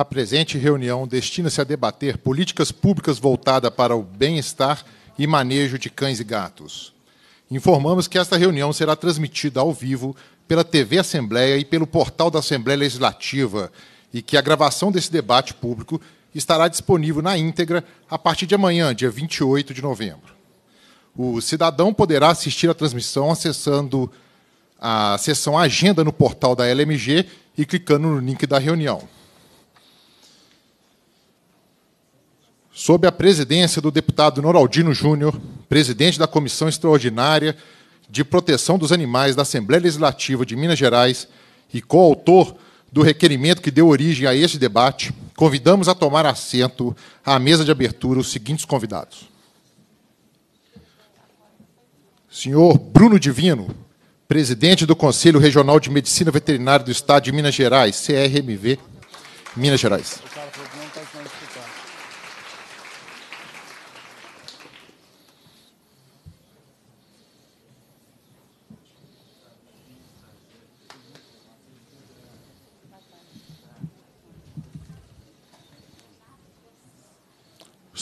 A presente reunião destina-se a debater políticas públicas voltadas para o bem-estar e manejo de cães e gatos. Informamos que esta reunião será transmitida ao vivo pela TV Assembleia e pelo portal da Assembleia Legislativa e que a gravação desse debate público estará disponível na íntegra a partir de amanhã, dia 28 de novembro. O cidadão poderá assistir à transmissão acessando a seção Agenda no portal da LMG e clicando no link da reunião. sob a presidência do deputado Noraldino Júnior, presidente da Comissão Extraordinária de Proteção dos Animais da Assembleia Legislativa de Minas Gerais e coautor do requerimento que deu origem a este debate, convidamos a tomar assento à mesa de abertura os seguintes convidados. Senhor Bruno Divino, presidente do Conselho Regional de Medicina Veterinária do Estado de Minas Gerais, CRMV, Minas Gerais.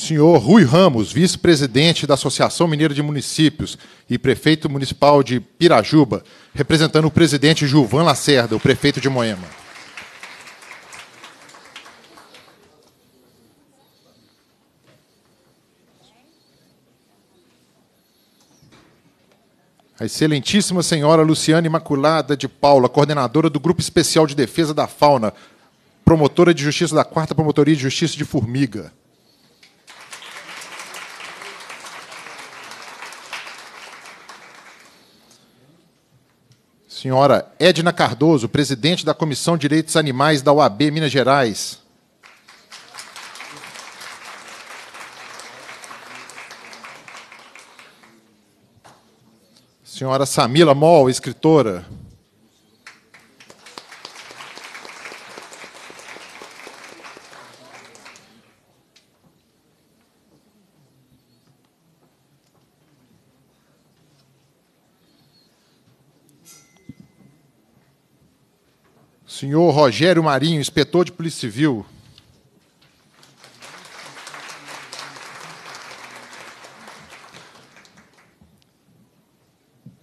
senhor Rui Ramos, vice-presidente da Associação Mineira de Municípios e prefeito municipal de Pirajuba, representando o presidente Gilvan Lacerda, o prefeito de Moema. A excelentíssima senhora Luciana Imaculada de Paula, coordenadora do Grupo Especial de Defesa da Fauna, promotora de Justiça da Quarta Promotoria de Justiça de Formiga. Senhora Edna Cardoso, presidente da Comissão de Direitos Animais da UAB Minas Gerais. Senhora Samila Mol, escritora. Senhor Rogério Marinho, inspetor de Polícia Civil.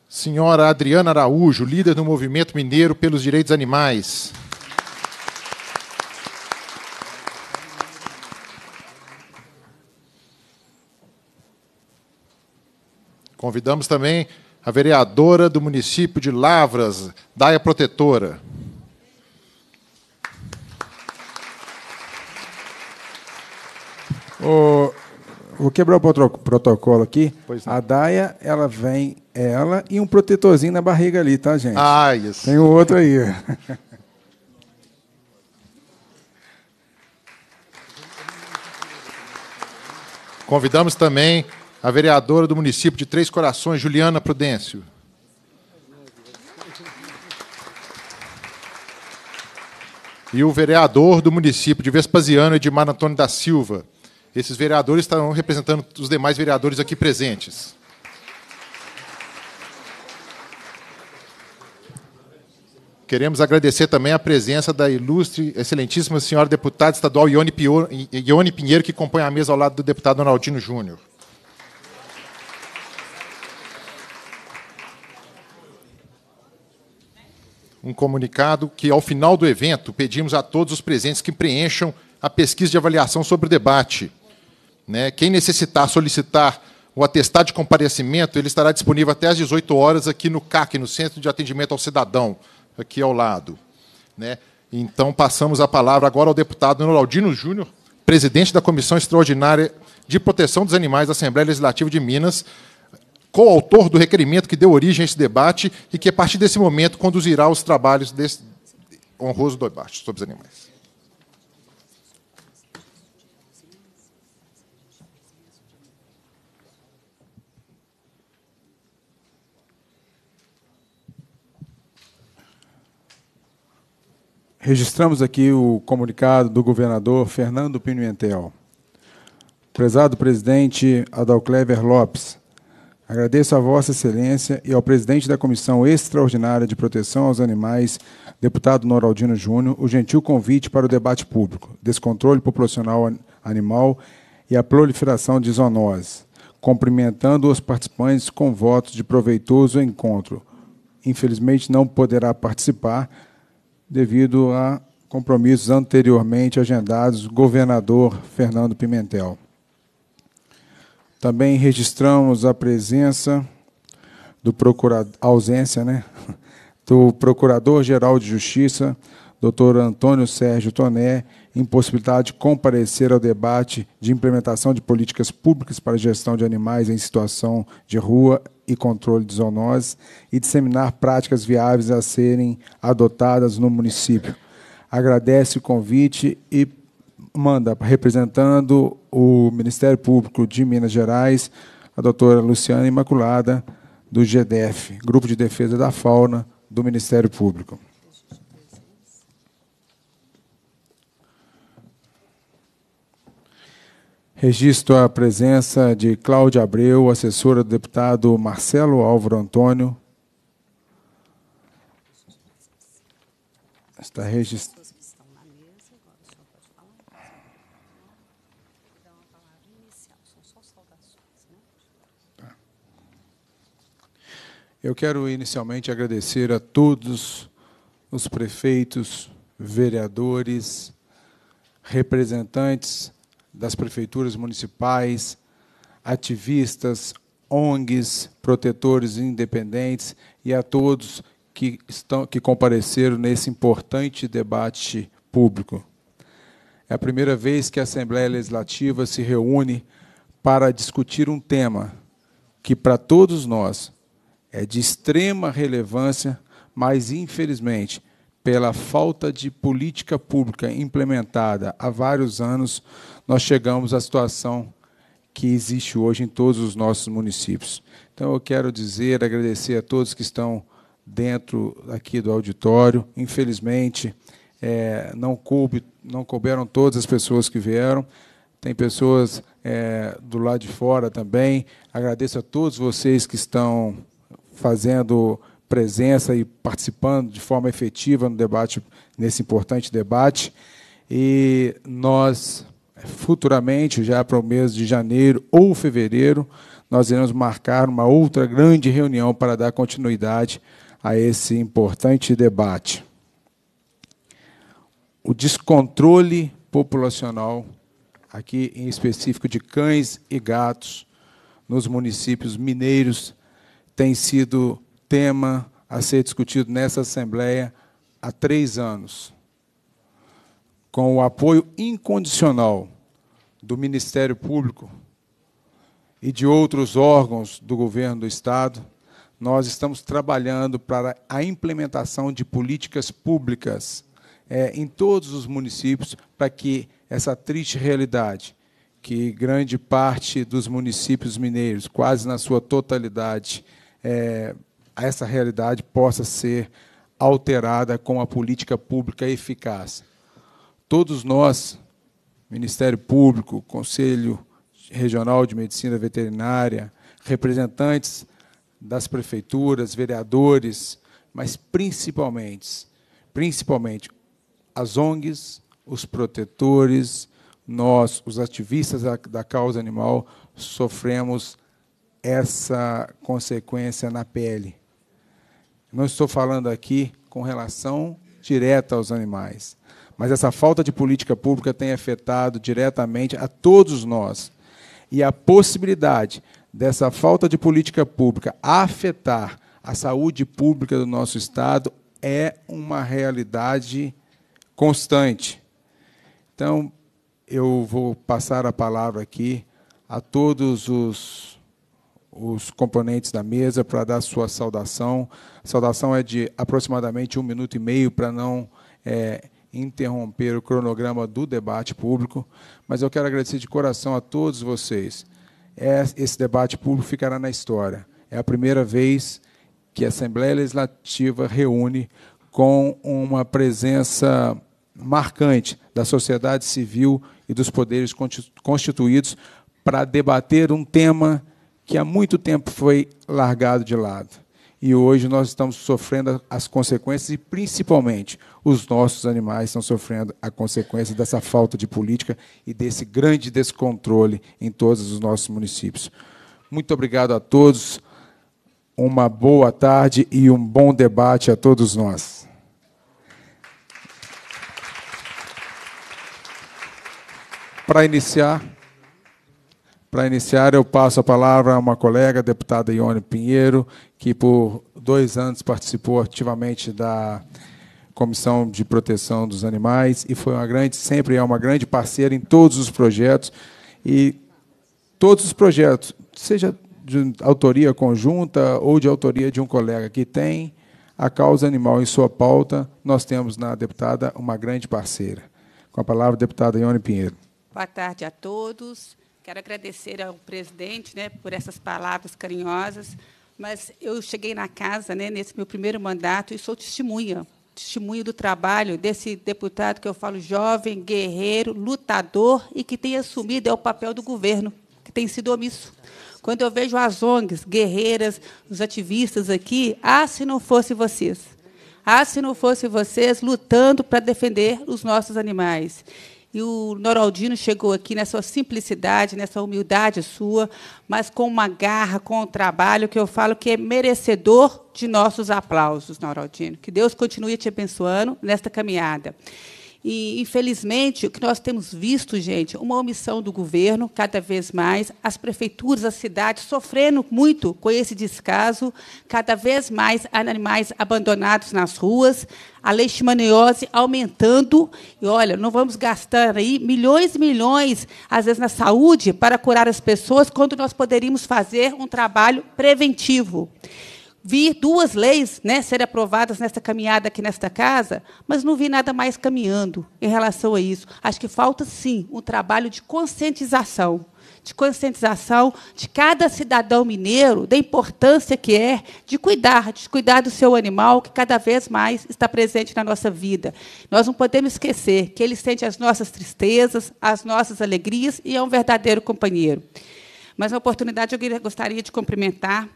Senhora Adriana Araújo, líder do Movimento Mineiro pelos Direitos Animais. Convidamos também a vereadora do município de Lavras, Daia Protetora. vou quebrar o protocolo aqui. A Daia, ela vem, ela e um protetorzinho na barriga ali, tá, gente? Ah, isso. Tem o um outro aí. Convidamos também a vereadora do município de Três Corações, Juliana Prudêncio. E o vereador do município de Vespasiano, Edmar Antônio da Silva. Esses vereadores estão representando os demais vereadores aqui presentes. Queremos agradecer também a presença da ilustre, excelentíssima senhora deputada estadual Ione, Ione Pinheiro, que compõe a mesa ao lado do deputado Ronaldino Júnior. Um comunicado que, ao final do evento, pedimos a todos os presentes que preencham a pesquisa de avaliação sobre o debate, né? Quem necessitar solicitar o atestado de comparecimento, ele estará disponível até às 18 horas aqui no CAC, no Centro de Atendimento ao Cidadão, aqui ao lado. Né? Então, passamos a palavra agora ao deputado Noraldino Júnior, presidente da Comissão Extraordinária de Proteção dos Animais da Assembleia Legislativa de Minas, coautor do requerimento que deu origem a esse debate e que, a partir desse momento, conduzirá os trabalhos desse honroso debate sobre os animais. Registramos aqui o comunicado do governador Fernando Pimentel. Prezado presidente Adalclever Lopes, agradeço a Vossa Excelência e ao presidente da Comissão Extraordinária de Proteção aos Animais, deputado Noraldino Júnior, o gentil convite para o debate público, descontrole populacional animal e a proliferação de zoonoses, cumprimentando os participantes com votos de proveitoso encontro. Infelizmente não poderá participar, devido a compromissos anteriormente agendados, governador Fernando Pimentel. Também registramos a presença do procurador, ausência, né? do Procurador-Geral de Justiça, doutor Antônio Sérgio Toné, impossibilidade de comparecer ao debate de implementação de políticas públicas para gestão de animais em situação de rua e controle de zoonoses e disseminar práticas viáveis a serem adotadas no município. Agradece o convite e manda, representando o Ministério Público de Minas Gerais, a doutora Luciana Imaculada, do GDF, Grupo de Defesa da Fauna do Ministério Público. Registro a presença de Cláudia Abreu, assessora do deputado Marcelo Álvaro Antônio. Está registrado. Eu quero inicialmente agradecer a todos os prefeitos, vereadores, representantes das prefeituras municipais, ativistas, ONGs, protetores independentes e a todos que, estão, que compareceram nesse importante debate público. É a primeira vez que a Assembleia Legislativa se reúne para discutir um tema que, para todos nós, é de extrema relevância, mas, infelizmente, pela falta de política pública implementada há vários anos, nós chegamos à situação que existe hoje em todos os nossos municípios. Então eu quero dizer, agradecer a todos que estão dentro aqui do auditório. Infelizmente, é, não, coube, não couberam todas as pessoas que vieram. Tem pessoas é, do lado de fora também. Agradeço a todos vocês que estão fazendo presença e participando de forma efetiva no debate, nesse importante debate. E nós é, futuramente, já para o mês de janeiro ou fevereiro, nós iremos marcar uma outra grande reunião para dar continuidade a esse importante debate. O descontrole populacional, aqui em específico de cães e gatos, nos municípios mineiros, tem sido tema a ser discutido nessa Assembleia há três anos com o apoio incondicional do Ministério Público e de outros órgãos do governo do Estado, nós estamos trabalhando para a implementação de políticas públicas é, em todos os municípios para que essa triste realidade, que grande parte dos municípios mineiros, quase na sua totalidade, é, essa realidade possa ser alterada com a política pública eficaz todos nós, Ministério Público, Conselho Regional de Medicina Veterinária, representantes das prefeituras, vereadores, mas principalmente, principalmente as ONGs, os protetores, nós, os ativistas da, da causa animal, sofremos essa consequência na pele. Não estou falando aqui com relação direta aos animais, mas essa falta de política pública tem afetado diretamente a todos nós. E a possibilidade dessa falta de política pública afetar a saúde pública do nosso Estado é uma realidade constante. Então, eu vou passar a palavra aqui a todos os, os componentes da mesa para dar sua saudação. A saudação é de aproximadamente um minuto e meio para não. É, interromper o cronograma do debate público, mas eu quero agradecer de coração a todos vocês. É, esse debate público ficará na história. É a primeira vez que a Assembleia Legislativa reúne com uma presença marcante da sociedade civil e dos poderes constituídos para debater um tema que há muito tempo foi largado de lado e hoje nós estamos sofrendo as consequências e principalmente os nossos animais estão sofrendo a consequência dessa falta de política e desse grande descontrole em todos os nossos municípios. Muito obrigado a todos. Uma boa tarde e um bom debate a todos nós. Para iniciar, para iniciar, eu passo a palavra a uma colega, a deputada Ione Pinheiro, que por dois anos participou ativamente da Comissão de Proteção dos Animais e foi uma grande, sempre é uma grande parceira em todos os projetos e todos os projetos, seja de autoria conjunta ou de autoria de um colega que tem a causa animal em sua pauta, nós temos na deputada uma grande parceira. Com a palavra, deputada Ione Pinheiro. Boa tarde a todos. Quero agradecer ao presidente né, por essas palavras carinhosas, mas eu cheguei na casa, né, nesse meu primeiro mandato, e sou testemunha testemunha do trabalho desse deputado que eu falo jovem, guerreiro, lutador e que tem assumido é o papel do governo, que tem sido omisso. Quando eu vejo as ONGs, guerreiras, os ativistas aqui, ah, se não fosse vocês. Ah, se não fosse vocês lutando para defender os nossos animais. E o Noraldino chegou aqui nessa simplicidade, nessa humildade sua, mas com uma garra, com um trabalho que eu falo que é merecedor de nossos aplausos, Noraldino. Que Deus continue te abençoando nesta caminhada. E, infelizmente, o que nós temos visto, gente, é uma omissão do governo, cada vez mais, as prefeituras, as cidades sofrendo muito com esse descaso, cada vez mais animais abandonados nas ruas, a leishmaniose aumentando. E olha, não vamos gastar aí milhões e milhões, às vezes, na saúde para curar as pessoas, quando nós poderíamos fazer um trabalho preventivo vi duas leis né, serem aprovadas nessa caminhada aqui nesta casa, mas não vi nada mais caminhando em relação a isso. Acho que falta, sim, um trabalho de conscientização de conscientização de cada cidadão mineiro da importância que é de cuidar, de cuidar do seu animal, que cada vez mais está presente na nossa vida. Nós não podemos esquecer que ele sente as nossas tristezas, as nossas alegrias e é um verdadeiro companheiro. Mas, na oportunidade, eu gostaria de cumprimentar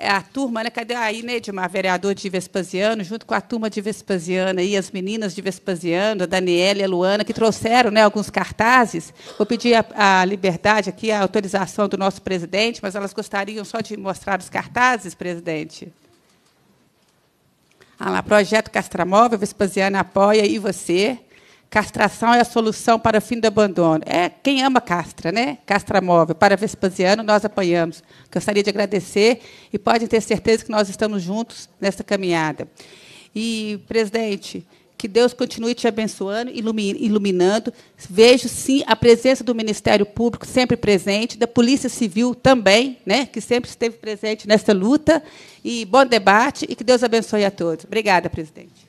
é, a turma, né? Cadê aí, né, Edmar, vereador de Vespasiano, junto com a turma de Vespasiano e as meninas de Vespasiano, a Daniela e a Luana, que trouxeram né, alguns cartazes. Vou pedir a, a, liberdade aqui, a autorização do nosso presidente, mas elas gostariam só de mostrar os cartazes, presidente. Ah lá, projeto Castramóvel, Vespasiano apoia e você. Castração é a solução para o fim do abandono. É quem ama castra, né? Castra móvel. Para Vespasiano, nós apanhamos. Gostaria de agradecer e podem ter certeza que nós estamos juntos nessa caminhada. E, presidente, que Deus continue te abençoando, iluminando. Vejo, sim, a presença do Ministério Público sempre presente, da Polícia Civil também, né, que sempre esteve presente nesta luta. E bom debate e que Deus abençoe a todos. Obrigada, presidente.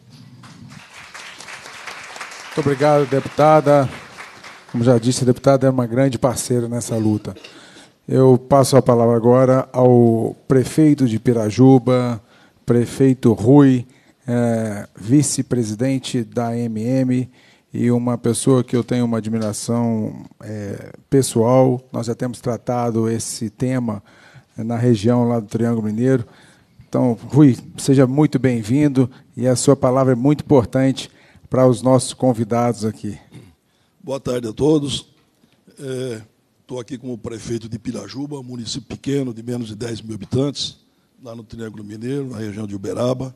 Muito obrigado, deputada. Como já disse, a deputada é uma grande parceira nessa luta. Eu passo a palavra agora ao prefeito de Pirajuba, prefeito Rui, é, vice-presidente da MM e uma pessoa que eu tenho uma admiração é, pessoal. Nós já temos tratado esse tema é, na região lá do Triângulo Mineiro. Então, Rui, seja muito bem-vindo e a sua palavra é muito importante para os nossos convidados aqui. Boa tarde a todos. Estou é, aqui como prefeito de Pirajuba, município pequeno de menos de 10 mil habitantes, lá no Triângulo Mineiro, na região de Uberaba.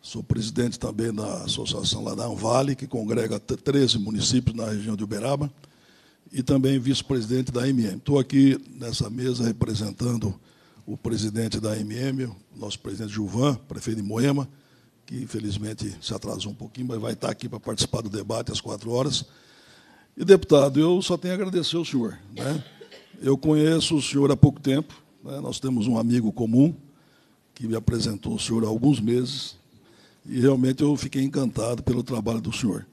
Sou presidente também da associação lá da Vale, que congrega 13 municípios na região de Uberaba, e também vice-presidente da MM. Estou aqui nessa mesa representando o presidente da MM, o nosso presidente Gilvan, prefeito de Moema, que infelizmente se atrasou um pouquinho, mas vai estar aqui para participar do debate às quatro horas. E, deputado, eu só tenho a agradecer ao senhor. Né? Eu conheço o senhor há pouco tempo, né? nós temos um amigo comum que me apresentou o senhor há alguns meses, e realmente eu fiquei encantado pelo trabalho do senhor.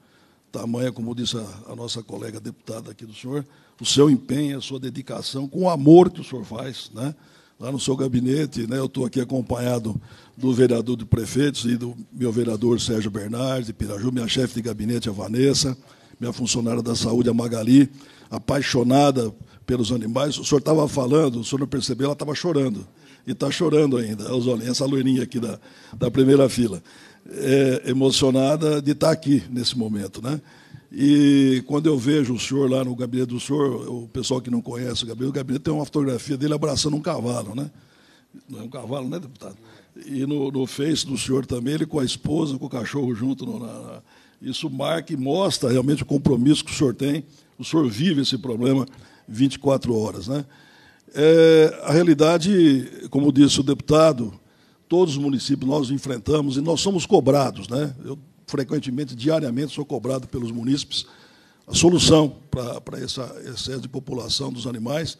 Tamanha, como disse a, a nossa colega deputada aqui do senhor, o seu empenho, a sua dedicação, com o amor que o senhor faz, né? lá no seu gabinete. Né? Eu estou aqui acompanhado do vereador de prefeitos e do meu vereador Sérgio Bernardes, de Piraju, minha chefe de gabinete, a Vanessa, minha funcionária da saúde, a Magali, apaixonada pelos animais. O senhor estava falando, o senhor não percebeu, ela estava chorando. E está chorando ainda, os essa loirinha aqui da, da primeira fila. É, emocionada de estar tá aqui nesse momento. Né? E quando eu vejo o senhor lá no gabinete do senhor, o pessoal que não conhece o gabinete, o gabinete tem uma fotografia dele abraçando um cavalo, né? Não é um cavalo, né, deputado? E no, no Face do senhor também, ele com a esposa, com o cachorro junto. No, na, isso marca e mostra realmente o compromisso que o senhor tem. O senhor vive esse problema 24 horas, né? É, a realidade, como disse o deputado, todos os municípios nós enfrentamos e nós somos cobrados, né? Eu frequentemente, diariamente, sou cobrado pelos munícipes a solução para esse excesso de população dos animais.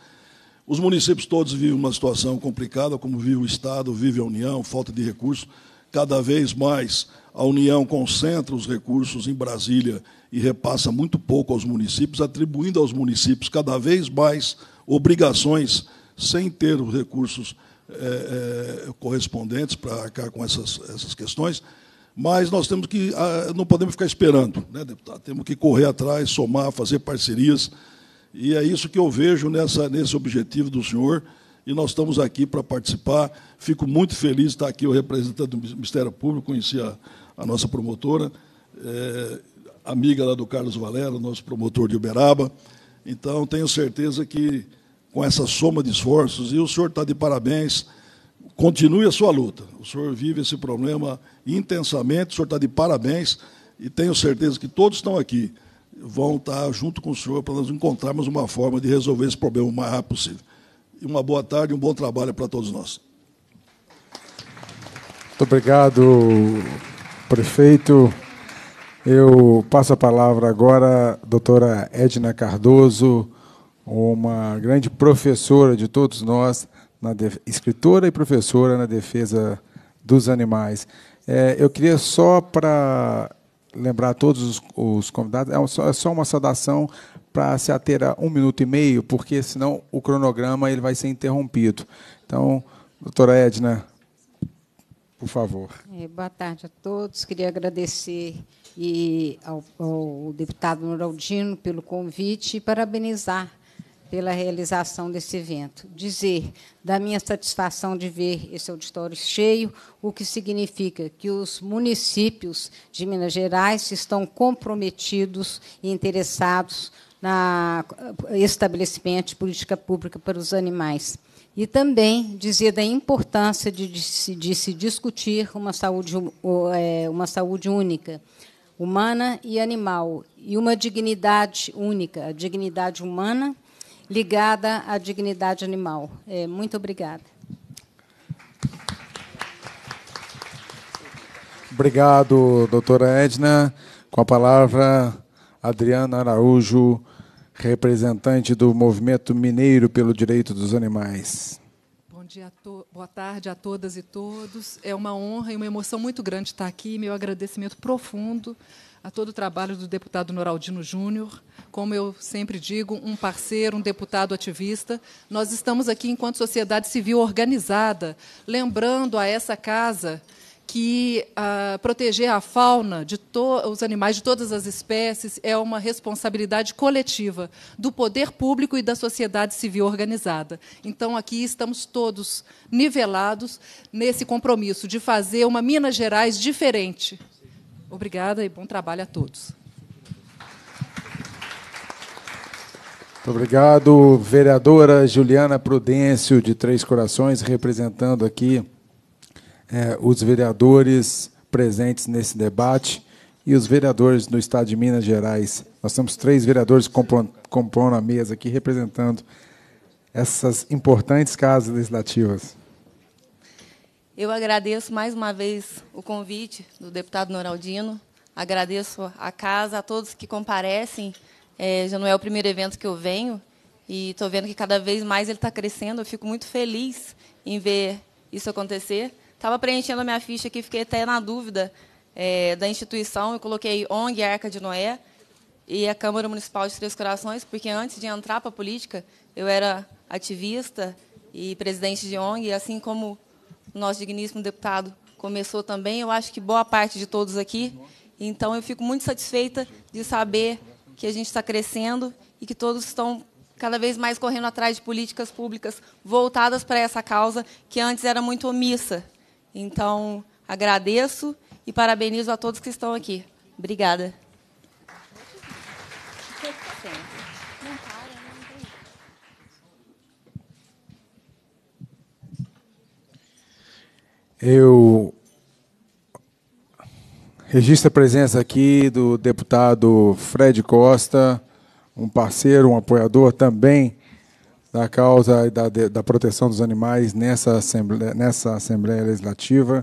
Os municípios todos vivem uma situação complicada, como vive o Estado, vive a União, falta de recursos. Cada vez mais a União concentra os recursos em Brasília e repassa muito pouco aos municípios, atribuindo aos municípios cada vez mais obrigações sem ter os recursos é, é, correspondentes para arcar com essas, essas questões mas nós temos que ah, não podemos ficar esperando, né, deputado? Temos que correr atrás, somar, fazer parcerias. E é isso que eu vejo nessa, nesse objetivo do senhor. E nós estamos aqui para participar. Fico muito feliz de estar aqui o representante do Ministério Público, conheci a, a nossa promotora, é, amiga lá do Carlos Valero, nosso promotor de Uberaba. Então, tenho certeza que com essa soma de esforços, e o senhor está de parabéns continue a sua luta. O senhor vive esse problema intensamente, o senhor está de parabéns e tenho certeza que todos estão aqui vão estar tá junto com o senhor para nós encontrarmos uma forma de resolver esse problema o mais rápido possível. E uma boa tarde e um bom trabalho para todos nós. Muito obrigado, prefeito. Eu passo a palavra agora à doutora Edna Cardoso, uma grande professora de todos nós na escritora e professora na defesa dos animais. É, eu queria só para lembrar a todos os, os convidados, é, um, só, é, só, uma saudação para se ater a um minuto e meio, porque senão o cronograma ele vai ser interrompido. Então, doutora Edna, por favor. É, boa tarde a todos. Queria agradecer e ao, ao deputado Noraldino pelo convite e parabenizar pela realização desse evento. Dizer da minha satisfação de ver esse auditório cheio, o que significa que os municípios de Minas Gerais estão comprometidos e interessados na eh, estabelecimento de política pública para os animais. E também dizer da importância de, se, de se discutir uma saúde, eh, uma saúde única humana e animal, e uma dignidade única, a dignidade humana ligada à dignidade animal. É, muito obrigada. Obrigado, doutora Edna. Com a palavra, Adriana Araújo, representante do Movimento Mineiro pelo Direito dos Animais. Bom dia, boa tarde a todas e todos. É uma honra e uma emoção muito grande estar aqui. Meu agradecimento profundo a todo o trabalho do deputado Noraldino Júnior, como eu sempre digo, um parceiro, um deputado ativista. Nós estamos aqui enquanto sociedade civil organizada, lembrando a essa casa que ah, proteger a fauna de os animais de todas as espécies é uma responsabilidade coletiva do poder público e da sociedade civil organizada. Então aqui estamos todos nivelados nesse compromisso de fazer uma Minas Gerais diferente. Obrigada e bom trabalho a todos. Muito obrigado, vereadora Juliana Prudêncio, de Três Corações, representando aqui é, os vereadores presentes nesse debate e os vereadores do Estado de Minas Gerais. Nós temos três vereadores compondo a mesa aqui, representando essas importantes casas legislativas. Eu agradeço mais uma vez o convite do deputado Noraldino, agradeço a casa, a todos que comparecem. É, já não é o primeiro evento que eu venho e estou vendo que cada vez mais ele está crescendo. Eu fico muito feliz em ver isso acontecer. Estava preenchendo a minha ficha aqui, fiquei até na dúvida é, da instituição. Eu coloquei ONG Arca de Noé e a Câmara Municipal de Três Corações, porque antes de entrar para a política, eu era ativista e presidente de ONG, assim como nosso digníssimo deputado começou também, eu acho que boa parte de todos aqui. Então, eu fico muito satisfeita de saber que a gente está crescendo e que todos estão cada vez mais correndo atrás de políticas públicas voltadas para essa causa, que antes era muito omissa. Então, agradeço e parabenizo a todos que estão aqui. Obrigada. Eu registro a presença aqui do deputado Fred Costa, um parceiro, um apoiador também da causa e da, da proteção dos animais nessa assembleia, nessa assembleia Legislativa.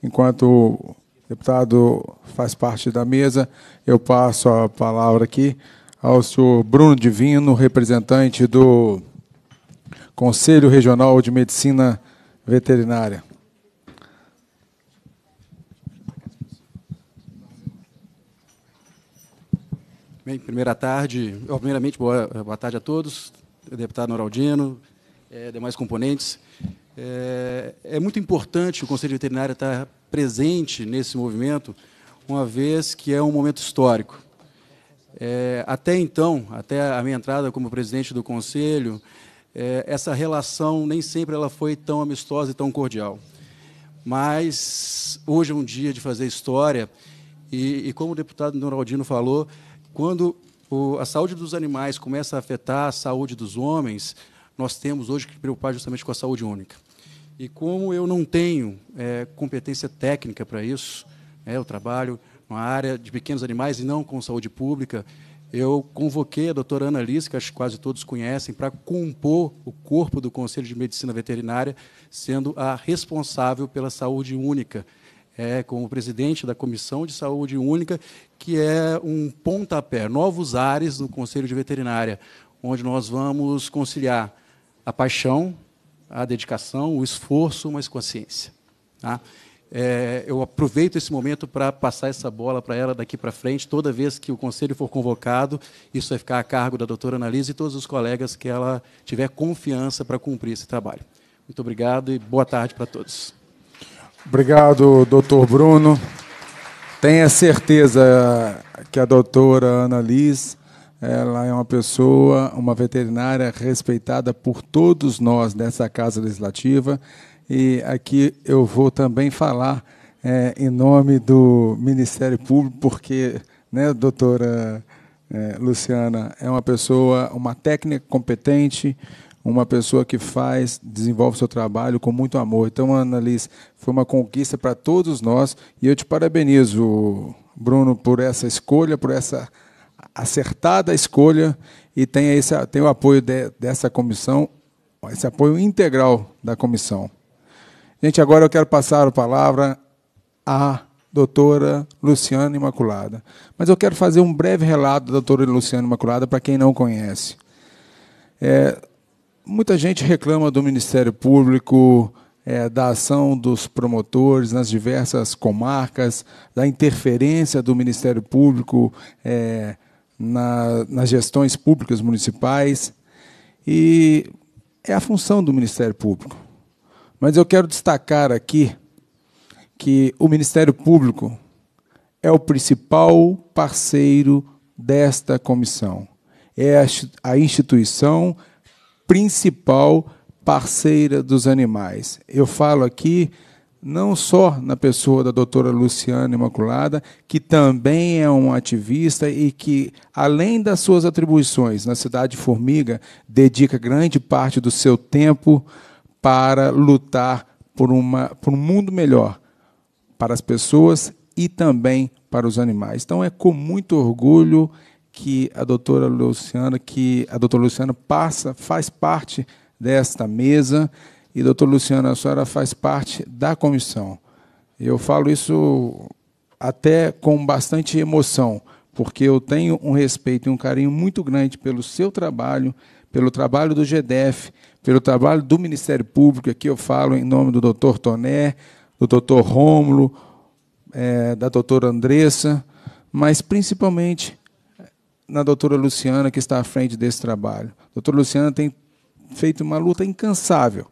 Enquanto o deputado faz parte da mesa, eu passo a palavra aqui ao senhor Bruno Divino, representante do Conselho Regional de Medicina Veterinária. Bem, primeira tarde, primeiramente, boa, boa tarde a todos, deputado Noraldino, é, demais componentes. É, é, muito importante o Conselho Veterinário estar presente nesse movimento, uma vez que é um momento histórico. É, até então, até a minha entrada como presidente do Conselho, é, essa relação nem sempre ela foi tão amistosa e tão cordial. Mas hoje é um dia de fazer história e, e como o deputado Noraldino falou, quando o, a saúde dos animais começa a afetar a saúde dos homens, nós temos hoje que preocupar justamente com a saúde única. E como eu não tenho é, competência técnica para isso, é, eu trabalho na área de pequenos animais e não com saúde pública, eu convoquei a doutora Ana Liz, que acho que quase todos conhecem, para compor o corpo do Conselho de Medicina Veterinária, sendo a responsável pela saúde única, é, como presidente da Comissão de Saúde Única que é um pontapé, novos ares no Conselho de Veterinária, onde nós vamos conciliar a paixão, a dedicação, o esforço, mas consciência. Tá? É, eu aproveito esse momento para passar essa bola para ela daqui para frente. Toda vez que o conselho for convocado, isso vai ficar a cargo da doutora Analise e todos os colegas que ela tiver confiança para cumprir esse trabalho. Muito obrigado e boa tarde para todos. Obrigado, doutor Bruno. Tenha certeza que a doutora Ana Liz, ela é uma pessoa, uma veterinária respeitada por todos nós dessa Casa Legislativa. E aqui eu vou também falar é, em nome do Ministério Público, porque, né, doutora é, Luciana, é uma pessoa, uma técnica competente, uma pessoa que faz, desenvolve seu trabalho com muito amor. Então, Ana Liz, foi uma conquista para todos nós e eu te parabenizo, Bruno, por essa escolha, por essa acertada escolha e tem, esse, tem o apoio de, dessa comissão, esse apoio integral da comissão. Gente, agora eu quero passar a palavra à doutora Luciana Imaculada. Mas eu quero fazer um breve relato da doutora Luciana Imaculada para quem não conhece. É, Muita gente reclama do Ministério Público, é, da ação dos promotores nas diversas comarcas, da interferência do Ministério Público é, na, nas gestões públicas municipais. E é a função do Ministério Público. Mas eu quero destacar aqui que o Ministério Público é o principal parceiro desta comissão. É a instituição principal parceira dos animais. Eu falo aqui não só na pessoa da doutora Luciana Imaculada, que também é um ativista e que, além das suas atribuições na Cidade Formiga, dedica grande parte do seu tempo para lutar por, uma, por um mundo melhor para as pessoas e também para os animais. Então, é com muito orgulho que a doutora Luciana, que a doutora Luciana passa, faz parte desta mesa e doutora Luciana, a senhora faz parte da comissão. Eu falo isso até com bastante emoção, porque eu tenho um respeito e um carinho muito grande pelo seu trabalho, pelo trabalho do GDF, pelo trabalho do Ministério Público, aqui eu falo em nome do doutor Toné, do doutor Rômulo, é, da doutora Andressa, mas principalmente na doutora Luciana, que está à frente desse trabalho. A doutora Luciana tem feito uma luta incansável,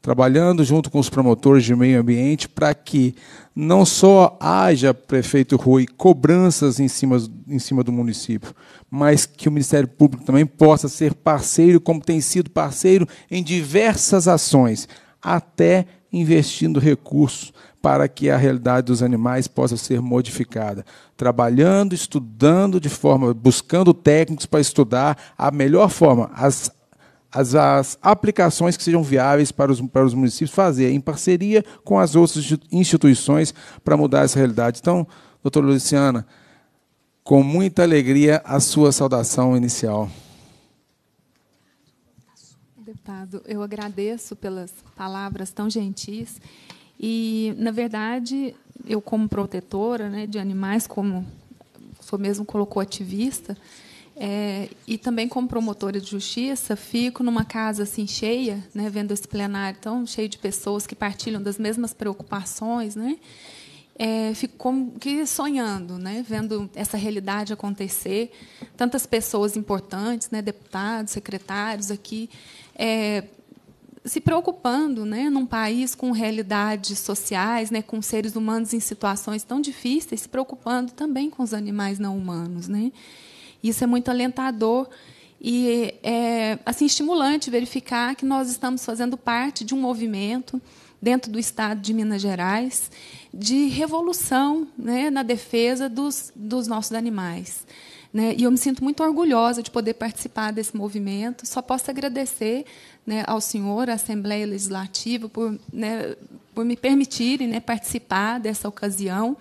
trabalhando junto com os promotores de meio ambiente para que não só haja, prefeito Rui, cobranças em cima, em cima do município, mas que o Ministério Público também possa ser parceiro, como tem sido parceiro em diversas ações, até investindo recursos para que a realidade dos animais possa ser modificada. Trabalhando, estudando de forma, buscando técnicos para estudar a melhor forma, as, as, as, aplicações que sejam viáveis para os, para os municípios fazer, em parceria com as outras instituições, para mudar essa realidade. Então, doutora Luciana, com muita alegria, a sua saudação inicial. Deputado, eu agradeço pelas palavras tão gentis e, na verdade, eu como protetora né, de animais, como sou mesmo colocou ativista, é, e também como promotora de justiça, fico numa casa assim cheia, né, vendo esse plenário tão cheio de pessoas que partilham das mesmas preocupações, né? É, fico como que sonhando, né, vendo essa realidade acontecer, tantas pessoas importantes, né, deputados, secretários aqui, é, se preocupando, né, num país com realidades sociais, né, com seres humanos em situações tão difíceis, se preocupando também com os animais não humanos, né? Isso é muito alentador e é assim estimulante verificar que nós estamos fazendo parte de um movimento dentro do Estado de Minas Gerais de revolução, né, na defesa dos, dos nossos animais. Né? E eu me sinto muito orgulhosa de poder participar desse movimento. Só posso agradecer né, ao senhor, à Assembleia Legislativa, por, né, por me permitirem né, participar dessa ocasião.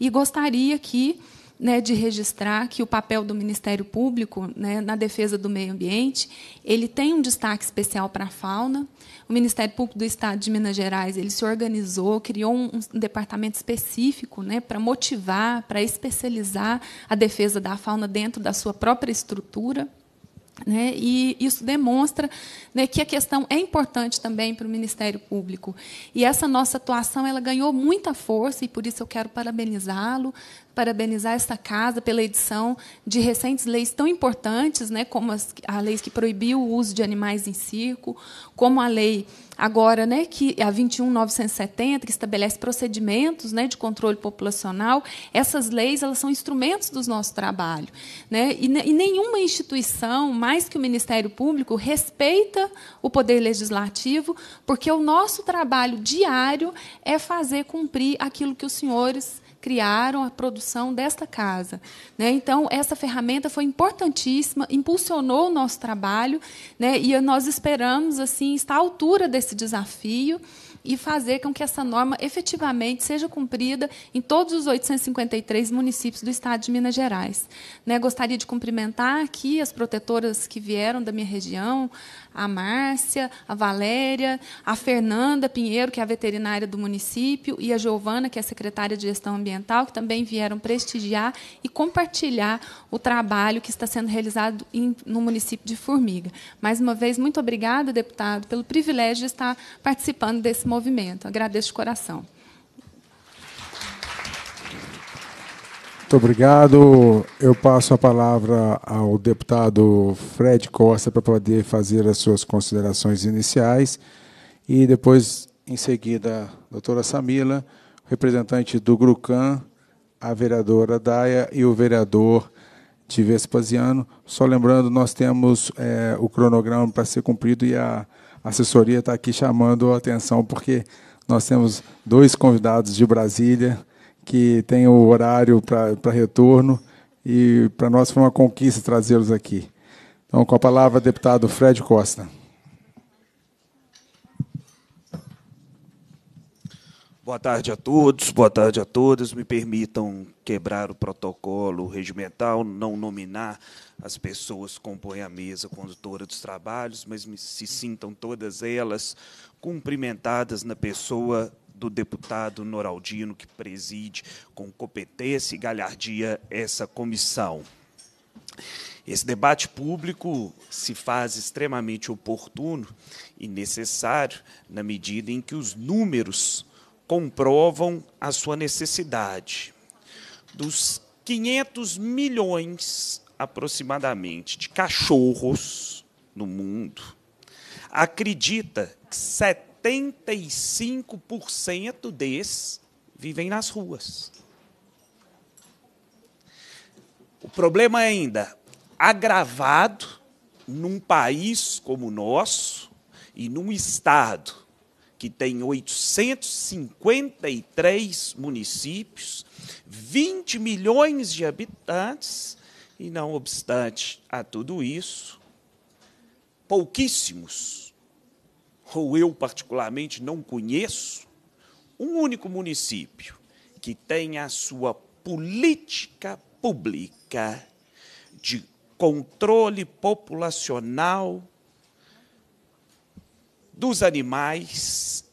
E gostaria que né, de registrar que o papel do Ministério Público né, na defesa do meio ambiente ele tem um destaque especial para a fauna. O Ministério Público do Estado de Minas Gerais ele se organizou, criou um, um departamento específico né, para motivar, para especializar a defesa da fauna dentro da sua própria estrutura. Né? E isso demonstra né, que a questão é importante também para o Ministério Público. E essa nossa atuação ela ganhou muita força, e por isso eu quero parabenizá-lo parabenizar esta casa pela edição de recentes leis tão importantes, né, como as, a lei que proibiu o uso de animais em circo, como a lei agora, né, que a 21970 que estabelece procedimentos, né, de controle populacional. Essas leis, elas são instrumentos do nosso trabalho, né? E, e nenhuma instituição, mais que o Ministério Público, respeita o poder legislativo, porque o nosso trabalho diário é fazer cumprir aquilo que os senhores criaram a produção desta casa. Né? Então, essa ferramenta foi importantíssima, impulsionou o nosso trabalho, né? e nós esperamos assim estar à altura desse desafio e fazer com que essa norma efetivamente seja cumprida em todos os 853 municípios do estado de Minas Gerais. Né, gostaria de cumprimentar aqui as protetoras que vieram da minha região, a Márcia, a Valéria, a Fernanda Pinheiro, que é a veterinária do município, e a Giovana, que é a secretária de Gestão Ambiental, que também vieram prestigiar e compartilhar o trabalho que está sendo realizado em, no município de Formiga. Mais uma vez, muito obrigada, deputado, pelo privilégio de estar participando desse movimento. Agradeço de coração. Muito obrigado. Eu passo a palavra ao deputado Fred Costa para poder fazer as suas considerações iniciais e depois, em seguida, a doutora Samila, representante do Grucan, a vereadora Daia e o vereador de Vespasiano. Só lembrando, nós temos é, o cronograma para ser cumprido e a assessoria está aqui chamando a atenção porque nós temos dois convidados de Brasília que tem o horário para retorno e para nós foi uma conquista trazê-los aqui. Então, com a palavra, deputado Fred Costa. Boa tarde a todos, boa tarde a todas. Me permitam quebrar o protocolo regimental, não nominar as pessoas que compõem a mesa condutora dos trabalhos, mas se sintam todas elas cumprimentadas na pessoa do deputado Noraldino, que preside com competência e galhardia essa comissão. Esse debate público se faz extremamente oportuno e necessário na medida em que os números comprovam a sua necessidade. Dos 500 milhões aproximadamente de cachorros no mundo, acredita que 70 75% desses vivem nas ruas. O problema é ainda agravado num país como o nosso e num estado que tem 853 municípios, 20 milhões de habitantes, e não obstante a tudo isso, pouquíssimos ou eu particularmente não conheço, um único município que tenha a sua política pública de controle populacional dos animais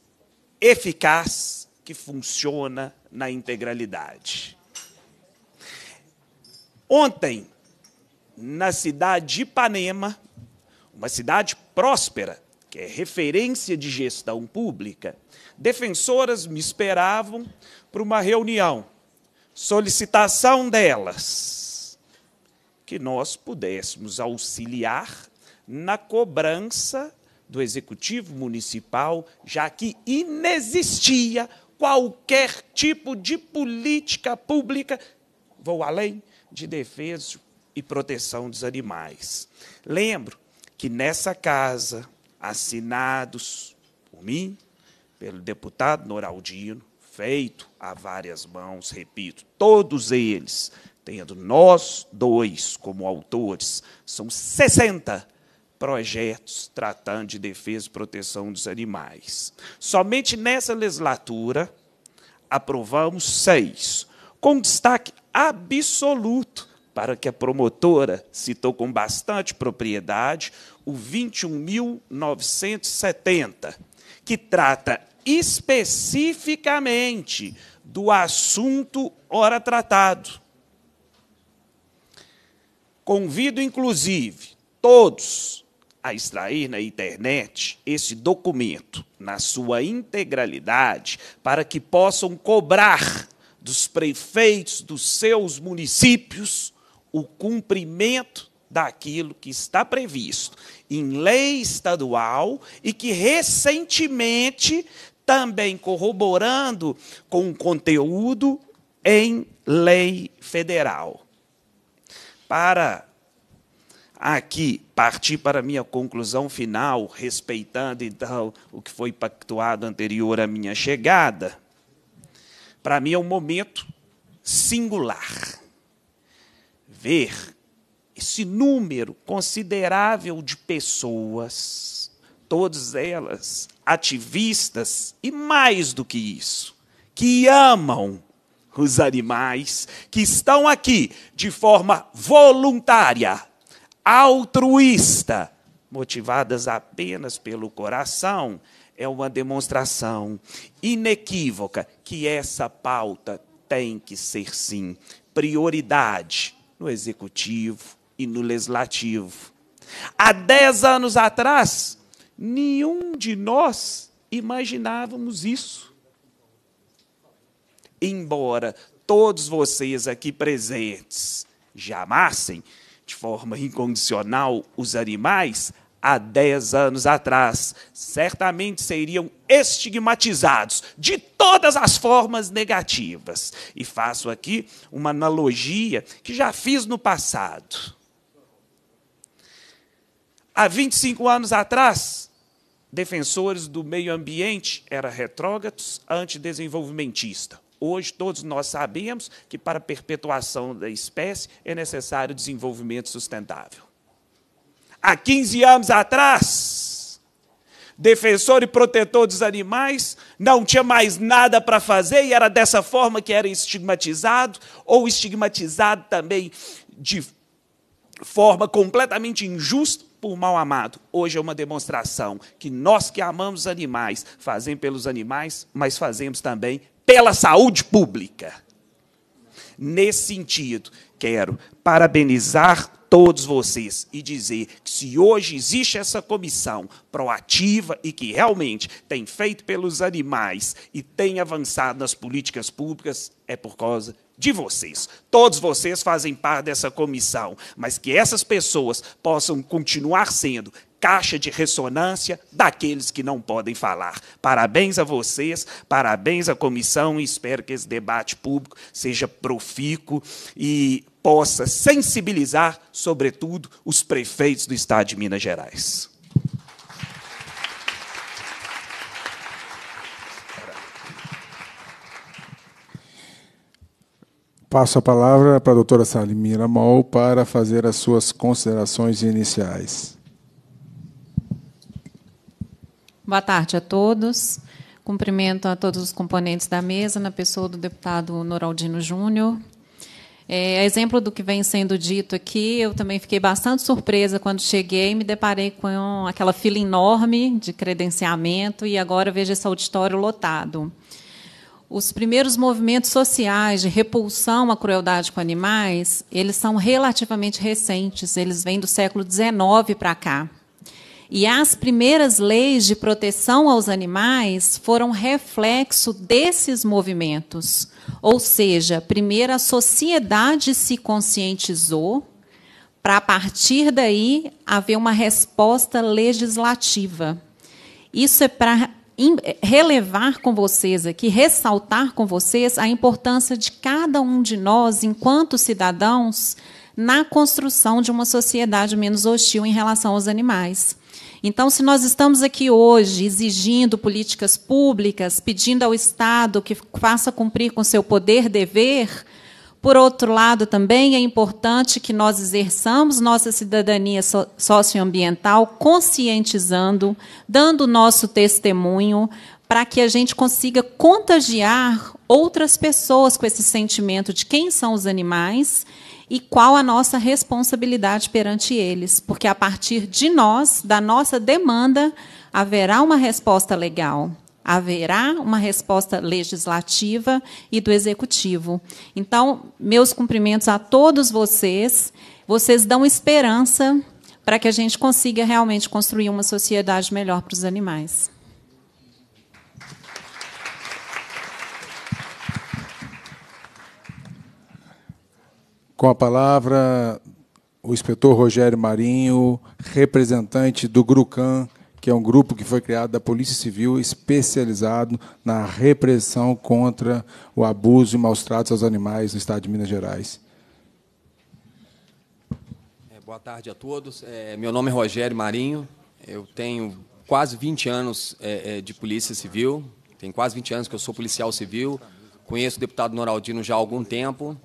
eficaz que funciona na integralidade. Ontem, na cidade de Ipanema, uma cidade próspera, que é referência de gestão pública, defensoras me esperavam para uma reunião, solicitação delas, que nós pudéssemos auxiliar na cobrança do executivo municipal, já que inexistia qualquer tipo de política pública, vou além, de defesa e proteção dos animais. Lembro que nessa casa, assinados por mim, pelo deputado Noraldino, feito a várias mãos, repito, todos eles, tendo nós dois como autores, são 60 projetos tratando de defesa e proteção dos animais. Somente nessa legislatura aprovamos seis, com destaque absoluto para que a promotora citou com bastante propriedade o 21.970, que trata especificamente do assunto ora tratado. Convido, inclusive, todos a extrair na internet esse documento na sua integralidade para que possam cobrar dos prefeitos dos seus municípios o cumprimento daquilo que está previsto em lei estadual e que recentemente também corroborando com o conteúdo em lei federal. Para aqui partir para a minha conclusão final, respeitando então o que foi pactuado anterior à minha chegada, para mim é um momento singular ver esse número considerável de pessoas, todas elas ativistas e mais do que isso, que amam os animais, que estão aqui de forma voluntária, altruísta, motivadas apenas pelo coração, é uma demonstração inequívoca que essa pauta tem que ser sim prioridade no executivo e no legislativo. Há dez anos atrás, nenhum de nós imaginávamos isso. Embora todos vocês aqui presentes já amassem de forma incondicional os animais, há dez anos atrás, certamente seriam estigmatizados de todas as formas negativas. E faço aqui uma analogia que já fiz no passado. Há 25 anos atrás, defensores do meio ambiente eram retrógrados, antidesenvolvimentistas. Hoje, todos nós sabemos que, para a perpetuação da espécie, é necessário desenvolvimento sustentável há 15 anos atrás, defensor e protetor dos animais, não tinha mais nada para fazer e era dessa forma que era estigmatizado, ou estigmatizado também de forma completamente injusta por mal amado. Hoje é uma demonstração que nós que amamos animais, fazemos pelos animais, mas fazemos também pela saúde pública. Nesse sentido, quero parabenizar todos vocês e dizer que se hoje existe essa comissão proativa e que realmente tem feito pelos animais e tem avançado nas políticas públicas, é por causa de vocês. Todos vocês fazem parte dessa comissão, mas que essas pessoas possam continuar sendo caixa de ressonância daqueles que não podem falar. Parabéns a vocês, parabéns à comissão e espero que esse debate público seja profícuo e possa sensibilizar, sobretudo, os prefeitos do Estado de Minas Gerais. Passo a palavra para a doutora Salimira Mol para fazer as suas considerações iniciais. Boa tarde a todos. Cumprimento a todos os componentes da mesa, na pessoa do deputado Noraldino Júnior. É, exemplo do que vem sendo dito aqui, eu também fiquei bastante surpresa quando cheguei e me deparei com aquela fila enorme de credenciamento e agora vejo esse auditório lotado. Os primeiros movimentos sociais de repulsão à crueldade com animais, eles são relativamente recentes, eles vêm do século XIX para cá. E as primeiras leis de proteção aos animais foram reflexo desses movimentos. Ou seja, primeiro a sociedade se conscientizou, para a partir daí haver uma resposta legislativa. Isso é para relevar com vocês aqui, ressaltar com vocês a importância de cada um de nós, enquanto cidadãos, na construção de uma sociedade menos hostil em relação aos animais. Então, se nós estamos aqui hoje exigindo políticas públicas, pedindo ao Estado que faça cumprir com seu poder dever, por outro lado, também é importante que nós exerçamos nossa cidadania socioambiental, conscientizando, dando nosso testemunho, para que a gente consiga contagiar outras pessoas com esse sentimento de quem são os animais e qual a nossa responsabilidade perante eles, porque a partir de nós, da nossa demanda, haverá uma resposta legal haverá uma resposta legislativa e do executivo. Então, meus cumprimentos a todos vocês. Vocês dão esperança para que a gente consiga realmente construir uma sociedade melhor para os animais. Com a palavra, o inspetor Rogério Marinho, representante do GRUCAN, que é um grupo que foi criado da Polícia Civil especializado na repressão contra o abuso e maus tratos aos animais no estado de Minas Gerais. É, boa tarde a todos. É, meu nome é Rogério Marinho. Eu tenho quase 20 anos é, de Polícia Civil. Tem quase 20 anos que eu sou policial civil. Conheço o deputado Noraldino já há algum tempo.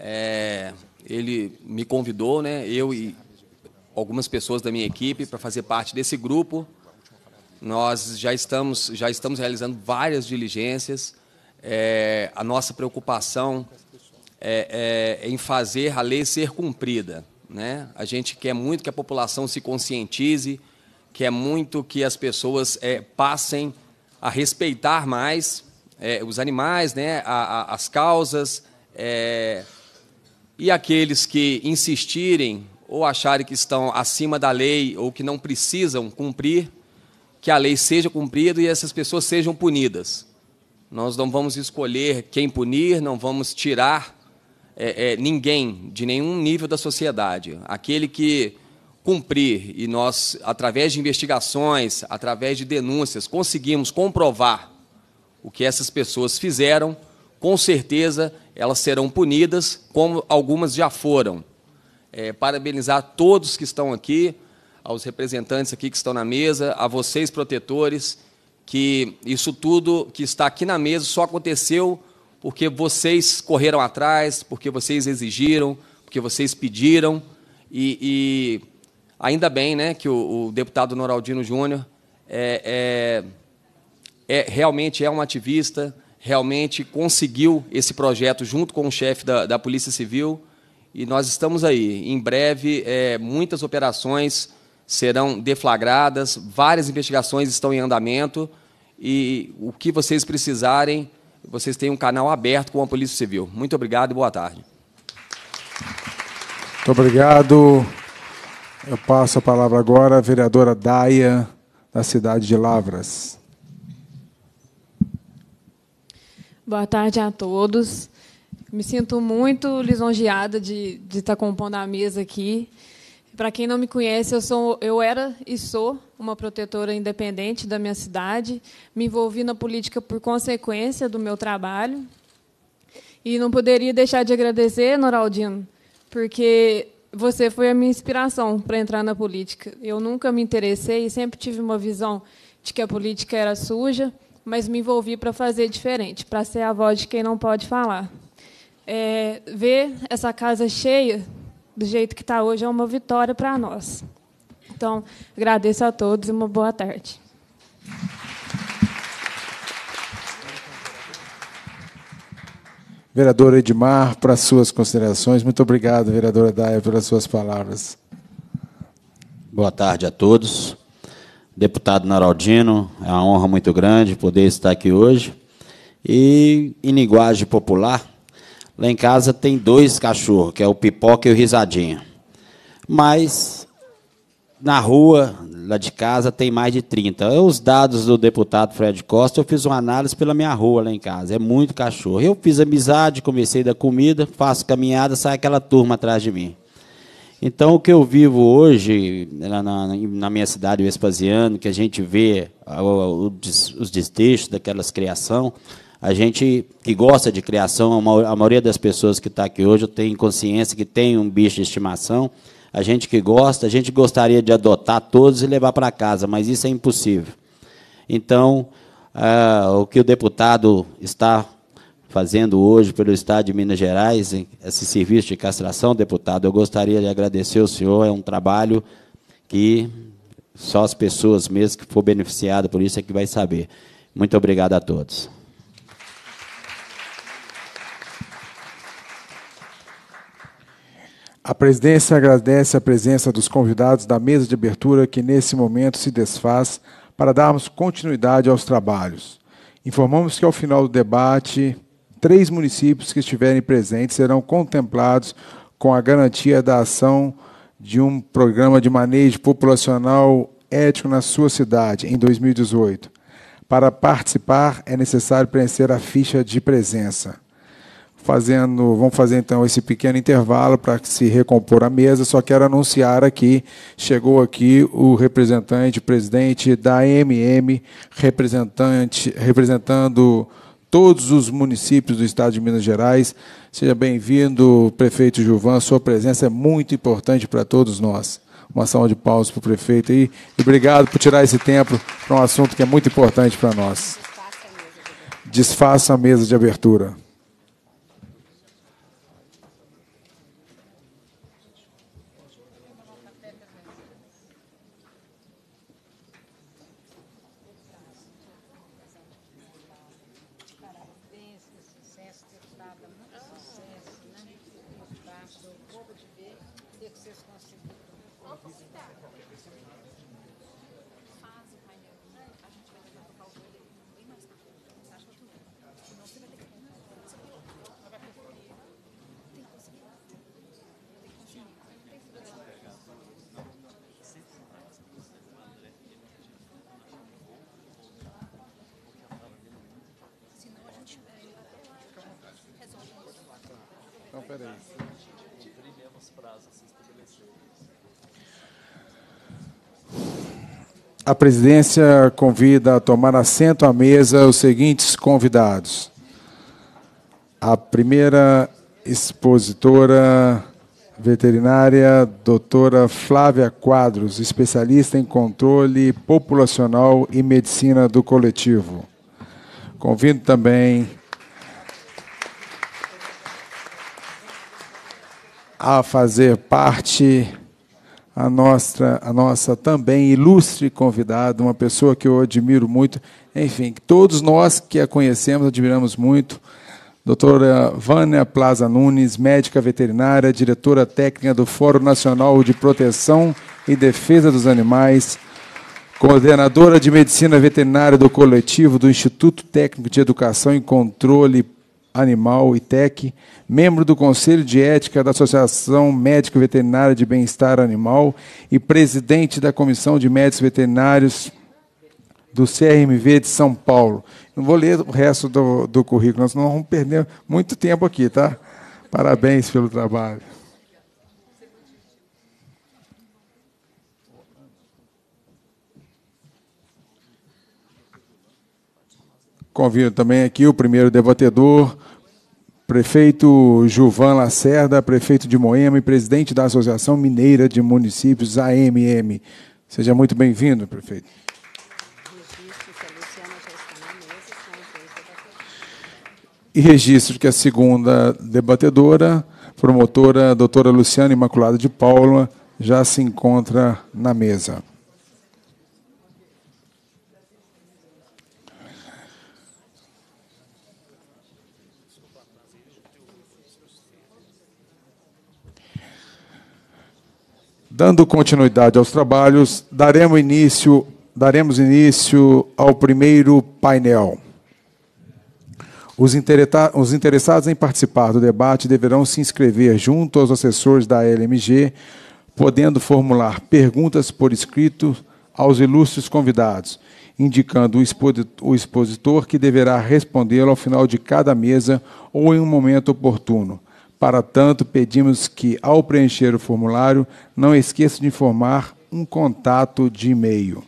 É, ele me convidou, né, eu e algumas pessoas da minha equipe, para fazer parte desse grupo. Nós já estamos, já estamos realizando várias diligências. É, a nossa preocupação é, é, é, em fazer a lei ser cumprida. Né? A gente quer muito que a população se conscientize, quer muito que as pessoas é, passem a respeitar mais é, os animais, né? A, a, as causas. E aqueles que insistirem ou acharem que estão acima da lei ou que não precisam cumprir, que a lei seja cumprida e essas pessoas sejam punidas. Nós não vamos escolher quem punir, não vamos tirar é, é, ninguém de nenhum nível da sociedade. Aquele que cumprir e nós, através de investigações, através de denúncias, conseguimos comprovar o que essas pessoas fizeram, com certeza elas serão punidas, como algumas já foram. É, parabenizar todos que estão aqui, aos representantes aqui que estão na mesa, a vocês, protetores, que isso tudo que está aqui na mesa só aconteceu porque vocês correram atrás, porque vocês exigiram, porque vocês pediram. E, e ainda bem né, que o, o deputado Noraldino Júnior é, é, é, realmente é um ativista realmente conseguiu esse projeto junto com o chefe da, da Polícia Civil e nós estamos aí. Em breve, é, muitas operações serão deflagradas, várias investigações estão em andamento e o que vocês precisarem, vocês têm um canal aberto com a Polícia Civil. Muito obrigado e boa tarde. Muito obrigado. Eu passo a palavra agora à vereadora Daia, da cidade de Lavras. Boa tarde a todos. Me sinto muito lisonjeada de, de estar tá compondo a mesa aqui. Para quem não me conhece, eu, sou, eu era e sou uma protetora independente da minha cidade. Me envolvi na política por consequência do meu trabalho. E não poderia deixar de agradecer, Noraldino, porque você foi a minha inspiração para entrar na política. Eu nunca me interessei e sempre tive uma visão de que a política era suja mas me envolvi para fazer diferente, para ser a voz de quem não pode falar. É, ver essa casa cheia do jeito que está hoje é uma vitória para nós. Então, agradeço a todos e uma boa tarde. Vereadora Edmar, para suas considerações. Muito obrigado, vereadora Daia, pelas suas palavras. Boa tarde a todos deputado Naraldino, É uma honra muito grande poder estar aqui hoje. E em linguagem popular, lá em casa tem dois cachorros, que é o Pipoca e o Risadinha. Mas na rua, lá de casa, tem mais de 30. Os dados do deputado Fred Costa, eu fiz uma análise pela minha rua lá em casa. É muito cachorro. Eu fiz amizade, comecei da comida, faço caminhada, sai aquela turma atrás de mim. Então, o que eu vivo hoje na, na, na minha cidade, Vespasiano, que a gente vê ah, o, o, os desdeixos daquelas criação, a gente que gosta de criação, a maioria das pessoas que está aqui hoje tem consciência que tem um bicho de estimação, a gente que gosta, a gente gostaria de adotar todos e levar para casa, mas isso é impossível. Então, ah, o que o deputado está fazendo hoje pelo Estado de Minas Gerais esse serviço de castração, deputado. Eu gostaria de agradecer ao senhor, é um trabalho que só as pessoas mesmo que for beneficiada por isso é que vai saber. Muito obrigado a todos. A presidência agradece a presença dos convidados da mesa de abertura que nesse momento se desfaz para darmos continuidade aos trabalhos. Informamos que ao final do debate Três municípios que estiverem presentes serão contemplados com a garantia da ação de um programa de manejo populacional ético na sua cidade em 2018. Para participar, é necessário preencher a ficha de presença. Fazendo, vamos fazer então esse pequeno intervalo para se recompor a mesa. Só quero anunciar aqui, chegou aqui o representante, presidente da MM, representante, representando todos os municípios do estado de Minas Gerais. Seja bem-vindo, prefeito Gilvan. Sua presença é muito importante para todos nós. Uma salva de pausa para o prefeito aí. E obrigado por tirar esse tempo para um assunto que é muito importante para nós. Desfaça a mesa de abertura. a presidência convida a tomar assento à mesa os seguintes convidados. A primeira expositora veterinária, doutora Flávia Quadros, especialista em controle populacional e medicina do coletivo. Convido também a fazer parte a nossa, a nossa também ilustre convidada, uma pessoa que eu admiro muito, enfim, todos nós que a conhecemos, admiramos muito, doutora Vânia Plaza Nunes, médica veterinária, diretora técnica do Fórum Nacional de Proteção e Defesa dos Animais, coordenadora de Medicina Veterinária do Coletivo do Instituto Técnico de Educação e Controle Animal e Tec, membro do Conselho de Ética da Associação Médico Veterinária de Bem-Estar Animal e presidente da Comissão de Médicos Veterinários do CRMV de São Paulo. Não vou ler o resto do, do currículo, nós não vamos perder muito tempo aqui, tá? Parabéns pelo trabalho. Convido também aqui o primeiro debatedor, prefeito Gilvan Lacerda, prefeito de Moema e presidente da Associação Mineira de Municípios, AMM. Seja muito bem-vindo, prefeito. E registro que a segunda debatedora, promotora doutora Luciana Imaculada de Paula, já se encontra na mesa. Dando continuidade aos trabalhos, daremos início, daremos início ao primeiro painel. Os, interessados em participar do debate deverão se inscrever junto aos assessores da LMG, podendo formular perguntas por escrito aos ilustres convidados, indicando o expositor que deverá respondê-lo ao final de cada mesa ou em um momento oportuno. Para tanto, pedimos que, ao preencher o formulário, não esqueça de informar um contato de e-mail.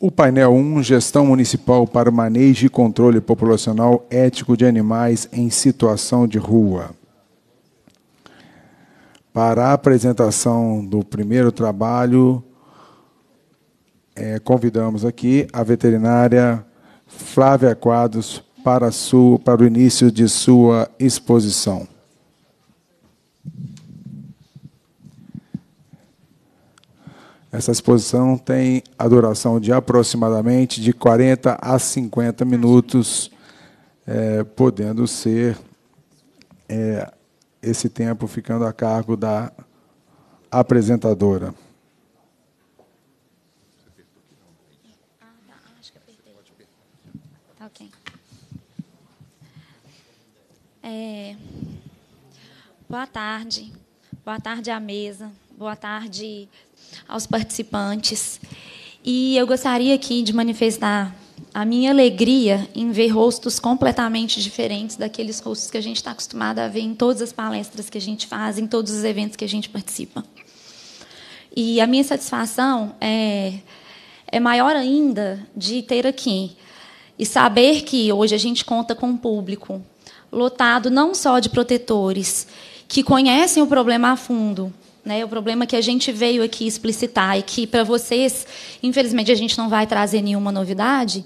O painel 1, Gestão Municipal para Manejo e Controle Populacional Ético de Animais em Situação de Rua para a apresentação do primeiro trabalho, é, convidamos aqui a veterinária Flávia Quadros para, sua, para o início de sua exposição. Essa exposição tem a duração de aproximadamente de 40 a 50 minutos, é, podendo ser é, esse tempo ficando a cargo da apresentadora. Ah, tá. É, boa tarde, boa tarde à mesa, boa tarde aos participantes. E eu gostaria aqui de manifestar a minha alegria em ver rostos completamente diferentes daqueles rostos que a gente está acostumado a ver em todas as palestras que a gente faz, em todos os eventos que a gente participa. E a minha satisfação é, é maior ainda de ter aqui e saber que hoje a gente conta com um público lotado não só de protetores que conhecem o problema a fundo, né, o problema que a gente veio aqui explicitar e que para vocês, infelizmente, a gente não vai trazer nenhuma novidade,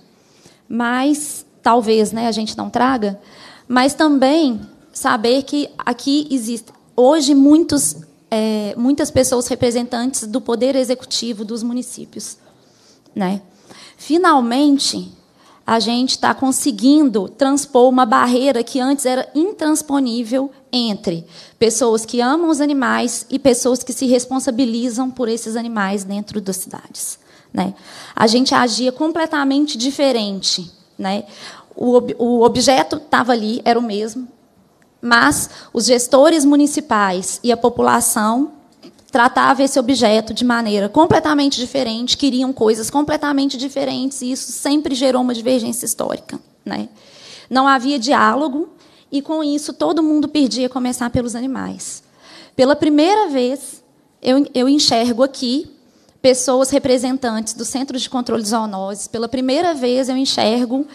mas talvez né, a gente não traga, mas também saber que aqui existe hoje muitos, é, muitas pessoas representantes do poder executivo dos municípios. Né? Finalmente, a gente está conseguindo transpor uma barreira que antes era intransponível entre pessoas que amam os animais e pessoas que se responsabilizam por esses animais dentro das cidades. Né? A gente agia completamente diferente. Né? O, ob o objeto estava ali, era o mesmo, mas os gestores municipais e a população tratava esse objeto de maneira completamente diferente, queriam coisas completamente diferentes, e isso sempre gerou uma divergência histórica. Né? Não havia diálogo, e com isso todo mundo perdia, começar pelos animais. Pela primeira vez, eu, eu enxergo aqui pessoas representantes do Centro de Controle de Zoonoses. Pela primeira vez eu enxergo,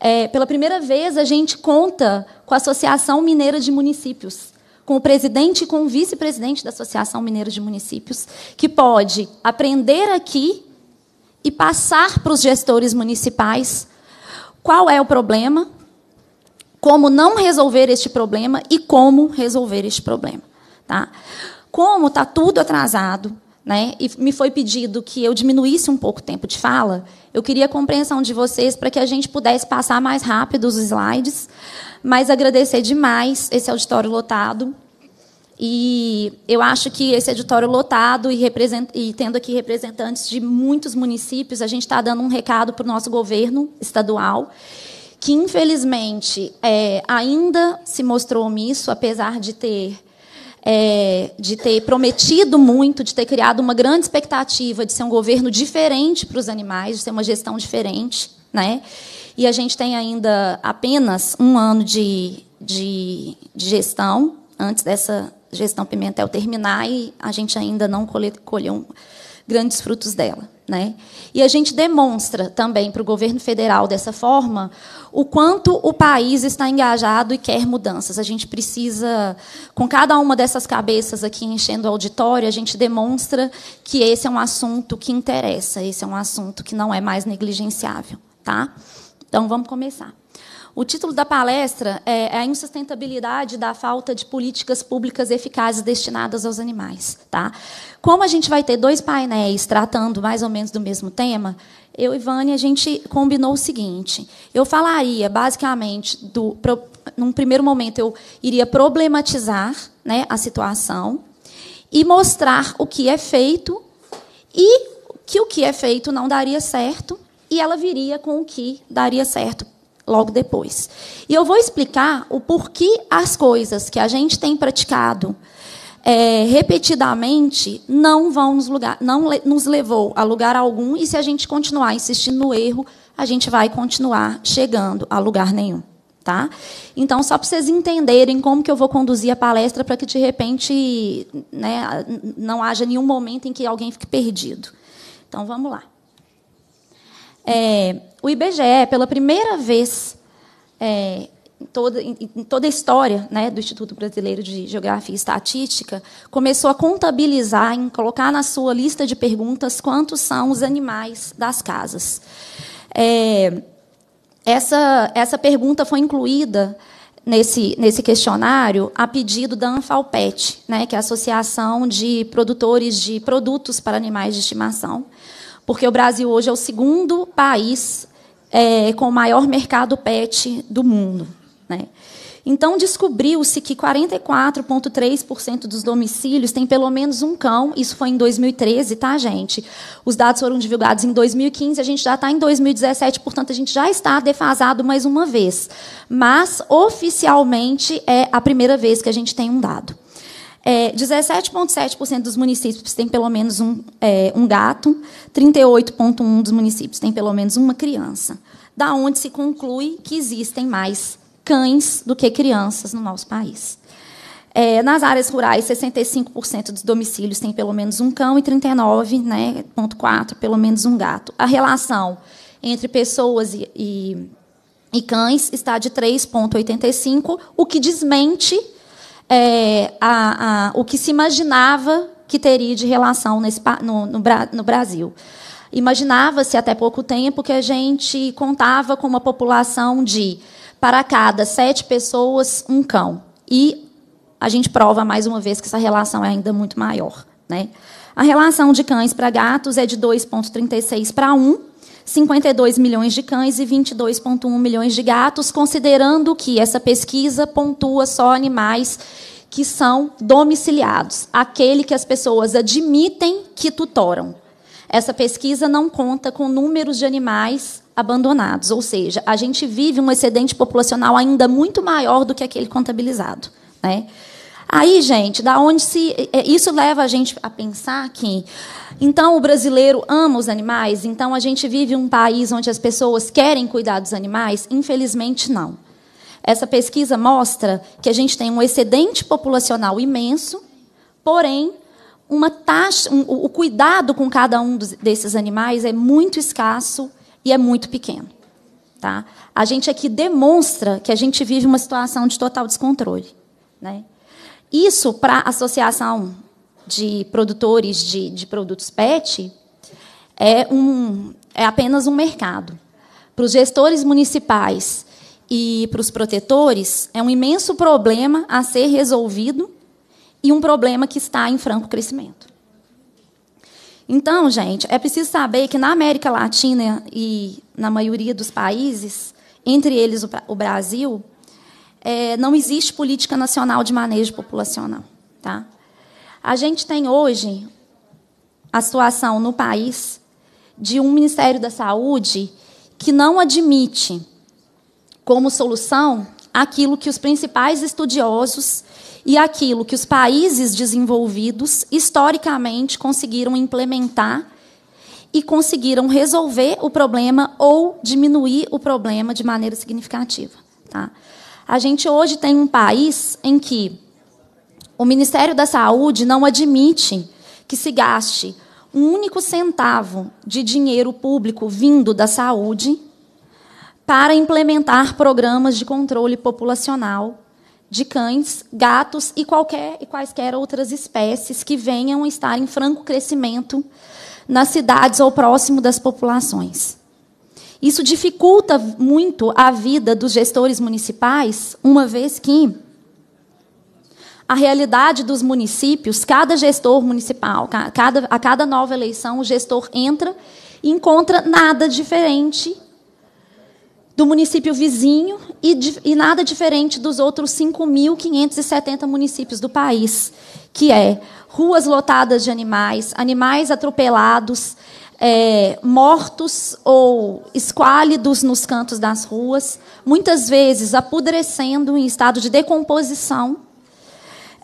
é, pela primeira vez a gente conta com a Associação Mineira de Municípios, com o presidente e com o vice-presidente da Associação Mineira de Municípios, que pode aprender aqui e passar para os gestores municipais qual é o problema, como não resolver este problema e como resolver este problema. Tá? Como está tudo atrasado, né, e me foi pedido que eu diminuísse um pouco o tempo de fala, eu queria a compreensão de vocês para que a gente pudesse passar mais rápido os slides, mas agradecer demais esse auditório lotado. E eu acho que esse auditório lotado e, e tendo aqui representantes de muitos municípios, a gente está dando um recado para o nosso governo estadual, que infelizmente é, ainda se mostrou omisso, apesar de ter é, de ter prometido muito, de ter criado uma grande expectativa de ser um governo diferente para os animais, de ser uma gestão diferente. Né? E a gente tem ainda apenas um ano de, de, de gestão, antes dessa gestão Pimentel terminar, e a gente ainda não colheu grandes frutos dela. Né? E a gente demonstra também para o governo federal, dessa forma, o quanto o país está engajado e quer mudanças. A gente precisa, com cada uma dessas cabeças aqui enchendo o auditório, a gente demonstra que esse é um assunto que interessa, esse é um assunto que não é mais negligenciável. Tá? Então, vamos começar. O título da palestra é, é A Insustentabilidade da Falta de Políticas Públicas Eficazes Destinadas aos Animais. Tá? Como a gente vai ter dois painéis tratando mais ou menos do mesmo tema, eu e Vânia, a gente combinou o seguinte: eu falaria, basicamente, do, pro, num primeiro momento, eu iria problematizar né, a situação e mostrar o que é feito e que o que é feito não daria certo e ela viria com o que daria certo logo depois. E eu vou explicar o porquê as coisas que a gente tem praticado é, repetidamente não vão nos lugar, não nos levou a lugar algum e se a gente continuar insistindo no erro, a gente vai continuar chegando a lugar nenhum. Tá? Então, só para vocês entenderem como que eu vou conduzir a palestra para que, de repente, né, não haja nenhum momento em que alguém fique perdido. Então, vamos lá. É, o IBGE, pela primeira vez é, em, toda, em, em, toda, a história né, do Instituto Brasileiro de Geografia e Estatística, começou a contabilizar, em colocar na sua lista de perguntas quantos são os animais das casas. É, essa, essa pergunta foi incluída nesse, nesse questionário a pedido da Anfalpet, né, que é a Associação de Produtores de Produtos para Animais de Estimação, porque o Brasil hoje é o segundo país é, com o maior mercado pet do mundo. Né? Então, descobriu-se que 44,3% dos domicílios têm pelo menos um cão. Isso foi em 2013, tá, gente? Os dados foram divulgados em 2015, a gente já está em 2017, portanto, a gente já está defasado mais uma vez. Mas, oficialmente, é a primeira vez que a gente tem um dado. É, 17,7% dos municípios tem pelo menos um, é, um gato, 38,1% dos municípios tem pelo menos uma criança. Da onde se conclui que existem mais cães do que crianças no nosso país. É, nas áreas rurais, 65% dos domicílios têm pelo menos um cão e 39,4% né, pelo menos um gato. A relação entre pessoas e, e, e cães está de 3,85, o que desmente é, a, a, o que se imaginava que teria de relação nesse, no, no, no Brasil. Imaginava-se até pouco tempo que a gente contava com uma população de, para cada sete pessoas, um cão. E a gente prova mais uma vez que essa relação é ainda muito maior. Né? A relação de cães para gatos é de 2,36 para 1, 52 milhões de cães e 22,1 milhões de gatos, considerando que essa pesquisa pontua só animais que são domiciliados, aquele que as pessoas admitem que tutoram. Essa pesquisa não conta com números de animais abandonados, ou seja, a gente vive um excedente populacional ainda muito maior do que aquele contabilizado. Né? Aí, gente, da onde se é, isso leva a gente a pensar que então o brasileiro ama os animais, então a gente vive um país onde as pessoas querem cuidar dos animais? Infelizmente não. Essa pesquisa mostra que a gente tem um excedente populacional imenso, porém uma taxa, um, o cuidado com cada um dos, desses animais é muito escasso e é muito pequeno. Tá? A gente aqui demonstra que a gente vive uma situação de total descontrole. Né? Isso para a associação de produtores de, de produtos PET é, um, é apenas um mercado. Para os gestores municipais e para os protetores, é um imenso problema a ser resolvido e um problema que está em franco crescimento. Então, gente, é preciso saber que na América Latina e na maioria dos países, entre eles o Brasil, é, não existe política nacional de manejo populacional. Tá? A gente tem hoje a situação no país de um Ministério da Saúde que não admite como solução aquilo que os principais estudiosos e aquilo que os países desenvolvidos historicamente conseguiram implementar e conseguiram resolver o problema ou diminuir o problema de maneira significativa. Tá? A gente hoje tem um país em que o Ministério da Saúde não admite que se gaste um único centavo de dinheiro público vindo da saúde para implementar programas de controle populacional de cães, gatos e qualquer e quaisquer outras espécies que venham estar em franco crescimento nas cidades ou próximo das populações. Isso dificulta muito a vida dos gestores municipais, uma vez que a realidade dos municípios, cada gestor municipal, cada, a cada nova eleição, o gestor entra e encontra nada diferente do município vizinho e, e nada diferente dos outros 5.570 municípios do país, que é ruas lotadas de animais, animais atropelados, é, mortos ou esquálidos nos cantos das ruas, muitas vezes apodrecendo em estado de decomposição,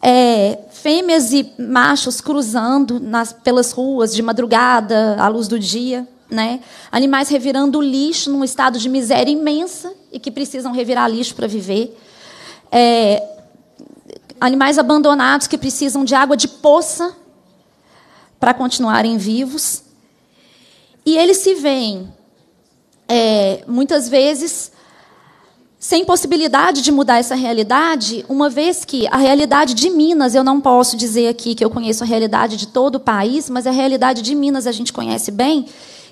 é, fêmeas e machos cruzando nas, pelas ruas de madrugada, à luz do dia, né? animais revirando lixo num estado de miséria imensa e que precisam revirar lixo para viver. É, animais abandonados que precisam de água de poça para continuarem vivos. E eles se veem, é, muitas vezes, sem possibilidade de mudar essa realidade, uma vez que a realidade de Minas, eu não posso dizer aqui que eu conheço a realidade de todo o país, mas a realidade de Minas a gente conhece bem,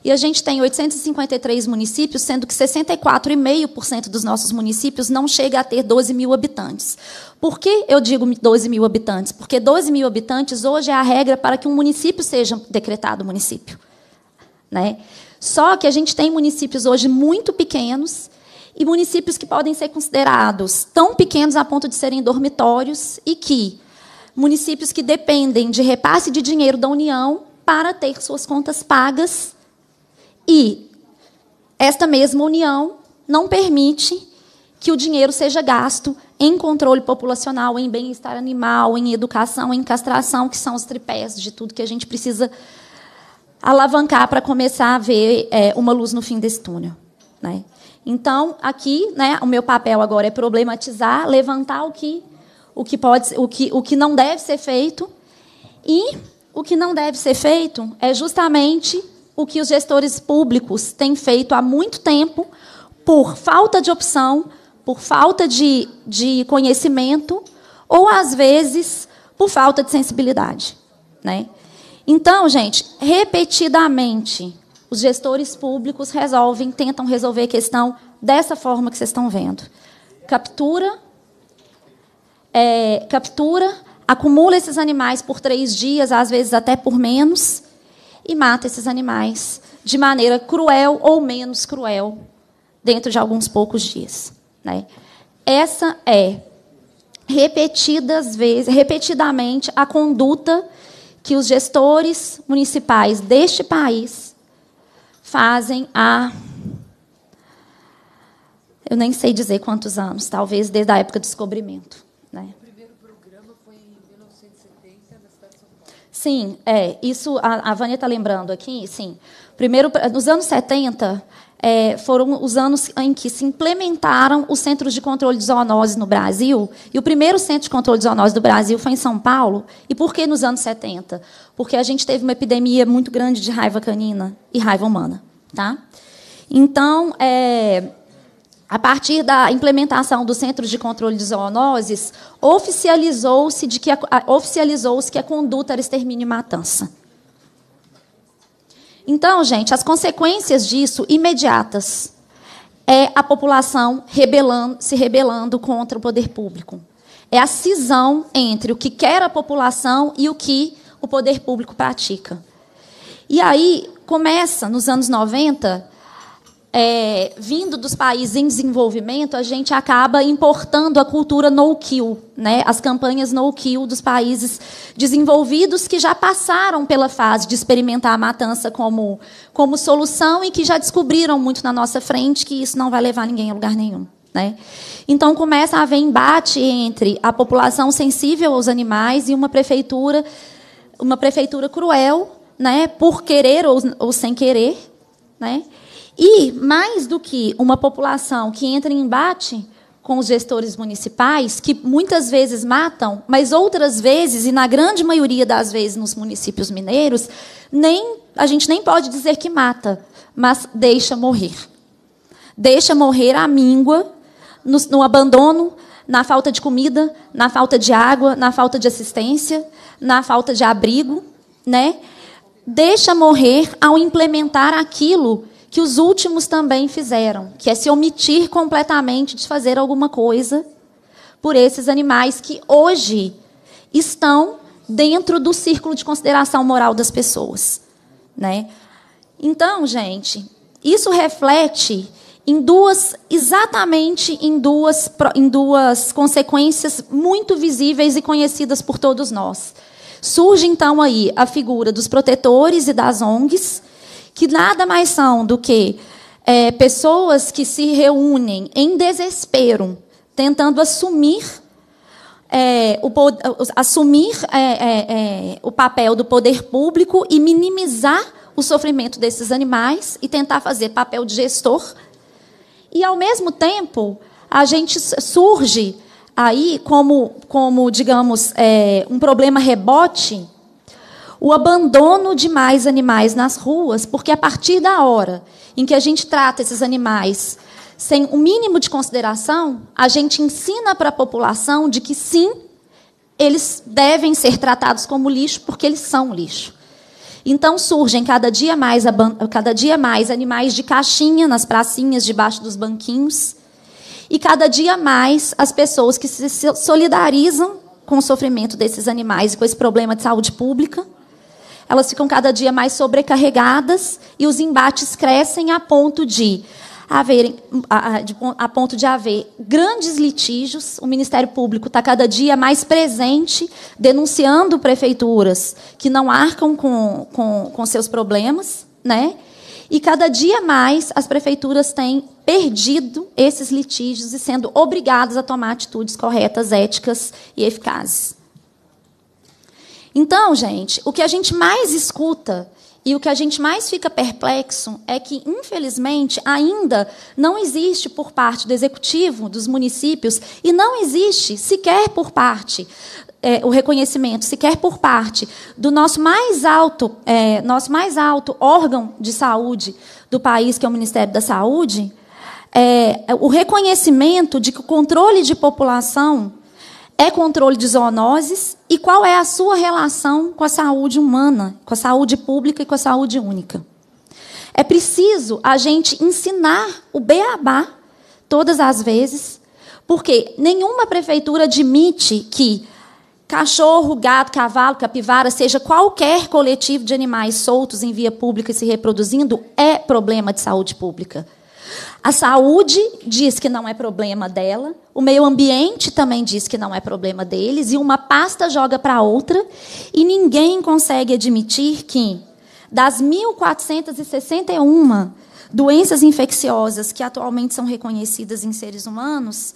e a gente tem 853 municípios, sendo que 64,5% dos nossos municípios não chega a ter 12 mil habitantes. Por que eu digo 12 mil habitantes? Porque 12 mil habitantes hoje é a regra para que um município seja decretado município. Né? Só que a gente tem municípios hoje muito pequenos e municípios que podem ser considerados tão pequenos a ponto de serem dormitórios e que municípios que dependem de repasse de dinheiro da União para ter suas contas pagas e esta mesma União não permite que o dinheiro seja gasto em controle populacional, em bem-estar animal, em educação, em castração, que são os tripés de tudo que a gente precisa alavancar para começar a ver é, uma luz no fim desse túnel. Né? Então, aqui, né, o meu papel agora é problematizar, levantar o que, o que, pode, o que, o que não deve ser feito. E o que não deve ser feito é justamente o que os gestores públicos têm feito há muito tempo por falta de opção, por falta de, de conhecimento ou, às vezes, por falta de sensibilidade. Né? Então, gente, repetidamente, os gestores públicos resolvem, tentam resolver a questão dessa forma que vocês estão vendo. Captura, é, captura, acumula esses animais por três dias, às vezes até por menos, e mata esses animais de maneira cruel ou menos cruel dentro de alguns poucos dias. Né? Essa é repetidas vezes, repetidamente a conduta que os gestores municipais deste país fazem há. Eu nem sei dizer quantos anos, talvez desde a época do descobrimento. Né? O primeiro programa foi em 1970, na cidade de São Paulo. Sim, é. Isso a, a Vânia está lembrando aqui, sim. Primeiro, nos anos 70, é, foram os anos em que se implementaram os centros de controle de zoonoses no Brasil. E o primeiro centro de controle de zoonoses do Brasil foi em São Paulo. E por que nos anos 70? Porque a gente teve uma epidemia muito grande de raiva canina e raiva humana. Tá? Então, é, a partir da implementação dos centros de controle de zoonoses, oficializou-se oficializou que a conduta era extermínio e matança. Então, gente, as consequências disso imediatas é a população rebelando, se rebelando contra o poder público. É a cisão entre o que quer a população e o que o poder público pratica. E aí começa, nos anos 90, é, vindo dos países em desenvolvimento, a gente acaba importando a cultura no-kill, né? as campanhas no-kill dos países desenvolvidos que já passaram pela fase de experimentar a matança como, como solução e que já descobriram muito na nossa frente que isso não vai levar ninguém a lugar nenhum. Né? Então começa a haver embate entre a população sensível aos animais e uma prefeitura, uma prefeitura cruel, né? por querer ou, ou sem querer, né? E, mais do que uma população que entra em embate com os gestores municipais, que muitas vezes matam, mas outras vezes, e na grande maioria das vezes nos municípios mineiros, nem, a gente nem pode dizer que mata, mas deixa morrer. Deixa morrer a míngua no, no abandono, na falta de comida, na falta de água, na falta de assistência, na falta de abrigo, né? Deixa morrer ao implementar aquilo que os últimos também fizeram, que é se omitir completamente de fazer alguma coisa por esses animais que hoje estão dentro do círculo de consideração moral das pessoas, né? Então, gente, isso reflete em duas exatamente em duas em duas consequências muito visíveis e conhecidas por todos nós. Surge então aí a figura dos protetores e das ONGs, que nada mais são do que é, pessoas que se reúnem em desespero, tentando assumir é, o, assumir é, é, é, o papel do poder público e minimizar o sofrimento desses animais e tentar fazer papel de gestor. E ao mesmo tempo, a gente surge aí como, como digamos, é, um problema rebote o abandono de mais animais nas ruas, porque a partir da hora em que a gente trata esses animais sem o mínimo de consideração, a gente ensina para a população de que sim, eles devem ser tratados como lixo, porque eles são lixo. Então surgem cada dia mais, cada dia mais animais de caixinha nas pracinhas, debaixo dos banquinhos, e cada dia mais as pessoas que se solidarizam com o sofrimento desses animais e com esse problema de saúde pública elas ficam cada dia mais sobrecarregadas e os embates crescem a ponto de a, a ponto de haver grandes litígios. O Ministério Público está cada dia mais presente, denunciando prefeituras que não arcam com, com, com seus problemas, né? E cada dia mais as prefeituras têm perdido esses litígios e sendo obrigadas a tomar atitudes corretas, éticas e eficazes. Então, gente, o que a gente mais escuta e o que a gente mais fica perplexo é que, infelizmente, ainda não existe por parte do executivo dos municípios e não existe sequer por parte é, o reconhecimento, sequer por parte do nosso mais alto, é, nosso mais alto órgão de saúde do país, que é o Ministério da Saúde, é, o reconhecimento de que o controle de população é controle de zoonoses e qual é a sua relação com a saúde humana, com a saúde pública e com a saúde única. É preciso a gente ensinar o beabá todas as vezes, porque nenhuma prefeitura admite que cachorro, gato, cavalo, capivara, seja qualquer coletivo de animais soltos em via pública e se reproduzindo, é problema de saúde pública. A saúde diz que não é problema dela, o meio ambiente também diz que não é problema deles, e uma pasta joga para outra, e ninguém consegue admitir que das 1.461 doenças infecciosas que atualmente são reconhecidas em seres humanos,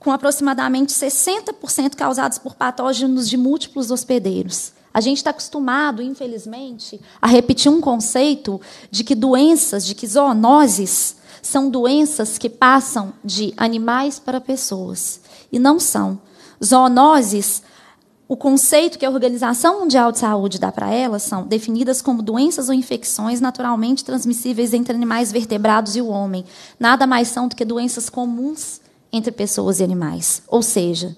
com aproximadamente 60% causados por patógenos de múltiplos hospedeiros. A gente está acostumado, infelizmente, a repetir um conceito de que doenças, de que zoonoses, são doenças que passam de animais para pessoas. E não são. Zoonoses, o conceito que a Organização Mundial de Saúde dá para elas são definidas como doenças ou infecções naturalmente transmissíveis entre animais vertebrados e o homem. Nada mais são do que doenças comuns entre pessoas e animais. Ou seja,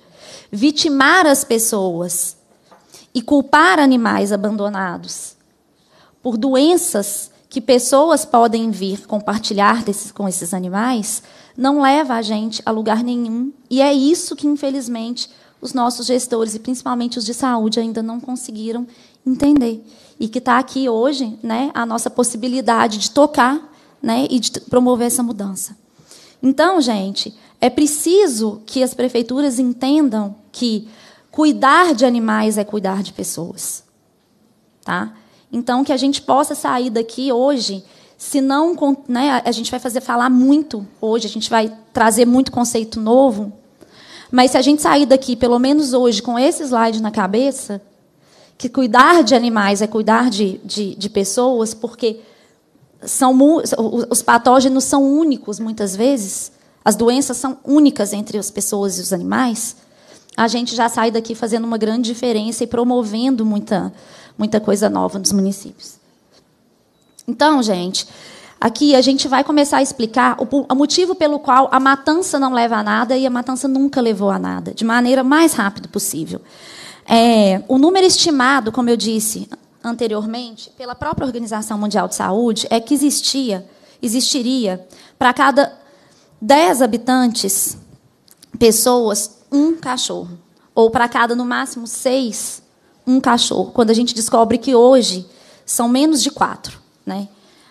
vitimar as pessoas e culpar animais abandonados por doenças que pessoas podem vir compartilhar desses, com esses animais, não leva a gente a lugar nenhum. E é isso que, infelizmente, os nossos gestores, e principalmente os de saúde, ainda não conseguiram entender. E que está aqui hoje né, a nossa possibilidade de tocar né, e de promover essa mudança. Então, gente, é preciso que as prefeituras entendam que cuidar de animais é cuidar de pessoas. Tá? Então, que a gente possa sair daqui hoje, se não. Né, a gente vai fazer falar muito hoje, a gente vai trazer muito conceito novo, mas se a gente sair daqui, pelo menos hoje, com esse slide na cabeça, que cuidar de animais é cuidar de, de, de pessoas, porque são, os patógenos são únicos muitas vezes, as doenças são únicas entre as pessoas e os animais a gente já sai daqui fazendo uma grande diferença e promovendo muita, muita coisa nova nos municípios. Então, gente, aqui a gente vai começar a explicar o, o motivo pelo qual a matança não leva a nada e a matança nunca levou a nada, de maneira mais rápida possível. É, o número estimado, como eu disse anteriormente, pela própria Organização Mundial de Saúde, é que existia, existiria para cada 10 habitantes, pessoas, um cachorro. Ou para cada, no máximo, seis, um cachorro. Quando a gente descobre que hoje são menos de quatro, né?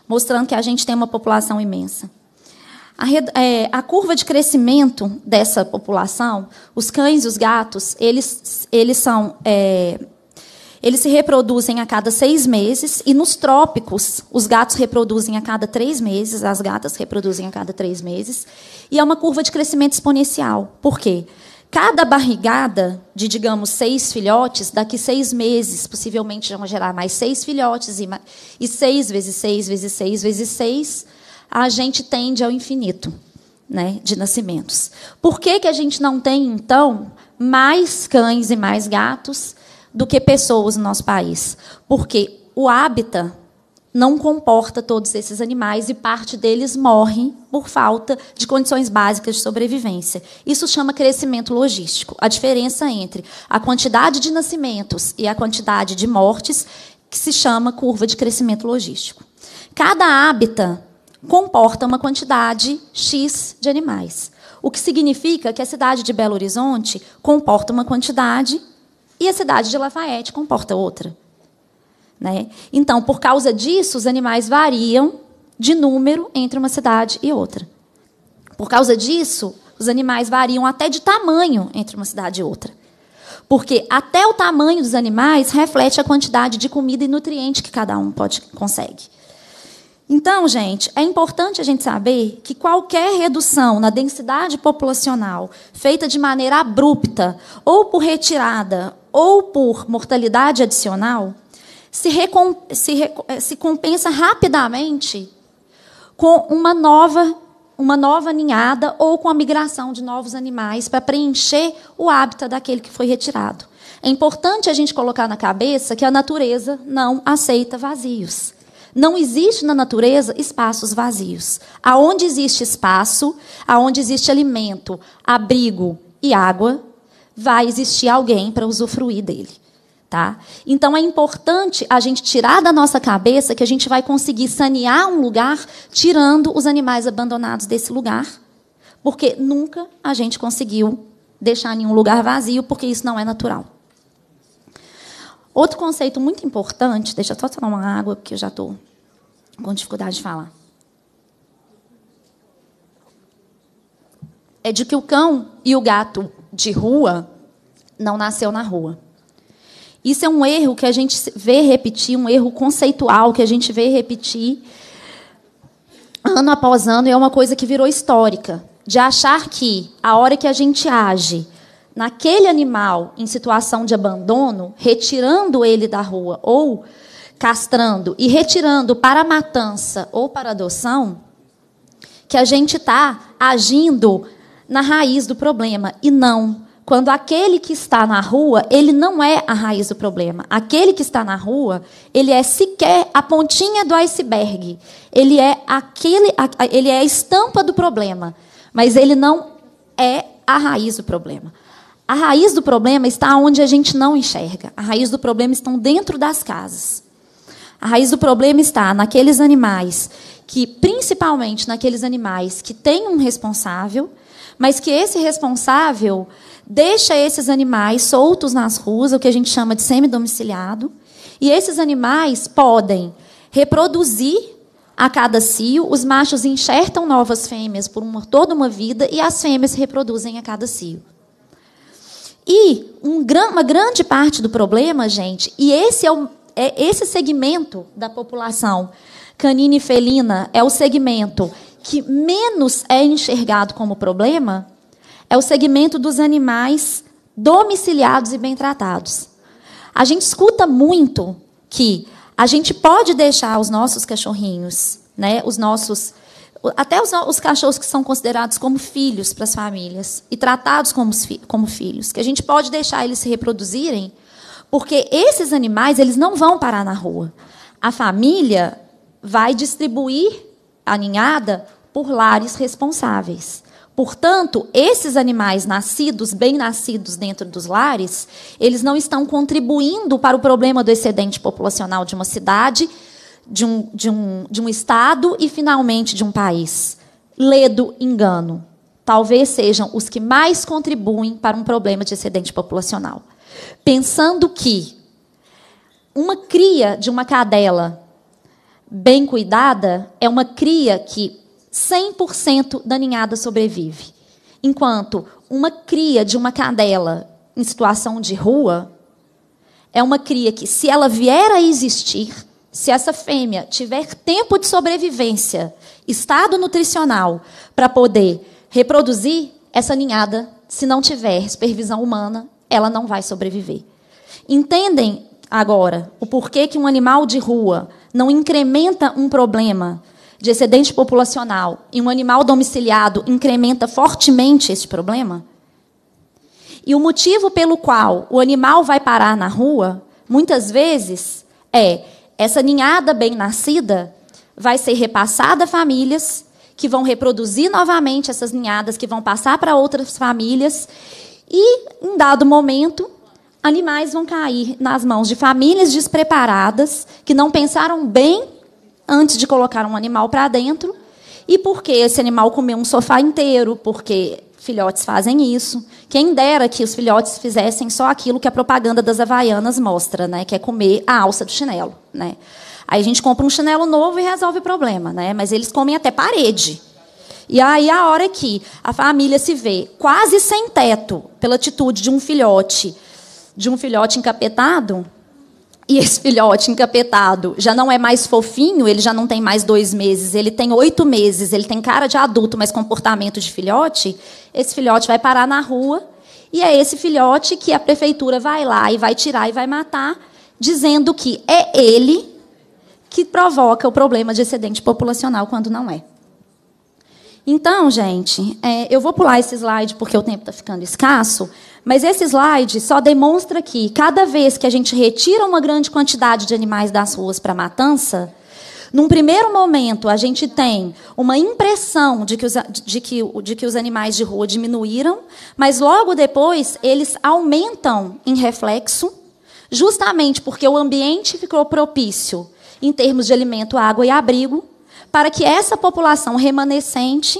mostrando que a gente tem uma população imensa. A, é, a, curva de crescimento dessa população, os cães e os gatos, eles, eles são. É, eles se reproduzem a cada seis meses e nos trópicos os gatos reproduzem a cada três meses, as gatas reproduzem a cada três meses e é uma curva de crescimento exponencial. Por quê? Cada barrigada de, digamos, seis filhotes, daqui seis meses, possivelmente vão gerar mais seis filhotes, e, e seis vezes seis, vezes seis, vezes seis, a gente tende ao infinito né, de nascimentos. Por que, que a gente não tem, então, mais cães e mais gatos do que pessoas no nosso país? Porque o hábitat não comporta todos esses animais e parte deles morrem por falta de condições básicas de sobrevivência. Isso chama crescimento logístico. A diferença entre a quantidade de nascimentos e a quantidade de mortes, que se chama curva de crescimento logístico. Cada hábitat comporta uma quantidade X de animais. O que significa que a cidade de Belo Horizonte comporta uma quantidade e a cidade de Lafayette comporta outra. Né? Então, por causa disso, os animais variam de número entre uma cidade e outra. Por causa disso, os animais variam até de tamanho entre uma cidade e outra. Porque até o tamanho dos animais reflete a quantidade de comida e nutriente que cada um pode, consegue. Então, gente, é importante a gente saber que qualquer redução na densidade populacional feita de maneira abrupta, ou por retirada, ou por mortalidade adicional, se, recom se, eh, se compensa rapidamente com uma nova uma nova ninhada ou com a migração de novos animais para preencher o hábitat daquele que foi retirado. É importante a gente colocar na cabeça que a natureza não aceita vazios. Não existe na natureza espaços vazios. Aonde existe espaço, aonde existe alimento, abrigo e água, vai existir alguém para usufruir dele. Tá? Então é importante a gente tirar da nossa cabeça que a gente vai conseguir sanear um lugar tirando os animais abandonados desse lugar, porque nunca a gente conseguiu deixar nenhum lugar vazio, porque isso não é natural. Outro conceito muito importante, deixa eu só tomar uma água, porque eu já estou com dificuldade de falar. É de que o cão e o gato de rua não nasceu na rua. Isso é um erro que a gente vê repetir, um erro conceitual que a gente vê repetir ano após ano, e é uma coisa que virou histórica, de achar que a hora que a gente age naquele animal em situação de abandono, retirando ele da rua ou castrando e retirando para matança ou para adoção, que a gente está agindo na raiz do problema e não quando aquele que está na rua, ele não é a raiz do problema. Aquele que está na rua, ele é sequer a pontinha do iceberg. Ele é aquele, ele é a estampa do problema, mas ele não é a raiz do problema. A raiz do problema está onde a gente não enxerga. A raiz do problema está dentro das casas. A raiz do problema está naqueles animais que, principalmente naqueles animais que têm um responsável, mas que esse responsável deixa esses animais soltos nas ruas, o que a gente chama de semidomiciliado, e esses animais podem reproduzir a cada cio, os machos enxertam novas fêmeas por uma, toda uma vida e as fêmeas reproduzem a cada cio. E um, uma grande parte do problema, gente, e esse é, o, é esse segmento da população canina e felina é o segmento que menos é enxergado como problema, é o segmento dos animais domiciliados e bem tratados. A gente escuta muito que a gente pode deixar os nossos cachorrinhos, né, os nossos até os, os cachorros que são considerados como filhos para as famílias e tratados como, como filhos, que a gente pode deixar eles se reproduzirem, porque esses animais eles não vão parar na rua. A família vai distribuir a ninhada por lares responsáveis. Portanto, esses animais nascidos, bem nascidos dentro dos lares, eles não estão contribuindo para o problema do excedente populacional de uma cidade, de um, de um, de um estado e, finalmente, de um país. Ledo engano. Talvez sejam os que mais contribuem para um problema de excedente populacional. Pensando que uma cria de uma cadela bem cuidada é uma cria que 100% da ninhada sobrevive. Enquanto uma cria de uma cadela em situação de rua é uma cria que, se ela vier a existir, se essa fêmea tiver tempo de sobrevivência, estado nutricional, para poder reproduzir, essa ninhada, se não tiver supervisão humana, ela não vai sobreviver. Entendem agora o porquê que um animal de rua não incrementa um problema de excedente populacional em um animal domiciliado incrementa fortemente esse problema? E o motivo pelo qual o animal vai parar na rua, muitas vezes, é essa ninhada bem nascida vai ser repassada a famílias que vão reproduzir novamente essas ninhadas, que vão passar para outras famílias, e em dado momento animais vão cair nas mãos de famílias despreparadas que não pensaram bem antes de colocar um animal para dentro, e porque esse animal comeu um sofá inteiro, porque filhotes fazem isso. Quem dera que os filhotes fizessem só aquilo que a propaganda das Havaianas mostra, né? que é comer a alça do chinelo. Né? Aí a gente compra um chinelo novo e resolve o problema, né? mas eles comem até parede. E aí a hora é que a família se vê quase sem teto pela atitude de um filhote, de um filhote encapetado, e esse filhote encapetado já não é mais fofinho, ele já não tem mais dois meses, ele tem oito meses, ele tem cara de adulto, mas comportamento de filhote. Esse filhote vai parar na rua e é esse filhote que a prefeitura vai lá e vai tirar e vai matar, dizendo que é ele que provoca o problema de excedente populacional quando não é. Então, gente, é, eu vou pular esse slide porque o tempo está ficando escasso, mas esse slide só demonstra que cada vez que a gente retira uma grande quantidade de animais das ruas para matança, num primeiro momento, a gente tem uma impressão de que, os, de, que, de que os animais de rua diminuíram, mas logo depois eles aumentam em reflexo, justamente porque o ambiente ficou propício em termos de alimento, água e abrigo, para que essa população remanescente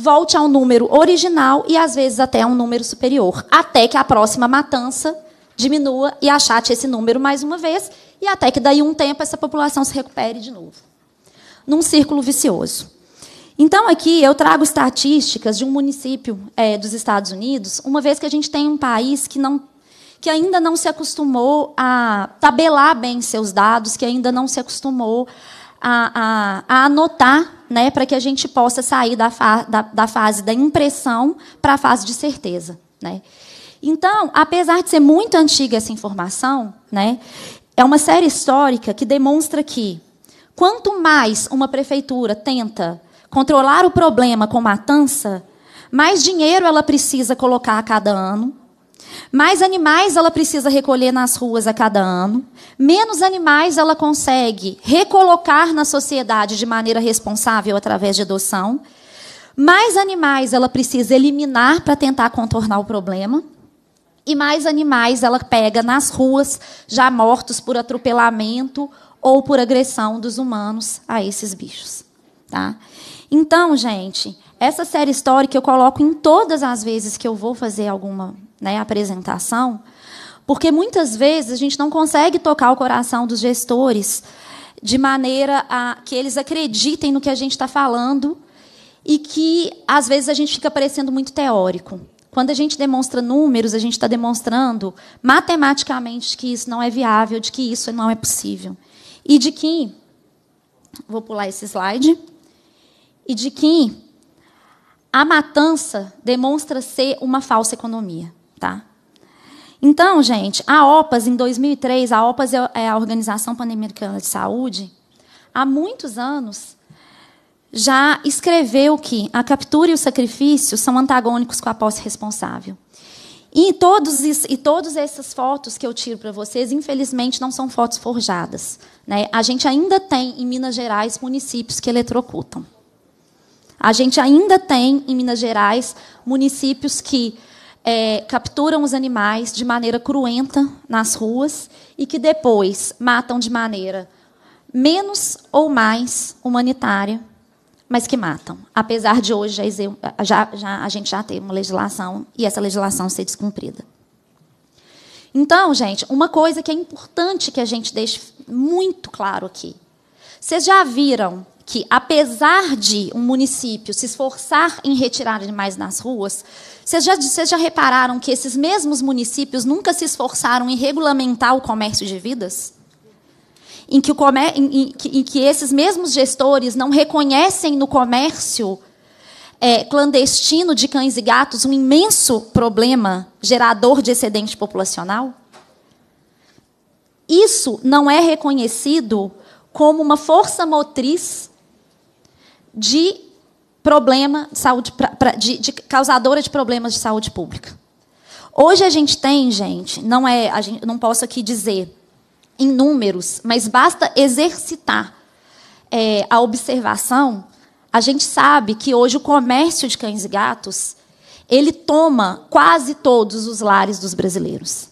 volte ao número original e às vezes até a um número superior, até que a próxima matança diminua e achate esse número mais uma vez, e até que daí um tempo essa população se recupere de novo. Num círculo vicioso. Então, aqui eu trago estatísticas de um município é, dos Estados Unidos, uma vez que a gente tem um país que, não, que ainda não se acostumou a tabelar bem seus dados, que ainda não se acostumou a, a, a anotar, né, para que a gente possa sair da, fa da, da fase da impressão para a fase de certeza. Né? Então, apesar de ser muito antiga essa informação, né, é uma série histórica que demonstra que quanto mais uma prefeitura tenta controlar o problema com matança, mais dinheiro ela precisa colocar a cada ano, mais animais ela precisa recolher nas ruas a cada ano, menos animais ela consegue recolocar na sociedade de maneira responsável através de adoção, mais animais ela precisa eliminar para tentar contornar o problema, e mais animais ela pega nas ruas já mortos por atropelamento ou por agressão dos humanos a esses bichos. Tá? Então, gente, essa série histórica eu coloco em todas as vezes que eu vou fazer alguma né, apresentação, porque muitas vezes a gente não consegue tocar o coração dos gestores de maneira a que eles acreditem no que a gente está falando e que, às vezes, a gente fica parecendo muito teórico. Quando a gente demonstra números, a gente está demonstrando matematicamente que isso não é viável, de que isso não é possível. E de que. Vou pular esse slide. E de que a matança demonstra ser uma falsa economia. Tá? Então, gente, a OPAS, em 2003, a OPAS é a Organização Pan-Americana de Saúde, há muitos anos já escreveu que a captura e o sacrifício são antagônicos com a posse responsável. E todos, isso, e todas essas fotos que eu tiro para vocês, infelizmente, não são fotos forjadas. Né? A gente ainda tem, em Minas Gerais, municípios que eletrocutam. A gente ainda tem, em Minas Gerais, municípios que é, capturam os animais de maneira cruenta nas ruas e que depois matam de maneira menos ou mais humanitária, mas que matam. Apesar de hoje já, já, a gente já ter uma legislação e essa legislação ser descumprida. Então, gente, uma coisa que é importante que a gente deixe muito claro aqui. Vocês já viram que, apesar de um município se esforçar em retirar animais nas ruas, vocês já, vocês já repararam que esses mesmos municípios nunca se esforçaram em regulamentar o comércio de vidas? Em que, o comér em, em, em que esses mesmos gestores não reconhecem no comércio é, clandestino de cães e gatos um imenso problema gerador de excedente populacional? Isso não é reconhecido como uma força motriz de problema de saúde, pra, pra, de, de, causadora de problemas de saúde pública. Hoje a gente tem, gente, não é, a gente, não posso aqui dizer em números, mas basta exercitar é, a observação. A gente sabe que hoje o comércio de cães e gatos ele toma quase todos os lares dos brasileiros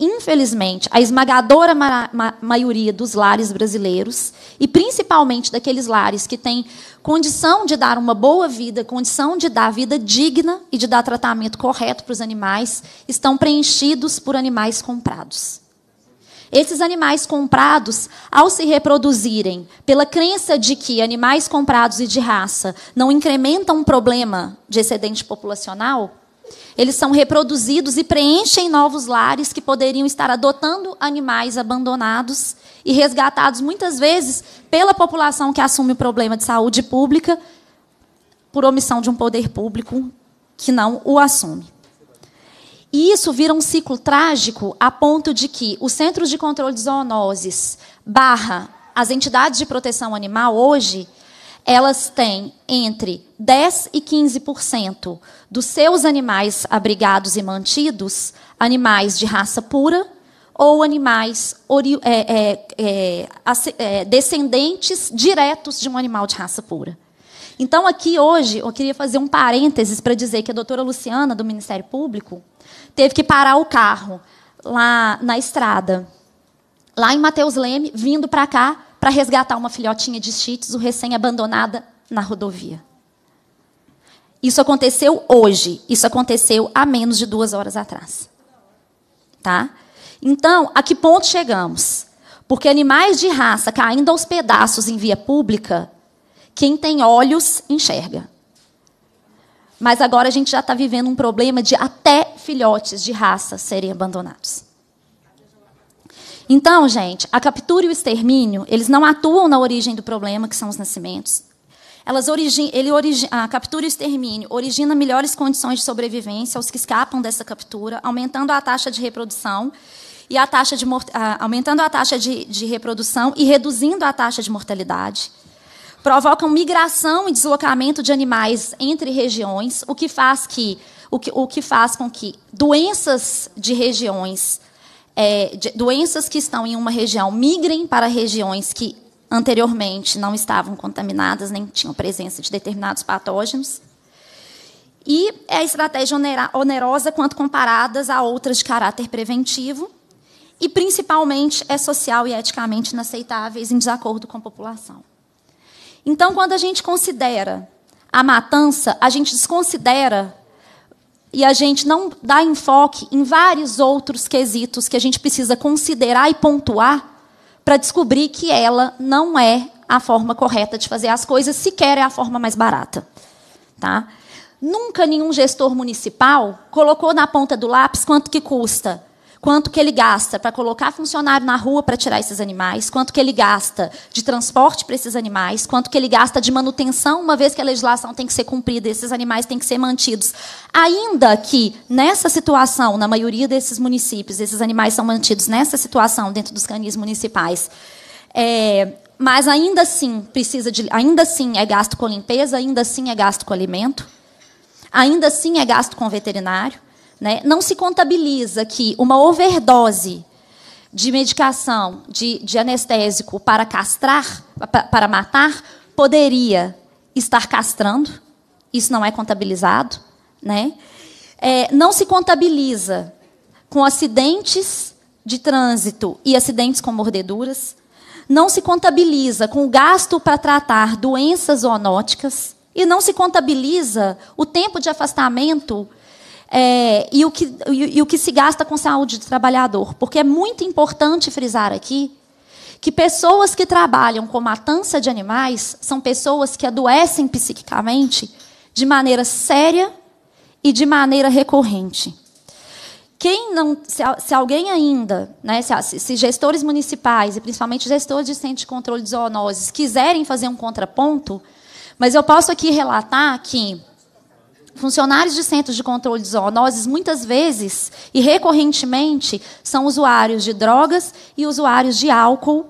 infelizmente, a esmagadora ma ma maioria dos lares brasileiros, e principalmente daqueles lares que têm condição de dar uma boa vida, condição de dar vida digna e de dar tratamento correto para os animais, estão preenchidos por animais comprados. Esses animais comprados, ao se reproduzirem, pela crença de que animais comprados e de raça não incrementam um problema de excedente populacional, eles são reproduzidos e preenchem novos lares que poderiam estar adotando animais abandonados e resgatados muitas vezes pela população que assume o problema de saúde pública por omissão de um poder público que não o assume. E isso vira um ciclo trágico a ponto de que os centros de controle de zoonoses barra as entidades de proteção animal hoje elas têm entre 10 e 15% dos seus animais abrigados e mantidos, animais de raça pura ou animais é, é, é, é, descendentes diretos de um animal de raça pura. Então, aqui hoje, eu queria fazer um parênteses para dizer que a doutora Luciana, do Ministério Público, teve que parar o carro lá na estrada, lá em Mateus Leme, vindo para cá, para resgatar uma filhotinha de Shih Tzu recém-abandonada na rodovia. Isso aconteceu hoje. Isso aconteceu há menos de duas horas atrás. Tá? Então, a que ponto chegamos? Porque animais de raça caindo aos pedaços em via pública, quem tem olhos enxerga. Mas agora a gente já está vivendo um problema de até filhotes de raça serem abandonados. Então, gente, a captura e o extermínio, eles não atuam na origem do problema, que são os nascimentos. Elas origi ele origi a captura e o extermínio origina melhores condições de sobrevivência aos que escapam dessa captura, aumentando a taxa de reprodução e a taxa de aumentando a taxa de, de reprodução e reduzindo a taxa de mortalidade. Provocam migração e deslocamento de animais entre regiões, o que faz que o que, o que faz com que doenças de regiões é, de, doenças que estão em uma região migrem para regiões que anteriormente não estavam contaminadas, nem tinham presença de determinados patógenos. E é a estratégia onerosa quanto comparadas a outras de caráter preventivo. E, principalmente, é social e eticamente inaceitáveis em desacordo com a população. Então, quando a gente considera a matança, a gente desconsidera e a gente não dá enfoque em vários outros quesitos que a gente precisa considerar e pontuar para descobrir que ela não é a forma correta de fazer as coisas, sequer é a forma mais barata. Tá? Nunca nenhum gestor municipal colocou na ponta do lápis quanto que custa quanto que ele gasta para colocar funcionário na rua para tirar esses animais, quanto que ele gasta de transporte para esses animais, quanto que ele gasta de manutenção, uma vez que a legislação tem que ser cumprida, esses animais têm que ser mantidos. Ainda que nessa situação, na maioria desses municípios, esses animais são mantidos nessa situação dentro dos canis municipais. É, mas ainda assim precisa de, ainda assim é gasto com limpeza, ainda assim é gasto com alimento, ainda assim é gasto com veterinário. Né? Não se contabiliza que uma overdose de medicação, de, de anestésico para castrar, para matar, poderia estar castrando. Isso não é contabilizado. Né? É, não se contabiliza com acidentes de trânsito e acidentes com mordeduras. Não se contabiliza com o gasto para tratar doenças zoonóticas. E não se contabiliza o tempo de afastamento é, e, o que, e, e o que se gasta com saúde do trabalhador. Porque é muito importante frisar aqui que pessoas que trabalham com matança de animais são pessoas que adoecem psiquicamente de maneira séria e de maneira recorrente. Quem não, se, se alguém ainda, né, se, se, gestores municipais e principalmente gestores de centro de controle de zoonoses quiserem fazer um contraponto, mas eu posso aqui relatar que Funcionários de centros de controle de zoonoses muitas vezes e recorrentemente são usuários de drogas e usuários de álcool,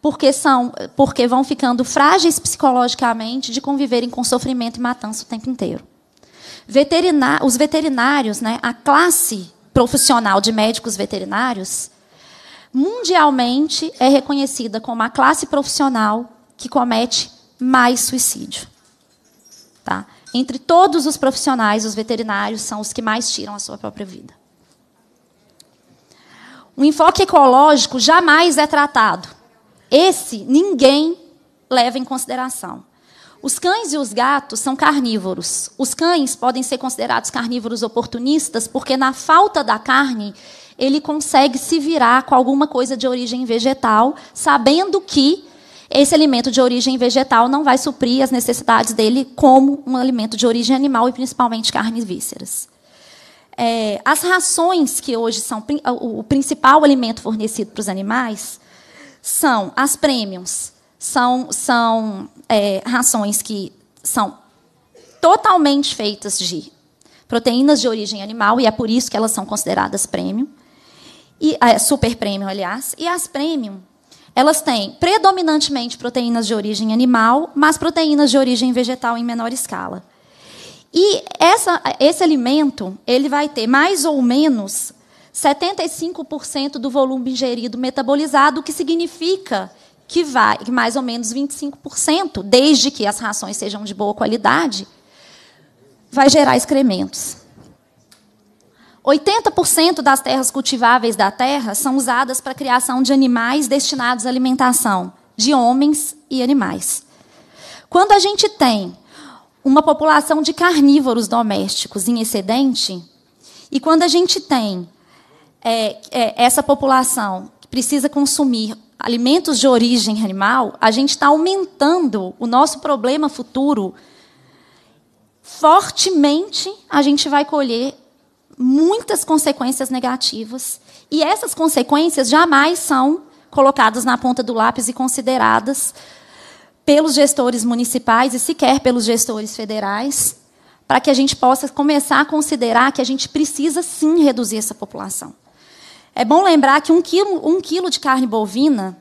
porque são, porque vão ficando frágeis psicologicamente de conviverem com sofrimento e matança o tempo inteiro. Veterinar, os veterinários, né, a classe profissional de médicos veterinários, mundialmente é reconhecida como a classe profissional que comete mais suicídio. Tá? Entre todos os profissionais, os veterinários são os que mais tiram a sua própria vida. O enfoque ecológico jamais é tratado. Esse ninguém leva em consideração. Os cães e os gatos são carnívoros. Os cães podem ser considerados carnívoros oportunistas porque, na falta da carne, ele consegue se virar com alguma coisa de origem vegetal, sabendo que esse alimento de origem vegetal não vai suprir as necessidades dele como um alimento de origem animal e principalmente carnes vísceras. É, as rações que hoje são o principal alimento fornecido para os animais são as premiums, são, são é, rações que são totalmente feitas de proteínas de origem animal e é por isso que elas são consideradas premium e é, super premium, aliás, e as premium elas têm predominantemente proteínas de origem animal, mas proteínas de origem vegetal em menor escala. E essa, esse alimento ele vai ter mais ou menos 75% do volume ingerido metabolizado, o que significa que vai que mais ou menos 25%, desde que as rações sejam de boa qualidade, vai gerar excrementos. 80% das terras cultiváveis da terra são usadas para a criação de animais destinados à alimentação, de homens e animais. Quando a gente tem uma população de carnívoros domésticos em excedente, e quando a gente tem é, é, essa população que precisa consumir alimentos de origem animal, a gente está aumentando o nosso problema futuro. Fortemente a gente vai colher muitas consequências negativas. E essas consequências jamais são colocadas na ponta do lápis e consideradas pelos gestores municipais e sequer pelos gestores federais, para que a gente possa começar a considerar que a gente precisa sim reduzir essa população. É bom lembrar que um quilo, um quilo de carne bovina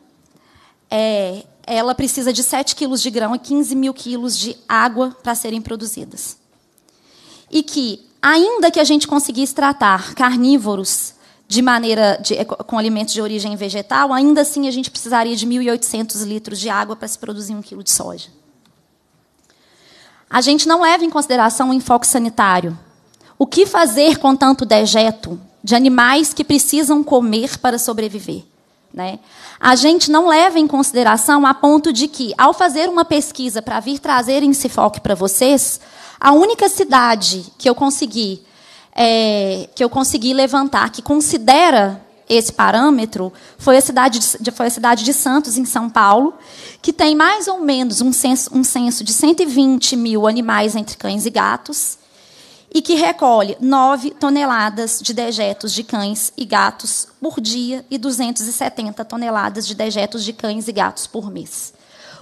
é, ela precisa de 7 quilos de grão e 15 mil quilos de água para serem produzidas. E que ainda que a gente conseguisse tratar carnívoros de maneira de, eh, com alimentos de origem vegetal, ainda assim a gente precisaria de 1.800 litros de água para se produzir um quilo de soja. A gente não leva em consideração o enfoque sanitário. O que fazer com tanto dejeto de animais que precisam comer para sobreviver? Né? A gente não leva em consideração a ponto de que, ao fazer uma pesquisa para vir trazer em Cifoc para vocês, a única cidade que eu consegui é, que eu consegui levantar que considera esse parâmetro foi a cidade de, foi a cidade de Santos, em São Paulo, que tem mais ou menos um censo, um censo de 120 mil animais entre cães e gatos, e que recolhe 9 toneladas de dejetos de cães e gatos por dia e 270 toneladas de dejetos de cães e gatos por mês.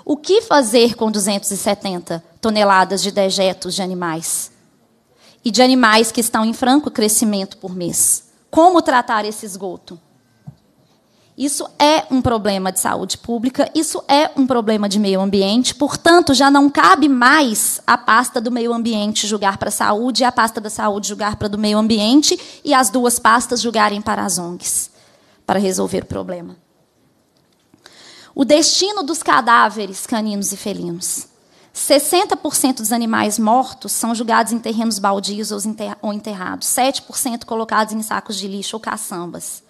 O que fazer com 270 toneladas de dejetos de animais? E de animais que estão em franco crescimento por mês? Como tratar esse esgoto? Isso é um problema de saúde pública, isso é um problema de meio ambiente, portanto, já não cabe mais a pasta do meio ambiente julgar para a saúde, e a pasta da saúde julgar para do meio ambiente e as duas pastas julgarem para as ONGs para resolver o problema. O destino dos cadáveres caninos e felinos. 60% dos animais mortos são julgados em terrenos baldios ou enterrados, 7% colocados em sacos de lixo ou caçambas.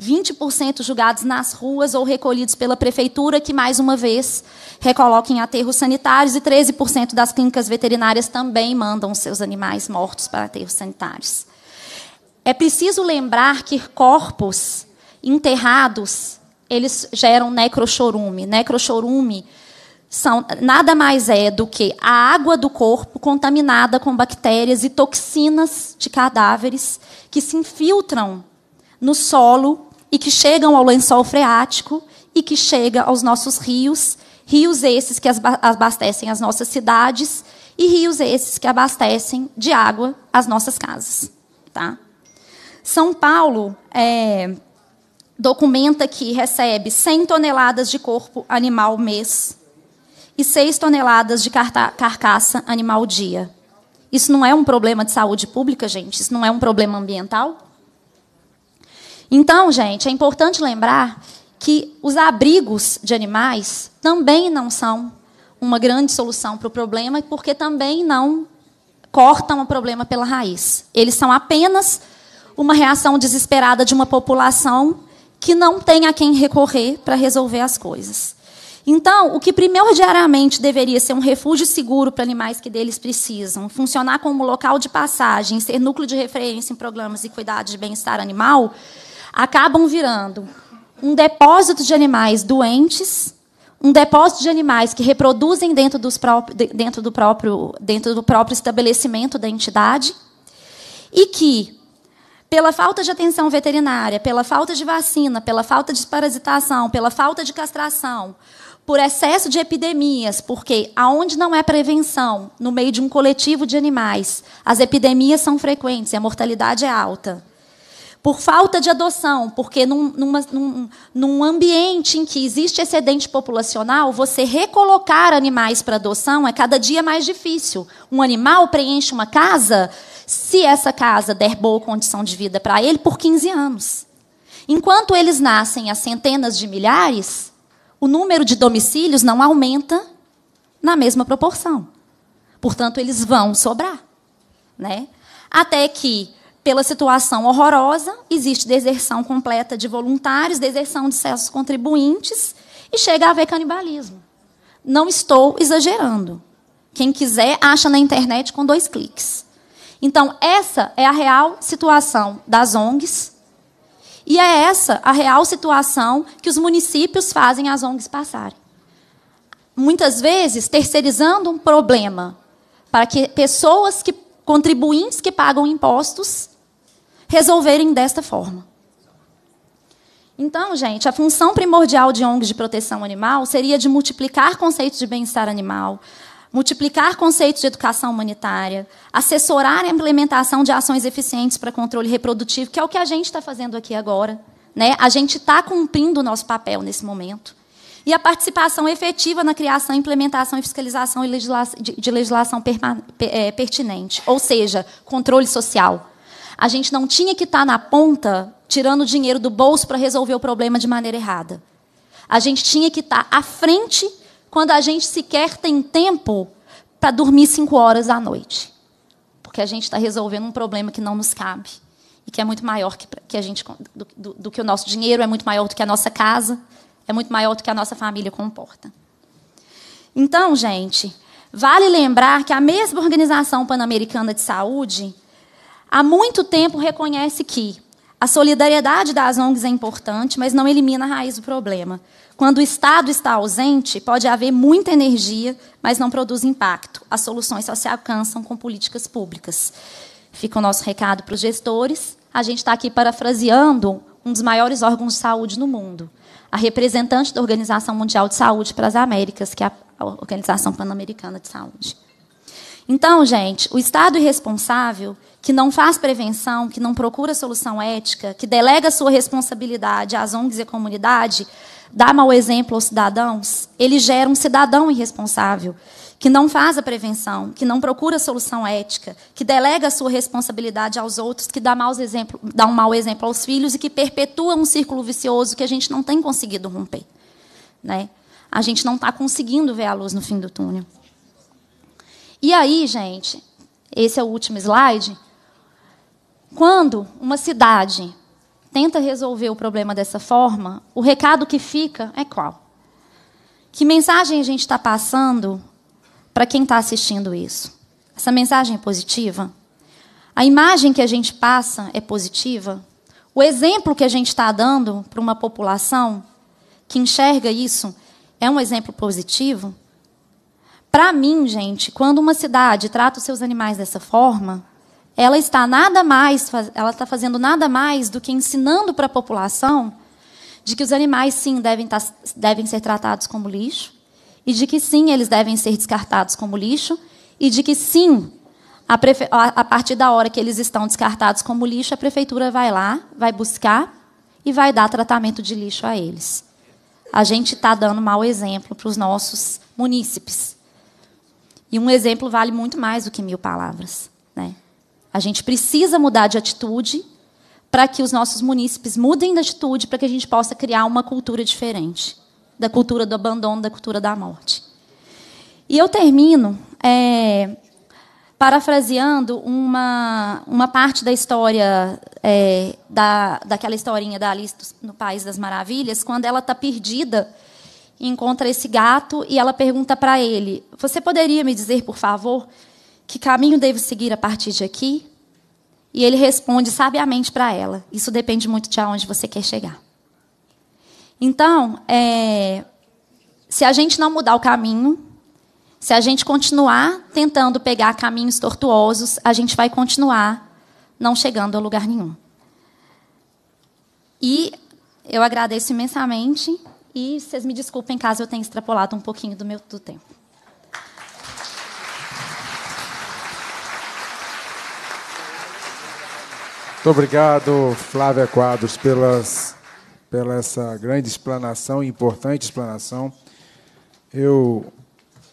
20% julgados nas ruas ou recolhidos pela prefeitura, que mais uma vez recoloca em aterros sanitários, e 13% das clínicas veterinárias também mandam seus animais mortos para aterros sanitários. É preciso lembrar que corpos enterrados, eles geram necrochorume. Necrochorume são, nada mais é do que a água do corpo contaminada com bactérias e toxinas de cadáveres que se infiltram no solo e que chegam ao lençol freático e que chega aos nossos rios, rios esses que abastecem as nossas cidades e rios esses que abastecem de água as nossas casas, tá? São Paulo é, documenta que recebe 100 toneladas de corpo animal mês e 6 toneladas de carcaça animal dia. Isso não é um problema de saúde pública, gente? Isso não é um problema ambiental? Então, gente, é importante lembrar que os abrigos de animais também não são uma grande solução para o problema, porque também não cortam o problema pela raiz. Eles são apenas uma reação desesperada de uma população que não tem a quem recorrer para resolver as coisas. Então, o que primordialmente deveria ser um refúgio seguro para animais que deles precisam, funcionar como local de passagem, ser núcleo de referência em programas de cuidados de bem-estar animal, acabam virando um depósito de animais doentes, um depósito de animais que reproduzem dentro, dentro, do, próprio, dentro do próprio estabelecimento da entidade, e que, pela falta de atenção veterinária, pela falta de vacina, pela falta de parasitação, pela falta de castração, por excesso de epidemias, porque aonde não é prevenção, no meio de um coletivo de animais, as epidemias são frequentes e a mortalidade é alta por falta de adoção, porque num, numa, num, num ambiente em que existe excedente populacional, você recolocar animais para adoção é cada dia mais difícil. Um animal preenche uma casa se essa casa der boa condição de vida para ele por 15 anos. Enquanto eles nascem a centenas de milhares, o número de domicílios não aumenta na mesma proporção. Portanto, eles vão sobrar, né? Até que pela situação horrorosa, existe deserção completa de voluntários, deserção de certos contribuintes e chega a haver canibalismo. Não estou exagerando. Quem quiser, acha na internet com dois cliques. Então, essa é a real situação das ONGs e é essa a real situação que os municípios fazem as ONGs passarem. Muitas vezes, terceirizando um problema para que pessoas que contribuintes que pagam impostos resolverem desta forma. Então, gente, a função primordial de ONGs de proteção animal seria de multiplicar conceitos de bem-estar animal, multiplicar conceitos de educação humanitária, assessorar a implementação de ações eficientes para controle reprodutivo, que é o que a gente está fazendo aqui agora. Né? A gente está cumprindo o nosso papel nesse momento. E a participação efetiva na criação, implementação e fiscalização de legislação é, pertinente, ou seja, controle social a gente não tinha que estar tá na ponta tirando dinheiro do bolso para resolver o problema de maneira errada. A gente tinha que estar tá à frente quando a gente sequer tem tempo para dormir cinco horas à noite. Porque a gente está resolvendo um problema que não nos cabe e que é muito maior que, que a gente, do, do, do que o nosso dinheiro, é muito maior do que a nossa casa, é muito maior do que a nossa família comporta. Então, gente, vale lembrar que a mesma Organização Pan-Americana de Saúde há muito tempo reconhece que a solidariedade das ONGs é importante, mas não elimina a raiz do problema. Quando o Estado está ausente, pode haver muita energia, mas não produz impacto. As soluções só se alcançam com políticas públicas. Fica o nosso recado para os gestores. A gente está aqui parafraseando um dos maiores órgãos de saúde no mundo, a representante da Organização Mundial de Saúde para as Américas, que é a Organização Pan-Americana de Saúde. Então, gente, o Estado irresponsável, que não faz prevenção, que não procura solução ética, que delega sua responsabilidade às ONGs e à comunidade, dá mau exemplo aos cidadãos, ele gera um cidadão irresponsável, que não faz a prevenção, que não procura solução ética, que delega sua responsabilidade aos outros, que dá, maus exemplo, dá um mau exemplo aos filhos e que perpetua um círculo vicioso que a gente não tem conseguido romper. Né? A gente não está conseguindo ver a luz no fim do túnel. E aí, gente, esse é o último slide. Quando uma cidade tenta resolver o problema dessa forma, o recado que fica é qual? Que mensagem a gente está passando para quem está assistindo isso? Essa mensagem é positiva? A imagem que a gente passa é positiva? O exemplo que a gente está dando para uma população que enxerga isso é um exemplo positivo? Para mim, gente, quando uma cidade trata os seus animais dessa forma, ela está nada mais, ela está fazendo nada mais do que ensinando para a população de que os animais sim devem, tá, devem ser tratados como lixo e de que sim eles devem ser descartados como lixo e de que sim a, a partir da hora que eles estão descartados como lixo a prefeitura vai lá, vai buscar e vai dar tratamento de lixo a eles. A gente está dando mau exemplo para os nossos munícipes. E um exemplo vale muito mais do que mil palavras. Né? A gente precisa mudar de atitude para que os nossos munícipes mudem de atitude para que a gente possa criar uma cultura diferente da cultura do abandono, da cultura da morte. E eu termino é, parafraseando uma, uma parte da história, é, da, daquela historinha da Alice no País das Maravilhas, quando ela está perdida encontra esse gato e ela pergunta para ele: Você poderia me dizer, por favor, que caminho devo seguir a partir de aqui? E ele responde sabiamente para ela: Isso depende muito de aonde você quer chegar. Então, é, se a gente não mudar o caminho, se a gente continuar tentando pegar caminhos tortuosos, a gente vai continuar não chegando a lugar nenhum. E eu agradeço imensamente e vocês me desculpem caso eu tenha extrapolado um pouquinho do meu do tempo. Muito obrigado, Flávia Quadros, pelas, pela essa grande explanação, importante explanação. Eu,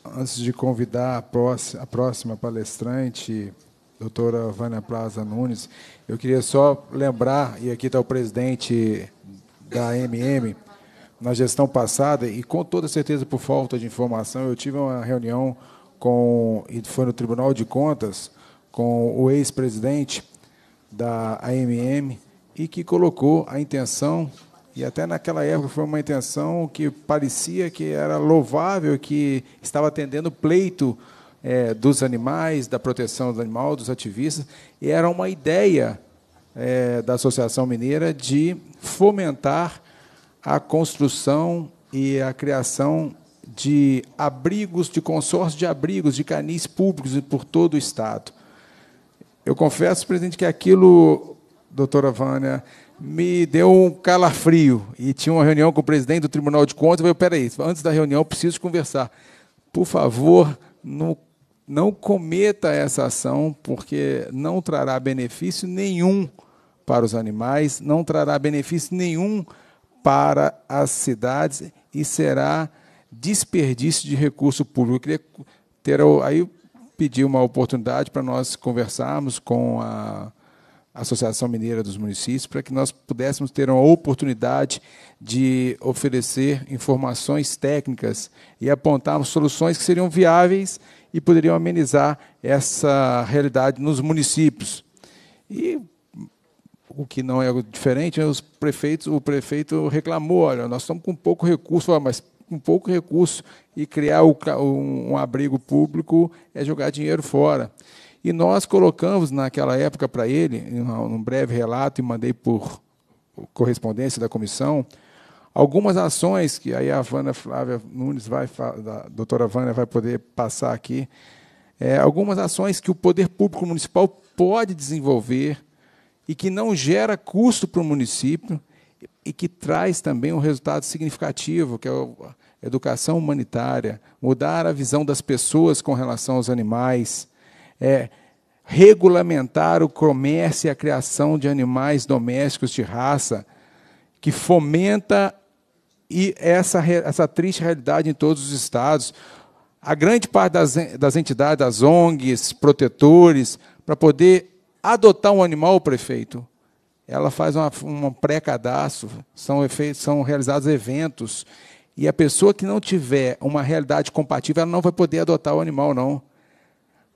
antes de convidar a próxima, a próxima palestrante, doutora Vânia Plaza Nunes, eu queria só lembrar, e aqui está o presidente da MM, na gestão passada, e com toda certeza por falta de informação, eu tive uma reunião com, e foi no Tribunal de Contas, com o ex-presidente da AMM, e que colocou a intenção, e até naquela época foi uma intenção que parecia que era louvável, que estava atendendo o pleito é, dos animais, da proteção do animal, dos ativistas, e era uma ideia é, da Associação Mineira de fomentar a construção e a criação de abrigos, de consórcios de abrigos, de canis públicos por todo o Estado. Eu confesso, presidente, que aquilo, doutora Vânia, me deu um calafrio. E tinha uma reunião com o presidente do Tribunal de Contas. Eu falei, peraí, antes da reunião, preciso conversar. Por favor, não, não cometa essa ação, porque não trará benefício nenhum para os animais, não trará benefício nenhum para para as cidades e será desperdício de recurso público. Eu queria ter aí pedir uma oportunidade para nós conversarmos com a Associação Mineira dos Municípios para que nós pudéssemos ter uma oportunidade de oferecer informações técnicas e apontarmos soluções que seriam viáveis e poderiam amenizar essa realidade nos municípios. E o que não é diferente, né, os prefeitos, o prefeito reclamou, olha, nós estamos com pouco recurso, mas com pouco recurso e criar um, abrigo público é jogar dinheiro fora. E nós colocamos naquela época para ele, num breve relato, e mandei por correspondência da comissão, algumas ações que aí a Vânia Flávia Nunes vai, a doutora Vânia vai poder passar aqui, é, algumas ações que o poder público municipal pode desenvolver e que não gera custo para o município e que traz também um resultado significativo, que é a educação humanitária, mudar a visão das pessoas com relação aos animais, é, regulamentar o comércio e a criação de animais domésticos de raça, que fomenta e essa, essa triste realidade em todos os estados. A grande parte das, das entidades, das ONGs, protetores, para poder Adotar um animal, prefeito, ela faz uma, um pré-cadastro, são, são realizados eventos, e a pessoa que não tiver uma realidade compatível, ela não vai poder adotar o animal, não.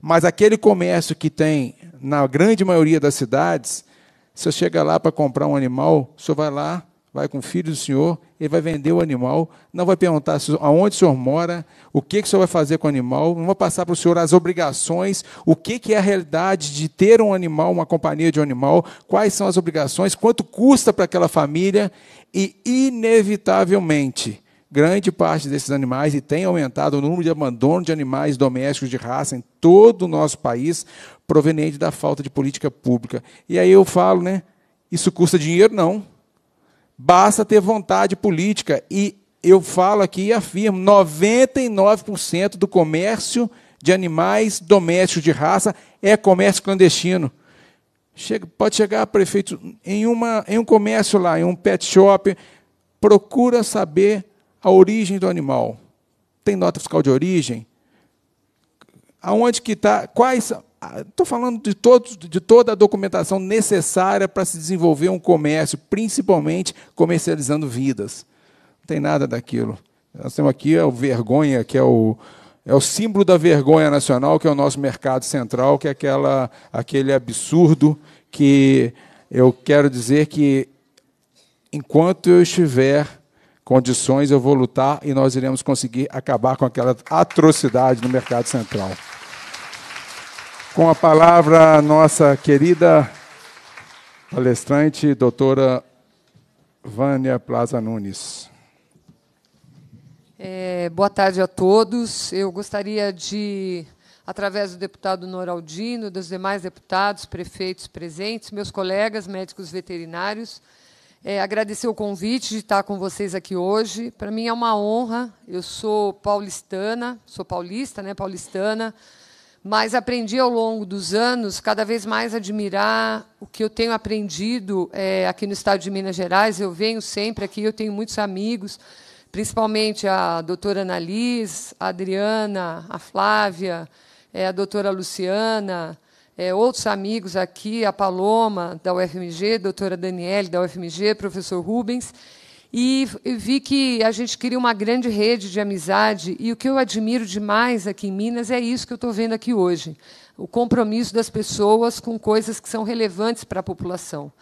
Mas aquele comércio que tem na grande maioria das cidades, se você chega lá para comprar um animal, o senhor vai lá, vai com o filho do senhor, ele vai vender o animal, não vai perguntar aonde o senhor mora, o que, que o senhor vai fazer com o animal, não vai passar para o senhor as obrigações, o que, que é a realidade de ter um animal, uma companhia de um animal, quais são as obrigações, quanto custa para aquela família, e inevitavelmente, grande parte desses animais, e tem aumentado o número de abandono de animais domésticos de raça em todo o nosso país, proveniente da falta de política pública. E aí eu falo, né? Isso custa dinheiro? Não Basta ter vontade política. E eu falo aqui e afirmo: 99% do comércio de animais domésticos de raça é comércio clandestino. Chega, pode chegar, prefeito, em, uma, em um comércio lá, em um pet shop, procura saber a origem do animal. Tem nota fiscal de origem? Aonde que está? Quais Estou falando de, de toda a documentação necessária para se desenvolver um comércio, principalmente comercializando vidas. Não tem nada daquilo. Nós temos aqui a é vergonha, que é o, é o símbolo da vergonha nacional, que é o nosso mercado central, que é aquela, aquele absurdo que eu quero dizer que, enquanto eu estiver condições, eu vou lutar e nós iremos conseguir acabar com aquela atrocidade no mercado central. Com a palavra, nossa querida palestrante, doutora Vânia Plaza Nunes. É, boa tarde a todos. Eu gostaria de, através do deputado Noraldino, dos demais deputados, prefeitos presentes, meus colegas médicos veterinários, é, agradecer o convite de estar com vocês aqui hoje. Para mim é uma honra. Eu sou paulistana, sou paulista, né? Paulistana mas aprendi ao longo dos anos cada vez mais admirar o que eu tenho aprendido é, aqui no estado de Minas Gerais. Eu venho sempre aqui, eu tenho muitos amigos, principalmente a doutora Annalise, a Adriana, a Flávia, é, a doutora Luciana, é, outros amigos aqui, a Paloma, da UFMG, a doutora Daniele, da UFMG, professor Rubens. E vi que a gente cria uma grande rede de amizade, e o que eu admiro demais aqui em Minas é isso que eu estou vendo aqui hoje: o compromisso das pessoas com coisas que são relevantes para a população.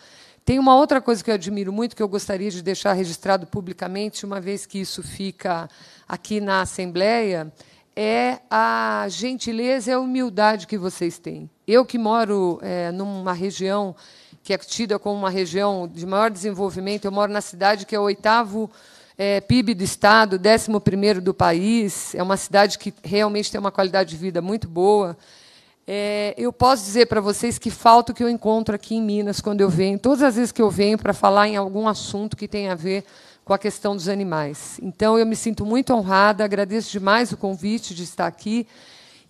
Tem uma outra coisa que eu admiro muito, que eu gostaria de deixar registrado publicamente, uma vez que isso fica aqui na Assembleia, é a gentileza e a humildade que vocês têm. Eu que moro é, numa região que é tida como uma região de maior desenvolvimento. Eu moro na cidade que é o oitavo é, PIB do estado, décimo primeiro do país. É uma cidade que realmente tem uma qualidade de vida muito boa. É, eu posso dizer para vocês que falta o que eu encontro aqui em Minas quando eu venho. Todas as vezes que eu venho para falar em algum assunto que tem a ver com a questão dos animais. Então, eu me sinto muito honrada, agradeço demais o convite de estar aqui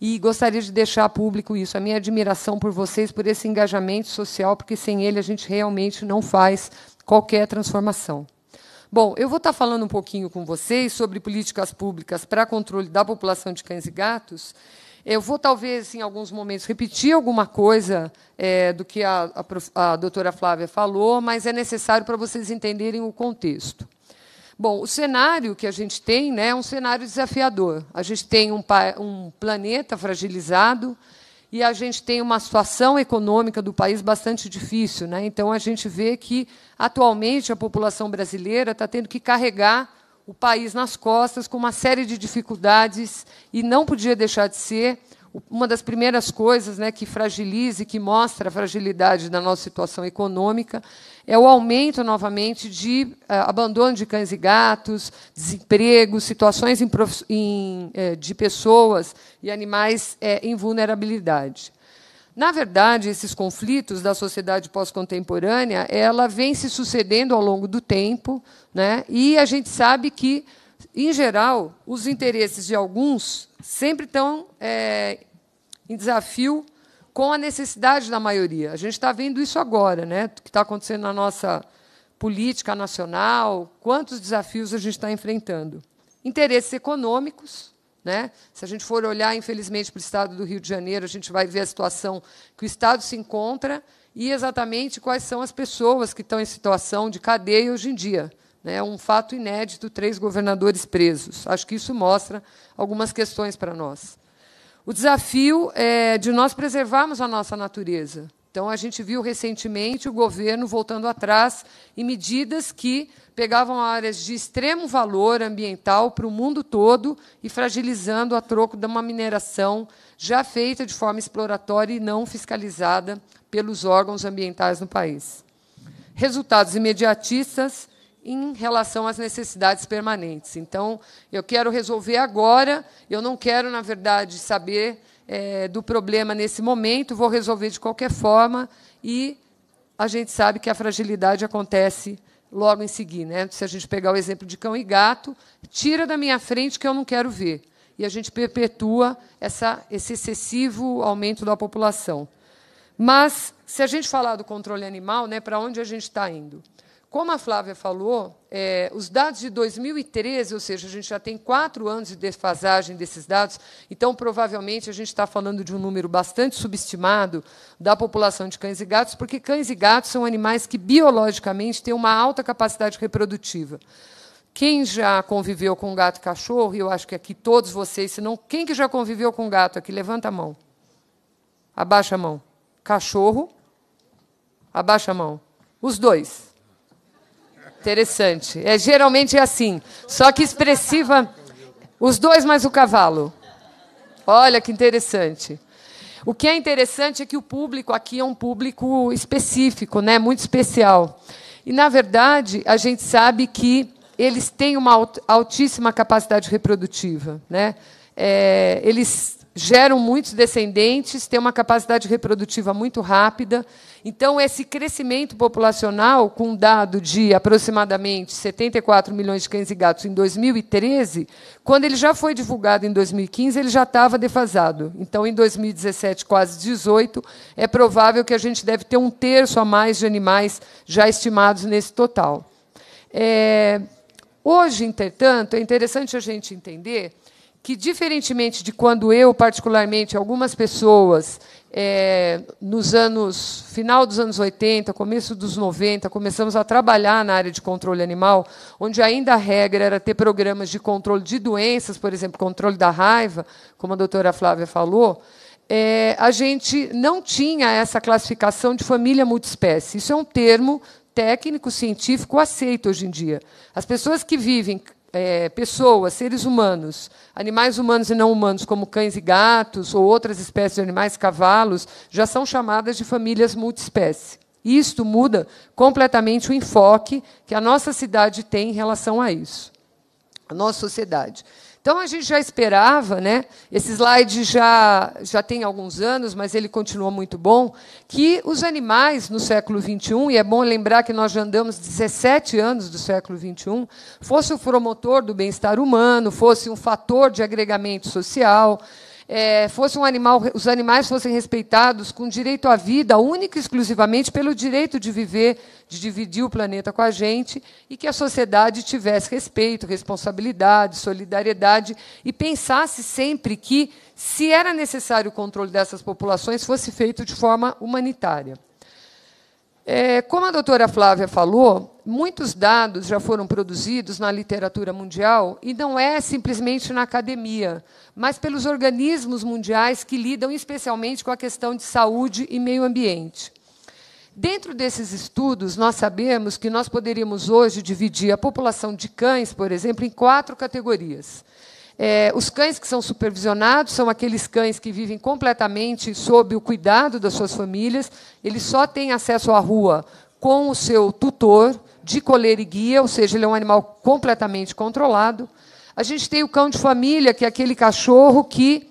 e gostaria de deixar público isso, a minha admiração por vocês, por esse engajamento social, porque sem ele a gente realmente não faz qualquer transformação. Bom, eu vou estar tá falando um pouquinho com vocês sobre políticas públicas para controle da população de cães e gatos. Eu vou, talvez, em alguns momentos, repetir alguma coisa é, do que a, a, a doutora Flávia falou, mas é necessário para vocês entenderem o contexto. Bom, o cenário que a gente tem né, é um cenário desafiador. A gente tem um, um planeta fragilizado e a gente tem uma situação econômica do país bastante difícil. Né? Então, a gente vê que, atualmente, a população brasileira está tendo que carregar o país nas costas com uma série de dificuldades e não podia deixar de ser uma das primeiras coisas né, que fragiliza e que mostra a fragilidade da nossa situação econômica é o aumento novamente de uh, abandono de cães e gatos, desemprego, situações em, em, eh, de pessoas e animais eh, em vulnerabilidade. Na verdade, esses conflitos da sociedade pós-contemporânea, ela vem se sucedendo ao longo do tempo, né? E a gente sabe que, em geral, os interesses de alguns sempre estão é, em desafio com a necessidade da maioria. A gente está vendo isso agora, né? O que está acontecendo na nossa política nacional, quantos desafios a gente está enfrentando. Interesses econômicos, né? Se a gente for olhar, infelizmente, para o estado do Rio de Janeiro, a gente vai ver a situação que o estado se encontra e exatamente quais são as pessoas que estão em situação de cadeia hoje em dia. É um fato inédito, três governadores presos. Acho que isso mostra algumas questões para nós. O desafio é de nós preservarmos a nossa natureza. Então, a gente viu recentemente o governo voltando atrás em medidas que pegavam áreas de extremo valor ambiental para o mundo todo e fragilizando a troco de uma mineração já feita de forma exploratória e não fiscalizada pelos órgãos ambientais no país. Resultados imediatistas em relação às necessidades permanentes. Então, eu quero resolver agora, eu não quero, na verdade, saber é, do problema nesse momento, vou resolver de qualquer forma, e a gente sabe que a fragilidade acontece logo em seguida. Né? Se a gente pegar o exemplo de cão e gato, tira da minha frente que eu não quero ver. E a gente perpetua essa, esse excessivo aumento da população. Mas, se a gente falar do controle animal, né, para onde a gente está indo? Como a Flávia falou, é, os dados de 2013, ou seja, a gente já tem quatro anos de desfasagem desses dados, então provavelmente a gente está falando de um número bastante subestimado da população de cães e gatos, porque cães e gatos são animais que biologicamente têm uma alta capacidade reprodutiva. Quem já conviveu com gato e cachorro, e eu acho que aqui todos vocês, quem que já conviveu com gato aqui, levanta a mão. Abaixa a mão. Cachorro, abaixa a mão. Os dois. Interessante. É geralmente é assim, só que expressiva. Os dois mais o cavalo. Olha que interessante. O que é interessante é que o público aqui é um público específico, né? Muito especial. E na verdade a gente sabe que eles têm uma altíssima capacidade reprodutiva, né? É, eles geram muitos descendentes, têm uma capacidade reprodutiva muito rápida então, esse crescimento populacional, com um dado de aproximadamente 74 milhões de cães e gatos em 2013, quando ele já foi divulgado em 2015, ele já estava defasado. Então, em 2017, quase 18, é provável que a gente deve ter um terço a mais de animais já estimados nesse total. É... Hoje, entretanto, é interessante a gente entender que, diferentemente de quando eu, particularmente, algumas pessoas, é, nos anos final dos anos 80, começo dos 90, começamos a trabalhar na área de controle animal, onde ainda a regra era ter programas de controle de doenças, por exemplo, controle da raiva, como a doutora Flávia falou, é, a gente não tinha essa classificação de família multiespécie. Isso é um termo técnico científico aceito hoje em dia. As pessoas que vivem é, pessoas, seres humanos, animais humanos e não humanos, como cães e gatos, ou outras espécies de animais, cavalos, já são chamadas de famílias multiespécie. Isto muda completamente o enfoque que a nossa cidade tem em relação a isso, a nossa sociedade. Então a gente já esperava, né? Esse slide já já tem alguns anos, mas ele continua muito bom, que os animais no século 21 e é bom lembrar que nós já andamos 17 anos do século 21, fosse o promotor do bem-estar humano, fosse um fator de agregamento social, é, fosse um animal, os animais fossem respeitados com direito à vida, única e exclusivamente pelo direito de viver, de dividir o planeta com a gente, e que a sociedade tivesse respeito, responsabilidade, solidariedade, e pensasse sempre que, se era necessário o controle dessas populações, fosse feito de forma humanitária. É, como a doutora Flávia falou, muitos dados já foram produzidos na literatura mundial e não é simplesmente na academia, mas pelos organismos mundiais que lidam especialmente com a questão de saúde e meio ambiente. Dentro desses estudos, nós sabemos que nós poderíamos hoje dividir a população de cães, por exemplo, em quatro categorias. É, os cães que são supervisionados são aqueles cães que vivem completamente sob o cuidado das suas famílias. Ele só tem acesso à rua com o seu tutor, de coleira e guia, ou seja, ele é um animal completamente controlado. A gente tem o cão de família, que é aquele cachorro que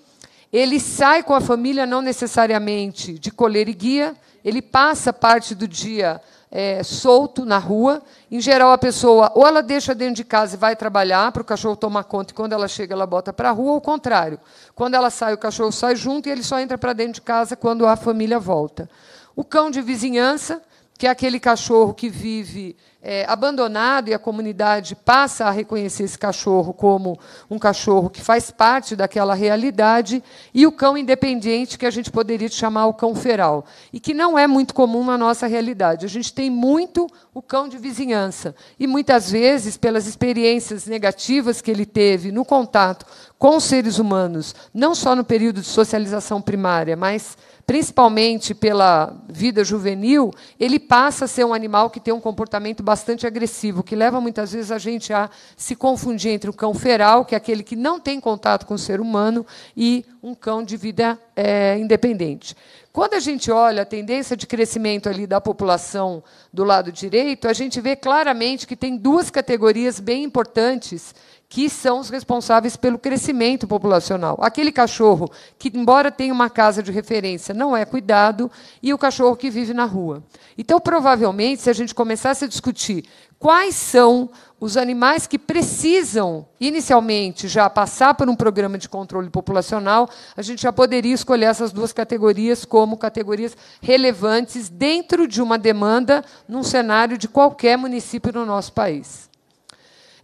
ele sai com a família não necessariamente de coleira e guia, ele passa parte do dia é, solto na rua. Em geral, a pessoa ou ela deixa dentro de casa e vai trabalhar para o cachorro tomar conta e quando ela chega ela bota para a rua, ou o contrário. Quando ela sai, o cachorro sai junto e ele só entra para dentro de casa quando a família volta. O cão de vizinhança, que é aquele cachorro que vive é, abandonado e a comunidade passa a reconhecer esse cachorro como um cachorro que faz parte daquela realidade, e o cão independente, que a gente poderia chamar o cão feral, e que não é muito comum na nossa realidade. A gente tem muito o cão de vizinhança, e muitas vezes, pelas experiências negativas que ele teve no contato com os seres humanos, não só no período de socialização primária, mas principalmente pela vida juvenil, ele passa a ser um animal que tem um comportamento bastante agressivo, que leva muitas vezes a gente a se confundir entre o cão feral, que é aquele que não tem contato com o ser humano, e um cão de vida é, independente. Quando a gente olha a tendência de crescimento ali da população do lado direito, a gente vê claramente que tem duas categorias bem importantes que são os responsáveis pelo crescimento populacional. Aquele cachorro que, embora tenha uma casa de referência, não é cuidado, e o cachorro que vive na rua. Então, provavelmente, se a gente começasse a discutir quais são os animais que precisam, inicialmente, já passar por um programa de controle populacional, a gente já poderia escolher essas duas categorias como categorias relevantes dentro de uma demanda num cenário de qualquer município no nosso país.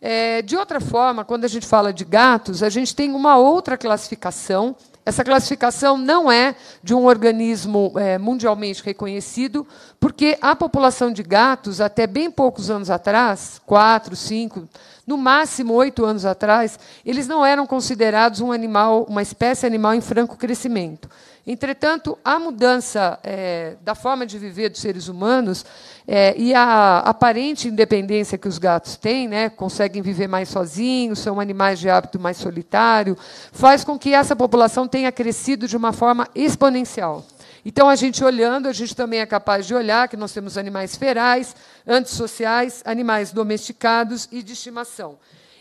É, de outra forma, quando a gente fala de gatos, a gente tem uma outra classificação. Essa classificação não é de um organismo é, mundialmente reconhecido, porque a população de gatos, até bem poucos anos atrás quatro, cinco, no máximo oito anos atrás eles não eram considerados um animal, uma espécie animal em franco crescimento. Entretanto, a mudança é, da forma de viver dos seres humanos é, e a aparente independência que os gatos têm, né, conseguem viver mais sozinhos, são animais de hábito mais solitário, faz com que essa população tenha crescido de uma forma exponencial. Então, a gente olhando, a gente também é capaz de olhar que nós temos animais ferais, antissociais, animais domesticados e de estimação.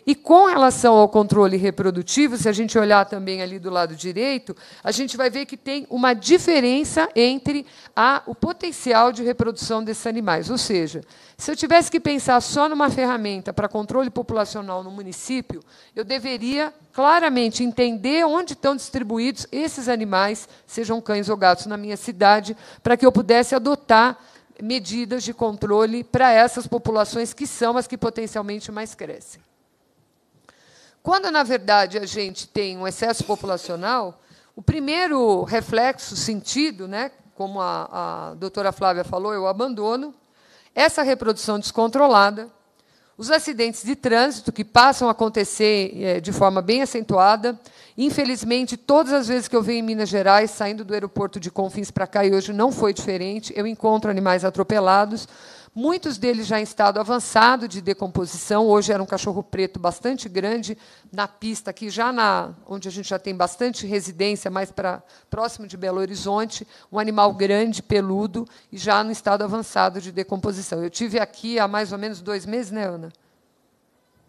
E com relação ao controle reprodutivo, se a gente olhar também ali do lado direito, a gente vai ver que tem uma diferença entre a, o potencial de reprodução desses animais. Ou seja, se eu tivesse que pensar só numa ferramenta para controle populacional no município, eu deveria claramente entender onde estão distribuídos esses animais, sejam cães ou gatos, na minha cidade, para que eu pudesse adotar medidas de controle para essas populações que são as que potencialmente mais crescem. Quando, na verdade, a gente tem um excesso populacional, o primeiro reflexo, sentido, né, como a, a doutora Flávia falou, é o abandono, essa reprodução descontrolada, os acidentes de trânsito que passam a acontecer eh, de forma bem acentuada. Infelizmente, todas as vezes que eu venho em Minas Gerais, saindo do aeroporto de Confins para cá, e hoje não foi diferente, eu encontro animais atropelados muitos deles já em estado avançado de decomposição. Hoje era um cachorro preto bastante grande na pista, aqui já na onde a gente já tem bastante residência, mais para próximo de Belo Horizonte, um animal grande, peludo e já no estado avançado de decomposição. Eu tive aqui há mais ou menos dois meses, né, Ana?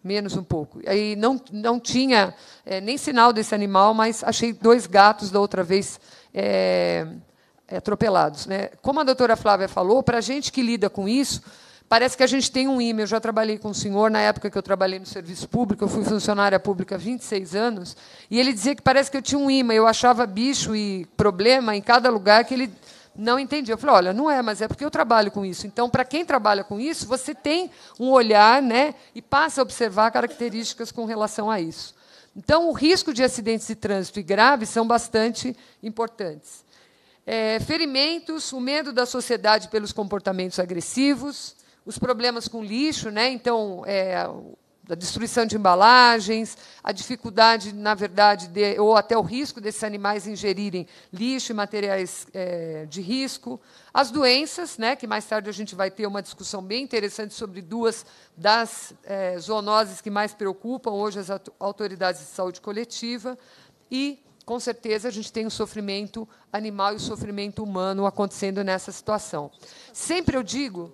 menos um pouco. Aí não, não tinha é, nem sinal desse animal, mas achei dois gatos da outra vez é, é, atropelados. Né? Como a doutora Flávia falou, para a gente que lida com isso, parece que a gente tem um ímã. Eu já trabalhei com o senhor, na época que eu trabalhei no serviço público, eu fui funcionária pública há 26 anos, e ele dizia que parece que eu tinha um ímã. Eu achava bicho e problema em cada lugar que ele não entendia. Eu falei, olha, não é, mas é porque eu trabalho com isso. Então, para quem trabalha com isso, você tem um olhar né, e passa a observar características com relação a isso. Então, o risco de acidentes de trânsito e graves são bastante importantes é, ferimentos, o medo da sociedade pelos comportamentos agressivos, os problemas com lixo, né? Então, é, a destruição de embalagens, a dificuldade, na verdade, de, ou até o risco desses animais ingerirem lixo e materiais é, de risco, as doenças, né? Que mais tarde a gente vai ter uma discussão bem interessante sobre duas das é, zoonoses que mais preocupam hoje as autoridades de saúde coletiva e com certeza a gente tem o sofrimento animal e o sofrimento humano acontecendo nessa situação. Sempre eu digo.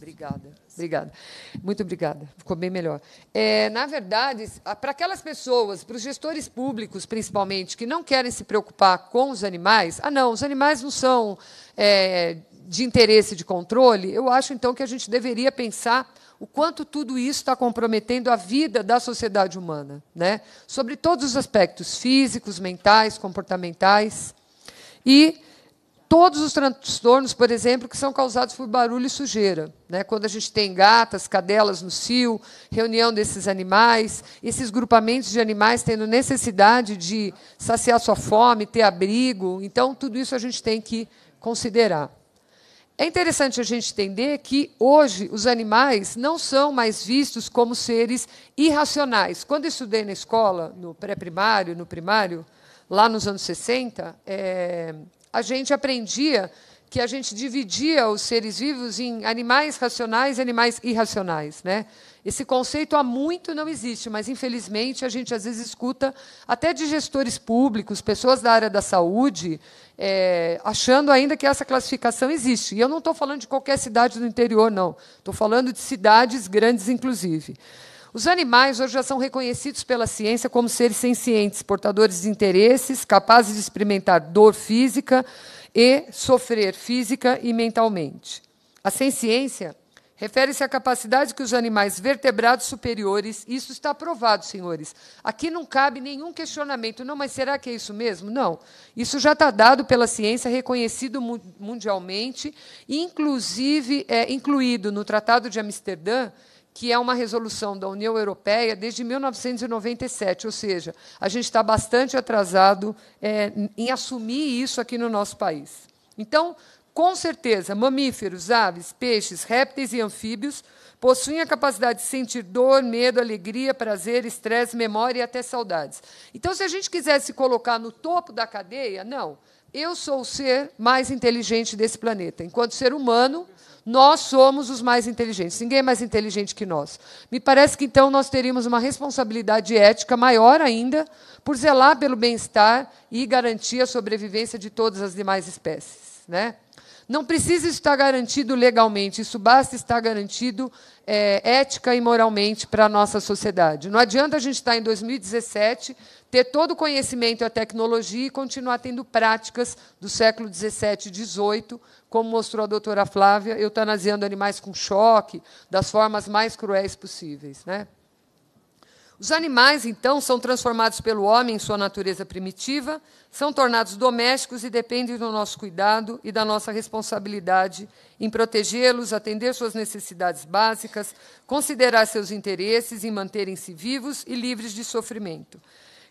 Obrigada, obrigada. Muito obrigada, ficou bem melhor. É, na verdade, para aquelas pessoas, para os gestores públicos principalmente, que não querem se preocupar com os animais, ah, não, os animais não são é, de interesse de controle, eu acho então que a gente deveria pensar o quanto tudo isso está comprometendo a vida da sociedade humana, né? sobre todos os aspectos físicos, mentais, comportamentais. E todos os transtornos, por exemplo, que são causados por barulho e sujeira. Né? Quando a gente tem gatas, cadelas no cio, reunião desses animais, esses grupamentos de animais tendo necessidade de saciar sua fome, ter abrigo. Então, tudo isso a gente tem que considerar. É interessante a gente entender que hoje os animais não são mais vistos como seres irracionais. Quando eu estudei na escola, no pré-primário, no primário, lá nos anos 60, é, eh, a gente aprendia que a gente dividia os seres vivos em animais racionais e animais irracionais. Né? Esse conceito há muito não existe, mas infelizmente a gente às vezes escuta até de gestores públicos, pessoas da área da saúde, é, achando ainda que essa classificação existe. E eu não estou falando de qualquer cidade do interior, não. Estou falando de cidades grandes, inclusive. Os animais hoje já são reconhecidos pela ciência como seres sencientes, portadores de interesses, capazes de experimentar dor física, e sofrer física e mentalmente. A senciência refere-se à capacidade que os animais vertebrados superiores, isso está provado, senhores. Aqui não cabe nenhum questionamento. Não, mas será que é isso mesmo? Não. Isso já está dado pela ciência, reconhecido mundialmente, inclusive é, incluído no Tratado de Amsterdã, que é uma resolução da União Europeia desde 1997, ou seja, a gente está bastante atrasado é, em assumir isso aqui no nosso país. Então, com certeza, mamíferos, aves, peixes, répteis e anfíbios possuem a capacidade de sentir dor, medo, alegria, prazer, estresse, memória e até saudades. Então, se a gente quisesse se colocar no topo da cadeia, não. Eu sou o ser mais inteligente desse planeta. Enquanto ser humano, nós somos os mais inteligentes, ninguém é mais inteligente que nós. Me parece que então nós teríamos uma responsabilidade ética maior ainda por zelar pelo bem-estar e garantir a sobrevivência de todas as demais espécies. Né? Não precisa estar garantido legalmente, isso basta estar garantido é, ética e moralmente para a nossa sociedade. Não adianta a gente estar em 2017, ter todo o conhecimento e a tecnologia e continuar tendo práticas do século 17 e 18 como mostrou a doutora Flávia, eutanasiando animais com choque, das formas mais cruéis possíveis. Né? Os animais, então, são transformados pelo homem em sua natureza primitiva, são tornados domésticos e dependem do nosso cuidado e da nossa responsabilidade em protegê-los, atender suas necessidades básicas, considerar seus interesses em manterem-se vivos e livres de sofrimento.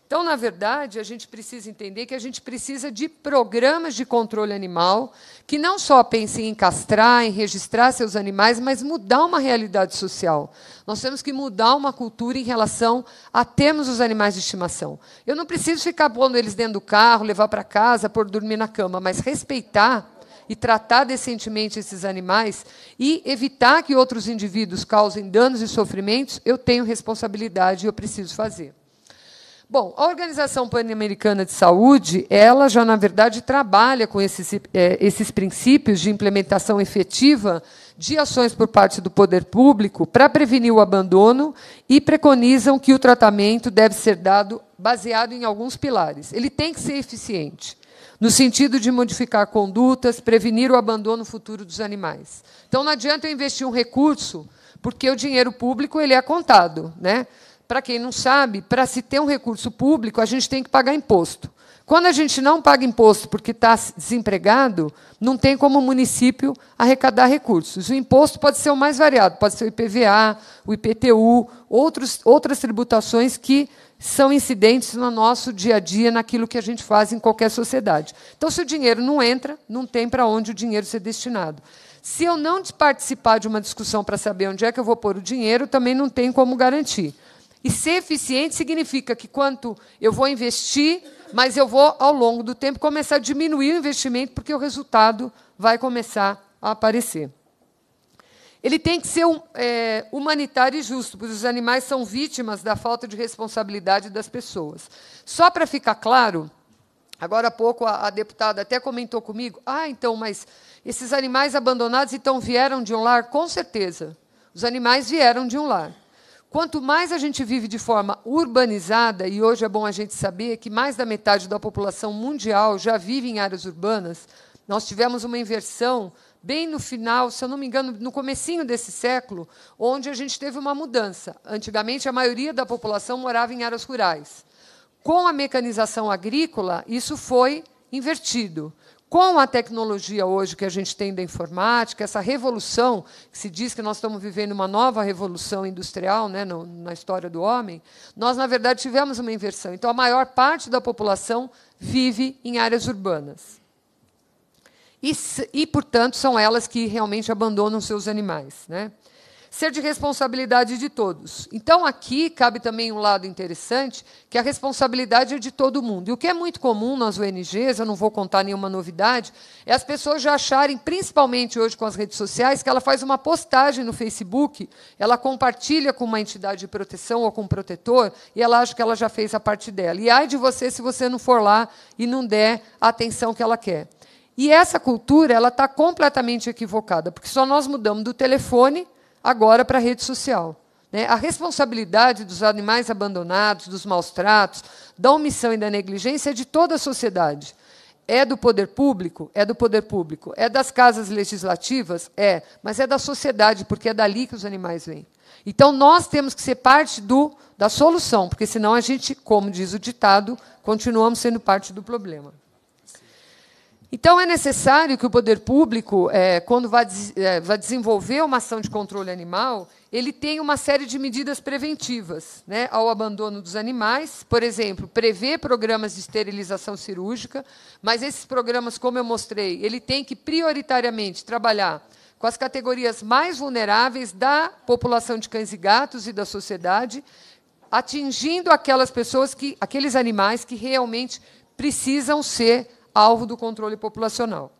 Então, na verdade, a gente precisa entender que a gente precisa de programas de controle animal que não só pensem em castrar, em registrar seus animais, mas mudar uma realidade social. Nós temos que mudar uma cultura em relação a termos os animais de estimação. Eu não preciso ficar pondo eles dentro do carro, levar para casa, pôr dormir na cama, mas respeitar e tratar decentemente esses animais e evitar que outros indivíduos causem danos e sofrimentos, eu tenho responsabilidade e eu preciso fazer. Bom, a Organização Pan-Americana de Saúde, ela já, na verdade, trabalha com esses, é, esses princípios de implementação efetiva de ações por parte do poder público para prevenir o abandono e preconizam que o tratamento deve ser dado baseado em alguns pilares. Ele tem que ser eficiente, no sentido de modificar condutas, prevenir o abandono futuro dos animais. Então, não adianta eu investir um recurso, porque o dinheiro público ele é contado, né? para quem não sabe, para se ter um recurso público, a gente tem que pagar imposto. Quando a gente não paga imposto porque está desempregado, não tem como o município arrecadar recursos. O imposto pode ser o mais variado, pode ser o IPVA, o IPTU, outros, outras tributações que são incidentes no nosso dia a dia, naquilo que a gente faz em qualquer sociedade. Então, se o dinheiro não entra, não tem para onde o dinheiro ser destinado. Se eu não participar de uma discussão para saber onde é que eu vou pôr o dinheiro, também não tem como garantir. E ser eficiente significa que quanto eu vou investir, mas eu vou, ao longo do tempo, começar a diminuir o investimento, porque o resultado vai começar a aparecer. Ele tem que ser um, é, humanitário e justo, porque os animais são vítimas da falta de responsabilidade das pessoas. Só para ficar claro, agora há pouco a, a deputada até comentou comigo: ah, então, mas esses animais abandonados então vieram de um lar? Com certeza. Os animais vieram de um lar. Quanto mais a gente vive de forma urbanizada, e hoje é bom a gente saber que mais da metade da população mundial já vive em áreas urbanas, nós tivemos uma inversão bem no final, se eu não me engano, no comecinho desse século, onde a gente teve uma mudança. Antigamente, a maioria da população morava em áreas rurais. Com a mecanização agrícola, isso foi invertido com a tecnologia hoje que a gente tem da informática, essa revolução, que se diz que nós estamos vivendo uma nova revolução industrial né, no, na história do homem, nós, na verdade, tivemos uma inversão. Então, a maior parte da população vive em áreas urbanas. E, e portanto, são elas que realmente abandonam seus animais. Né? ser de responsabilidade de todos. Então, aqui cabe também um lado interessante, que é a responsabilidade é de todo mundo. E o que é muito comum nas ONGs, eu não vou contar nenhuma novidade, é as pessoas já acharem, principalmente hoje com as redes sociais, que ela faz uma postagem no Facebook, ela compartilha com uma entidade de proteção ou com um protetor, e ela acha que ela já fez a parte dela. E ai de você se você não for lá e não der a atenção que ela quer. E essa cultura ela está completamente equivocada, porque só nós mudamos do telefone agora para a rede social. Né? A responsabilidade dos animais abandonados, dos maus tratos, da omissão e da negligência é de toda a sociedade. É do poder público? É do poder público. É das casas legislativas? É. Mas é da sociedade, porque é dali que os animais vêm. Então, nós temos que ser parte do, da solução, porque senão a gente, como diz o ditado, continuamos sendo parte do problema. Então, é necessário que o poder público, é, quando vai, é, desenvolver uma ação de controle animal, ele tenha uma série de medidas preventivas né, ao abandono dos animais. Por exemplo, prevê programas de esterilização cirúrgica, mas esses programas, como eu mostrei, ele tem que prioritariamente trabalhar com as categorias mais vulneráveis da população de cães e gatos e da sociedade, atingindo aquelas pessoas que, aqueles animais que realmente precisam ser alvo do controle populacional.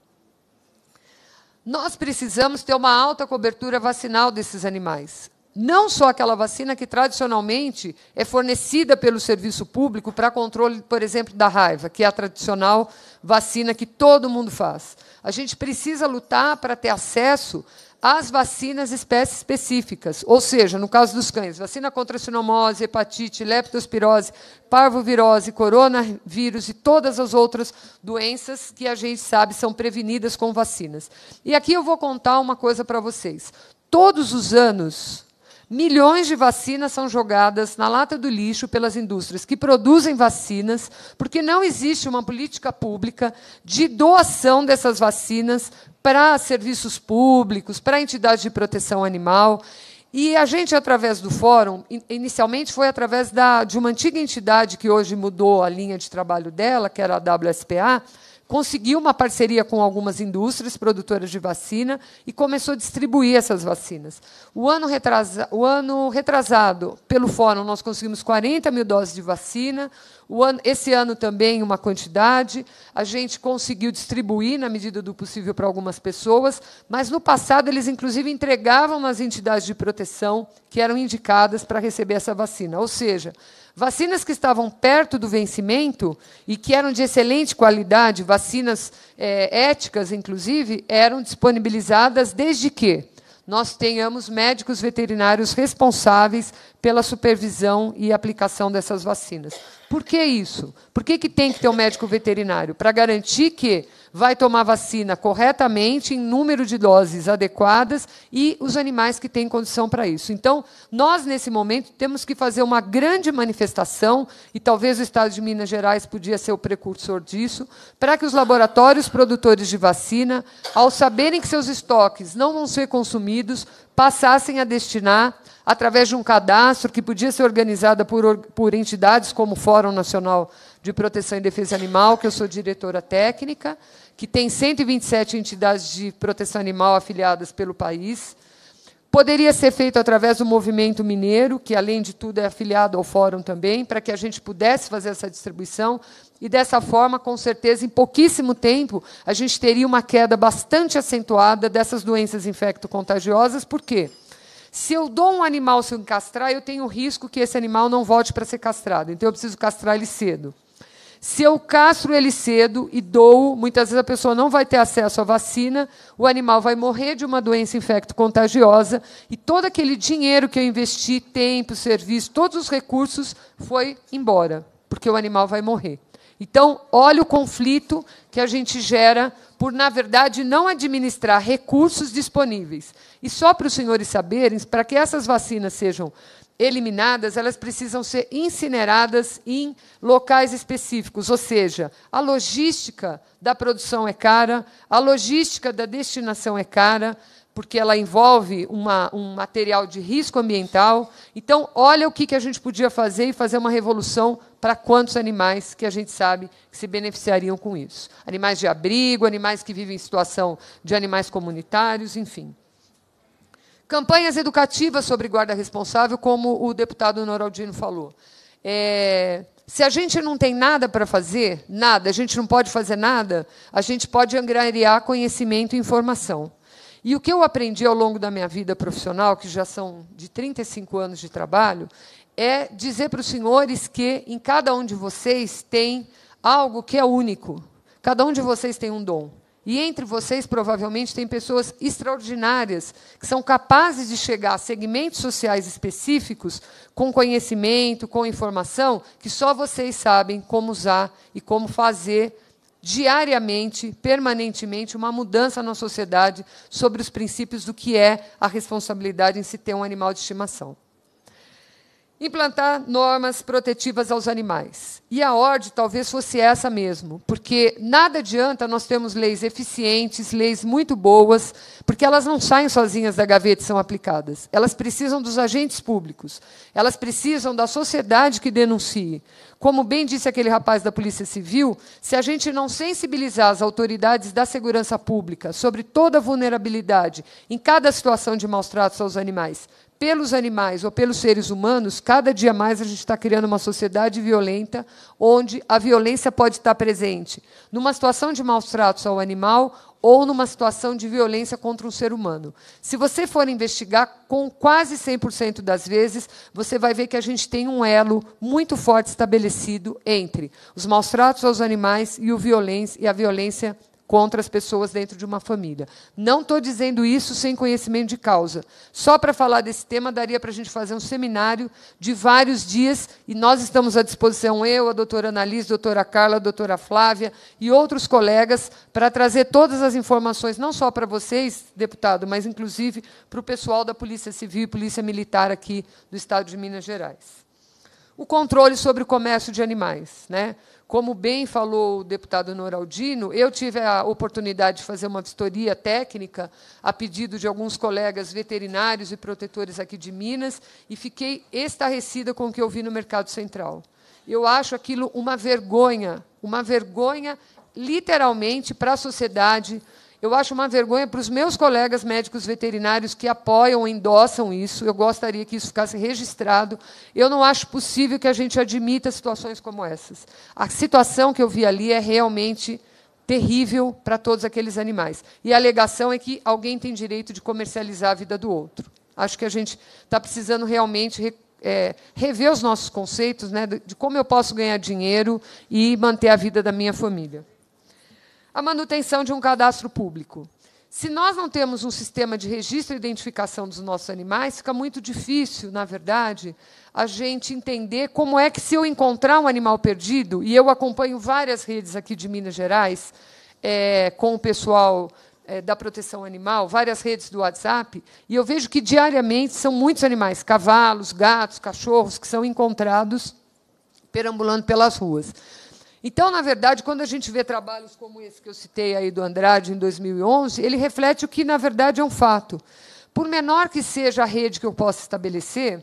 Nós precisamos ter uma alta cobertura vacinal desses animais. Não só aquela vacina que tradicionalmente é fornecida pelo serviço público para controle, por exemplo, da raiva, que é a tradicional vacina que todo mundo faz. A gente precisa lutar para ter acesso as vacinas espécies específicas, ou seja, no caso dos cães, vacina contra sinomose, hepatite, leptospirose, parvovirose, coronavírus e todas as outras doenças que a gente sabe são prevenidas com vacinas. E aqui eu vou contar uma coisa para vocês. Todos os anos, Milhões de vacinas são jogadas na lata do lixo pelas indústrias que produzem vacinas, porque não existe uma política pública de doação dessas vacinas para serviços públicos, para entidades de proteção animal. E a gente, através do fórum, inicialmente foi através da, de uma antiga entidade que hoje mudou a linha de trabalho dela, que era a WSPA, conseguiu uma parceria com algumas indústrias produtoras de vacina e começou a distribuir essas vacinas. O ano, retrasa, o ano retrasado, pelo fórum, nós conseguimos 40 mil doses de vacina esse ano também uma quantidade, a gente conseguiu distribuir na medida do possível para algumas pessoas, mas no passado eles inclusive entregavam nas entidades de proteção que eram indicadas para receber essa vacina. Ou seja, vacinas que estavam perto do vencimento e que eram de excelente qualidade, vacinas é, éticas inclusive, eram disponibilizadas desde que nós tenhamos médicos veterinários responsáveis pela supervisão e aplicação dessas vacinas. Por que isso? Por que, que tem que ter um médico veterinário? Para garantir que vai tomar vacina corretamente, em número de doses adequadas e os animais que têm condição para isso. Então, nós, nesse momento, temos que fazer uma grande manifestação, e talvez o Estado de Minas Gerais podia ser o precursor disso, para que os laboratórios produtores de vacina, ao saberem que seus estoques não vão ser consumidos, passassem a destinar através de um cadastro que podia ser organizado por, por entidades como o Fórum Nacional de Proteção e Defesa Animal, que eu sou diretora técnica, que tem 127 entidades de proteção animal afiliadas pelo país. Poderia ser feito através do Movimento Mineiro, que, além de tudo, é afiliado ao Fórum também, para que a gente pudesse fazer essa distribuição. E, dessa forma, com certeza, em pouquíssimo tempo, a gente teria uma queda bastante acentuada dessas doenças infecto-contagiosas. Por quê? Porque se eu dou um animal sem castrar, eu tenho risco que esse animal não volte para ser castrado. Então eu preciso castrar ele cedo. Se eu castro ele cedo e dou, muitas vezes a pessoa não vai ter acesso à vacina, o animal vai morrer de uma doença infecto-contagiosa e todo aquele dinheiro que eu investi, tempo, serviço, todos os recursos foi embora, porque o animal vai morrer. Então, olha o conflito que a gente gera por, na verdade, não administrar recursos disponíveis. E só para os senhores saberem, para que essas vacinas sejam eliminadas, elas precisam ser incineradas em locais específicos, ou seja, a logística da produção é cara, a logística da destinação é cara, porque ela envolve uma, um material de risco ambiental. Então, olha o que, que a gente podia fazer e fazer uma revolução para quantos animais que a gente sabe que se beneficiariam com isso. Animais de abrigo, animais que vivem em situação de animais comunitários, enfim. Campanhas educativas sobre guarda responsável, como o deputado Noraldino falou. É, se a gente não tem nada para fazer, nada, a gente não pode fazer nada, a gente pode angariar conhecimento e informação. E o que eu aprendi ao longo da minha vida profissional, que já são de 35 anos de trabalho, é dizer para os senhores que em cada um de vocês tem algo que é único. Cada um de vocês tem um dom. E entre vocês, provavelmente, tem pessoas extraordinárias que são capazes de chegar a segmentos sociais específicos com conhecimento, com informação, que só vocês sabem como usar e como fazer diariamente, permanentemente, uma mudança na sociedade sobre os princípios do que é a responsabilidade em se ter um animal de estimação implantar normas protetivas aos animais. E a ordem talvez fosse essa mesmo, porque nada adianta nós termos leis eficientes, leis muito boas, porque elas não saem sozinhas da gaveta e são aplicadas. Elas precisam dos agentes públicos, elas precisam da sociedade que denuncie. Como bem disse aquele rapaz da Polícia Civil, se a gente não sensibilizar as autoridades da segurança pública sobre toda a vulnerabilidade em cada situação de maus-tratos aos animais, pelos animais ou pelos seres humanos, cada dia mais a gente está criando uma sociedade violenta onde a violência pode estar presente numa situação de maus tratos ao animal ou numa situação de violência contra um ser humano. Se você for investigar, com quase 100% das vezes, você vai ver que a gente tem um elo muito forte estabelecido entre os maus tratos aos animais e, o violência, e a violência contra as pessoas dentro de uma família. Não estou dizendo isso sem conhecimento de causa. Só para falar desse tema, daria para a gente fazer um seminário de vários dias, e nós estamos à disposição, eu, a doutora Annalise, a doutora Carla, a doutora Flávia e outros colegas, para trazer todas as informações, não só para vocês, deputado, mas inclusive para o pessoal da Polícia Civil e Polícia Militar aqui do Estado de Minas Gerais. O controle sobre o comércio de animais. Né? Como bem falou o deputado Noraldino, eu tive a oportunidade de fazer uma vistoria técnica a pedido de alguns colegas veterinários e protetores aqui de Minas e fiquei estarrecida com o que eu vi no Mercado Central. Eu acho aquilo uma vergonha, uma vergonha literalmente para a sociedade, eu acho uma vergonha para os meus colegas médicos veterinários que apoiam, endossam isso. Eu gostaria que isso ficasse registrado. Eu não acho possível que a gente admita situações como essas. A situação que eu vi ali é realmente terrível para todos aqueles animais. E a alegação é que alguém tem direito de comercializar a vida do outro. Acho que a gente está precisando realmente é, rever os nossos conceitos né, de como eu posso ganhar dinheiro e manter a vida da minha família a manutenção de um cadastro público. Se nós não temos um sistema de registro e identificação dos nossos animais, fica muito difícil, na verdade, a gente entender como é que, se eu encontrar um animal perdido, e eu acompanho várias redes aqui de Minas Gerais, é, com o pessoal é, da proteção animal, várias redes do WhatsApp, e eu vejo que diariamente são muitos animais, cavalos, gatos, cachorros, que são encontrados perambulando pelas ruas. Então, na verdade, quando a gente vê trabalhos como esse que eu citei aí do Andrade em 2011, ele reflete o que, na verdade, é um fato. Por menor que seja a rede que eu possa estabelecer,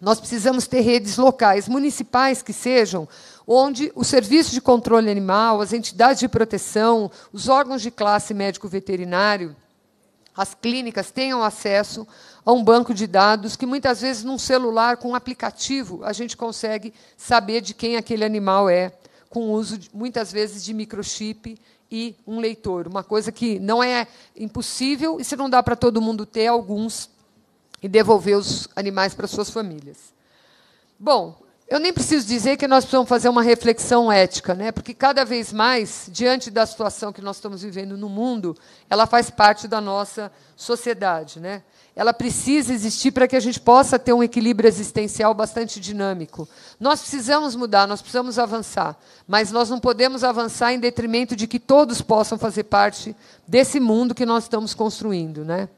nós precisamos ter redes locais, municipais que sejam, onde o serviço de controle animal, as entidades de proteção, os órgãos de classe médico-veterinário, as clínicas tenham acesso a um banco de dados que muitas vezes num celular com um aplicativo a gente consegue saber de quem aquele animal é com o uso, muitas vezes, de microchip e um leitor. Uma coisa que não é impossível e se não dá para todo mundo ter alguns e devolver os animais para suas famílias. Bom, eu nem preciso dizer que nós precisamos fazer uma reflexão ética, né? porque cada vez mais, diante da situação que nós estamos vivendo no mundo, ela faz parte da nossa sociedade. Né? ela precisa existir para que a gente possa ter um equilíbrio existencial bastante dinâmico. Nós precisamos mudar, nós precisamos avançar, mas nós não podemos avançar em detrimento de que todos possam fazer parte desse mundo que nós estamos construindo, né?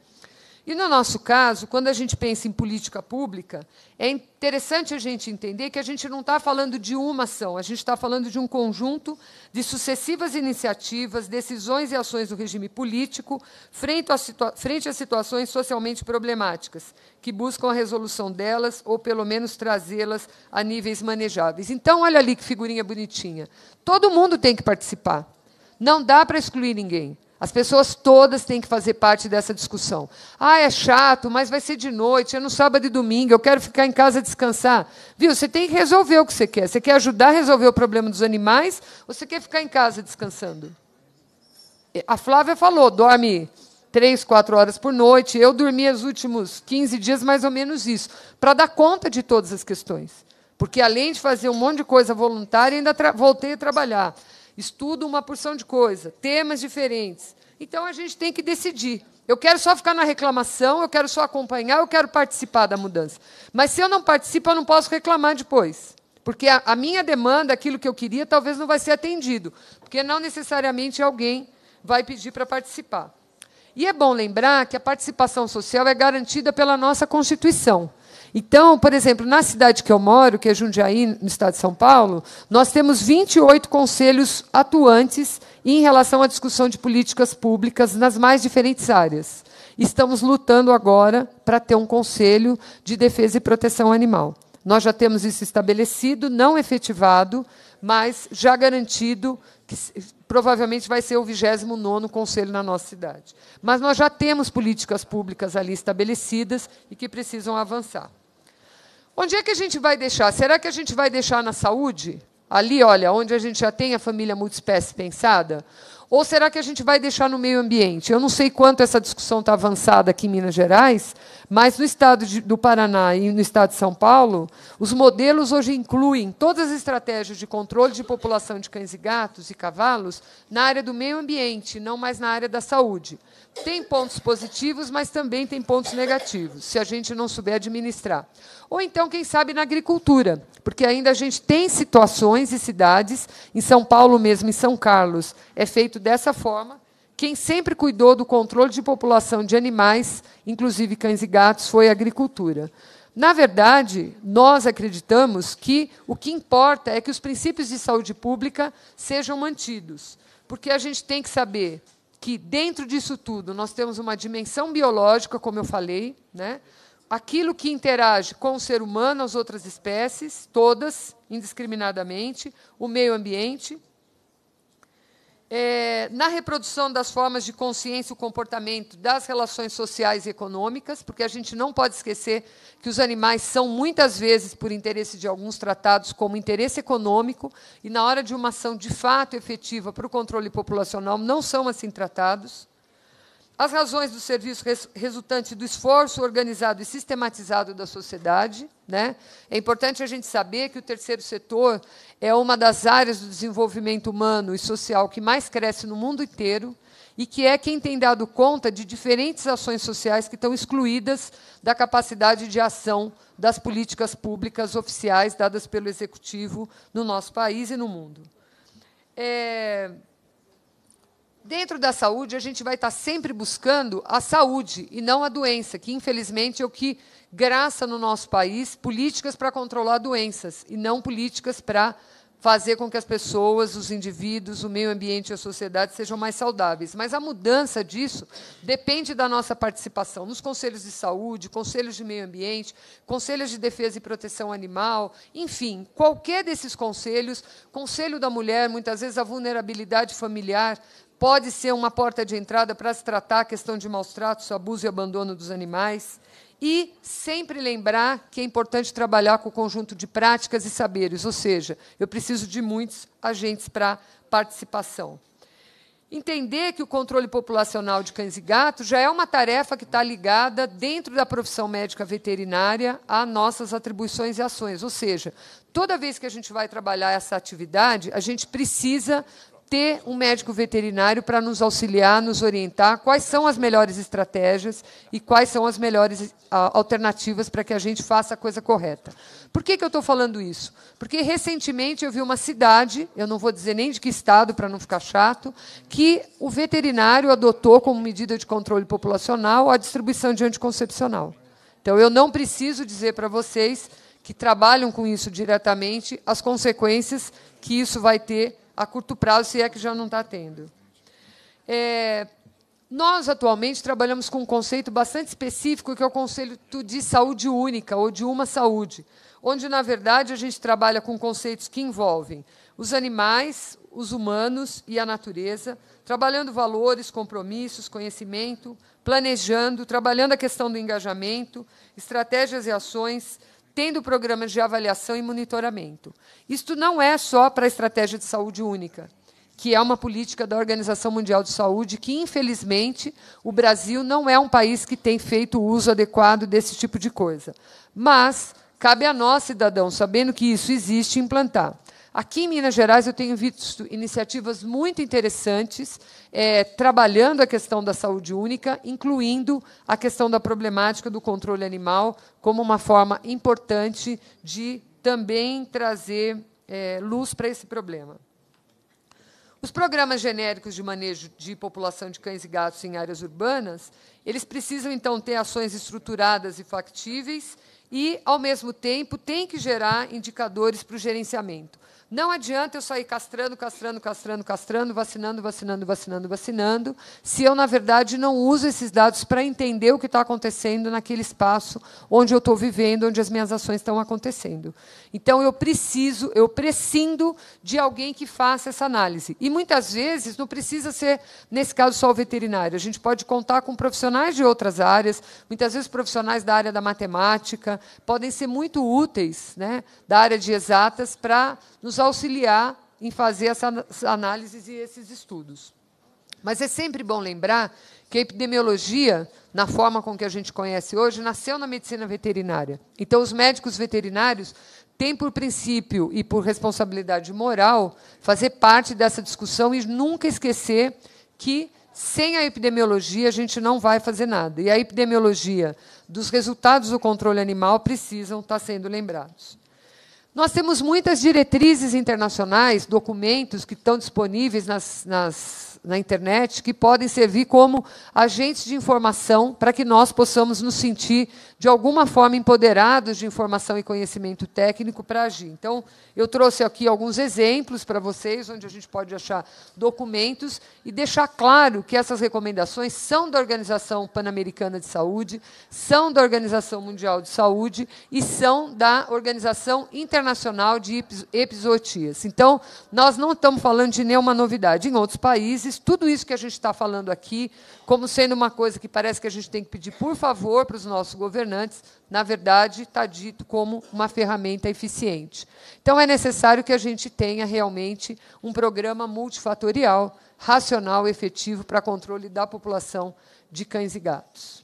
E no nosso caso, quando a gente pensa em política pública, é interessante a gente entender que a gente não está falando de uma ação, a gente está falando de um conjunto de sucessivas iniciativas, decisões e ações do regime político frente, situa frente a situações socialmente problemáticas, que buscam a resolução delas ou, pelo menos, trazê-las a níveis manejáveis. Então, olha ali que figurinha bonitinha. Todo mundo tem que participar. Não dá para excluir ninguém. As pessoas todas têm que fazer parte dessa discussão. Ah, é chato, mas vai ser de noite, é no sábado e domingo, eu quero ficar em casa descansar. Viu? Você tem que resolver o que você quer. Você quer ajudar a resolver o problema dos animais ou você quer ficar em casa descansando? A Flávia falou, dorme três, quatro horas por noite. Eu dormi os últimos 15 dias mais ou menos isso, para dar conta de todas as questões. Porque além de fazer um monte de coisa voluntária, ainda voltei a trabalhar estudo uma porção de coisa, temas diferentes. Então a gente tem que decidir. Eu quero só ficar na reclamação, eu quero só acompanhar, eu quero participar da mudança. Mas se eu não participo, eu não posso reclamar depois. Porque a, a minha demanda, aquilo que eu queria, talvez não vai ser atendido. Porque não necessariamente alguém vai pedir para participar. E é bom lembrar que a participação social é garantida pela nossa Constituição. Então, por exemplo, na cidade que eu moro, que é Jundiaí, no estado de São Paulo, nós temos 28 conselhos atuantes em relação à discussão de políticas públicas nas mais diferentes áreas. Estamos lutando agora para ter um conselho de defesa e proteção animal. Nós já temos isso estabelecido, não efetivado, mas já garantido que provavelmente vai ser o 29 conselho na nossa cidade. Mas nós já temos políticas públicas ali estabelecidas e que precisam avançar. Onde é que a gente vai deixar? Será que a gente vai deixar na saúde? Ali, olha, onde a gente já tem a família multiespécie pensada? Ou será que a gente vai deixar no meio ambiente? Eu não sei quanto essa discussão está avançada aqui em Minas Gerais, mas no estado de, do Paraná e no estado de São Paulo, os modelos hoje incluem todas as estratégias de controle de população de cães e gatos e cavalos na área do meio ambiente, não mais na área da saúde. Tem pontos positivos, mas também tem pontos negativos, se a gente não souber administrar ou então, quem sabe, na agricultura, porque ainda a gente tem situações e cidades, em São Paulo mesmo, em São Carlos, é feito dessa forma. Quem sempre cuidou do controle de população de animais, inclusive cães e gatos, foi a agricultura. Na verdade, nós acreditamos que o que importa é que os princípios de saúde pública sejam mantidos, porque a gente tem que saber que, dentro disso tudo, nós temos uma dimensão biológica, como eu falei, né? aquilo que interage com o ser humano, as outras espécies, todas, indiscriminadamente, o meio ambiente. É, na reprodução das formas de consciência e o comportamento das relações sociais e econômicas, porque a gente não pode esquecer que os animais são muitas vezes, por interesse de alguns tratados, como interesse econômico, e na hora de uma ação de fato efetiva para o controle populacional, não são assim tratados. As razões do serviço res, resultante do esforço organizado e sistematizado da sociedade. Né? É importante a gente saber que o terceiro setor é uma das áreas do desenvolvimento humano e social que mais cresce no mundo inteiro e que é quem tem dado conta de diferentes ações sociais que estão excluídas da capacidade de ação das políticas públicas oficiais dadas pelo executivo no nosso país e no mundo. É, Dentro da saúde, a gente vai estar sempre buscando a saúde e não a doença, que infelizmente é o que graça no nosso país políticas para controlar doenças e não políticas para fazer com que as pessoas, os indivíduos, o meio ambiente e a sociedade sejam mais saudáveis. Mas a mudança disso depende da nossa participação nos conselhos de saúde, conselhos de meio ambiente, conselhos de defesa e proteção animal, enfim, qualquer desses conselhos, conselho da mulher, muitas vezes a vulnerabilidade familiar, pode ser uma porta de entrada para se tratar a questão de maus tratos, abuso e abandono dos animais. E sempre lembrar que é importante trabalhar com o conjunto de práticas e saberes, ou seja, eu preciso de muitos agentes para participação. Entender que o controle populacional de cães e gatos já é uma tarefa que está ligada, dentro da profissão médica veterinária, a nossas atribuições e ações. Ou seja, toda vez que a gente vai trabalhar essa atividade, a gente precisa ter um médico veterinário para nos auxiliar, nos orientar quais são as melhores estratégias e quais são as melhores alternativas para que a gente faça a coisa correta. Por que, que eu estou falando isso? Porque recentemente eu vi uma cidade, eu não vou dizer nem de que estado para não ficar chato, que o veterinário adotou como medida de controle populacional a distribuição de anticoncepcional. Então eu não preciso dizer para vocês que trabalham com isso diretamente as consequências que isso vai ter a curto prazo, se é que já não está tendo. É, nós, atualmente, trabalhamos com um conceito bastante específico, que é o conceito de saúde única, ou de uma saúde, onde, na verdade, a gente trabalha com conceitos que envolvem os animais, os humanos e a natureza, trabalhando valores, compromissos, conhecimento, planejando, trabalhando a questão do engajamento, estratégias e ações, tendo programas de avaliação e monitoramento. Isto não é só para a estratégia de saúde única, que é uma política da Organização Mundial de Saúde, que, infelizmente, o Brasil não é um país que tem feito uso adequado desse tipo de coisa. Mas cabe a nós, cidadãos, sabendo que isso existe, implantar. Aqui em Minas Gerais, eu tenho visto iniciativas muito interessantes, é, trabalhando a questão da saúde única, incluindo a questão da problemática do controle animal, como uma forma importante de também trazer é, luz para esse problema. Os programas genéricos de manejo de população de cães e gatos em áreas urbanas, eles precisam, então, ter ações estruturadas e factíveis e, ao mesmo tempo, têm que gerar indicadores para o gerenciamento. Não adianta eu sair castrando, castrando, castrando, castrando, vacinando, vacinando, vacinando, vacinando, se eu, na verdade, não uso esses dados para entender o que está acontecendo naquele espaço onde eu estou vivendo, onde as minhas ações estão acontecendo. Então, eu preciso, eu prescindo de alguém que faça essa análise. E muitas vezes não precisa ser, nesse caso, só o veterinário. A gente pode contar com profissionais de outras áreas, muitas vezes profissionais da área da matemática, podem ser muito úteis, né, da área de exatas, para nos auxiliar em fazer essas análises e esses estudos. Mas é sempre bom lembrar que a epidemiologia, na forma com que a gente conhece hoje, nasceu na medicina veterinária. Então, os médicos veterinários têm, por princípio e por responsabilidade moral, fazer parte dessa discussão e nunca esquecer que sem a epidemiologia a gente não vai fazer nada. E a epidemiologia dos resultados do controle animal precisam estar tá sendo lembrados. Nós temos muitas diretrizes internacionais, documentos que estão disponíveis nas, nas na internet que podem servir como agentes de informação para que nós possamos nos sentir, de alguma forma, empoderados de informação e conhecimento técnico para agir. Então, eu trouxe aqui alguns exemplos para vocês, onde a gente pode achar documentos e deixar claro que essas recomendações são da Organização Pan-Americana de Saúde, são da Organização Mundial de Saúde e são da Organização Internacional de Episotias. Então, nós não estamos falando de nenhuma novidade. Em outros países, tudo isso que a gente está falando aqui, como sendo uma coisa que parece que a gente tem que pedir por favor para os nossos governantes, na verdade, está dito como uma ferramenta eficiente. Então, é necessário que a gente tenha realmente um programa multifatorial, racional, efetivo para controle da população de cães e gatos.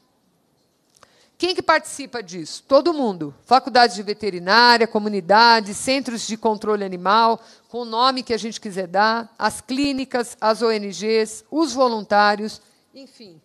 Quem que participa disso? Todo mundo. Faculdade de veterinária, comunidade, centros de controle animal, com o nome que a gente quiser dar, as clínicas, as ONGs, os voluntários, enfim.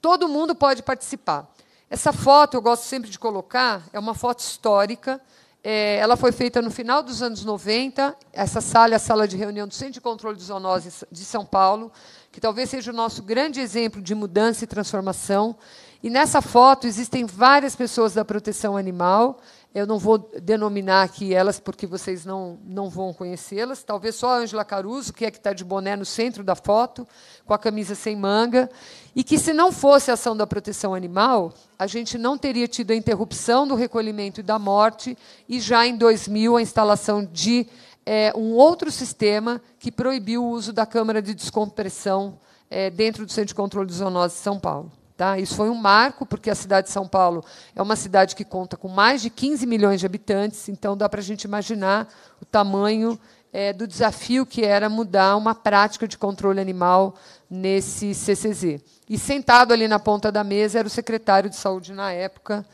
Todo mundo pode participar. Essa foto eu gosto sempre de colocar, é uma foto histórica. É, ela foi feita no final dos anos 90. Essa sala é a sala de reunião do Centro de Controle de Zoonoses de São Paulo, que talvez seja o nosso grande exemplo de mudança e transformação. E nessa foto existem várias pessoas da proteção animal. Eu não vou denominar aqui elas porque vocês não, não vão conhecê-las. Talvez só a Ângela Caruso, que é que está de boné no centro da foto, com a camisa sem manga. E que, se não fosse a ação da proteção animal, a gente não teria tido a interrupção do recolhimento e da morte, e já em 2000 a instalação de é, um outro sistema que proibiu o uso da câmara de descompressão é, dentro do Centro de Controle de Zoonose de São Paulo. Tá? Isso foi um marco, porque a cidade de São Paulo é uma cidade que conta com mais de 15 milhões de habitantes, então dá para a gente imaginar o tamanho é, do desafio que era mudar uma prática de controle animal nesse CCZ. E sentado ali na ponta da mesa era o secretário de saúde na época,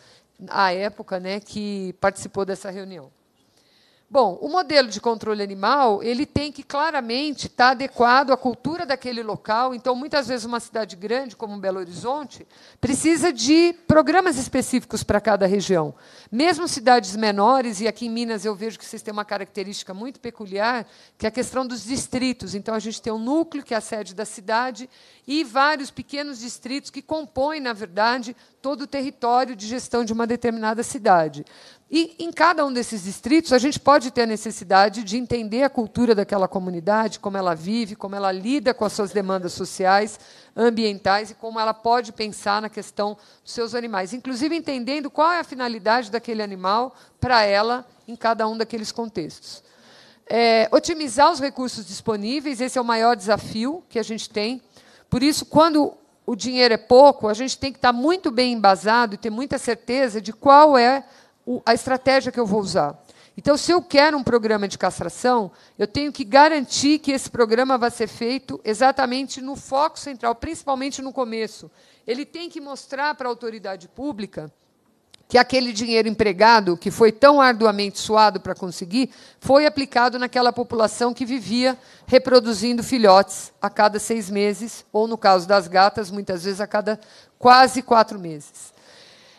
a época, né, que participou dessa reunião. Bom, o modelo de controle animal ele tem que claramente estar tá adequado à cultura daquele local. Então, muitas vezes uma cidade grande como Belo Horizonte precisa de programas específicos para cada região. Mesmo cidades menores e aqui em Minas eu vejo que vocês têm uma característica muito peculiar, que é a questão dos distritos. Então, a gente tem um núcleo que é a sede da cidade e vários pequenos distritos que compõem, na verdade, todo o território de gestão de uma determinada cidade. E em cada um desses distritos, a gente pode ter a necessidade de entender a cultura daquela comunidade, como ela vive, como ela lida com as suas demandas sociais, ambientais e como ela pode pensar na questão dos seus animais, inclusive entendendo qual é a finalidade daquele animal para ela em cada um daqueles contextos. É, otimizar os recursos disponíveis, esse é o maior desafio que a gente tem. Por isso, quando o dinheiro é pouco, a gente tem que estar muito bem embasado e ter muita certeza de qual é a estratégia que eu vou usar. Então, se eu quero um programa de castração, eu tenho que garantir que esse programa vai ser feito exatamente no foco central, principalmente no começo. Ele tem que mostrar para a autoridade pública que aquele dinheiro empregado, que foi tão arduamente suado para conseguir, foi aplicado naquela população que vivia reproduzindo filhotes a cada seis meses, ou no caso das gatas, muitas vezes a cada quase quatro meses.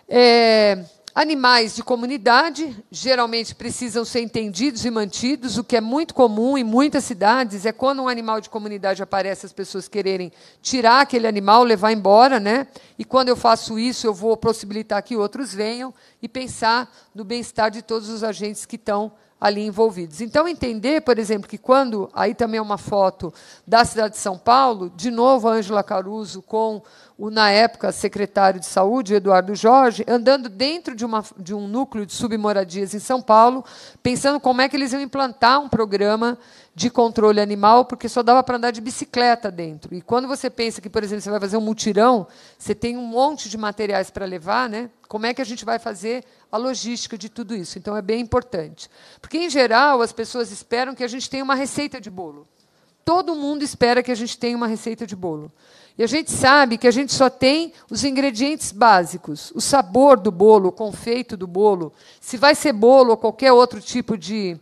É, Animais de comunidade geralmente precisam ser entendidos e mantidos, o que é muito comum em muitas cidades é quando um animal de comunidade aparece, as pessoas quererem tirar aquele animal, levar embora, né? E quando eu faço isso, eu vou possibilitar que outros venham e pensar no bem-estar de todos os agentes que estão ali envolvidos. Então, entender, por exemplo, que quando. Aí também é uma foto da cidade de São Paulo, de novo a Ângela Caruso com o, na época, secretário de Saúde, Eduardo Jorge, andando dentro de, uma, de um núcleo de submoradias em São Paulo, pensando como é que eles iam implantar um programa de controle animal, porque só dava para andar de bicicleta dentro. E quando você pensa que, por exemplo, você vai fazer um mutirão, você tem um monte de materiais para levar, né? Como é que a gente vai fazer a logística de tudo isso? Então é bem importante. Porque em geral as pessoas esperam que a gente tenha uma receita de bolo. Todo mundo espera que a gente tenha uma receita de bolo. E a gente sabe que a gente só tem os ingredientes básicos, o sabor do bolo, o confeito do bolo. Se vai ser bolo ou qualquer outro tipo de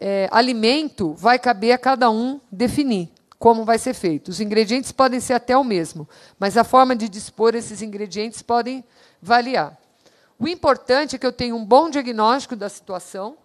é, alimento, vai caber a cada um definir como vai ser feito. Os ingredientes podem ser até o mesmo, mas a forma de dispor esses ingredientes podem variar. O importante é que eu tenha um bom diagnóstico da situação,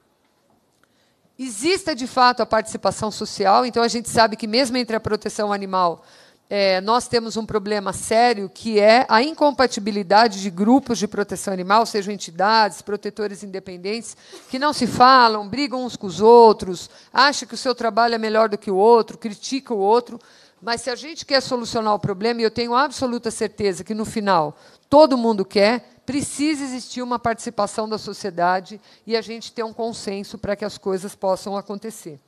exista de fato a participação social, então a gente sabe que mesmo entre a proteção animal é, nós temos um problema sério que é a incompatibilidade de grupos de proteção animal, sejam entidades, protetores independentes, que não se falam, brigam uns com os outros, acham que o seu trabalho é melhor do que o outro, critica o outro. Mas se a gente quer solucionar o problema, e eu tenho absoluta certeza que no final todo mundo quer, precisa existir uma participação da sociedade e a gente ter um consenso para que as coisas possam acontecer.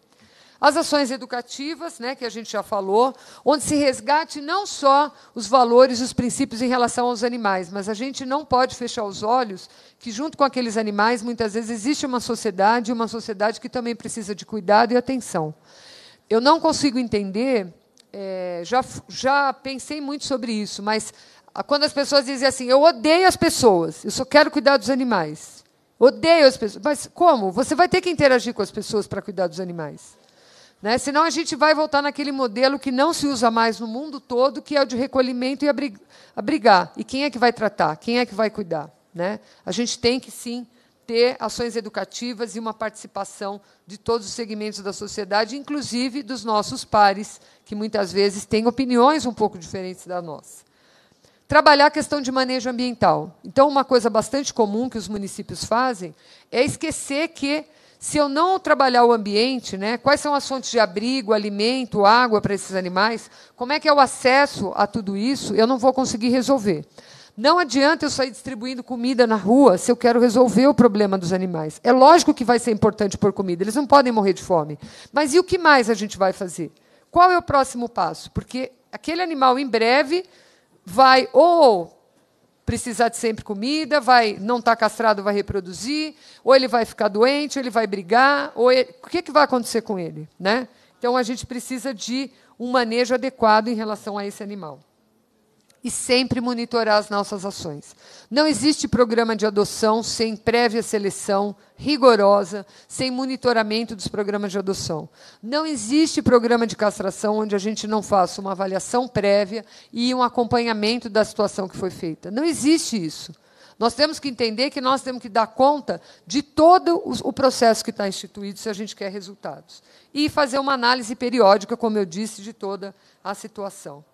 As ações educativas, né, que a gente já falou, onde se resgate não só os valores, os princípios em relação aos animais, mas a gente não pode fechar os olhos que, junto com aqueles animais, muitas vezes existe uma sociedade, uma sociedade que também precisa de cuidado e atenção. Eu não consigo entender, é, já, já pensei muito sobre isso, mas quando as pessoas dizem assim, eu odeio as pessoas, eu só quero cuidar dos animais. Odeio as pessoas. Mas como? Você vai ter que interagir com as pessoas para cuidar dos animais. Né? Senão a gente vai voltar naquele modelo que não se usa mais no mundo todo, que é o de recolhimento e abrigar. E quem é que vai tratar? Quem é que vai cuidar? Né? A gente tem que sim ter ações educativas e uma participação de todos os segmentos da sociedade, inclusive dos nossos pares, que muitas vezes têm opiniões um pouco diferentes da nossa. Trabalhar a questão de manejo ambiental. Então, uma coisa bastante comum que os municípios fazem é esquecer que se eu não trabalhar o ambiente, né, quais são as fontes de abrigo, alimento, água para esses animais, como é que é o acesso a tudo isso, eu não vou conseguir resolver. Não adianta eu sair distribuindo comida na rua se eu quero resolver o problema dos animais. É lógico que vai ser importante pôr comida, eles não podem morrer de fome. Mas e o que mais a gente vai fazer? Qual é o próximo passo? Porque aquele animal, em breve, vai ou precisar de sempre comida, vai não estar tá castrado, vai reproduzir, ou ele vai ficar doente, ou ele vai brigar, ou ele, o que, que vai acontecer com ele, né? Então a gente precisa de um manejo adequado em relação a esse animal e sempre monitorar as nossas ações. Não existe programa de adoção sem prévia seleção rigorosa, sem monitoramento dos programas de adoção. Não existe programa de castração onde a gente não faça uma avaliação prévia e um acompanhamento da situação que foi feita. Não existe isso. Nós temos que entender que nós temos que dar conta de todo o processo que está instituído se a gente quer resultados. E fazer uma análise periódica, como eu disse, de toda a situação.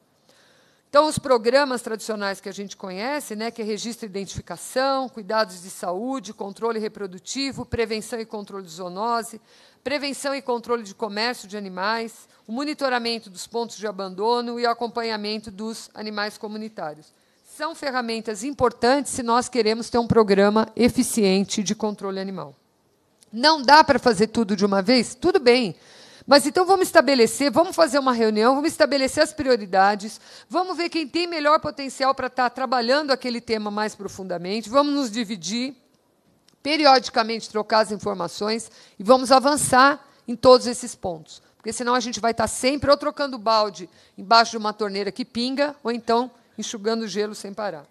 Então, os programas tradicionais que a gente conhece, né, que é registro e identificação, cuidados de saúde, controle reprodutivo, prevenção e controle de zoonose, prevenção e controle de comércio de animais, o monitoramento dos pontos de abandono e o acompanhamento dos animais comunitários. São ferramentas importantes se nós queremos ter um programa eficiente de controle animal. Não dá para fazer tudo de uma vez? Tudo bem. Tudo bem. Mas então vamos estabelecer, vamos fazer uma reunião, vamos estabelecer as prioridades, vamos ver quem tem melhor potencial para estar tá trabalhando aquele tema mais profundamente, vamos nos dividir, periodicamente trocar as informações e vamos avançar em todos esses pontos. Porque senão a gente vai estar tá sempre ou trocando balde embaixo de uma torneira que pinga, ou então enxugando gelo sem parar.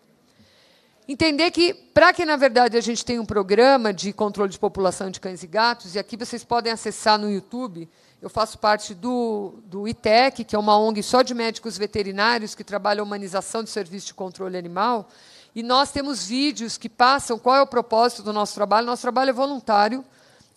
Entender que, para que, na verdade, a gente tenha um programa de controle de população de cães e gatos, e aqui vocês podem acessar no YouTube, eu faço parte do, do ITEC, que é uma ONG só de médicos veterinários que trabalha a humanização de serviço de controle animal. E nós temos vídeos que passam qual é o propósito do nosso trabalho. Nosso trabalho é voluntário.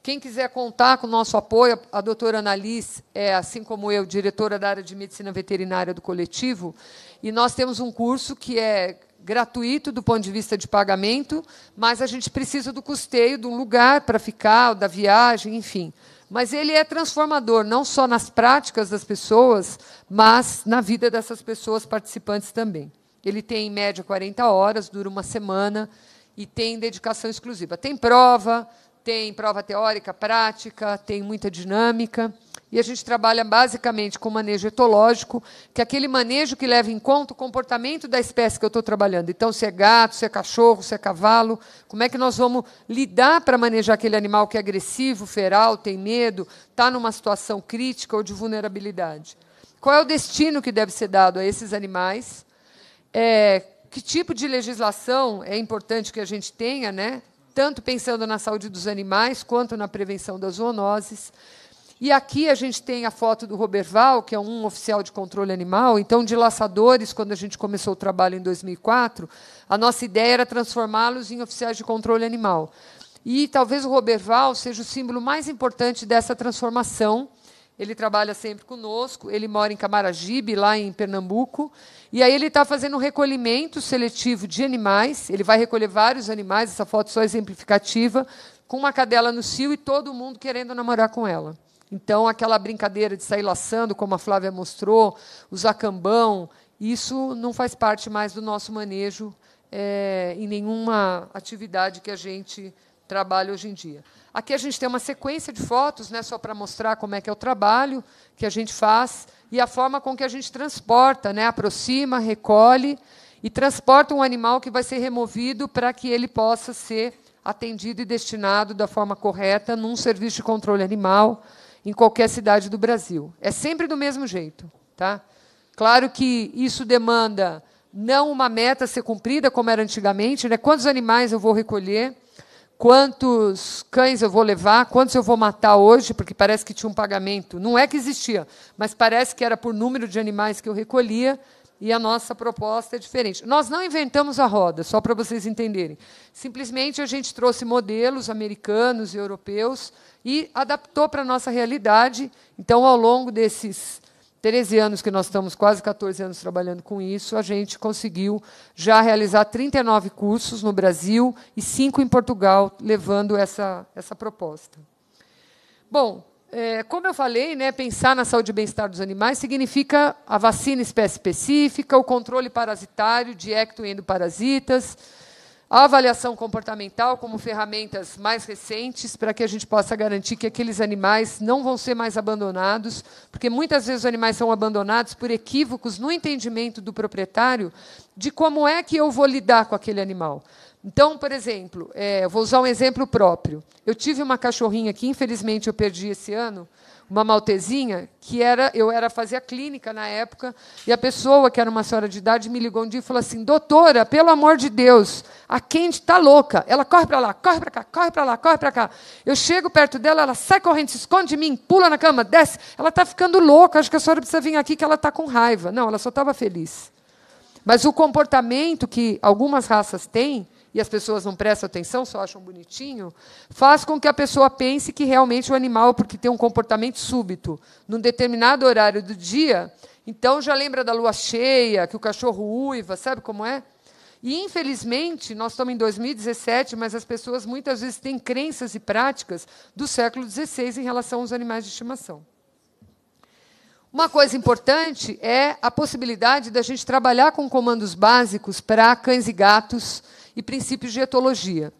Quem quiser contar com o nosso apoio, a doutora Annalise é, assim como eu, diretora da área de medicina veterinária do coletivo. E nós temos um curso que é gratuito do ponto de vista de pagamento, mas a gente precisa do custeio de um lugar para ficar, da viagem, enfim. Mas ele é transformador, não só nas práticas das pessoas, mas na vida dessas pessoas participantes também. Ele tem, em média, 40 horas, dura uma semana e tem dedicação exclusiva. Tem prova, tem prova teórica, prática, tem muita dinâmica. E a gente trabalha basicamente com manejo etológico, que é aquele manejo que leva em conta o comportamento da espécie que eu estou trabalhando. Então, se é gato, se é cachorro, se é cavalo, como é que nós vamos lidar para manejar aquele animal que é agressivo, feral, tem medo, está numa situação crítica ou de vulnerabilidade? Qual é o destino que deve ser dado a esses animais? É, que tipo de legislação é importante que a gente tenha, né? tanto pensando na saúde dos animais quanto na prevenção das zoonoses? E aqui a gente tem a foto do Robert Val, que é um oficial de controle animal. Então, de laçadores, quando a gente começou o trabalho em 2004, a nossa ideia era transformá-los em oficiais de controle animal. E talvez o Robert Val seja o símbolo mais importante dessa transformação. Ele trabalha sempre conosco, ele mora em Camaragibe, lá em Pernambuco. E aí ele está fazendo um recolhimento seletivo de animais. Ele vai recolher vários animais, essa foto só exemplificativa, com uma cadela no cio e todo mundo querendo namorar com ela. Então, aquela brincadeira de sair laçando, como a Flávia mostrou, os acambão, isso não faz parte mais do nosso manejo é, em nenhuma atividade que a gente trabalha hoje em dia. Aqui a gente tem uma sequência de fotos, né, só para mostrar como é que é o trabalho que a gente faz e a forma com que a gente transporta, né, aproxima, recolhe e transporta um animal que vai ser removido para que ele possa ser atendido e destinado da forma correta num serviço de controle animal em qualquer cidade do Brasil. É sempre do mesmo jeito. Tá? Claro que isso demanda não uma meta ser cumprida, como era antigamente, né? quantos animais eu vou recolher, quantos cães eu vou levar, quantos eu vou matar hoje, porque parece que tinha um pagamento. Não é que existia, mas parece que era por número de animais que eu recolhia, e a nossa proposta é diferente. Nós não inventamos a roda, só para vocês entenderem. Simplesmente a gente trouxe modelos americanos e europeus e adaptou para a nossa realidade. Então, ao longo desses 13 anos que nós estamos, quase 14 anos trabalhando com isso, a gente conseguiu já realizar 39 cursos no Brasil e 5 em Portugal, levando essa, essa proposta. Bom, é, como eu falei, né, pensar na saúde e bem-estar dos animais significa a vacina espécie específica, o controle parasitário de ecto e endoparasitas, a avaliação comportamental como ferramentas mais recentes para que a gente possa garantir que aqueles animais não vão ser mais abandonados, porque muitas vezes os animais são abandonados por equívocos no entendimento do proprietário de como é que eu vou lidar com aquele animal. Então, por exemplo, é, vou usar um exemplo próprio. Eu tive uma cachorrinha que, infelizmente, eu perdi esse ano, uma maltezinha que era eu era fazia clínica na época e a pessoa que era uma senhora de idade me ligou um dia e falou assim doutora pelo amor de Deus a Kendi está louca ela corre para lá corre para cá corre para lá corre para cá eu chego perto dela ela sai correndo se esconde de mim pula na cama desce ela está ficando louca acho que a senhora precisa vir aqui que ela está com raiva não ela só estava feliz mas o comportamento que algumas raças têm e as pessoas não prestam atenção, só acham bonitinho, faz com que a pessoa pense que realmente o animal, porque tem um comportamento súbito, num determinado horário do dia, então já lembra da lua cheia, que o cachorro uiva, sabe como é? E, infelizmente, nós estamos em 2017, mas as pessoas muitas vezes têm crenças e práticas do século XVI em relação aos animais de estimação. Uma coisa importante é a possibilidade da gente trabalhar com comandos básicos para cães e gatos, e princípios de etologia.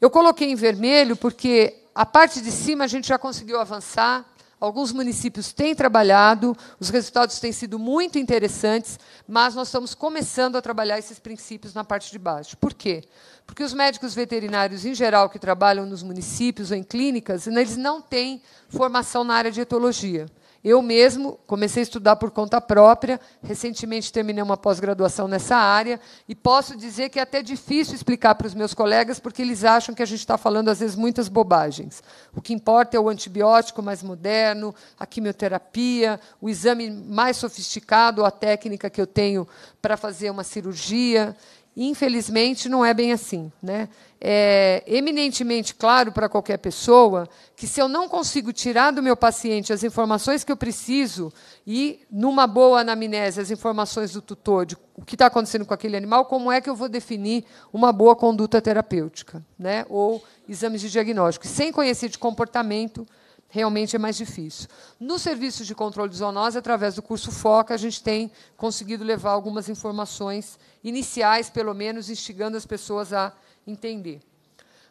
Eu coloquei em vermelho porque a parte de cima a gente já conseguiu avançar, alguns municípios têm trabalhado, os resultados têm sido muito interessantes, mas nós estamos começando a trabalhar esses princípios na parte de baixo. Por quê? Porque os médicos veterinários, em geral, que trabalham nos municípios ou em clínicas, eles não têm formação na área de etologia. Eu mesmo comecei a estudar por conta própria, recentemente terminei uma pós-graduação nessa área, e posso dizer que é até difícil explicar para os meus colegas, porque eles acham que a gente está falando, às vezes, muitas bobagens. O que importa é o antibiótico mais moderno, a quimioterapia, o exame mais sofisticado, a técnica que eu tenho para fazer uma cirurgia. Infelizmente, não é bem assim. Né? é eminentemente claro para qualquer pessoa que se eu não consigo tirar do meu paciente as informações que eu preciso e, numa boa anamnese, as informações do tutor de o que está acontecendo com aquele animal, como é que eu vou definir uma boa conduta terapêutica, né? ou exames de diagnóstico. Sem conhecer de comportamento, realmente é mais difícil. No serviço de controle de zoonose, através do curso FOCA, a gente tem conseguido levar algumas informações iniciais, pelo menos, instigando as pessoas a entender.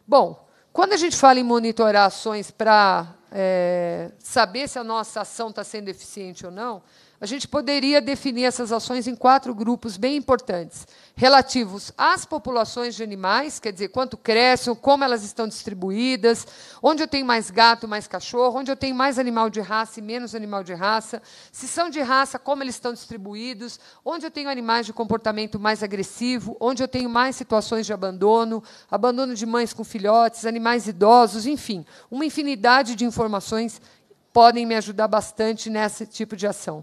Bom, quando a gente fala em monitorar ações para é, eh, saber se a nossa ação está sendo eficiente ou não, a gente poderia definir essas ações em quatro grupos bem importantes: relativos às populações de animais, quer dizer, quanto crescem, como elas estão distribuídas, onde eu tenho mais gato, mais cachorro, onde eu tenho mais animal de raça e menos animal de raça, se são de raça, como eles estão distribuídos, onde eu tenho animais de comportamento mais agressivo, onde eu tenho mais situações de abandono, abandono de mães com filhotes, animais idosos, enfim, uma infinidade de informações podem me ajudar bastante nesse tipo de ação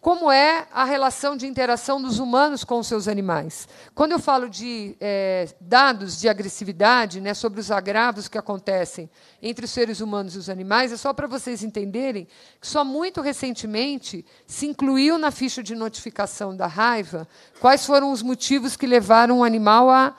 como é a relação de interação dos humanos com os seus animais. Quando eu falo de é, dados de agressividade, né, sobre os agravos que acontecem entre os seres humanos e os animais, é só para vocês entenderem que só muito recentemente se incluiu na ficha de notificação da raiva quais foram os motivos que levaram um animal a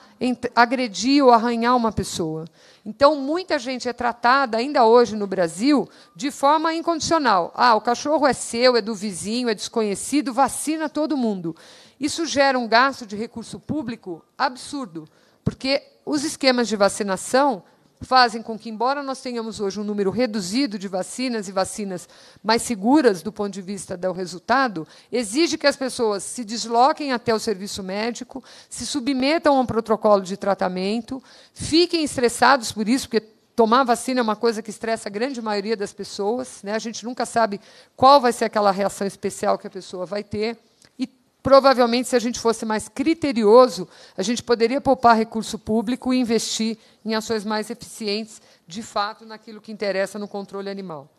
agredir ou arranhar uma pessoa. Então, muita gente é tratada ainda hoje no Brasil de forma incondicional. Ah, o cachorro é seu, é do vizinho, é desconhecido, vacina todo mundo. Isso gera um gasto de recurso público absurdo, porque os esquemas de vacinação fazem com que, embora nós tenhamos hoje um número reduzido de vacinas e vacinas mais seguras do ponto de vista do resultado, exige que as pessoas se desloquem até o serviço médico, se submetam a um protocolo de tratamento, fiquem estressados por isso, porque Tomar vacina é uma coisa que estressa a grande maioria das pessoas. Né? A gente nunca sabe qual vai ser aquela reação especial que a pessoa vai ter. Provavelmente, se a gente fosse mais criterioso, a gente poderia poupar recurso público e investir em ações mais eficientes, de fato, naquilo que interessa no controle animal.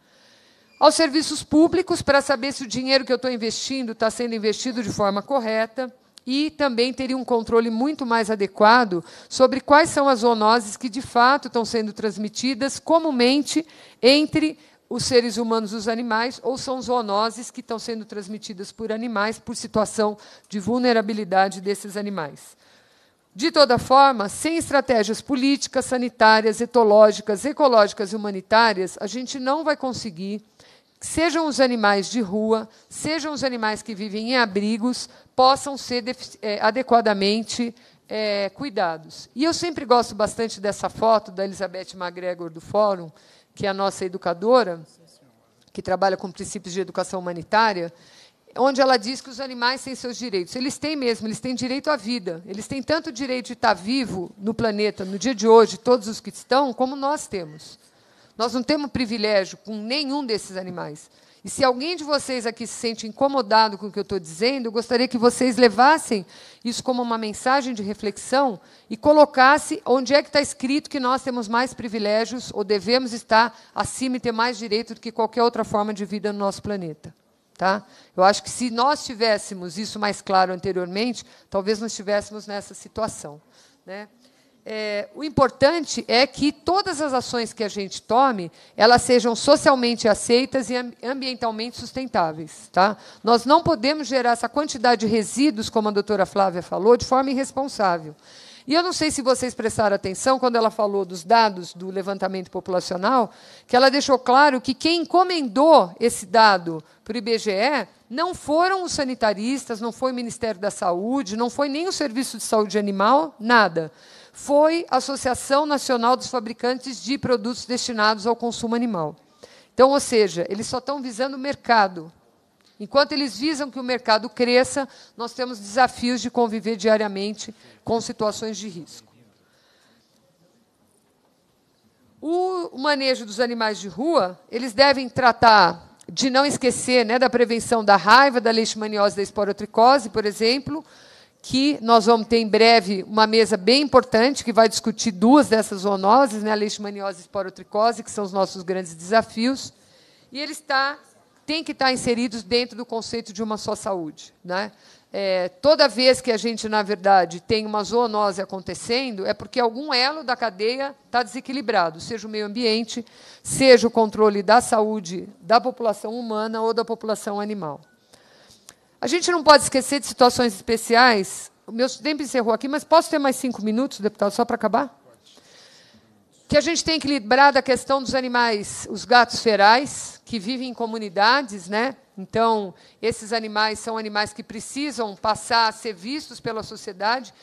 Aos serviços públicos, para saber se o dinheiro que eu estou investindo está sendo investido de forma correta e também teria um controle muito mais adequado sobre quais são as zoonoses que de fato estão sendo transmitidas comumente entre os seres humanos os animais, ou são zoonoses que estão sendo transmitidas por animais por situação de vulnerabilidade desses animais. De toda forma, sem estratégias políticas, sanitárias, etológicas, ecológicas e humanitárias, a gente não vai conseguir, sejam os animais de rua, sejam os animais que vivem em abrigos, possam ser é, adequadamente é, cuidados. E eu sempre gosto bastante dessa foto da Elizabeth McGregor do Fórum, que é a nossa educadora, que trabalha com princípios de educação humanitária, onde ela diz que os animais têm seus direitos. Eles têm mesmo, eles têm direito à vida. Eles têm tanto direito de estar vivo no planeta, no dia de hoje, todos os que estão, como nós temos. Nós não temos privilégio com nenhum desses animais. E se alguém de vocês aqui se sente incomodado com o que eu estou dizendo, eu gostaria que vocês levassem isso como uma mensagem de reflexão e colocasse onde é que está escrito que nós temos mais privilégios ou devemos estar acima e ter mais direito do que qualquer outra forma de vida no nosso planeta. Tá? Eu acho que se nós tivéssemos isso mais claro anteriormente, talvez não estivéssemos nessa situação. Né? é, o importante é que todas as ações que a gente tome, elas sejam socialmente aceitas e ambientalmente sustentáveis. Tá? Nós não podemos gerar essa quantidade de resíduos, como a doutora Flávia falou, de forma irresponsável. E eu não sei se vocês prestaram atenção quando ela falou dos dados do levantamento populacional, que ela deixou claro que quem encomendou esse dado para o IBGE não foram os sanitaristas, não foi o Ministério da Saúde, não foi nem o Serviço de Saúde Animal, nada foi a Associação Nacional dos Fabricantes de Produtos Destinados ao Consumo Animal. Então, ou seja, eles só estão visando o mercado. Enquanto eles visam que o mercado cresça, nós temos desafios de conviver diariamente com situações de risco. O manejo dos animais de rua, eles devem tratar de não esquecer né, da prevenção da raiva, da leishmaniose, da esporotricose, por exemplo, que nós vamos ter em breve uma mesa bem importante que vai discutir duas dessas zoonoses, né, a leishmaniose e esporotricose, que são os nossos grandes desafios, e ele está tem que estar tá inseridos dentro do conceito de uma só saúde, né? É, toda vez que a gente, na verdade, tem uma zoonose acontecendo, é porque algum elo da cadeia está desequilibrado, seja o meio ambiente, seja o controle da saúde da população humana ou da população animal. A gente não pode esquecer de situações especiais. O meu tempo encerrou aqui, mas posso ter mais cinco minutos, deputado, só para acabar? Que a gente tem que lembrar da questão dos animais, os gatos ferais, que vivem em comunidades, né? Então, esses animais são animais que precisam passar a ser vistos pela sociedade.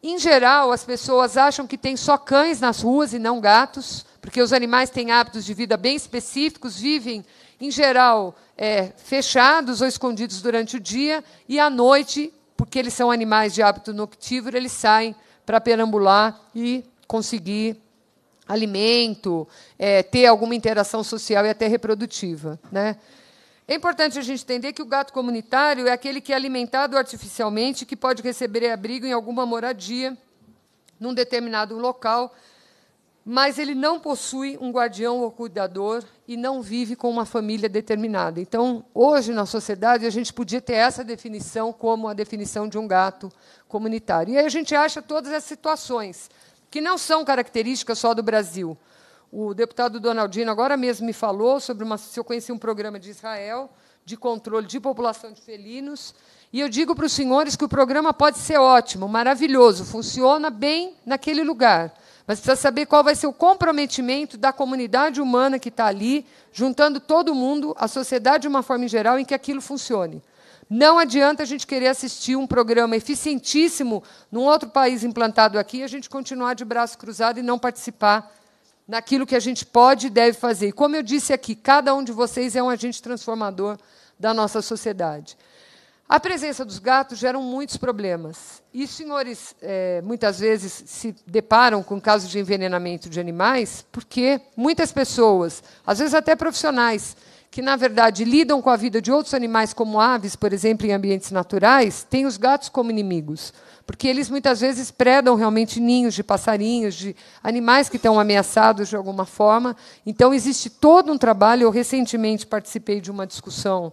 Em geral, as pessoas acham que tem só cães nas ruas e não gatos, porque os animais têm hábitos de vida bem específicos, vivem em geral, é, fechados ou escondidos durante o dia, e à noite, porque eles são animais de hábito noctívoro, eles saem para perambular e conseguir alimento, é, ter alguma interação social e até reprodutiva. Né? É importante a gente entender que o gato comunitário é aquele que é alimentado artificialmente, que pode receber abrigo em alguma moradia, num determinado local, mas ele não possui um guardião ou cuidador e não vive com uma família determinada. Então, hoje na sociedade, a gente podia ter essa definição como a definição de um gato comunitário. E aí a gente acha todas as situações, que não são características só do Brasil. O deputado Donaldino agora mesmo me falou sobre uma. Se eu conheci um programa de Israel de controle de população de felinos. E eu digo para os senhores que o programa pode ser ótimo, maravilhoso, funciona bem naquele lugar mas precisa saber qual vai ser o comprometimento da comunidade humana que está ali, juntando todo mundo, a sociedade de uma forma em geral, em que aquilo funcione. Não adianta a gente querer assistir um programa eficientíssimo num outro país implantado aqui e a gente continuar de braço cruzado e não participar naquilo que a gente pode e deve fazer. E como eu disse aqui, cada um de vocês é um agente transformador da nossa sociedade. A presença dos gatos gera muitos problemas. E os senhores é, muitas vezes se deparam com casos de envenenamento de animais, porque muitas pessoas, às vezes até profissionais, que na verdade lidam com a vida de outros animais, como aves, por exemplo, em ambientes naturais, têm os gatos como inimigos, porque eles muitas vezes predam realmente ninhos de passarinhos, de animais que estão ameaçados de alguma forma. Então existe todo um trabalho. Eu recentemente participei de uma discussão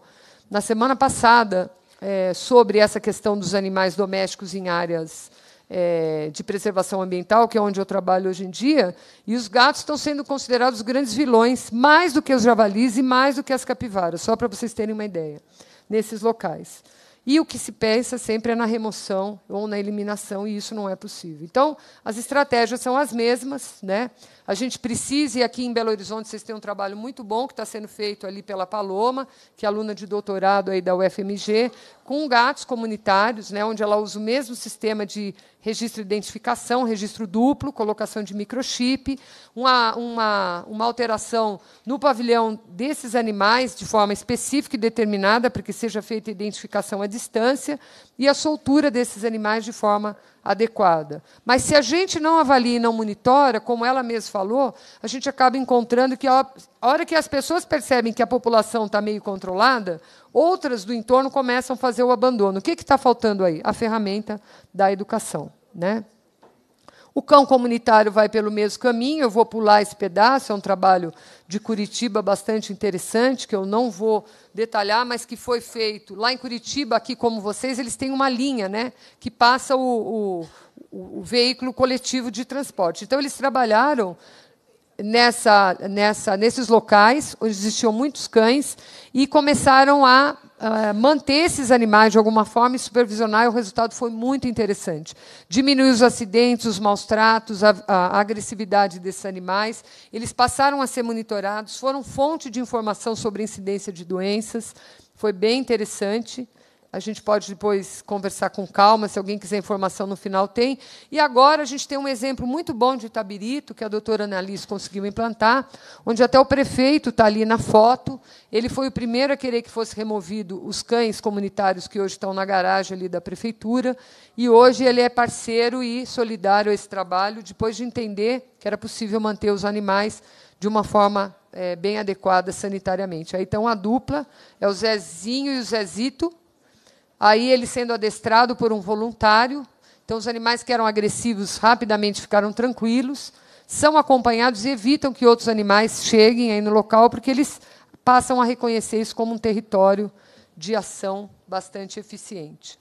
na semana passada é, sobre essa questão dos animais domésticos em áreas é, de preservação ambiental, que é onde eu trabalho hoje em dia, e os gatos estão sendo considerados grandes vilões, mais do que os javalis e mais do que as capivaras, só para vocês terem uma ideia, nesses locais. E o que se pensa sempre é na remoção ou na eliminação, e isso não é possível. Então, as estratégias são as mesmas. Né? A gente precisa, e aqui em Belo Horizonte vocês têm um trabalho muito bom que está sendo feito ali pela Paloma, que é aluna de doutorado aí da UFMG, com gatos comunitários, né, onde ela usa o mesmo sistema de registro e identificação, registro duplo, colocação de microchip, uma, uma, uma alteração no pavilhão desses animais de forma específica e determinada, para que seja feita a identificação à distância, e a soltura desses animais de forma adequada. Mas se a gente não avalia e não monitora, como ela mesma falou, a gente acaba encontrando que a hora que as pessoas percebem que a população está meio controlada, outras do entorno começam a fazer o abandono. O que está faltando aí? A ferramenta da educação. Né? O cão comunitário vai pelo mesmo caminho, eu vou pular esse pedaço, é um trabalho de Curitiba bastante interessante, que eu não vou detalhar, mas que foi feito lá em Curitiba, aqui como vocês, eles têm uma linha né, que passa o, o, o veículo coletivo de transporte. Então, eles trabalharam nessa, nessa, nesses locais, onde existiam muitos cães, e começaram a ah, manter esses animais de alguma forma e supervisionar, e o resultado foi muito interessante. Diminuiu os acidentes, os maus tratos, a, a agressividade desses animais. Eles passaram a ser monitorados, foram fonte de informação sobre incidência de doenças. Foi bem interessante. A gente pode depois conversar com calma, se alguém quiser informação no final tem. E agora a gente tem um exemplo muito bom de Itabirito, que a doutora Annalise conseguiu implantar, onde até o prefeito está ali na foto. Ele foi o primeiro a querer que fosse removido os cães comunitários que hoje estão na garagem ali da prefeitura. E hoje ele é parceiro e solidário a esse trabalho, depois de entender que era possível manter os animais de uma forma é, bem adequada sanitariamente. Aí, então, a dupla é o Zezinho e o Zezito, Aí ele sendo adestrado por um voluntário, então os animais que eram agressivos rapidamente ficaram tranquilos, são acompanhados e evitam que outros animais cheguem aí no local, porque eles passam a reconhecer isso como um território de ação bastante eficiente.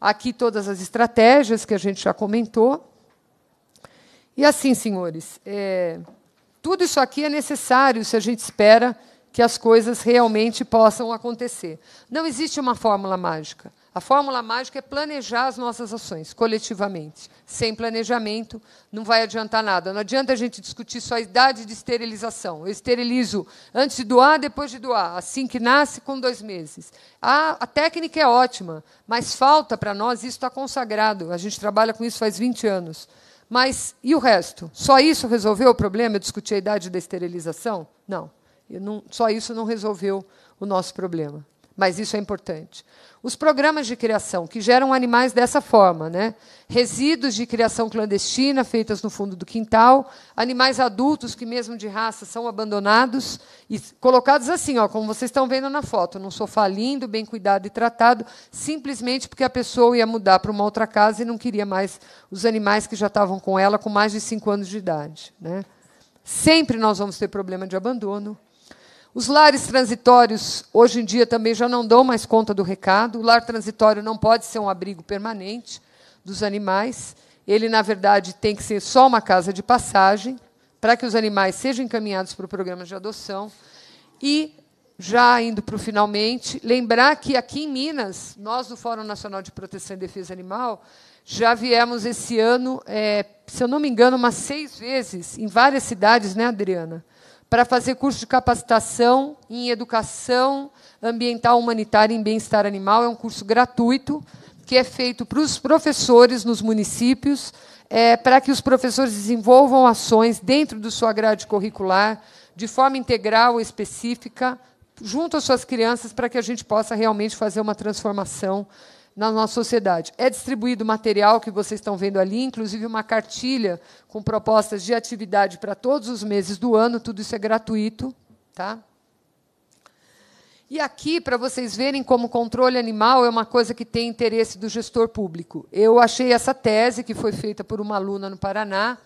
Aqui todas as estratégias que a gente já comentou. E assim, senhores, é, tudo isso aqui é necessário se a gente espera que as coisas realmente possam acontecer. Não existe uma fórmula mágica. A fórmula mágica é planejar as nossas ações coletivamente. Sem planejamento, não vai adiantar nada. Não adianta a gente discutir só a idade de esterilização. Eu esterilizo antes de doar, depois de doar, assim que nasce, com dois meses. A, a técnica é ótima, mas falta para nós, isso está consagrado. A gente trabalha com isso faz 20 anos. Mas e o resto? Só isso resolveu o problema? Eu discutir a idade da esterilização? Não. Não, só isso não resolveu o nosso problema. Mas isso é importante. Os programas de criação que geram animais dessa forma, né? Resíduos de criação clandestina feitas no fundo do quintal, animais adultos que mesmo de raça são abandonados e colocados assim, ó, como vocês estão vendo na foto, num sofá lindo, bem cuidado e tratado, simplesmente porque a pessoa ia mudar para uma outra casa e não queria mais os animais que já estavam com ela com mais de cinco anos de idade, né? Sempre nós vamos ter problema de abandono os lares transitórios, hoje em dia, também já não dão mais conta do recado. O lar transitório não pode ser um abrigo permanente dos animais. Ele, na verdade, tem que ser só uma casa de passagem para que os animais sejam encaminhados para o programa de adoção. E, já indo para o finalmente, lembrar que aqui em Minas, nós do Fórum Nacional de Proteção e Defesa Animal, já viemos esse ano, é, se eu não me engano, umas seis vezes, em várias cidades, né, Adriana? para fazer curso de capacitação em educação ambiental humanitária e em bem-estar animal. É um curso gratuito que é feito para os professores nos municípios, é, para que os professores desenvolvam ações dentro do sua grade curricular, de forma integral ou específica, junto às suas crianças, para que a gente possa realmente fazer uma transformação na nossa sociedade. É distribuído material que vocês estão vendo ali, inclusive uma cartilha com propostas de atividade para todos os meses do ano, tudo isso é gratuito, tá? E aqui, para vocês verem como controle animal é uma coisa que tem interesse do gestor público. Eu achei essa tese, que foi feita por uma aluna no Paraná,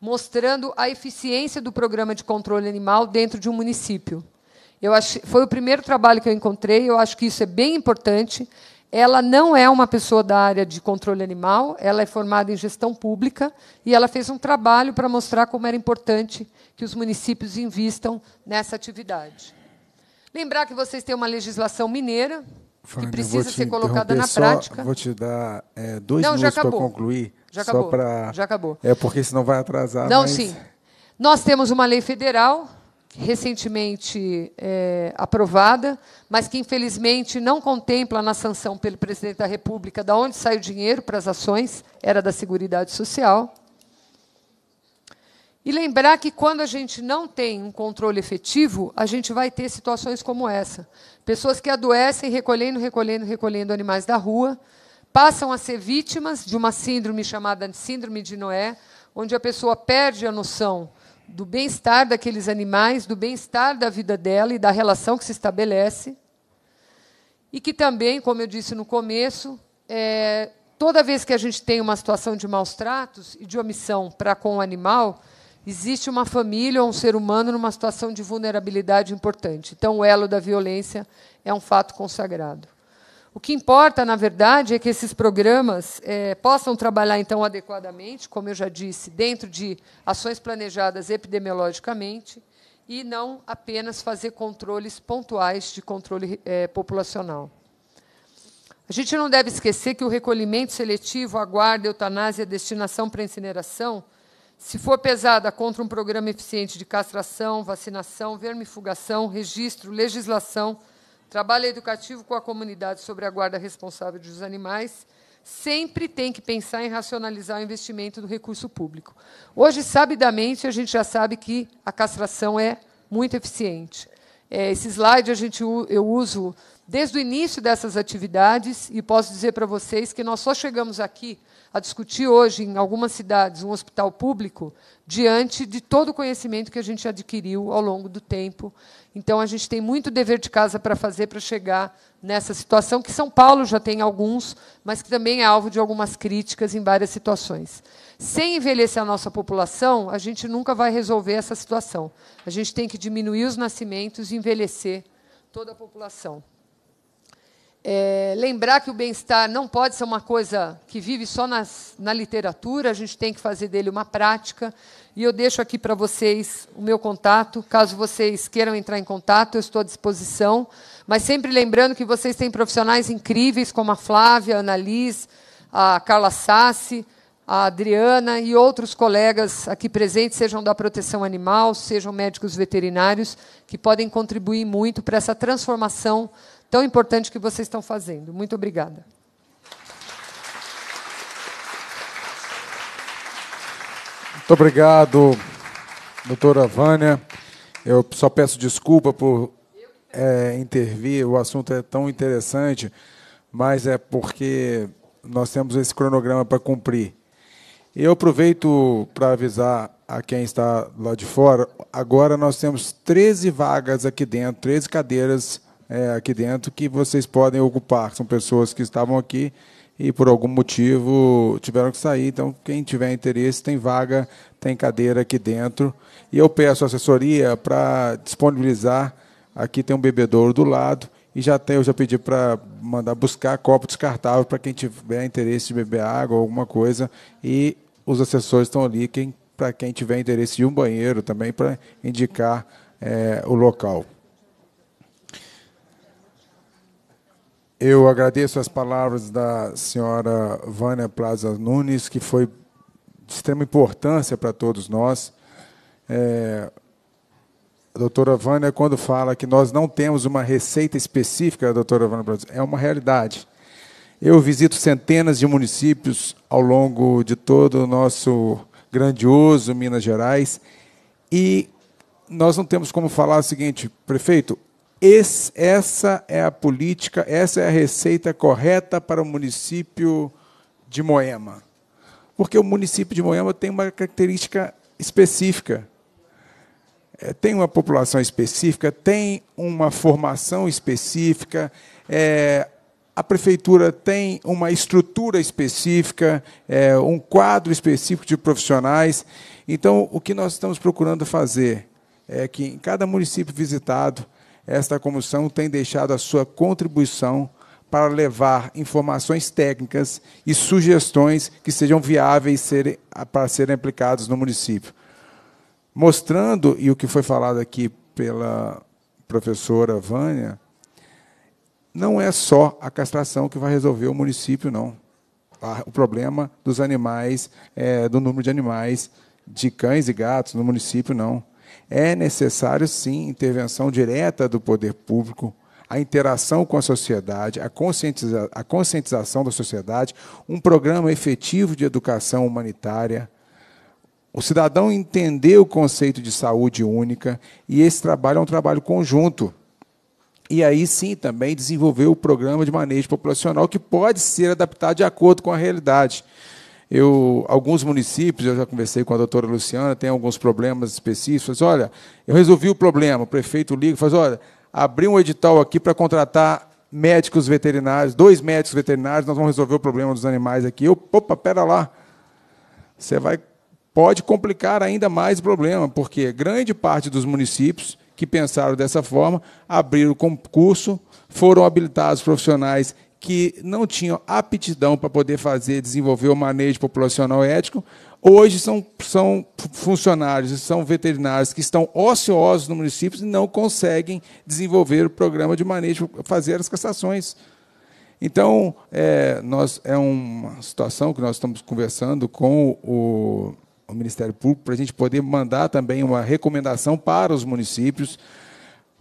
mostrando a eficiência do programa de controle animal dentro de um município. Eu achei, foi o primeiro trabalho que eu encontrei, eu acho que isso é bem importante. Ela não é uma pessoa da área de controle animal, ela é formada em gestão pública e ela fez um trabalho para mostrar como era importante que os municípios invistam nessa atividade. Lembrar que vocês têm uma legislação mineira que precisa ser colocada na só, prática. Vou te dar é, dois não, minutos para concluir. Já acabou. Pra... Já acabou. É porque senão vai atrasar. Não, mas... sim. Nós temos uma lei federal recentemente é, aprovada, mas que infelizmente não contempla na sanção pelo presidente da República da onde sai o dinheiro para as ações, era da Seguridade Social. E lembrar que quando a gente não tem um controle efetivo, a gente vai ter situações como essa. Pessoas que adoecem recolhendo, recolhendo, recolhendo animais da rua, passam a ser vítimas de uma síndrome chamada síndrome de Noé, onde a pessoa perde a noção do bem-estar daqueles animais, do bem-estar da vida dela e da relação que se estabelece. E que também, como eu disse no começo, é, toda vez que a gente tem uma situação de maus tratos e de omissão para com o animal, existe uma família ou um ser humano numa situação de vulnerabilidade importante. Então, o elo da violência é um fato consagrado. O que importa, na verdade, é que esses programas é, possam trabalhar, então, adequadamente, como eu já disse, dentro de ações planejadas epidemiologicamente e não apenas fazer controles pontuais de controle é, populacional. A gente não deve esquecer que o recolhimento seletivo, a guarda, a eutanásia, a destinação para incineração, se for pesada contra um programa eficiente de castração, vacinação, vermifugação, registro, legislação, Trabalho educativo com a comunidade sobre a guarda responsável dos animais sempre tem que pensar em racionalizar o investimento do recurso público. Hoje, sabidamente, a gente já sabe que a castração é muito eficiente. É, esse slide a gente, eu uso desde o início dessas atividades e posso dizer para vocês que nós só chegamos aqui a discutir hoje em algumas cidades um hospital público diante de todo o conhecimento que a gente adquiriu ao longo do tempo. Então a gente tem muito dever de casa para fazer para chegar nessa situação que São Paulo já tem alguns, mas que também é alvo de algumas críticas em várias situações. Sem envelhecer a nossa população, a gente nunca vai resolver essa situação. A gente tem que diminuir os nascimentos e envelhecer toda a população. É, lembrar que o bem-estar não pode ser uma coisa que vive só nas, na literatura, a gente tem que fazer dele uma prática. E eu deixo aqui para vocês o meu contato, caso vocês queiram entrar em contato, eu estou à disposição. Mas sempre lembrando que vocês têm profissionais incríveis como a Flávia, a Annalise, a Carla Sassi, a Adriana e outros colegas aqui presentes, sejam da proteção animal, sejam médicos veterinários, que podem contribuir muito para essa transformação tão importante que vocês estão fazendo. Muito obrigada. Muito obrigado, doutora Vânia. Eu só peço desculpa por é, intervir, o assunto é tão interessante, mas é porque nós temos esse cronograma para cumprir. Eu aproveito para avisar a quem está lá de fora, agora nós temos 13 vagas aqui dentro, 13 cadeiras é, aqui dentro que vocês podem ocupar. São pessoas que estavam aqui e por algum motivo tiveram que sair. Então, quem tiver interesse, tem vaga, tem cadeira aqui dentro. E eu peço assessoria para disponibilizar. Aqui tem um bebedouro do lado e já tem, eu já pedi para mandar buscar copo descartável para quem tiver interesse de beber água ou alguma coisa. E os assessores estão ali quem, para quem tiver interesse de um banheiro também para indicar é, o local. Eu agradeço as palavras da senhora Vânia Plaza Nunes, que foi de extrema importância para todos nós. É, a doutora Vânia, quando fala que nós não temos uma receita específica da doutora Vânia Plaza, é uma realidade. Eu visito centenas de municípios ao longo de todo o nosso grandioso Minas Gerais e nós não temos como falar o seguinte, prefeito, esse, essa é a política, essa é a receita correta para o município de Moema. Porque o município de Moema tem uma característica específica. É, tem uma população específica, tem uma formação específica, é, a prefeitura tem uma estrutura específica, é, um quadro específico de profissionais. Então, o que nós estamos procurando fazer é que em cada município visitado esta comissão tem deixado a sua contribuição para levar informações técnicas e sugestões que sejam viáveis para serem aplicadas no município. Mostrando, e o que foi falado aqui pela professora Vânia, não é só a castração que vai resolver o município, não. O problema dos animais, é, do número de animais, de cães e gatos no município, não é necessário sim intervenção direta do poder público, a interação com a sociedade, a, conscientiza a conscientização da sociedade, um programa efetivo de educação humanitária. O cidadão entender o conceito de saúde única e esse trabalho é um trabalho conjunto. E aí sim também desenvolver o programa de manejo populacional que pode ser adaptado de acordo com a realidade. Eu, alguns municípios, eu já conversei com a doutora Luciana, tem alguns problemas específicos. Assim, olha, eu resolvi o problema. O prefeito liga e faz: assim, olha, abri um edital aqui para contratar médicos veterinários, dois médicos veterinários, nós vamos resolver o problema dos animais aqui. Eu, opa, pera lá. Você vai, pode complicar ainda mais o problema, porque grande parte dos municípios que pensaram dessa forma abriram o concurso, foram habilitados profissionais que não tinham aptidão para poder fazer, desenvolver o manejo populacional ético, hoje são, são funcionários, são veterinários que estão ociosos no município e não conseguem desenvolver o programa de manejo, fazer as castrações. Então, é, nós, é uma situação que nós estamos conversando com o, o Ministério Público para a gente poder mandar também uma recomendação para os municípios,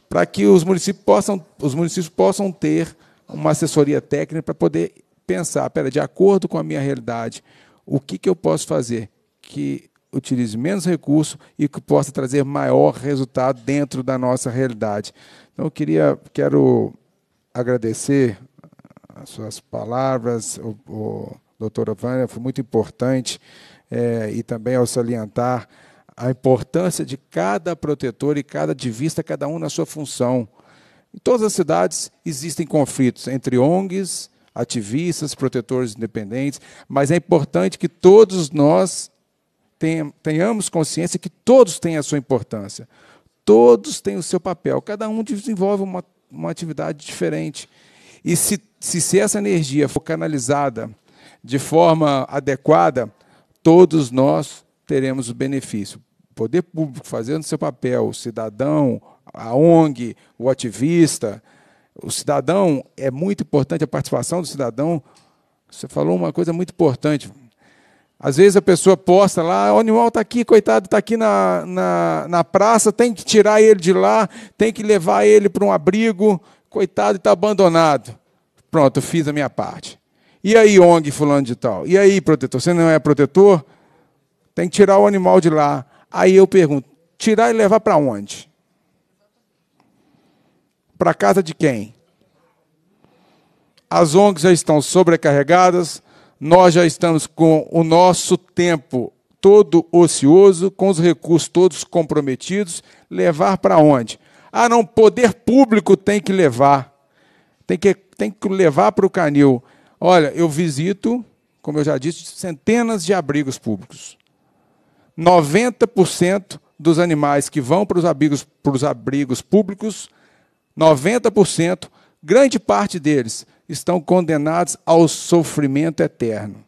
para que os municípios possam, os municípios possam ter uma assessoria técnica para poder pensar, pera, de acordo com a minha realidade, o que, que eu posso fazer que utilize menos recurso e que possa trazer maior resultado dentro da nossa realidade. Então eu queria, quero agradecer as suas palavras, o, o doutora Vânia, foi muito importante, é, e também ao salientar a importância de cada protetor e cada divista, cada um na sua função. Em todas as cidades existem conflitos entre ONGs, ativistas, protetores independentes, mas é importante que todos nós tenhamos consciência que todos têm a sua importância. Todos têm o seu papel, cada um desenvolve uma, uma atividade diferente. E se, se, se essa energia for canalizada de forma adequada, todos nós teremos o benefício. O poder público fazendo seu papel, o cidadão, a ONG, o ativista, o cidadão, é muito importante a participação do cidadão. Você falou uma coisa muito importante. Às vezes a pessoa posta lá, o animal está aqui, coitado, está aqui na, na, na, praça, tem que tirar ele de lá, tem que levar ele para um abrigo, coitado, está abandonado. Pronto, fiz a minha parte. E aí, ONG fulano de tal? E aí, protetor? Você não é protetor? Tem que tirar o animal de lá. Aí eu pergunto, tirar e levar para onde? para casa de quem? As ONGs já estão sobrecarregadas, nós já estamos com o nosso tempo todo ocioso, com os recursos todos comprometidos. Levar para onde? Ah, não, poder público tem que levar. Tem que, tem que levar para o canil. Olha, eu visito, como eu já disse, centenas de abrigos públicos. 90% dos animais que vão para os abrigos, para os abrigos públicos 90%, grande parte deles, estão condenados ao sofrimento eterno.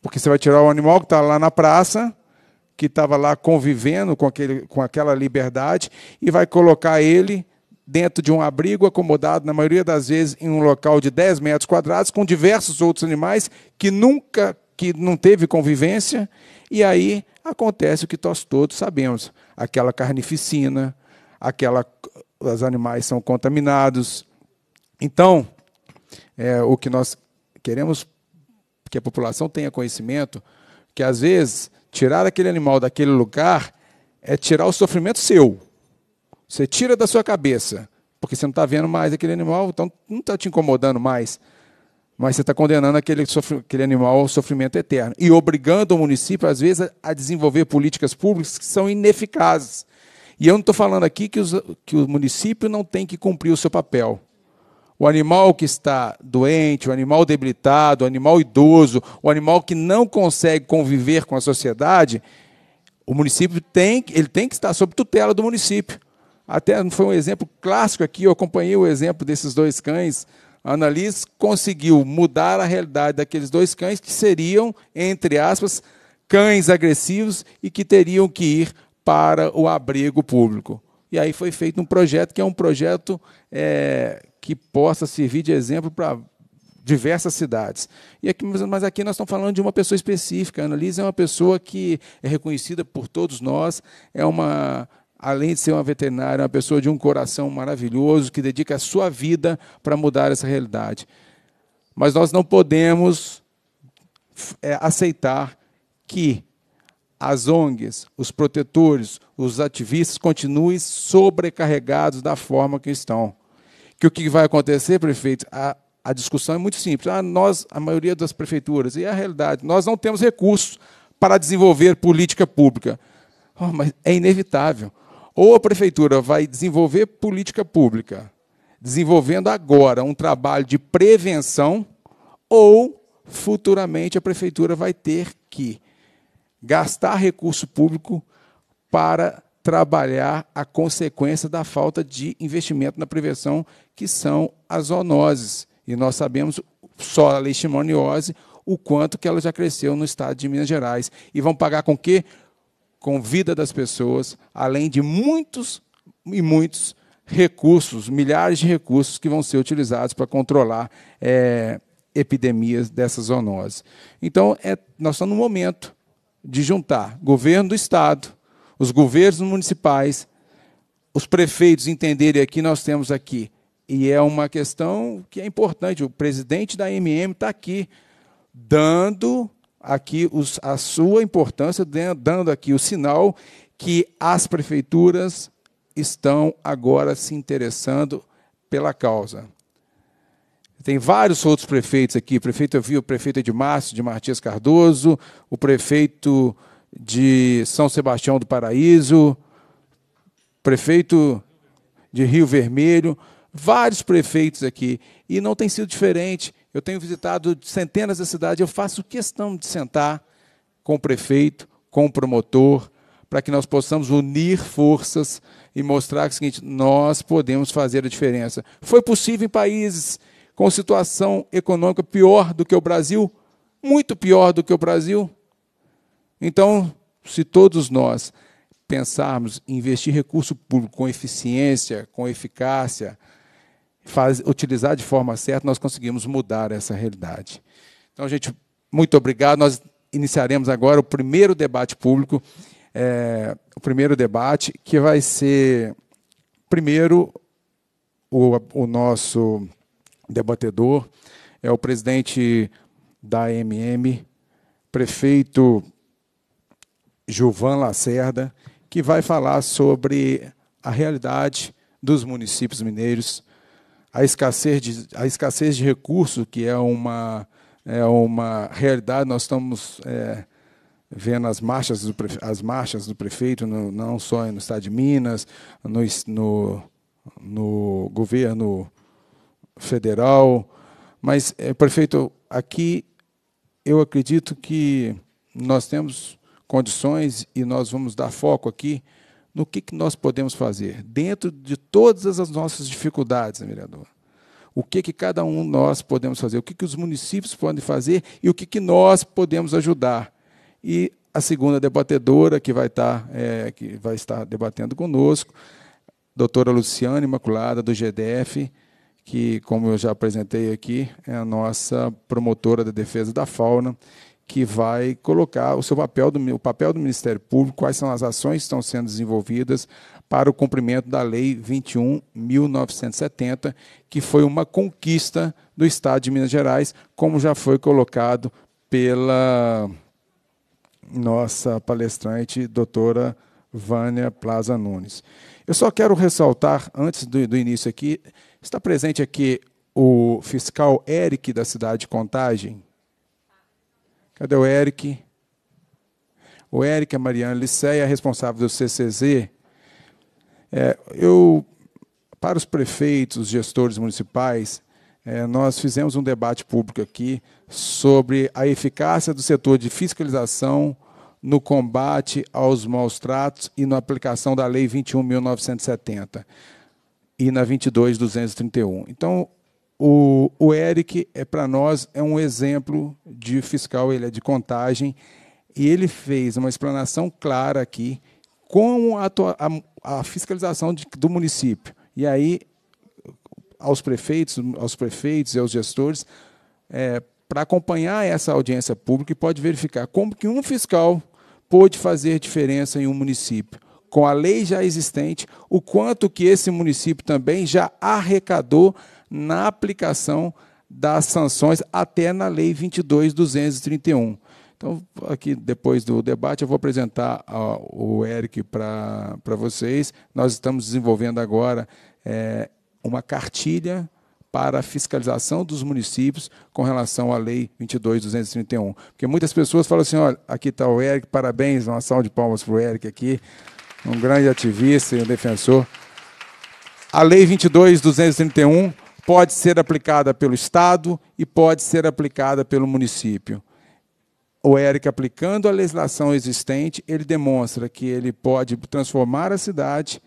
Porque você vai tirar o animal que está lá na praça, que estava lá convivendo com, aquele, com aquela liberdade, e vai colocar ele dentro de um abrigo acomodado, na maioria das vezes, em um local de 10 metros quadrados, com diversos outros animais que nunca, que não teve convivência, e aí acontece o que nós todos sabemos: aquela carnificina, aquela os animais são contaminados. Então, é, o que nós queremos que a população tenha conhecimento, que às vezes tirar aquele animal daquele lugar é tirar o sofrimento seu. Você tira da sua cabeça, porque você não está vendo mais aquele animal, então não está te incomodando mais. Mas você está condenando aquele, aquele animal ao sofrimento eterno. E obrigando o município, às vezes, a desenvolver políticas públicas que são ineficazes. E eu não estou falando aqui que, os, que o município não tem que cumprir o seu papel. O animal que está doente, o animal debilitado, o animal idoso, o animal que não consegue conviver com a sociedade, o município tem, ele tem que estar sob tutela do município. Até foi um exemplo clássico aqui, eu acompanhei o exemplo desses dois cães. A Annalise conseguiu mudar a realidade daqueles dois cães que seriam, entre aspas, cães agressivos e que teriam que ir para o abrigo público. E aí foi feito um projeto que é um projeto é, que possa servir de exemplo para diversas cidades. E aqui, mas aqui nós estamos falando de uma pessoa específica. A Annalise é uma pessoa que é reconhecida por todos nós, é uma além de ser uma veterinária, é uma pessoa de um coração maravilhoso que dedica a sua vida para mudar essa realidade. Mas nós não podemos é, aceitar que as ONGs, os protetores, os ativistas continuem sobrecarregados da forma que estão. Que o que vai acontecer, prefeito? A, a discussão é muito simples. Ah, nós, a maioria das prefeituras, e é a realidade, nós não temos recursos para desenvolver política pública. Oh, mas é inevitável. Ou a prefeitura vai desenvolver política pública, desenvolvendo agora um trabalho de prevenção, ou futuramente a prefeitura vai ter que gastar recurso público para trabalhar a consequência da falta de investimento na prevenção, que são as zoonoses. E nós sabemos só a leishmaniose, o quanto que ela já cresceu no estado de Minas Gerais. E vão pagar com quê? Com vida das pessoas, além de muitos e muitos recursos, milhares de recursos que vão ser utilizados para controlar é, epidemias dessas zoonoses. Então, é, nós estamos num momento de juntar governo do Estado, os governos municipais, os prefeitos entenderem aqui, nós temos aqui. E é uma questão que é importante. O presidente da MM está aqui, dando aqui os, a sua importância, dando aqui o sinal que as prefeituras estão agora se interessando pela causa. Tem vários outros prefeitos aqui. Prefeito, eu vi o prefeito de Márcio, de Martins Cardoso, o prefeito de São Sebastião do Paraíso, prefeito de Rio Vermelho, vários prefeitos aqui. E não tem sido diferente. Eu tenho visitado centenas de cidades. Eu faço questão de sentar com o prefeito, com o promotor, para que nós possamos unir forças e mostrar que, é o seguinte: nós podemos fazer a diferença. Foi possível em países com situação econômica pior do que o Brasil, muito pior do que o Brasil. Então, se todos nós pensarmos em investir recurso público com eficiência, com eficácia, faz, utilizar de forma certa, nós conseguimos mudar essa realidade. Então, gente, muito obrigado. Nós iniciaremos agora o primeiro debate público, é, o primeiro debate que vai ser primeiro o, o nosso debatedor, é o presidente da MM, prefeito Gilvan Lacerda, que vai falar sobre a realidade dos municípios mineiros, a escassez de, a escassez de recursos, que é uma, é uma realidade. Nós estamos é, vendo as marchas do, as marchas do prefeito, no, não só no estado de Minas, no, no, no governo federal. Mas, é, prefeito, aqui eu acredito que nós temos condições e nós vamos dar foco aqui no que, que nós podemos fazer dentro de todas as nossas dificuldades, vereador. O que, que cada um nós podemos fazer, o que, que os municípios podem fazer e o que, que nós podemos ajudar. E a segunda debatedora que vai estar, tá, é, que vai estar debatendo conosco, doutora Luciana Imaculada, do GDF, que, como eu já apresentei aqui, é a nossa promotora da defesa da fauna, que vai colocar o seu papel do o papel do Ministério Público, quais são as ações que estão sendo desenvolvidas para o cumprimento da Lei 21.970, que foi uma conquista do Estado de Minas Gerais, como já foi colocado pela nossa palestrante, doutora Vânia Plaza Nunes. Eu só quero ressaltar, antes do, do início aqui, Está presente aqui o fiscal Eric da cidade de Contagem? Cadê o Eric? O Eric, a é Mariana Liceia, responsável do CCZ. É, eu, para os prefeitos, os gestores municipais, é, nós fizemos um debate público aqui sobre a eficácia do setor de fiscalização no combate aos maus tratos e na aplicação da Lei 21.970 e na 22 231 Então, o, o Eric, é, para nós, é um exemplo de fiscal, ele é de contagem, e ele fez uma explanação clara aqui com a, a, a fiscalização de, do município. E aí, aos prefeitos, aos prefeitos e aos gestores, é, para acompanhar essa audiência pública e pode verificar como que um fiscal pode fazer diferença em um município com a lei já existente, o quanto que esse município também já arrecadou na aplicação das sanções até na lei 22.231. Então, aqui depois do debate, eu vou apresentar ah, o Eric para vocês. Nós estamos desenvolvendo agora é, uma cartilha para a fiscalização dos municípios com relação à Lei 22.231. Porque muitas pessoas falam assim: olha, aqui está o Eric, parabéns, uma salva de palmas para o Eric aqui um grande ativista e um defensor. A Lei 22.231 pode ser aplicada pelo Estado e pode ser aplicada pelo município. O Eric, aplicando a legislação existente, ele demonstra que ele pode transformar a cidade,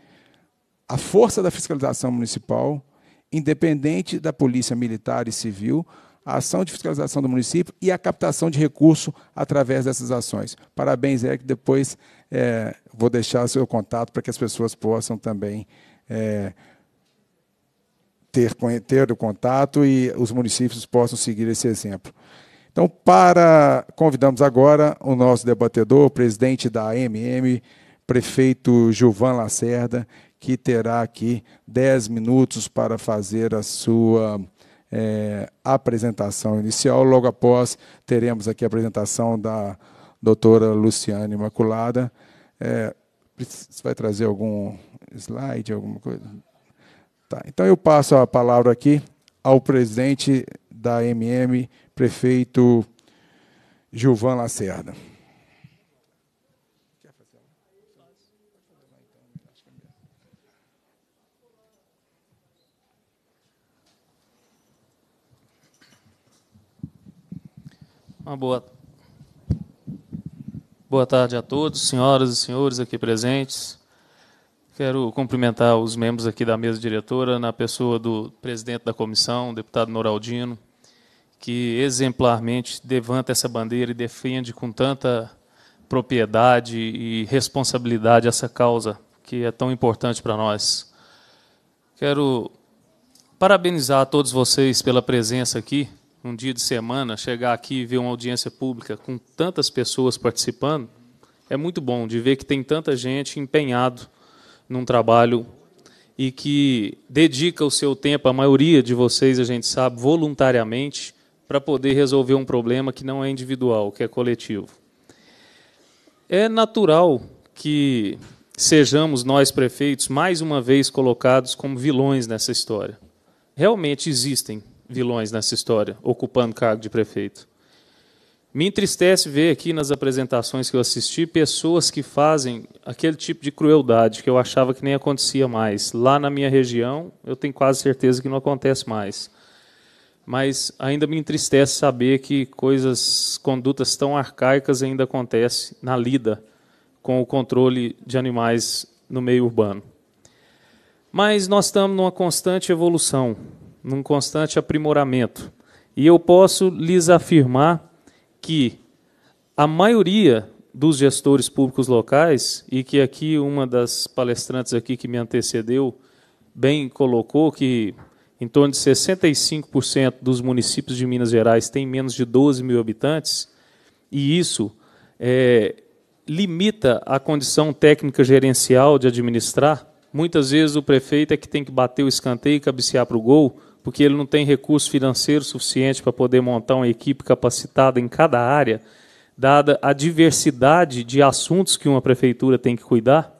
a força da fiscalização municipal, independente da polícia militar e civil, a ação de fiscalização do município e a captação de recurso através dessas ações. Parabéns, Eric. Depois é, vou deixar o seu contato para que as pessoas possam também é, ter, ter o contato e os municípios possam seguir esse exemplo. Então, para convidamos agora o nosso debatedor, o presidente da AMM, prefeito Gilvan Lacerda, que terá aqui 10 minutos para fazer a sua é, apresentação inicial. Logo após, teremos aqui a apresentação da doutora Luciane Imaculada. É, você vai trazer algum slide, alguma coisa? Tá, então eu passo a palavra aqui ao presidente da MM, prefeito Gilvan Lacerda. Uma boa. Boa tarde a todos, senhoras e senhores aqui presentes. Quero cumprimentar os membros aqui da mesa diretora, na pessoa do presidente da comissão, o deputado Noraldino, que exemplarmente levanta essa bandeira e defende com tanta propriedade e responsabilidade essa causa que é tão importante para nós. Quero parabenizar a todos vocês pela presença aqui um dia de semana, chegar aqui e ver uma audiência pública com tantas pessoas participando, é muito bom de ver que tem tanta gente empenhado num trabalho e que dedica o seu tempo, a maioria de vocês, a gente sabe, voluntariamente, para poder resolver um problema que não é individual, que é coletivo. É natural que sejamos nós prefeitos mais uma vez colocados como vilões nessa história. Realmente existem vilões nessa história, ocupando cargo de prefeito. Me entristece ver aqui nas apresentações que eu assisti pessoas que fazem aquele tipo de crueldade que eu achava que nem acontecia mais. Lá na minha região, eu tenho quase certeza que não acontece mais. Mas ainda me entristece saber que coisas, condutas tão arcaicas ainda acontecem na lida com o controle de animais no meio urbano. Mas nós estamos numa constante evolução num constante aprimoramento. E eu posso lhes afirmar que a maioria dos gestores públicos locais e que aqui uma das palestrantes aqui que me antecedeu bem colocou que em torno de 65% dos municípios de Minas Gerais têm menos de 12 mil habitantes e isso é, limita a condição técnica gerencial de administrar. Muitas vezes o prefeito é que tem que bater o escanteio e cabecear para o gol, porque ele não tem recurso financeiro suficiente para poder montar uma equipe capacitada em cada área, dada a diversidade de assuntos que uma prefeitura tem que cuidar,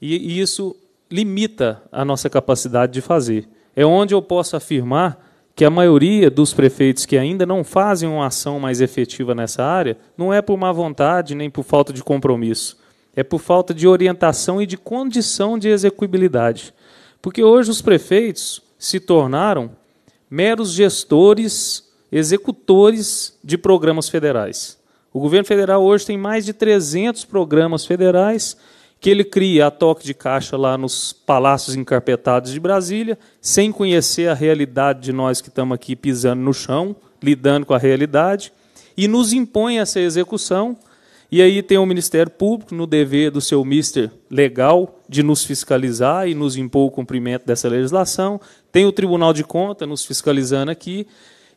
e isso limita a nossa capacidade de fazer. É onde eu posso afirmar que a maioria dos prefeitos que ainda não fazem uma ação mais efetiva nessa área não é por má vontade nem por falta de compromisso, é por falta de orientação e de condição de execuibilidade. Porque hoje os prefeitos, se tornaram meros gestores, executores de programas federais. O governo federal hoje tem mais de 300 programas federais que ele cria a toque de caixa lá nos palácios encarpetados de Brasília, sem conhecer a realidade de nós que estamos aqui pisando no chão, lidando com a realidade, e nos impõe essa execução e aí tem o Ministério Público no dever do seu mister legal de nos fiscalizar e nos impor o cumprimento dessa legislação. Tem o Tribunal de Conta nos fiscalizando aqui.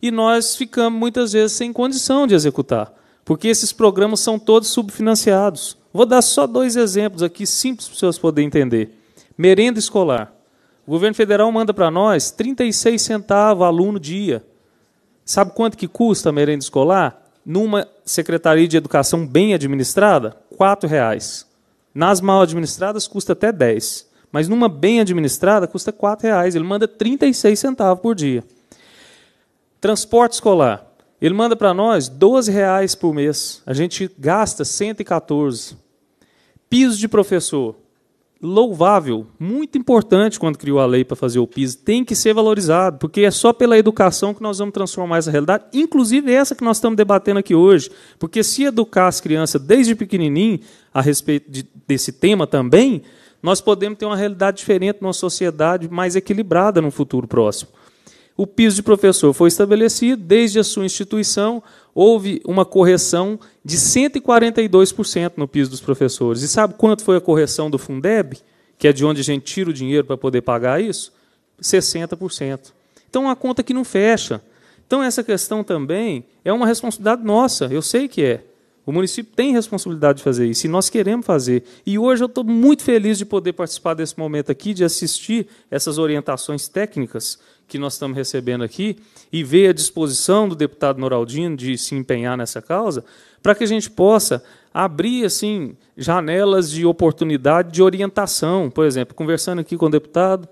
E nós ficamos muitas vezes sem condição de executar, porque esses programas são todos subfinanciados. Vou dar só dois exemplos aqui simples para vocês poderem entender. Merenda escolar. O governo federal manda para nós 36 centavos aluno dia. Sabe quanto que custa a merenda escolar? numa secretaria de educação bem administrada, R$ reais. Nas mal administradas custa até 10, mas numa bem administrada custa R$ reais. Ele manda 36 centavos por dia. Transporte escolar. Ele manda para nós R$ reais por mês. A gente gasta 114. Piso de professor louvável, muito importante quando criou a lei para fazer o piso, tem que ser valorizado, porque é só pela educação que nós vamos transformar essa realidade, inclusive essa que nós estamos debatendo aqui hoje, porque se educar as crianças desde pequenininho a respeito de, desse tema também, nós podemos ter uma realidade diferente, uma sociedade mais equilibrada no futuro próximo. O piso de professor foi estabelecido desde a sua instituição, houve uma correção de 142% no piso dos professores. E sabe quanto foi a correção do Fundeb, que é de onde a gente tira o dinheiro para poder pagar isso? 60%. Então, uma conta que não fecha. Então, essa questão também é uma responsabilidade nossa, eu sei que é. O município tem responsabilidade de fazer isso, e nós queremos fazer. E hoje eu estou muito feliz de poder participar desse momento aqui, de assistir essas orientações técnicas que nós estamos recebendo aqui e ver a disposição do deputado Noraldino de se empenhar nessa causa, para que a gente possa abrir assim janelas de oportunidade de orientação. Por exemplo, conversando aqui com o deputado,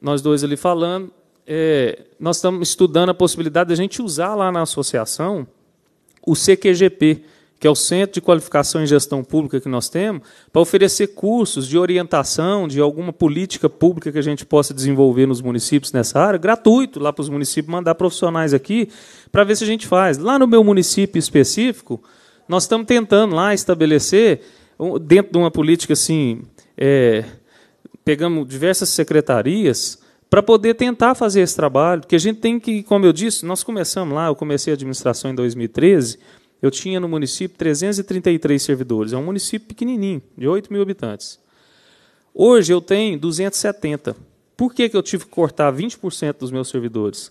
nós dois ali falando, é, nós estamos estudando a possibilidade de a gente usar lá na associação o CQGP, que é o Centro de Qualificação em Gestão Pública que nós temos, para oferecer cursos de orientação de alguma política pública que a gente possa desenvolver nos municípios nessa área, gratuito, lá para os municípios mandar profissionais aqui, para ver se a gente faz. Lá no meu município específico, nós estamos tentando lá estabelecer, dentro de uma política assim, é, pegamos diversas secretarias, para poder tentar fazer esse trabalho, porque a gente tem que, como eu disse, nós começamos lá, eu comecei a administração em 2013, eu tinha no município 333 servidores. É um município pequenininho, de 8 mil habitantes. Hoje eu tenho 270. Por que, que eu tive que cortar 20% dos meus servidores?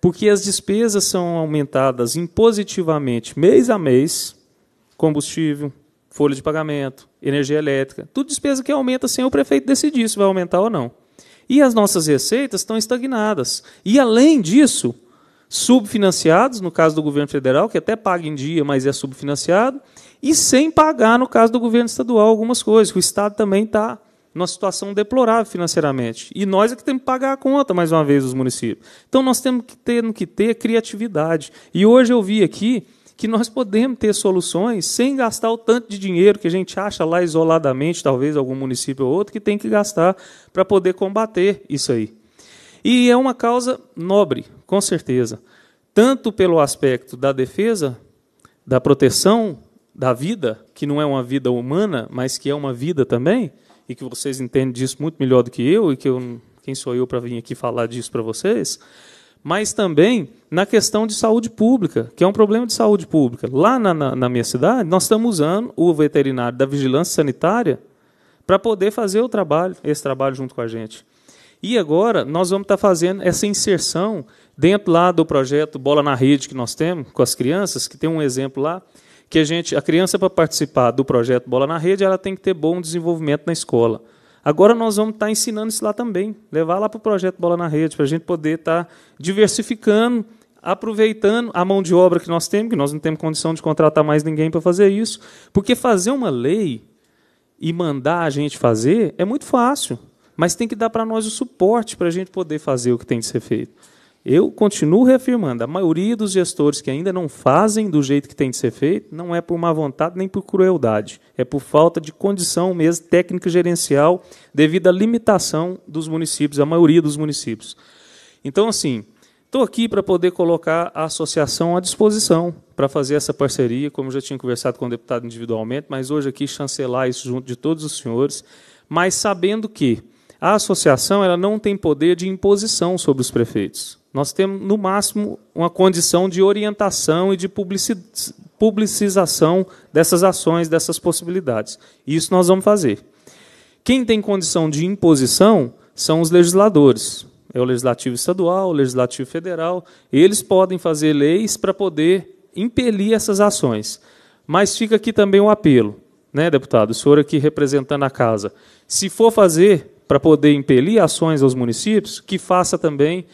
Porque as despesas são aumentadas impositivamente mês a mês, combustível, folha de pagamento, energia elétrica, tudo despesa que aumenta sem o prefeito decidir se vai aumentar ou não. E as nossas receitas estão estagnadas. E além disso, subfinanciados, no caso do governo federal, que até paga em dia, mas é subfinanciado, e sem pagar, no caso do governo estadual, algumas coisas. O Estado também está numa situação deplorável financeiramente. E nós é que temos que pagar a conta, mais uma vez, os municípios. Então nós temos que ter, que ter criatividade. E hoje eu vi aqui que nós podemos ter soluções sem gastar o tanto de dinheiro que a gente acha lá isoladamente, talvez algum município ou outro, que tem que gastar para poder combater isso aí. E é uma causa nobre, com certeza. Tanto pelo aspecto da defesa, da proteção da vida, que não é uma vida humana, mas que é uma vida também, e que vocês entendem disso muito melhor do que eu, e que eu, quem sou eu para vir aqui falar disso para vocês, mas também na questão de saúde pública, que é um problema de saúde pública. Lá na, na, na minha cidade, nós estamos usando o veterinário da vigilância sanitária para poder fazer o trabalho, esse trabalho junto com a gente. E agora nós vamos estar tá fazendo essa inserção Dentro lá do projeto Bola na Rede que nós temos com as crianças, que tem um exemplo lá, que a gente, a criança para participar do projeto Bola na Rede, ela tem que ter bom desenvolvimento na escola. Agora nós vamos estar tá ensinando isso lá também, levar lá para o projeto Bola na Rede, para a gente poder estar tá diversificando, aproveitando a mão de obra que nós temos, que nós não temos condição de contratar mais ninguém para fazer isso, porque fazer uma lei e mandar a gente fazer é muito fácil, mas tem que dar para nós o suporte para a gente poder fazer o que tem de ser feito. Eu continuo reafirmando, a maioria dos gestores que ainda não fazem do jeito que tem de ser feito, não é por má vontade nem por crueldade, é por falta de condição mesmo técnica gerencial devido à limitação dos municípios, a maioria dos municípios. Então, assim, estou aqui para poder colocar a associação à disposição para fazer essa parceria, como já tinha conversado com o deputado individualmente, mas hoje aqui chancelar isso junto de todos os senhores, mas sabendo que a associação ela não tem poder de imposição sobre os prefeitos. Nós temos, no máximo, uma condição de orientação e de publicização dessas ações, dessas possibilidades. Isso nós vamos fazer. Quem tem condição de imposição são os legisladores. É o legislativo estadual, o legislativo federal. Eles podem fazer leis para poder impelir essas ações. Mas fica aqui também um apelo, né, deputado? O senhor aqui representando a casa. Se for fazer para poder impelir ações aos municípios, que faça também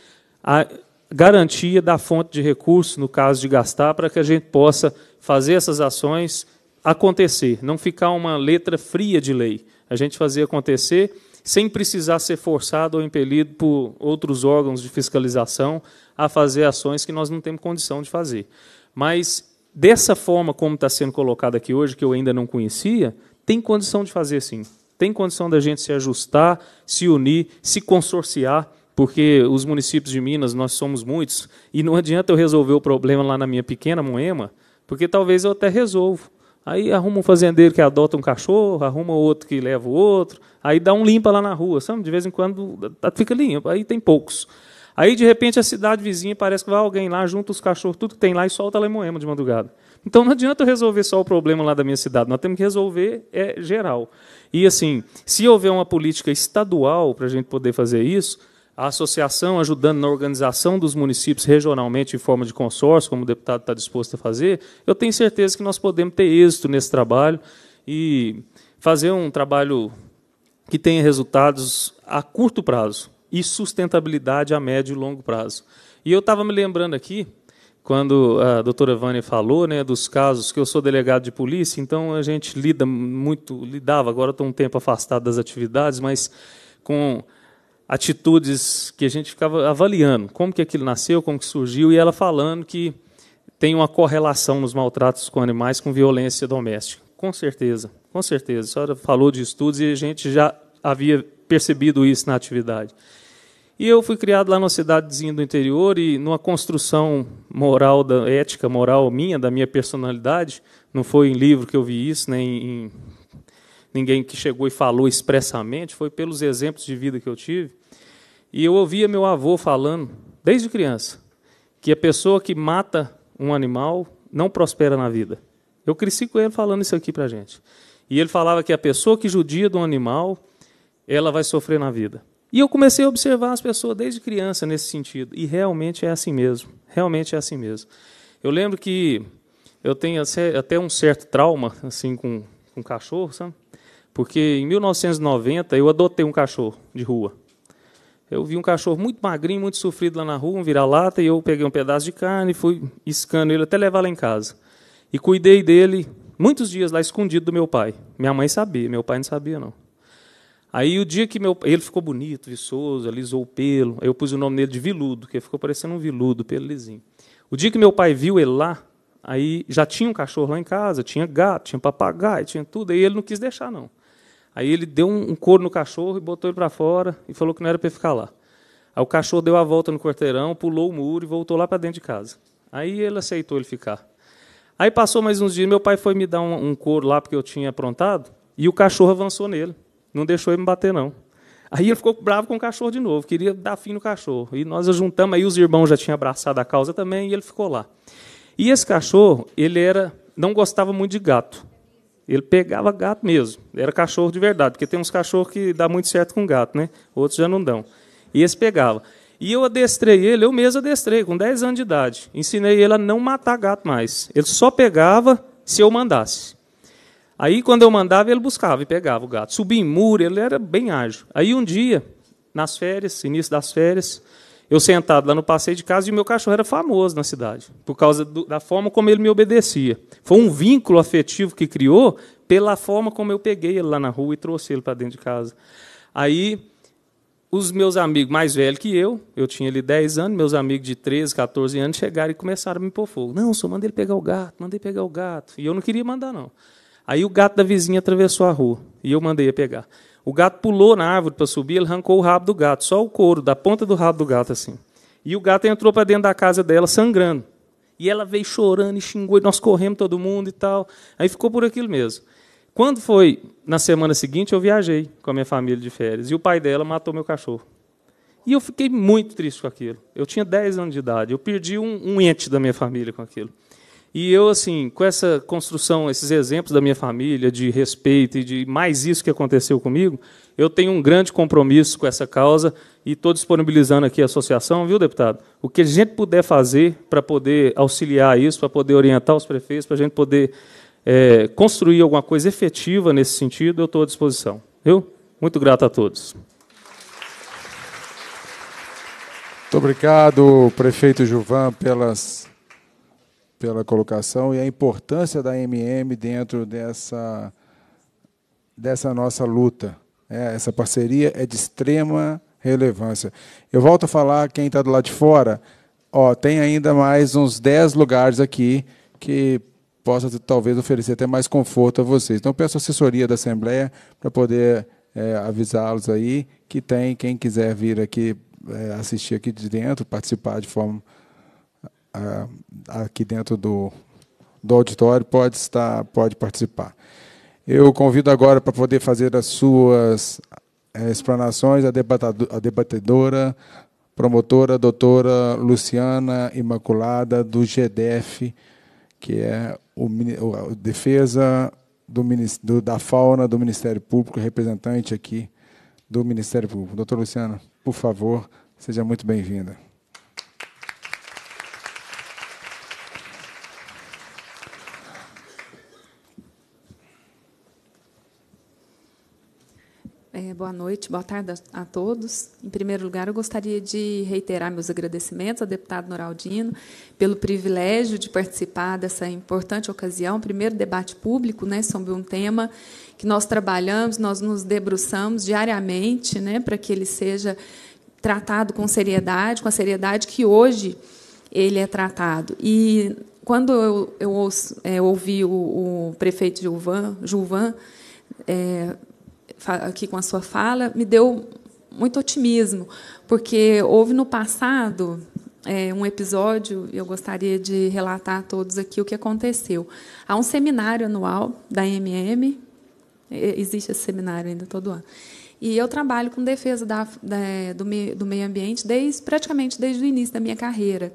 a garantia da fonte de recurso, no caso de gastar, para que a gente possa fazer essas ações acontecer, não ficar uma letra fria de lei. A gente fazer acontecer sem precisar ser forçado ou impelido por outros órgãos de fiscalização a fazer ações que nós não temos condição de fazer. Mas, dessa forma como está sendo colocada aqui hoje, que eu ainda não conhecia, tem condição de fazer sim. Tem condição da gente se ajustar, se unir, se consorciar porque os municípios de Minas, nós somos muitos, e não adianta eu resolver o problema lá na minha pequena Moema, porque talvez eu até resolvo. Aí arruma um fazendeiro que adota um cachorro, arruma outro que leva o outro, aí dá um limpa lá na rua, sabe? De vez em quando tá, fica limpo, aí tem poucos. Aí, de repente, a cidade vizinha parece que vai alguém lá, junta os cachorros, tudo que tem lá e solta lá em Moema de madrugada. Então não adianta eu resolver só o problema lá da minha cidade, nós temos que resolver é geral. E assim, se houver uma política estadual para a gente poder fazer isso, a associação ajudando na organização dos municípios regionalmente em forma de consórcio, como o deputado está disposto a fazer, eu tenho certeza que nós podemos ter êxito nesse trabalho e fazer um trabalho que tenha resultados a curto prazo e sustentabilidade a médio e longo prazo. E eu estava me lembrando aqui, quando a doutora Vânia falou né, dos casos que eu sou delegado de polícia, então a gente lida muito, lidava, agora estou um tempo afastado das atividades, mas com atitudes que a gente ficava avaliando, como que aquilo nasceu, como que surgiu, e ela falando que tem uma correlação nos maltratos com animais com violência doméstica. Com certeza, com certeza. A senhora falou de estudos e a gente já havia percebido isso na atividade. E eu fui criado lá numa cidadezinha do interior e numa construção moral, da, ética moral minha, da minha personalidade, não foi em livro que eu vi isso, nem em ninguém que chegou e falou expressamente, foi pelos exemplos de vida que eu tive. E eu ouvia meu avô falando, desde criança, que a pessoa que mata um animal não prospera na vida. Eu cresci com ele falando isso aqui para gente. E ele falava que a pessoa que judia de um animal, ela vai sofrer na vida. E eu comecei a observar as pessoas desde criança nesse sentido. E realmente é assim mesmo. Realmente é assim mesmo. Eu lembro que eu tenho até um certo trauma assim com, com cachorro, sabe? Porque em 1990 eu adotei um cachorro de rua. Eu vi um cachorro muito magrinho, muito sofrido lá na rua, um vira-lata, e eu peguei um pedaço de carne, e fui escando ele até levar lá em casa. E cuidei dele muitos dias lá escondido do meu pai. Minha mãe sabia, meu pai não sabia não. Aí o dia que meu ele ficou bonito, viçoso, alisou o pelo, aí eu pus o nome dele de Viludo, que ficou parecendo um viludo, pelo lisinho. O dia que meu pai viu ele lá, aí já tinha um cachorro lá em casa, tinha gato, tinha papagaio, tinha tudo, e ele não quis deixar não. Aí ele deu um, um couro no cachorro e botou ele para fora e falou que não era para ficar lá. Aí o cachorro deu a volta no quarteirão, pulou o muro e voltou lá para dentro de casa. Aí ele aceitou ele ficar. Aí passou mais uns dias, meu pai foi me dar um, um couro lá porque eu tinha aprontado e o cachorro avançou nele. Não deixou ele me bater, não. Aí ele ficou bravo com o cachorro de novo, queria dar fim no cachorro. E nós juntamos, aí os irmãos já tinham abraçado a causa também, e ele ficou lá. E esse cachorro, ele era não gostava muito de gato. Ele pegava gato mesmo, era cachorro de verdade, porque tem uns cachorros que dá muito certo com gato, né? Outros já não dão. E esse pegava. E eu adestrei ele, eu mesmo adestrei, com 10 anos de idade. Ensinei ele a não matar gato mais. Ele só pegava se eu mandasse. Aí, quando eu mandava, ele buscava e pegava o gato. Subia em muro, ele era bem ágil. Aí, um dia, nas férias, início das férias, eu sentado lá no passeio de casa e o meu cachorro era famoso na cidade, por causa do, da forma como ele me obedecia. Foi um vínculo afetivo que criou pela forma como eu peguei ele lá na rua e trouxe ele para dentro de casa. Aí, os meus amigos mais velhos que eu, eu tinha ali 10 anos, meus amigos de 13, 14 anos chegaram e começaram a me pôr fogo. Não, só mandei ele pegar o gato, mandei pegar o gato. E eu não queria mandar, não. Aí o gato da vizinha atravessou a rua e eu mandei ele pegar. O gato pulou na árvore para subir, ele arrancou o rabo do gato, só o couro, da ponta do rabo do gato, assim. E o gato entrou para dentro da casa dela, sangrando. E ela veio chorando e xingou, e nós corremos todo mundo e tal. Aí ficou por aquilo mesmo. Quando foi na semana seguinte, eu viajei com a minha família de férias, e o pai dela matou meu cachorro. E eu fiquei muito triste com aquilo. Eu tinha 10 anos de idade, eu perdi um, um ente da minha família com aquilo. E eu, assim, com essa construção, esses exemplos da minha família, de respeito e de mais isso que aconteceu comigo, eu tenho um grande compromisso com essa causa e estou disponibilizando aqui a associação, viu, deputado? O que a gente puder fazer para poder auxiliar isso, para poder orientar os prefeitos, para a gente poder é, construir alguma coisa efetiva nesse sentido, eu estou à disposição. Viu? Muito grato a todos. Muito obrigado, prefeito Juvan, pelas pela colocação e a importância da MM dentro dessa, dessa nossa luta. É, essa parceria é de extrema relevância. Eu volto a falar, quem está do lado de fora, ó, tem ainda mais uns 10 lugares aqui que possa talvez oferecer até mais conforto a vocês. Então, peço assessoria da Assembleia para poder é, avisá-los aí que tem quem quiser vir aqui é, assistir aqui de dentro, participar de forma ah, aqui dentro do, do auditório pode estar, pode participar. Eu convido agora para poder fazer as suas eh, explanações a, a debatedora, promotora, doutora Luciana Imaculada, do GDF, que é o, o Defesa do, do, da Fauna do Ministério Público, representante aqui do Ministério Público. Doutora Luciana, por favor, seja muito bem-vinda. É, boa noite, boa tarde a, a todos. Em primeiro lugar, eu gostaria de reiterar meus agradecimentos ao deputado Noraldino pelo privilégio de participar dessa importante ocasião, primeiro debate público né, sobre um tema que nós trabalhamos, nós nos debruçamos diariamente né, para que ele seja tratado com seriedade, com a seriedade que hoje ele é tratado. E quando eu, eu ouço, é, ouvi o, o, prefeito Gilvan, Gilvan é, aqui com a sua fala me deu muito otimismo, porque houve no passado é, um episódio, e eu gostaria de relatar a todos aqui o que aconteceu. Há um seminário anual da MM, existe esse seminário ainda todo ano, e eu trabalho com defesa da, da, do, meio, do meio ambiente desde, praticamente desde o início da minha carreira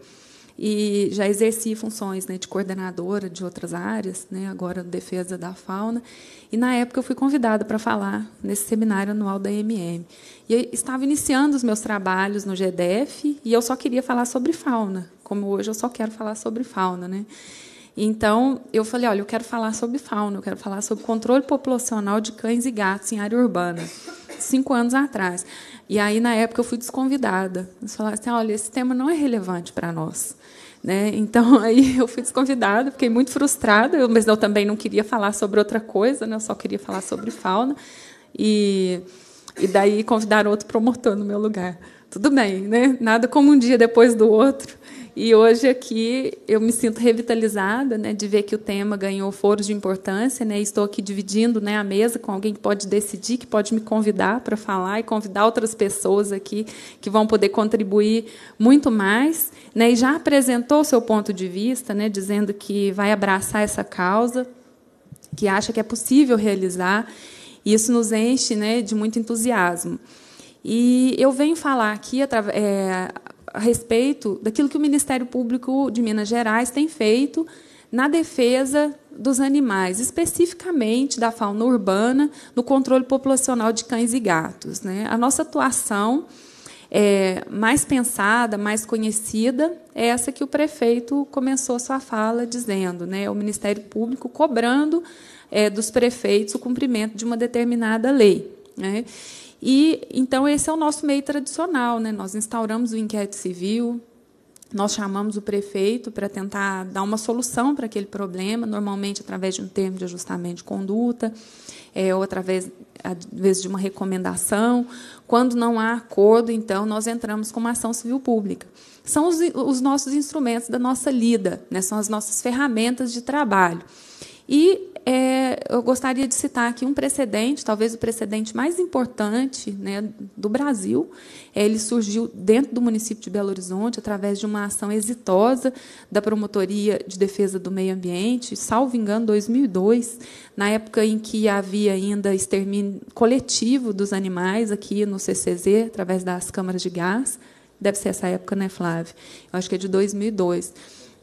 e já exerci funções né, de coordenadora de outras áreas, né, agora defesa da fauna. E na época eu fui convidada para falar nesse seminário anual da MM. E eu estava iniciando os meus trabalhos no GDF e eu só queria falar sobre fauna, como hoje eu só quero falar sobre fauna, né? Então, eu falei, olha, eu quero falar sobre fauna, eu quero falar sobre controle populacional de cães e gatos em área urbana, cinco anos atrás. E aí, na época, eu fui desconvidada. Eles falaram assim, olha, esse tema não é relevante para nós. Né? Então, aí eu fui desconvidada, fiquei muito frustrada, mas eu também não queria falar sobre outra coisa, né? eu só queria falar sobre fauna. E, e daí convidaram outro promotor no meu lugar. Tudo bem, né? nada como um dia depois do outro. E hoje aqui eu me sinto revitalizada né, de ver que o tema ganhou foros de importância. Né, estou aqui dividindo né, a mesa com alguém que pode decidir, que pode me convidar para falar e convidar outras pessoas aqui que vão poder contribuir muito mais né, e já apresentou seu ponto de vista, né, dizendo que vai abraçar essa causa, que acha que é possível realizar. E isso nos enche né, de muito entusiasmo. E eu venho falar aqui é, a respeito daquilo que o Ministério Público de Minas Gerais tem feito na defesa dos animais, especificamente da fauna urbana, no controle populacional de cães e gatos. Né? A nossa atuação é, mais pensada, mais conhecida, é essa que o prefeito começou a sua fala dizendo, né? O Ministério Público cobrando é, dos prefeitos o cumprimento de uma determinada lei, né? E então esse é o nosso meio tradicional, né? Nós instauramos o inquérito civil, nós chamamos o prefeito para tentar dar uma solução para aquele problema, normalmente através de um termo de ajustamento de conduta, é, ou através às vezes de uma recomendação, quando não há acordo, então, nós entramos com uma ação civil pública. São os, os nossos instrumentos da nossa lida, né? são as nossas ferramentas de trabalho. E é, eu gostaria de citar aqui um precedente, talvez o precedente mais importante né, do Brasil. É, ele surgiu dentro do município de Belo Horizonte, através de uma ação exitosa da Promotoria de Defesa do Meio Ambiente, salvo engano, 2002, na época em que havia ainda extermínio coletivo dos animais aqui no CCZ, através das câmaras de gás. Deve ser essa época, né, Flávio? Eu acho que é de 2002.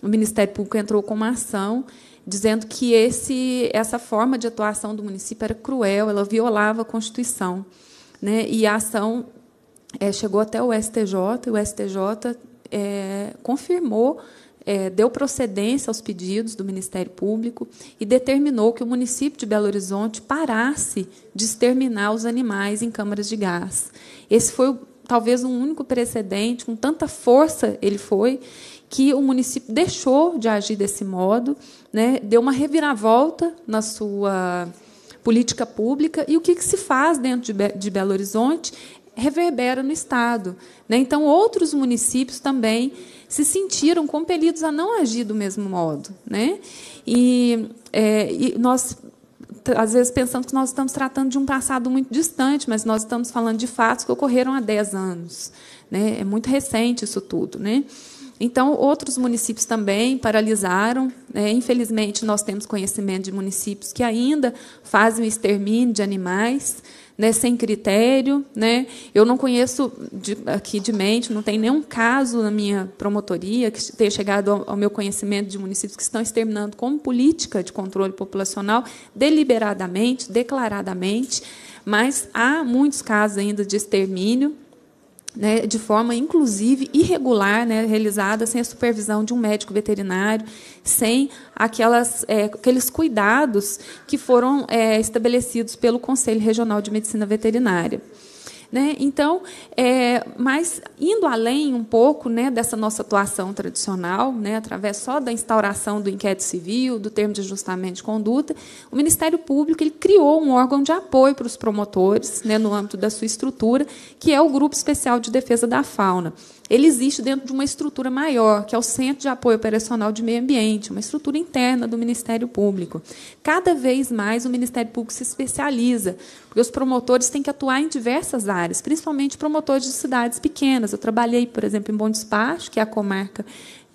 O Ministério Público entrou com uma ação dizendo que esse, essa forma de atuação do município era cruel, ela violava a Constituição. Né? E a ação é, chegou até o STJ, e o STJ é, eh, confirmou, é, deu procedência aos pedidos do Ministério Público e determinou que o município de Belo Horizonte parasse de exterminar os animais em câmaras de gás. Esse foi talvez um único precedente, com tanta força ele foi, que o município deixou de agir desse modo, né, deu uma reviravolta na sua política pública e o que, que se faz dentro de, Be de Belo Horizonte reverbera no Estado. Né? Então, outros municípios também se sentiram compelidos a não agir do mesmo modo. Né? E, é, e nós às vezes pensando que nós estamos tratando de um passado muito distante, mas nós estamos falando de fatos que ocorreram há 10 anos. Né? É muito recente isso tudo. Né? Então, outros municípios também paralisaram. Né? Infelizmente, nós temos conhecimento de municípios que ainda fazem o extermínio de animais, né? sem critério. Né? Eu não conheço de, aqui de mente, não tem nenhum caso na minha promotoria que tenha chegado ao, ao meu conhecimento de municípios que estão exterminando como política de controle populacional, deliberadamente, declaradamente. Mas há muitos casos ainda de extermínio né, de forma inclusive irregular, né, realizada sem a supervisão de um médico veterinário, sem aquelas, é, aqueles cuidados que foram é, estabelecidos pelo Conselho Regional de Medicina Veterinária. Né? Então, é, mas indo além um pouco né, dessa nossa atuação tradicional, né, através só da instauração do inquérito civil, do termo de ajustamento de conduta, o Ministério Público ele criou um órgão de apoio para os promotores, né, no âmbito da sua estrutura, que é o Grupo Especial de Defesa da Fauna ele existe dentro de uma estrutura maior, que é o Centro de Apoio Operacional de Meio Ambiente, uma estrutura interna do Ministério Público. Cada vez mais o Ministério Público se especializa, porque os promotores têm que atuar em diversas áreas, principalmente promotores de cidades pequenas. Eu trabalhei, por exemplo, em Bom Despacho, que é a comarca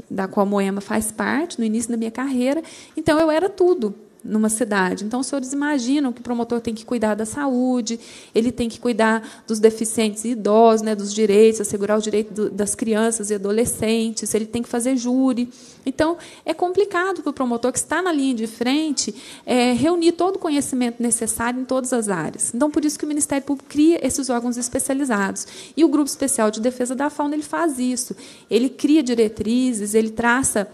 da qual Moema faz parte, no início da minha carreira. Então, eu era tudo numa cidade. Então, os senhores imaginam que o promotor tem que cuidar da saúde, ele tem que cuidar dos deficientes e idosos, né, dos direitos, assegurar os direitos das crianças e adolescentes, ele tem que fazer júri. Então, é complicado para o promotor que está na linha de frente é, reunir todo o conhecimento necessário em todas as áreas. Então, por isso que o Ministério Público cria esses órgãos especializados. E o Grupo Especial de Defesa da Fauna ele faz isso. Ele cria diretrizes, ele traça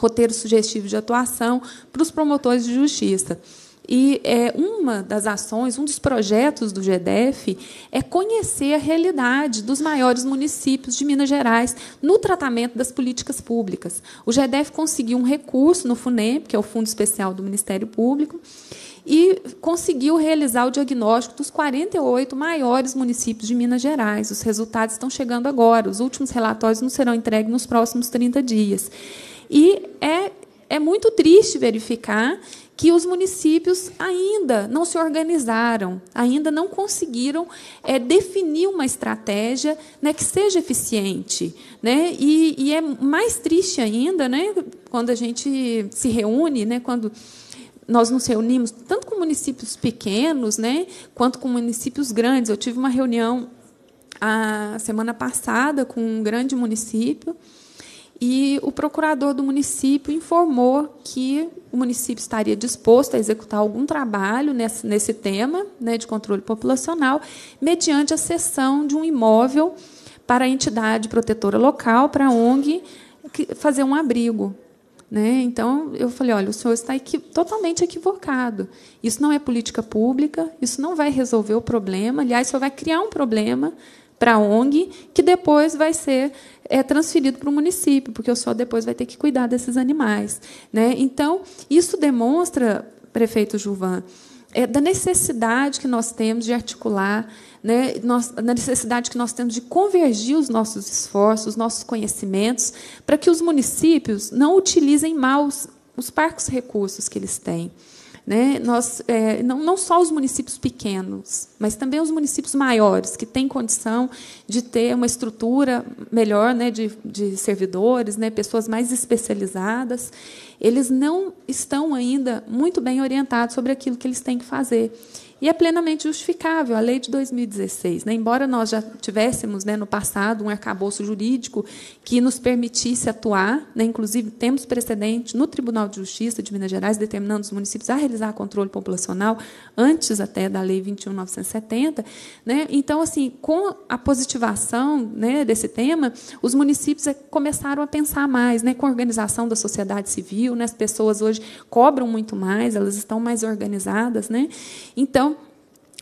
roteiro sugestivo de atuação para os promotores de justiça. E é, uma das ações, um dos projetos do GDF é conhecer a realidade dos maiores municípios de Minas Gerais no tratamento das políticas públicas. O GDF conseguiu um recurso no FUNEM, que é o Fundo Especial do Ministério Público, e conseguiu realizar o diagnóstico dos 48 maiores municípios de Minas Gerais. Os resultados estão chegando agora, os últimos relatórios não serão entregues nos próximos 30 dias. E é, é muito triste verificar que os municípios ainda não se organizaram, ainda não conseguiram é, definir uma estratégia né, que seja eficiente. Né? E, e, é mais triste ainda né, quando a gente se reúne, né, quando nós nos reunimos tanto com municípios pequenos né, quanto com municípios grandes. Eu tive uma reunião a semana passada com um grande município e o procurador do município informou que o município estaria disposto a executar algum trabalho nesse, nesse tema né, de controle populacional, mediante a cessão de um imóvel para a entidade protetora local, para a ONG, fazer um abrigo. Né? Então, eu falei: olha, o senhor está equi totalmente equivocado. Isso não é política pública, isso não vai resolver o problema. Aliás, só vai criar um problema para a ONG, que depois vai ser é, transferido para o município, porque o sol depois vai ter que cuidar desses animais. Né? Então, isso demonstra, prefeito Juvan, é, da necessidade que nós temos de articular, né, nós, da necessidade que nós temos de convergir os nossos esforços, os nossos conhecimentos, para que os municípios não utilizem mal os, os parques recursos que eles têm. Né? Nós, é, não, não só os municípios pequenos, mas também os municípios maiores, que têm condição de ter uma estrutura melhor né, de, de servidores, né, pessoas mais especializadas, eles não estão ainda muito bem orientados sobre aquilo que eles têm que fazer. E é plenamente justificável a lei de 2016. Né? Embora nós já tivéssemos né, no passado um arcabouço jurídico que nos permitisse atuar, né? inclusive temos precedente no Tribunal de Justiça de Minas Gerais determinando os municípios a realizar controle populacional antes até da lei 21.970. Né? Então, assim, com a positivação né, desse tema, os municípios eh, começaram a pensar mais né, com a organização da sociedade civil. Né? As pessoas hoje cobram muito mais, elas estão mais organizadas. Né? Então,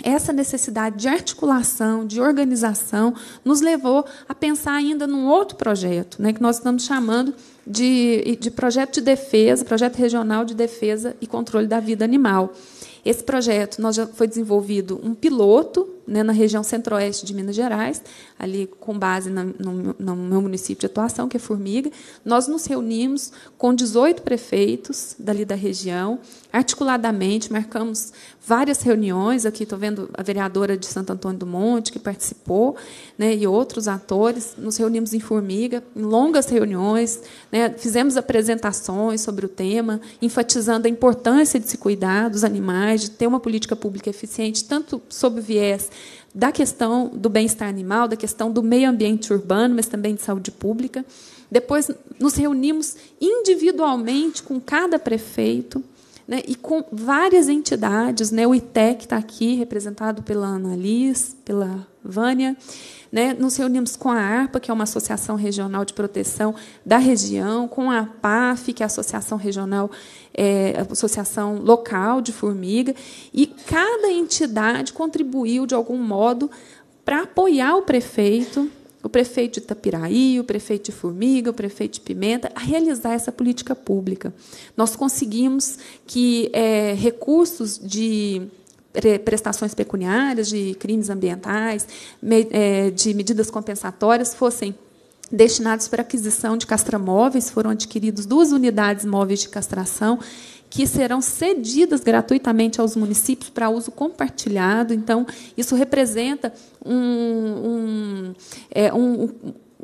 essa necessidade de articulação, de organização, nos levou a pensar ainda num outro projeto, né, que nós estamos chamando de, de projeto de defesa, projeto regional de defesa e controle da vida animal. Esse projeto nós já foi desenvolvido um piloto né, na região centro-oeste de Minas Gerais, ali com base na, no, no, meu município de atuação, que é Formiga. Nós nos reunimos com 18 prefeitos dali da região, articuladamente, marcamos várias reuniões aqui, estou vendo a vereadora de Santo Antônio do Monte, que participou, né, e outros atores, nos reunimos em Formiga, em longas reuniões, né, fizemos apresentações sobre o tema, enfatizando a importância de se cuidar dos animais, de ter uma política pública eficiente, tanto sob o viés da questão do bem-estar animal, da questão do meio ambiente urbano, mas também de saúde pública. Depois nos reunimos individualmente com cada prefeito, né, e com várias entidades, né, o ITEC está aqui, representado pela Ana Liz, pela Vânia, né, nos reunimos com a ARPA, que é uma associação regional de proteção da região, com a APAF, que é a associação regional, é, associação local de formiga, e cada entidade contribuiu de algum modo para apoiar o prefeito o prefeito de Itapiraí, o prefeito de Formiga, o prefeito de Pimenta, a realizar essa política pública. Nós conseguimos que é, recursos de prestações pecuniárias, de crimes ambientais, é, de medidas compensatórias fossem destinados para aquisição de castramóveis, foram adquiridos duas unidades móveis de castração que serão cedidas gratuitamente aos municípios para uso compartilhado. Então, isso representa um, um, é, um,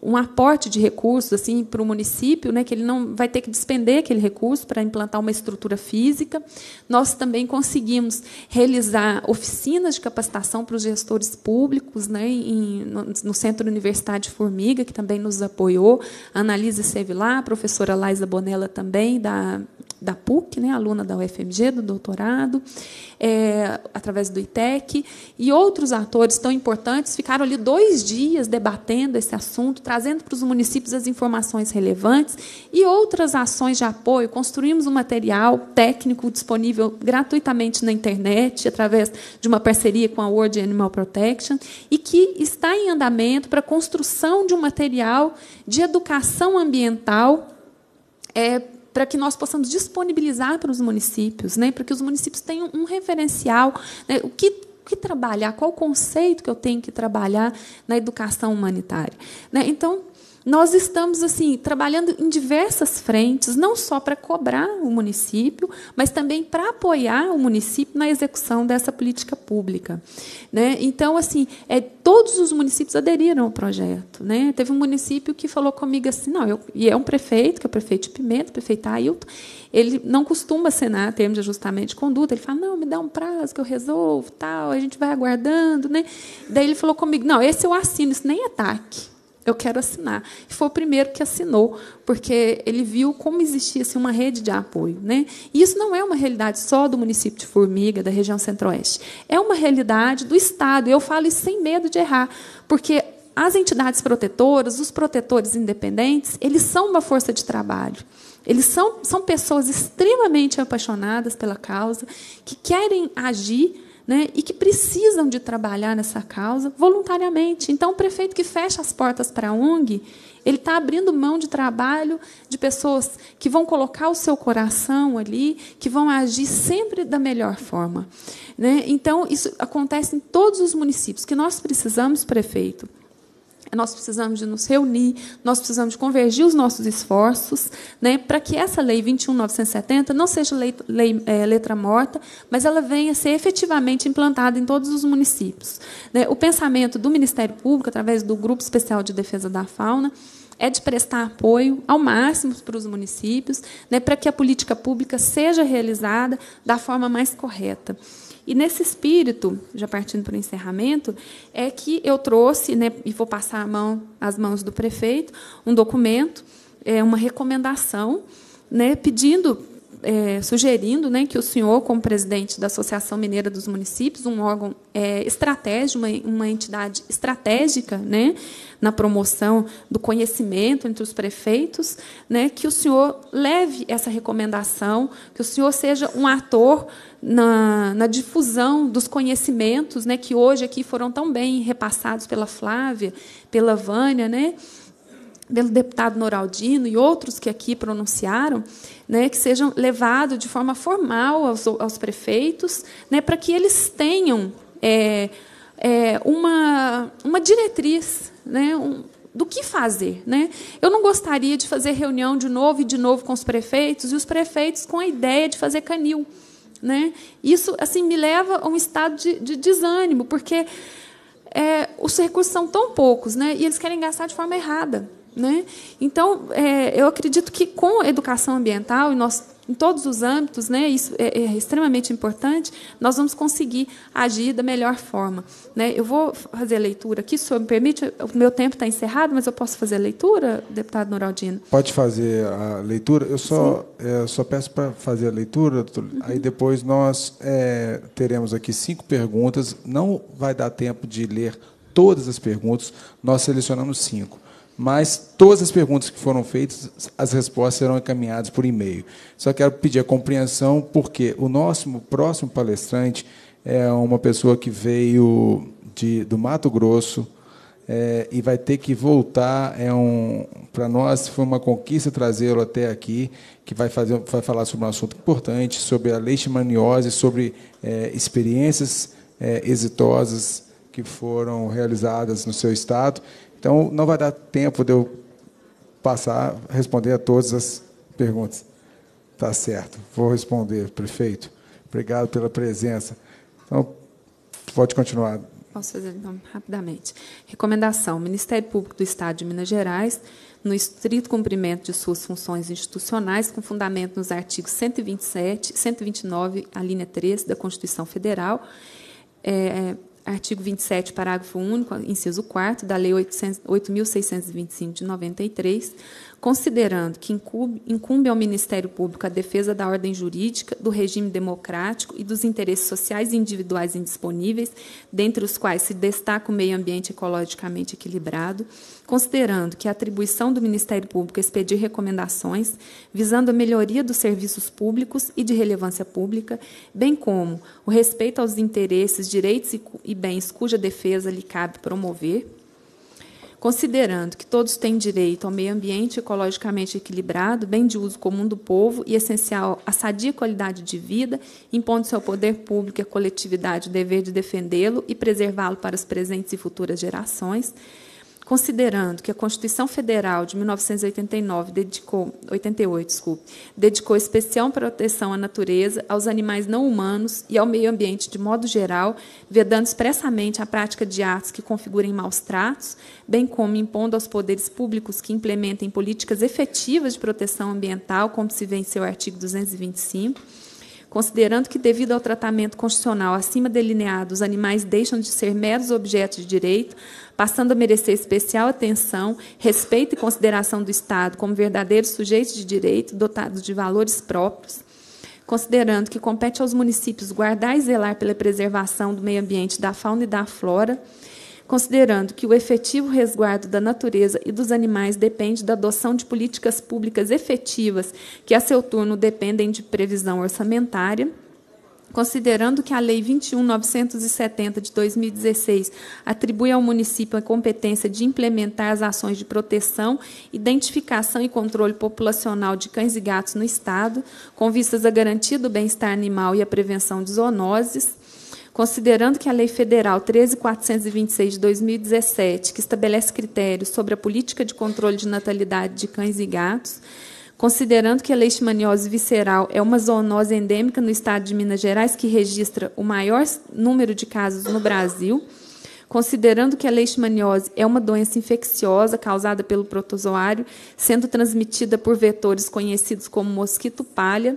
um aporte de recursos assim para o município, né, que ele não vai ter que despender aquele recurso para implantar uma estrutura física. Nós também conseguimos realizar oficinas de capacitação para os gestores públicos, né, em, no, no, Centro Universitário de Formiga, que também nos apoiou, a Analise lá, a professora Laisa Bonella também da da PUC, né, aluna da UFMG, do doutorado, é, através do ITEC, e outros atores tão importantes ficaram ali dois dias debatendo esse assunto, trazendo para os municípios as informações relevantes e outras ações de apoio. Construímos um material técnico disponível gratuitamente na internet, através de uma parceria com a World Animal Protection, e que está em andamento para a construção de um material de educação ambiental é, para que nós possamos disponibilizar para os municípios, né, para que os municípios tenham um referencial, né, o que que trabalhar, qual o conceito que eu tenho que trabalhar na educação humanitária. Né? Então, nós estamos assim trabalhando em diversas frentes, não só para cobrar o município, mas também para apoiar o município na execução dessa política pública, né? Então assim, é, todos os municípios aderiram ao projeto, né? Teve um município que falou comigo assim, não, eu, e é um prefeito, que é o prefeito de Pimenta, o prefeito Ailton, ele não costuma assinar termos de ajustamento de conduta, ele fala, não, me dá um prazo que eu resolvo, tal, a gente vai aguardando, né? Daí ele falou comigo, não, esse eu assino, isso nem é TAC eu quero assinar. E foi o primeiro que assinou, porque ele viu como existia assim, uma rede de apoio. Né? E isso não é uma realidade só do município de Formiga, da região centro-oeste. É uma realidade do Estado. E eu falo isso sem medo de errar, porque as entidades protetoras, os protetores independentes, eles são uma força de trabalho. Eles são, são pessoas extremamente apaixonadas pela causa, que querem agir né, e que precisam de trabalhar nessa causa voluntariamente. Então, o prefeito que fecha as portas para a ONG, ele está abrindo mão de trabalho de pessoas que vão colocar o seu coração ali, que vão agir sempre da melhor forma. Né? Então, isso acontece em todos os municípios. que nós precisamos, prefeito, nós precisamos de nos reunir, nós precisamos de convergir os nossos esforços né, para que essa lei 21.970 não seja lei, lei é, letra morta, mas ela venha a ser efetivamente implantada em todos os municípios. Né, o pensamento do Ministério Público, através do Grupo Especial de Defesa da Fauna, é de prestar apoio ao máximo para os municípios, né, para que a política pública seja realizada da forma mais correta. E nesse espírito, já partindo para o encerramento, é que eu trouxe, né, e vou passar a mão, as mãos do prefeito, um documento, é, uma recomendação, né, pedindo é, sugerindo né, que o senhor, como presidente da Associação Mineira dos Municípios, um órgão é, estratégico, uma, uma entidade estratégica né, na promoção do conhecimento entre os prefeitos, né, que o senhor leve essa recomendação, que o senhor seja um ator na, na difusão dos conhecimentos né, que hoje aqui foram tão bem repassados pela Flávia, pela Vânia, né, pelo deputado Noraldino e outros que aqui pronunciaram né, que sejam levados de forma formal aos, aos prefeitos, né, para que eles tenham é, é, uma, uma diretriz, né, um, do que fazer. Né? Eu não gostaria de fazer reunião de novo e de novo com os prefeitos, e os prefeitos com a ideia de fazer canil. Né? Isso assim me leva a um estado de, de desânimo, porque é, os recursos são tão poucos né? e eles querem gastar de forma errada. Né? Então, é, eu acredito que com a educação ambiental, e nós, em todos os âmbitos, né, isso é, é, extremamente importante, nós vamos conseguir agir da melhor forma. Né? Eu vou fazer a leitura aqui, se o senhor me permite, o meu tempo está encerrado, mas eu posso fazer a leitura, deputado Noraldino? Pode fazer a leitura. Eu só, é, só peço para fazer a leitura, uhum. aí depois nós é, teremos aqui cinco perguntas, não vai dar tempo de ler todas as perguntas, nós selecionamos cinco mas todas as perguntas que foram feitas, as respostas serão encaminhadas por e-mail. Só quero pedir a compreensão, porque o nosso próximo palestrante é uma pessoa que veio de, do Mato Grosso é, e vai ter que voltar. É um, Para nós foi uma conquista trazê-lo até aqui, que vai, fazer, vai falar sobre um assunto importante, sobre a leishmaniose, sobre é, experiências é, exitosas que foram realizadas no seu estado então, não vai dar tempo de eu passar, responder a todas as perguntas. Tá certo, vou responder, prefeito. Obrigado pela presença. Então, pode continuar. Posso fazer então, rapidamente. Recomendação: o Ministério Público do Estado de Minas Gerais, no estrito cumprimento de suas funções institucionais, com fundamento nos artigos 127, 129, a linha 3 da Constituição Federal, é, é artigo 27, parágrafo único, inciso 4 da Lei 8.625 de 93, considerando que incumbe, incumbe ao Ministério Público a defesa da ordem jurídica, do regime democrático e dos interesses sociais e individuais indisponíveis, dentre os quais se destaca o meio ambiente ecologicamente equilibrado, considerando que a atribuição do Ministério Público é expedir recomendações visando a melhoria dos serviços públicos e de relevância pública, bem como o respeito aos interesses, direitos e, e bens cuja defesa lhe cabe promover, considerando que todos têm direito ao meio ambiente ecologicamente equilibrado, bem de uso comum do povo e essencial à sadia qualidade de vida, impondo-se ao poder público e à coletividade o dever de defendê-lo e preservá-lo para as presentes e futuras gerações, considerando que a Constituição Federal de 1989 dedicou 88, desculpe, dedicou especial proteção à natureza, aos animais não humanos e ao meio ambiente de modo geral, vedando expressamente a prática de atos que configurem maus tratos, bem como impondo aos poderes públicos que implementem políticas efetivas de proteção ambiental, como se vê em seu artigo 225 considerando que, devido ao tratamento constitucional acima delineado, os animais deixam de ser meros objetos de direito, passando a merecer especial atenção, respeito e consideração do Estado como verdadeiros sujeitos de direito, dotados de valores próprios, considerando que compete aos municípios guardar e zelar pela preservação do meio ambiente da fauna e da flora, considerando que o efetivo resguardo da natureza e dos animais depende da adoção de políticas públicas efetivas, que a seu turno dependem de previsão orçamentária. Considerando que a Lei 21.970 de 2016 atribui ao município a competência de implementar as ações de proteção, identificação e controle populacional de cães e gatos no Estado, com vistas à garantia do bem-estar animal e à prevenção de zoonoses, Considerando que a Lei Federal 13.426 de 2017, que estabelece critérios sobre a política de controle de natalidade de cães e gatos, considerando que a leishmaniose visceral é uma zoonose endêmica no estado de Minas Gerais, que registra o maior número de casos no Brasil, considerando que a leishmaniose é uma doença infecciosa causada pelo protozoário, sendo transmitida por vetores conhecidos como mosquito palha,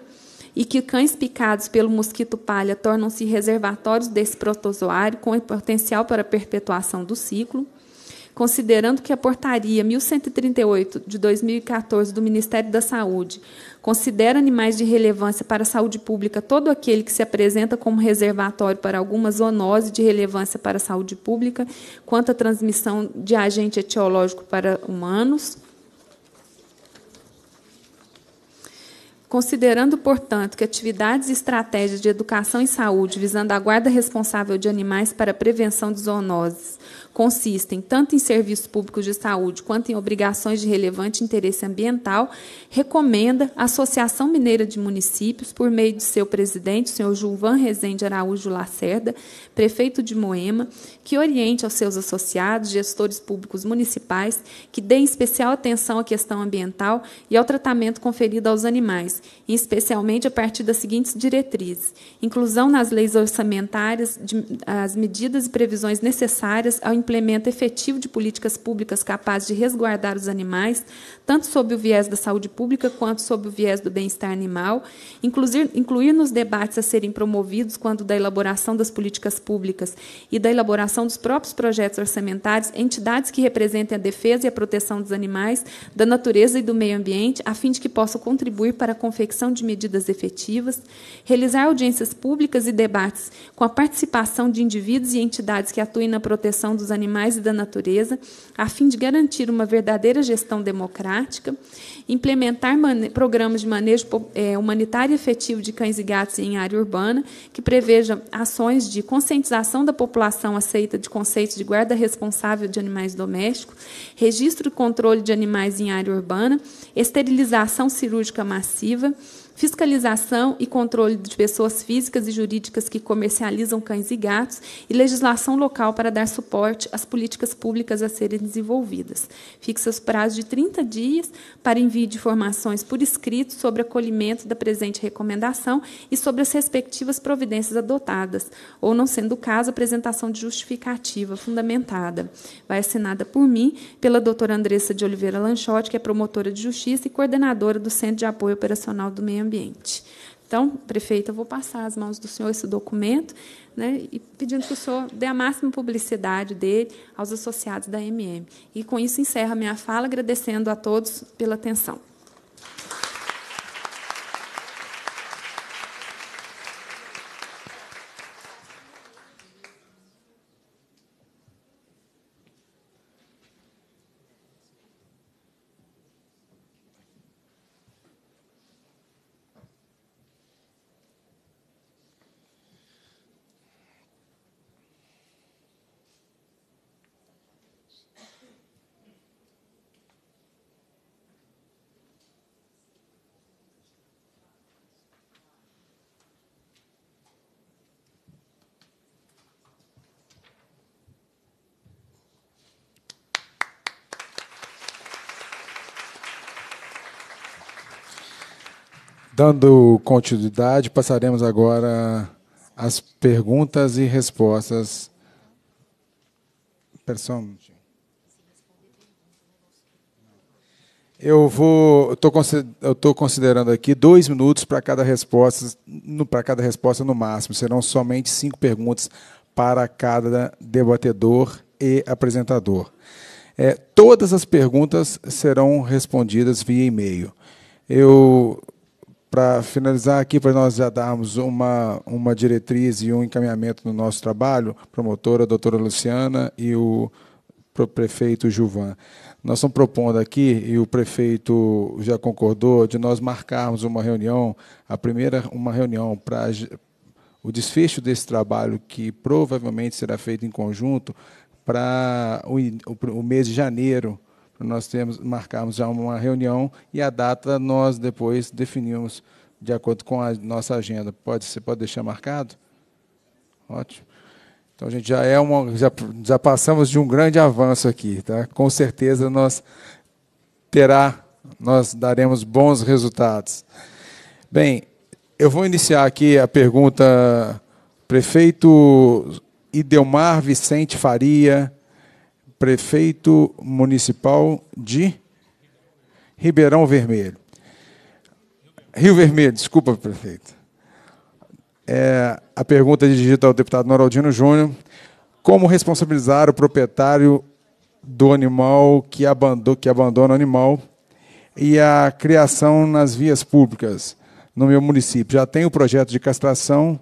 e que cães picados pelo mosquito palha tornam-se reservatórios desse protozoário com potencial para a perpetuação do ciclo. Considerando que a portaria 1138 de 2014 do Ministério da Saúde considera animais de relevância para a saúde pública todo aquele que se apresenta como reservatório para alguma zoonose de relevância para a saúde pública, quanto à transmissão de agente etiológico para humanos, Considerando, portanto, que atividades e estratégias de educação e saúde visando a guarda responsável de animais para prevenção de zoonoses consistem tanto em serviços públicos de saúde quanto em obrigações de relevante interesse ambiental, recomenda a Associação Mineira de Municípios, por meio de seu presidente, o senhor Julvan Rezende Araújo Lacerda, prefeito de Moema, que oriente aos seus associados, gestores públicos municipais, que deem especial atenção à questão ambiental e ao tratamento conferido aos animais, e especialmente a partir das seguintes diretrizes: inclusão nas leis orçamentárias de, as medidas e previsões necessárias ao implemento efetivo de políticas públicas capazes de resguardar os animais, tanto sob o viés da saúde pública quanto sob o viés do bem-estar animal, incluir, incluir nos debates a serem promovidos quando da elaboração das políticas públicas e da elaboração dos próprios projetos orçamentários, entidades que representem a defesa e a proteção dos animais, da natureza e do meio ambiente, a fim de que possam contribuir para a confecção de medidas efetivas, realizar audiências públicas e debates com a participação de indivíduos e entidades que atuem na proteção dos animais e da natureza, a fim de garantir uma verdadeira gestão democrática, implementar programas de manejo é, humanitário efetivo de cães e gatos em área urbana, que prevejam ações de conscientização da população aceita de conceitos de guarda responsável de animais domésticos, registro e controle de animais em área urbana, esterilização cirúrgica massiva, fiscalização e controle de pessoas físicas e jurídicas que comercializam cães e gatos e legislação local para dar suporte às políticas públicas a serem desenvolvidas. Fixa os prazos de 30 dias para envio de informações por escrito sobre acolhimento da presente recomendação e sobre as respectivas providências adotadas, ou, não sendo o caso, apresentação de justificativa fundamentada. Vai assinada por mim, pela doutora Andressa de Oliveira Lanchotti, que é promotora de justiça e coordenadora do Centro de Apoio Operacional do Meio Ambiente ambiente. Então, prefeita, eu vou passar às mãos do senhor esse documento, né, e pedindo que o senhor dê a máxima publicidade dele aos associados da MM. E com isso encerra minha fala, agradecendo a todos pela atenção. Dando continuidade, passaremos agora às perguntas e respostas. Eu vou, estou considerando aqui dois minutos para cada resposta, para cada resposta no máximo. Serão somente cinco perguntas para cada debatedor e apresentador. É, todas as perguntas serão respondidas via e-mail. Eu para finalizar aqui, para nós já darmos uma, uma diretriz e um encaminhamento no nosso trabalho, promotora, doutora Luciana e o prefeito Gilvan. Nós estamos propondo aqui, e o prefeito já concordou, de nós marcarmos uma reunião, a primeira, uma reunião para o desfecho desse trabalho, que provavelmente será feito em conjunto, para o, o mês de janeiro, nós temos, marcamos já uma reunião e a data nós depois definimos de acordo com a nossa agenda. Pode, você pode deixar marcado? Ótimo. Então a gente já é uma, já, já passamos de um grande avanço aqui, tá? Com certeza nós terá, nós daremos bons resultados. Bem, eu vou iniciar aqui a pergunta prefeito Idelmar Vicente Faria, prefeito municipal de Ribeirão Vermelho. Rio Vermelho, desculpa, prefeito. É, a pergunta é dirigida ao deputado Noraldino Júnior. Como responsabilizar o proprietário do animal que abandona, que abandona o animal e a criação nas vias públicas no meu município? Já tem o projeto de castração,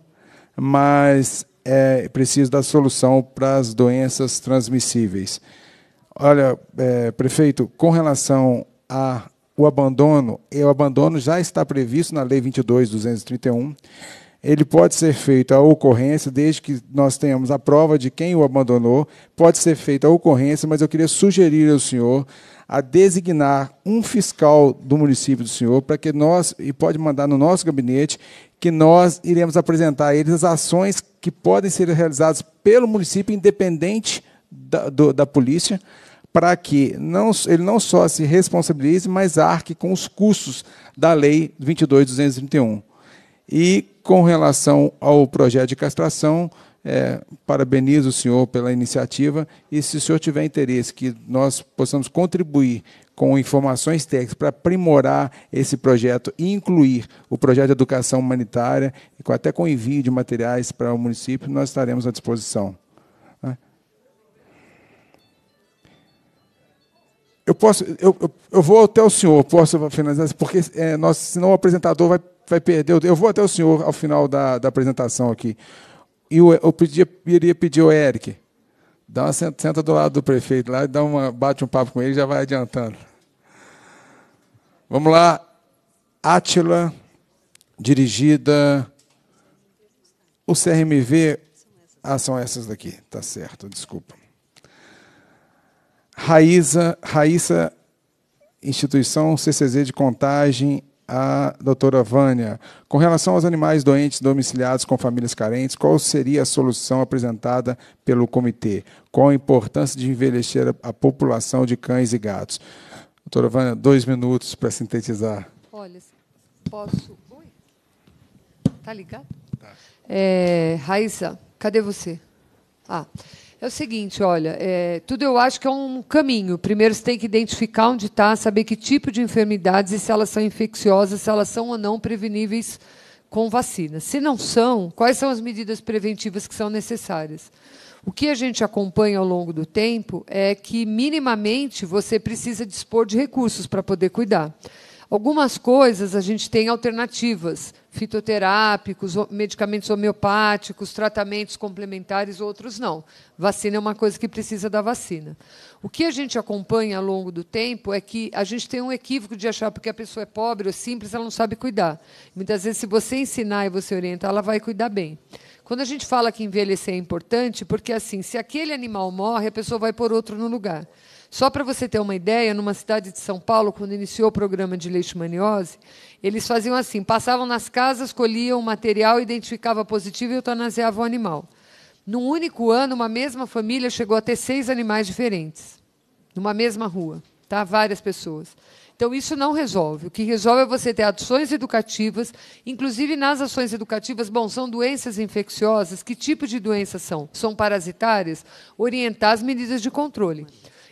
mas é preciso da solução para as doenças transmissíveis. Olha, é, prefeito, com relação ao abandono, o abandono já está previsto na Lei 22.231. Ele pode ser feito a ocorrência, desde que nós tenhamos a prova de quem o abandonou, pode ser feita a ocorrência, mas eu queria sugerir ao senhor a designar um fiscal do município do senhor para que nós, e pode mandar no nosso gabinete, que nós iremos apresentar a eles as ações que podem ser realizadas pelo município, independente da, do, da polícia, para que não, ele não só se responsabilize, mas arque com os custos da Lei 22.231. E com relação ao projeto de castração, é, parabenizo o senhor pela iniciativa e se o senhor tiver interesse que nós possamos contribuir com informações técnicas para aprimorar esse projeto e incluir o projeto de educação humanitária, e até com envio de materiais para o município, nós estaremos à disposição. Né? Eu posso, eu, eu, vou até o senhor, posso finalizar, porque é, nós, senão o apresentador vai, vai perder. Eu vou até o senhor ao final da, da apresentação aqui. E eu, eu pedia, iria pedir ao Eric, dá uma, senta do lado do prefeito lá, dá uma, bate um papo com ele já vai adiantando. Vamos lá. Átila, dirigida. O CRMV. Ah, são essas daqui. Tá certo, desculpa. Raíza, Raíssa, instituição CCZ de contagem, a doutora Vânia. Com relação aos animais doentes domiciliados com famílias carentes, qual seria a solução apresentada pelo comitê? Qual a importância de envelhecer a população de cães e gatos? Doutora Vânia, dois minutos para sintetizar. Olha, posso. Oi? Tá ligado? Tá. É, Raíssa, cadê você? Ah. É o seguinte, olha, é, tudo eu acho que é um caminho. Primeiro você tem que identificar onde está, saber que tipo de enfermidades e se elas são infecciosas, se elas são ou não preveníveis com vacina. Se não são, quais são as medidas preventivas que são necessárias? O que a gente acompanha ao longo do tempo é que, minimamente, você precisa dispor de recursos para poder cuidar. Algumas coisas a gente tem alternativas, fitoterápicos, medicamentos homeopáticos, tratamentos complementares, outros não. Vacina é uma coisa que precisa da vacina. O que a gente acompanha ao longo do tempo é que a gente tem um equívoco de achar porque a pessoa é pobre ou simples, ela não sabe cuidar. Muitas vezes, se você ensinar e você orientar, ela vai cuidar bem. Quando a gente fala que envelhecer é importante, porque assim, se aquele animal morre, a pessoa vai por outro no lugar. Só para você ter uma ideia, numa cidade de São Paulo, quando iniciou o programa de leishmaniose, eles faziam assim: passavam nas casas, colhiam o material, identificava positivo e eutanasiava o animal. Num único ano, uma mesma família chegou a ter seis animais diferentes, numa mesma rua, tá? Várias pessoas. Então, isso não resolve. O que resolve é você ter ações educativas, inclusive nas ações educativas, bom, são doenças infecciosas, que tipo de doenças são? São parasitárias? Orientar as medidas de controle.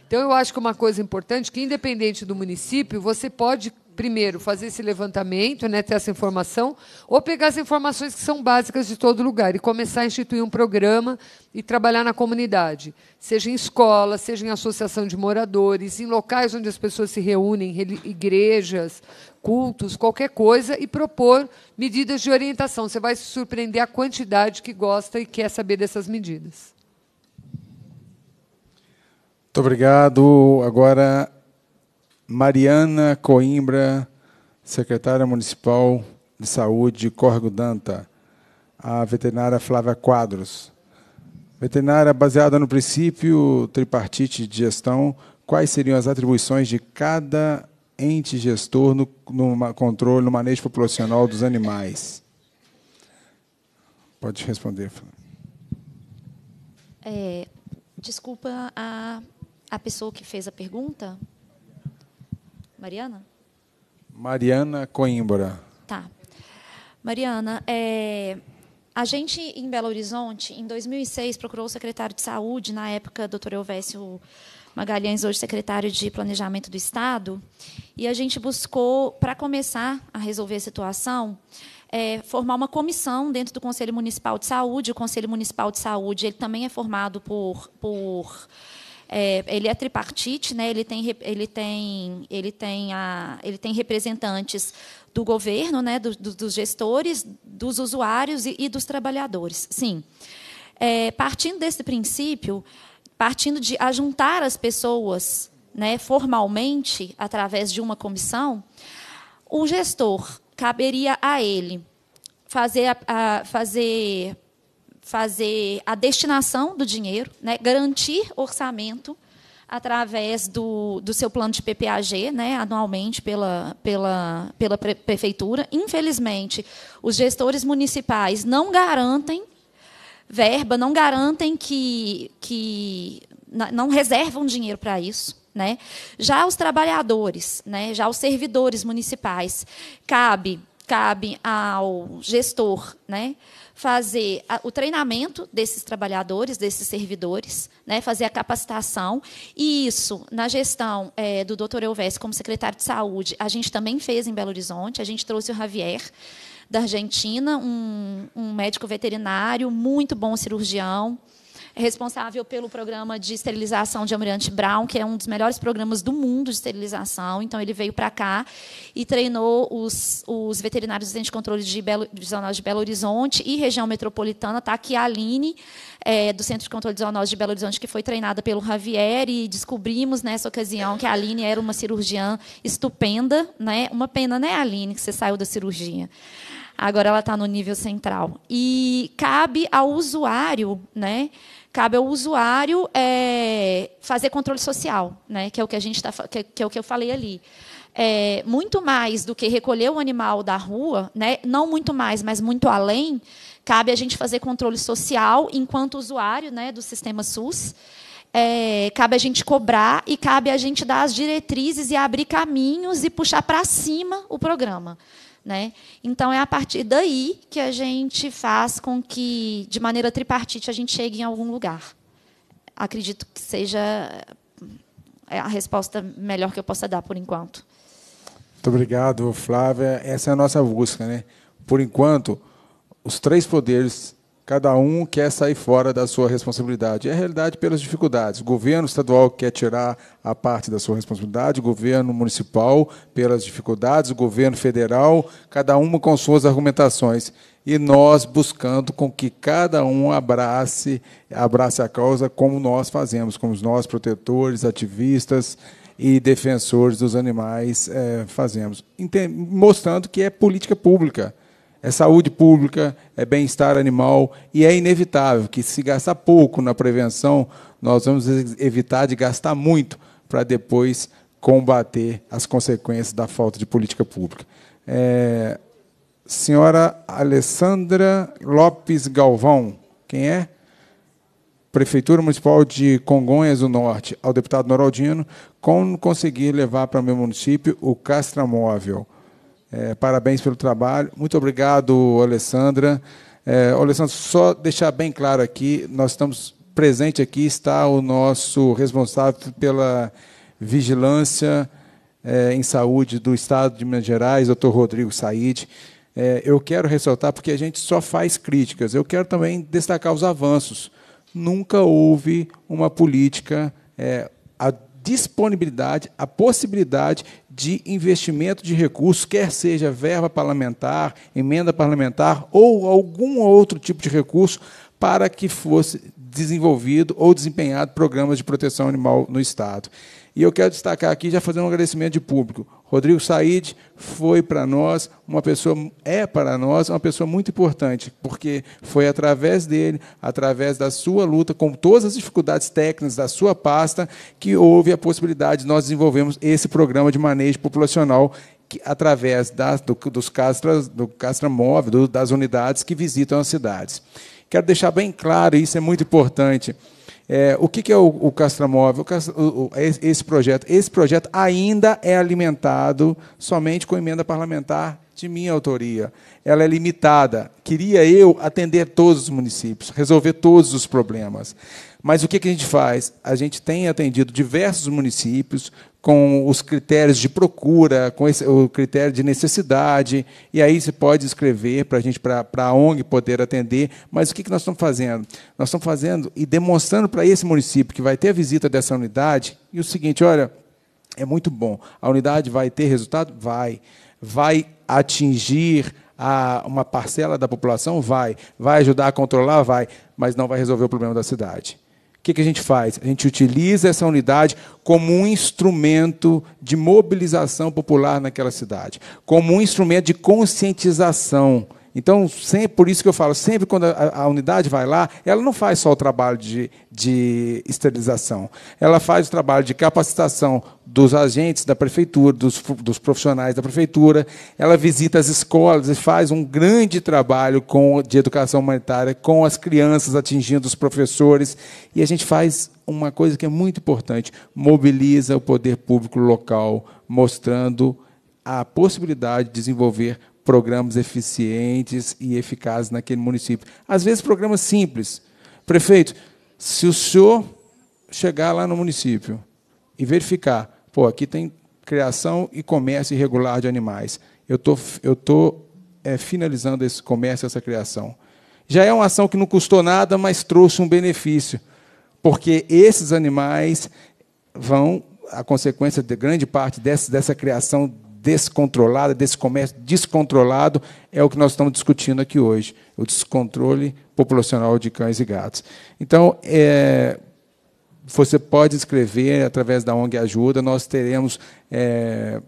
Então, eu acho que uma coisa importante, que independente do município, você pode primeiro, fazer esse levantamento, né, ter essa informação, ou pegar as informações que são básicas de todo lugar e começar a instituir um programa e trabalhar na comunidade, seja em escola, seja em associação de moradores, em locais onde as pessoas se reúnem, igrejas, cultos, qualquer coisa, e propor medidas de orientação. Você vai se surpreender a quantidade que gosta e quer saber dessas medidas. Muito obrigado. Agora Mariana Coimbra, secretária municipal de saúde Córrego Danta, a veterinária Flávia Quadros. Veterinária, baseada no princípio tripartite de gestão, quais seriam as atribuições de cada ente gestor no, no controle, no manejo populacional dos animais? Pode responder, Flávia. É, desculpa a, a pessoa que fez a pergunta, Mariana? Mariana Coimbra. Tá. Mariana, é, a gente, em Belo Horizonte, em 2006, procurou o secretário de Saúde, na época, doutor Elvésio Magalhães, hoje secretário de Planejamento do Estado, e a gente buscou, para começar a resolver a situação, é, formar uma comissão dentro do Conselho Municipal de Saúde. O Conselho Municipal de Saúde ele também é formado por, por é, ele é tripartite, né? Ele tem, ele tem, ele tem, a, ele tem representantes do governo, né? Do, do, dos gestores, dos usuários e, e dos trabalhadores. Sim. É, partindo desse princípio, partindo de ajuntar as pessoas, né? Formalmente através de uma comissão, o gestor caberia a ele fazer, a, a fazer fazer a destinação do dinheiro, né, garantir orçamento através do, do seu plano de PPAG, né, anualmente pela, pela, pela prefeitura. Infelizmente, os gestores municipais não garantem verba, não garantem que, que não reservam dinheiro para isso. Né? Já os trabalhadores, né, já os servidores municipais, cabe, cabe ao gestor, né, fazer a, o treinamento desses trabalhadores, desses servidores, né, fazer a capacitação. E isso, na gestão é, do doutor Elves como secretário de saúde, a gente também fez em Belo Horizonte, a gente trouxe o Javier da Argentina, um, um médico veterinário, muito bom cirurgião, responsável pelo programa de esterilização de Almirante Brown, que é um dos melhores programas do mundo de esterilização. Então, ele veio para cá e treinou os, os veterinários do Centro de Controle de de Belo Horizonte e região metropolitana. Está aqui é a Aline, é, do Centro de Controle de de Belo Horizonte, que foi treinada pelo Javier, e descobrimos nessa ocasião que a Aline era uma cirurgiã estupenda. Né? Uma pena, né, Aline, que você saiu da cirurgia. Agora ela está no nível central. E cabe ao usuário, né? cabe ao usuário é, fazer controle social, né? que é o que a gente está, que, que é o que eu falei ali. É, muito mais do que recolher o animal da rua, né? não muito mais, mas muito além, cabe a gente fazer controle social enquanto usuário né, do sistema SUS. É, cabe a gente cobrar e cabe a gente dar as diretrizes e abrir caminhos e puxar para cima o programa. Né? Então, é a partir daí que a gente faz com que, de maneira tripartite, a gente chegue em algum lugar. Acredito que seja é, a resposta melhor que eu possa dar por enquanto. Muito obrigado, Flávia. Essa é a nossa busca. Né? Por enquanto, os três poderes Cada um quer sair fora da sua responsabilidade. É a realidade pelas dificuldades. O governo estadual quer tirar a parte da sua responsabilidade, o governo municipal pelas dificuldades, o governo federal, cada um com suas argumentações. E nós buscando com que cada um abrace, abrace a causa como nós fazemos, como nós, protetores, ativistas, e defensores dos animais é, fazemos, mostrando que é política pública é saúde pública, é bem-estar animal e é inevitável que se gastar pouco na prevenção, nós vamos evitar de gastar muito para depois combater as consequências da falta de política pública. É, senhora Alessandra Lopes Galvão, quem é? Prefeitura Municipal de Congonhas do Norte, ao deputado Noraldino, como conseguir levar para meu município o castramóvel? móvel é, parabéns pelo trabalho. Muito obrigado, Alessandra. É, só deixar bem claro aqui, nós estamos presente aqui está o nosso responsável pela vigilância é, em saúde do Estado de Minas Gerais, Dr. Rodrigo Said. É, eu quero ressaltar porque a gente só faz críticas. Eu quero também destacar os avanços. Nunca houve uma política é, a disponibilidade, a possibilidade de investimento de recursos, quer seja verba parlamentar, emenda parlamentar ou algum outro tipo de recurso, para que fosse desenvolvido ou desempenhado programas de proteção animal no Estado. E eu quero destacar aqui, já fazendo um agradecimento de público, Rodrigo Said foi para nós uma pessoa, é para nós uma pessoa muito importante, porque foi através dele, através da sua luta, com todas as dificuldades técnicas da sua pasta, que houve a possibilidade de nós desenvolvermos esse programa de manejo populacional que, através das, do, dos castras, do castra móvel, do, das unidades que visitam as cidades. Quero deixar bem claro, isso é muito importante. É, o que, que, é o, o Castramóvel? O, o, é esse projeto. Esse projeto ainda é alimentado somente com emenda parlamentar de minha autoria. Ela é limitada. Queria eu atender todos os municípios, resolver todos os problemas. Mas o que a gente faz? A gente tem atendido diversos municípios com os critérios de procura, com esse, o critério de necessidade, e aí você pode escrever para a gente, para a ONG poder atender. Mas o que nós estamos fazendo? Nós estamos fazendo e demonstrando para esse município que vai ter a visita dessa unidade, e o seguinte: olha, é muito bom. A unidade vai ter resultado? Vai. Vai atingir a uma parcela da população? Vai. Vai ajudar a controlar? Vai. Mas não vai resolver o problema da cidade. O que, que a gente faz? A gente utiliza essa unidade como um instrumento de mobilização popular naquela cidade, como um instrumento de conscientização então, sempre, por isso que eu falo, sempre quando a, a unidade vai lá, ela não faz só o trabalho de, de esterilização, ela faz o trabalho de capacitação dos agentes da prefeitura, dos, dos, profissionais da prefeitura. Ela visita as escolas e faz um grande trabalho com, de educação humanitária com as crianças, atingindo os professores. E a gente faz uma coisa que é muito importante: mobiliza o poder público local, mostrando a possibilidade de desenvolver programas eficientes e eficazes naquele município. Às vezes, programas simples. Prefeito, se o senhor chegar lá no município e verificar, pô, aqui tem criação e comércio irregular de animais, eu tô, estou tô, é, finalizando esse comércio, essa criação. Já é uma ação que não custou nada, mas trouxe um benefício, porque esses animais vão, a consequência de grande parte dessa, dessa criação descontrolada, desse comércio descontrolado, é o que nós estamos discutindo aqui hoje, o descontrole populacional de cães e gatos. Então, é, você pode escrever através da ONG Ajuda, nós teremos é,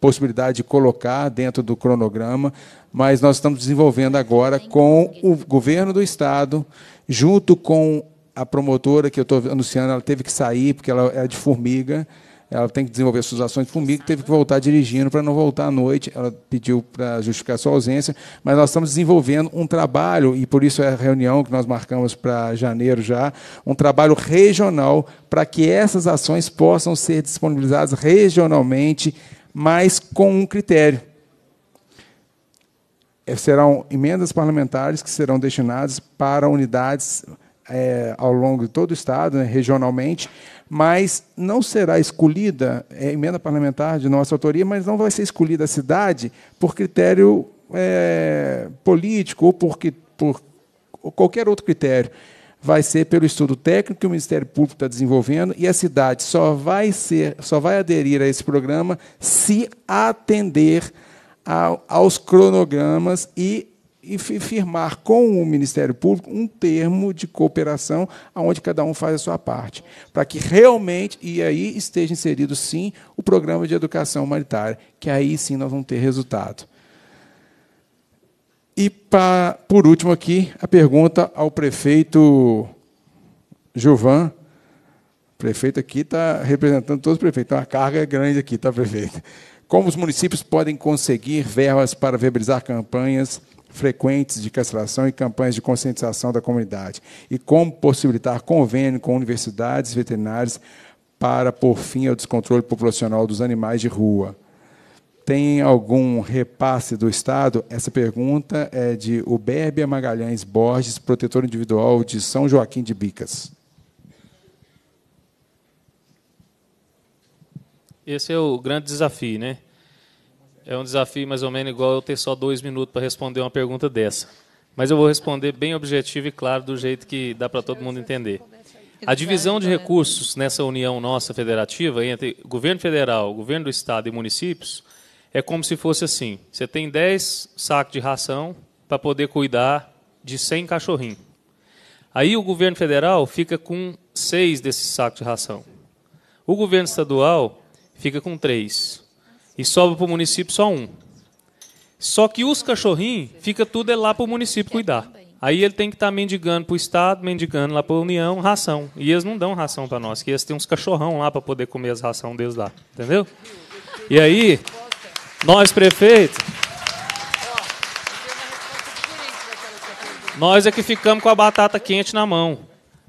possibilidade de colocar dentro do cronograma, mas nós estamos desenvolvendo agora com o governo do Estado, junto com a promotora que eu estou anunciando, ela teve que sair porque ela é de formiga, ela tem que desenvolver suas ações de comigo, teve que voltar dirigindo para não voltar à noite. Ela pediu para justificar sua ausência, mas nós estamos desenvolvendo um trabalho, e por isso é a reunião que nós marcamos para janeiro já, um trabalho regional para que essas ações possam ser disponibilizadas regionalmente, mas com um critério. É, serão emendas parlamentares que serão destinadas para unidades é, ao longo de todo o Estado, né, regionalmente, mas não será escolhida, é emenda parlamentar de nossa autoria, mas não vai ser escolhida a cidade por critério é, político ou por, por ou qualquer outro critério vai ser pelo estudo técnico que o Ministério Público está desenvolvendo e a cidade só vai ser, só vai aderir a esse programa se atender aos cronogramas e e firmar com o Ministério Público um termo de cooperação onde cada um faz a sua parte, para que realmente, e aí esteja inserido sim o programa de educação humanitária, que aí sim nós vamos ter resultado. E, pra, por último aqui, a pergunta ao prefeito Gilvan. O prefeito aqui está representando todos os prefeitos, então a carga é grande aqui, tá, prefeito? Como os municípios podem conseguir verbas para viabilizar campanhas frequentes de castração e campanhas de conscientização da comunidade, e como possibilitar convênio com universidades veterinárias para por fim ao descontrole populacional dos animais de rua. Tem algum repasse do Estado? Essa pergunta é de Uberbia Magalhães Borges, protetor individual de São Joaquim de Bicas. Esse é o grande desafio, né? É um desafio mais ou menos igual eu ter só dois minutos para responder uma pergunta dessa. Mas eu vou responder bem objetivo e claro, do jeito que dá para todo mundo entender. A divisão de recursos nessa união nossa federativa entre governo federal, governo do estado e municípios é como se fosse assim: você tem 10 sacos de ração para poder cuidar de 100 cachorrinhos. Aí o governo federal fica com 6 desses sacos de ração. O governo estadual fica com 3. E sobra para o município só um. Só que os cachorrinhos, fica tudo lá para o município cuidar. Aí ele tem que estar tá mendigando para o Estado, mendigando lá para a União, ração. E eles não dão ração para nós, que eles têm uns cachorrão lá para poder comer as ração deles lá. Entendeu? E aí, nós prefeitos. Nós é que ficamos com a batata quente na mão.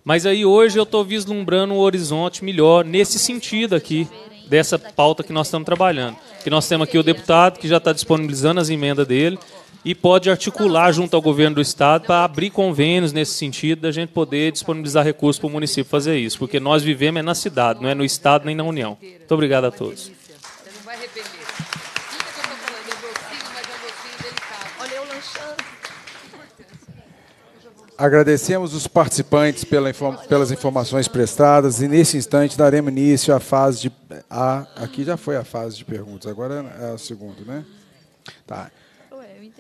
Mas aí hoje eu estou vislumbrando um horizonte melhor nesse sentido aqui dessa pauta que nós estamos trabalhando. Que nós temos aqui o deputado que já está disponibilizando as emendas dele e pode articular junto ao governo do estado para abrir convênios nesse sentido da gente poder disponibilizar recursos para o município fazer isso, porque nós vivemos é na cidade, não é no estado nem na União. Muito obrigado a todos. Agradecemos os participantes pela inform pelas informações prestadas e, nesse instante, daremos início à fase de. A, aqui já foi a fase de perguntas, agora é a segunda, né? Tá.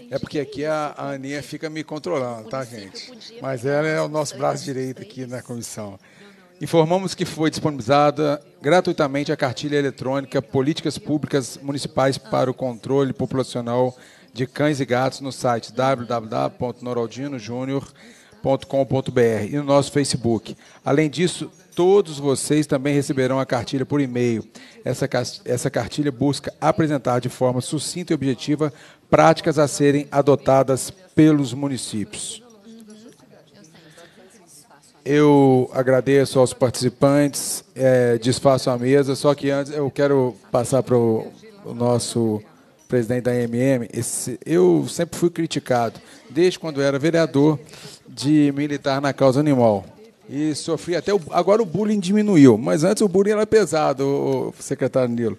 É porque aqui a, a Aninha fica me controlando, tá, gente? Mas ela é o nosso braço direito aqui na comissão. Informamos que foi disponibilizada gratuitamente a cartilha eletrônica Políticas Públicas Municipais para o Controle Populacional de Cães e Gatos no site www.noraldinojúnior.com www.cafeinacultura.com.br e no nosso Facebook. Além disso, todos vocês também receberão a cartilha por e-mail. Essa, essa cartilha busca apresentar de forma sucinta e objetiva práticas a serem adotadas pelos municípios. Eu agradeço aos participantes, é, desfaço a mesa, só que antes eu quero passar para o nosso presidente da MM, esse, eu sempre fui criticado, desde quando era vereador, de militar na causa animal. E sofri até. O, agora o bullying diminuiu, mas antes o bullying era pesado, secretário Nilo.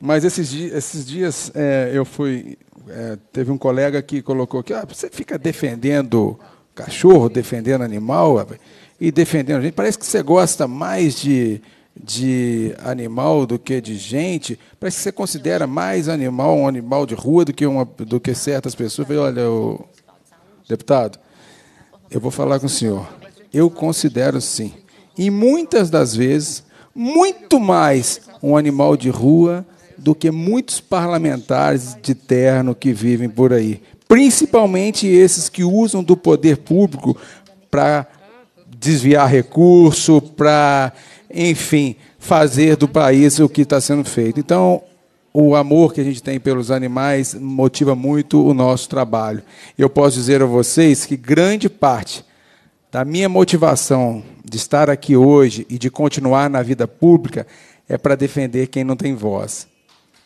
Mas esses, dias, esses dias é, eu fui. É, teve um colega que colocou que ah, você fica defendendo cachorro, defendendo animal e defendendo gente. Parece que você gosta mais de, de animal do que de gente. Parece que você considera mais animal um animal de rua do que, uma, do que certas pessoas. Eu falei, olha, o deputado, eu vou falar com o senhor. Eu considero sim. E muitas das vezes, muito mais um animal de rua do que muitos parlamentares de terno que vivem por aí. Principalmente esses que usam do poder público para desviar recurso, para, enfim, fazer do país o que está sendo feito. Então, o amor que a gente tem pelos animais motiva muito o nosso trabalho. Eu posso dizer a vocês que grande parte da minha motivação de estar aqui hoje e de continuar na vida pública é para defender quem não tem voz,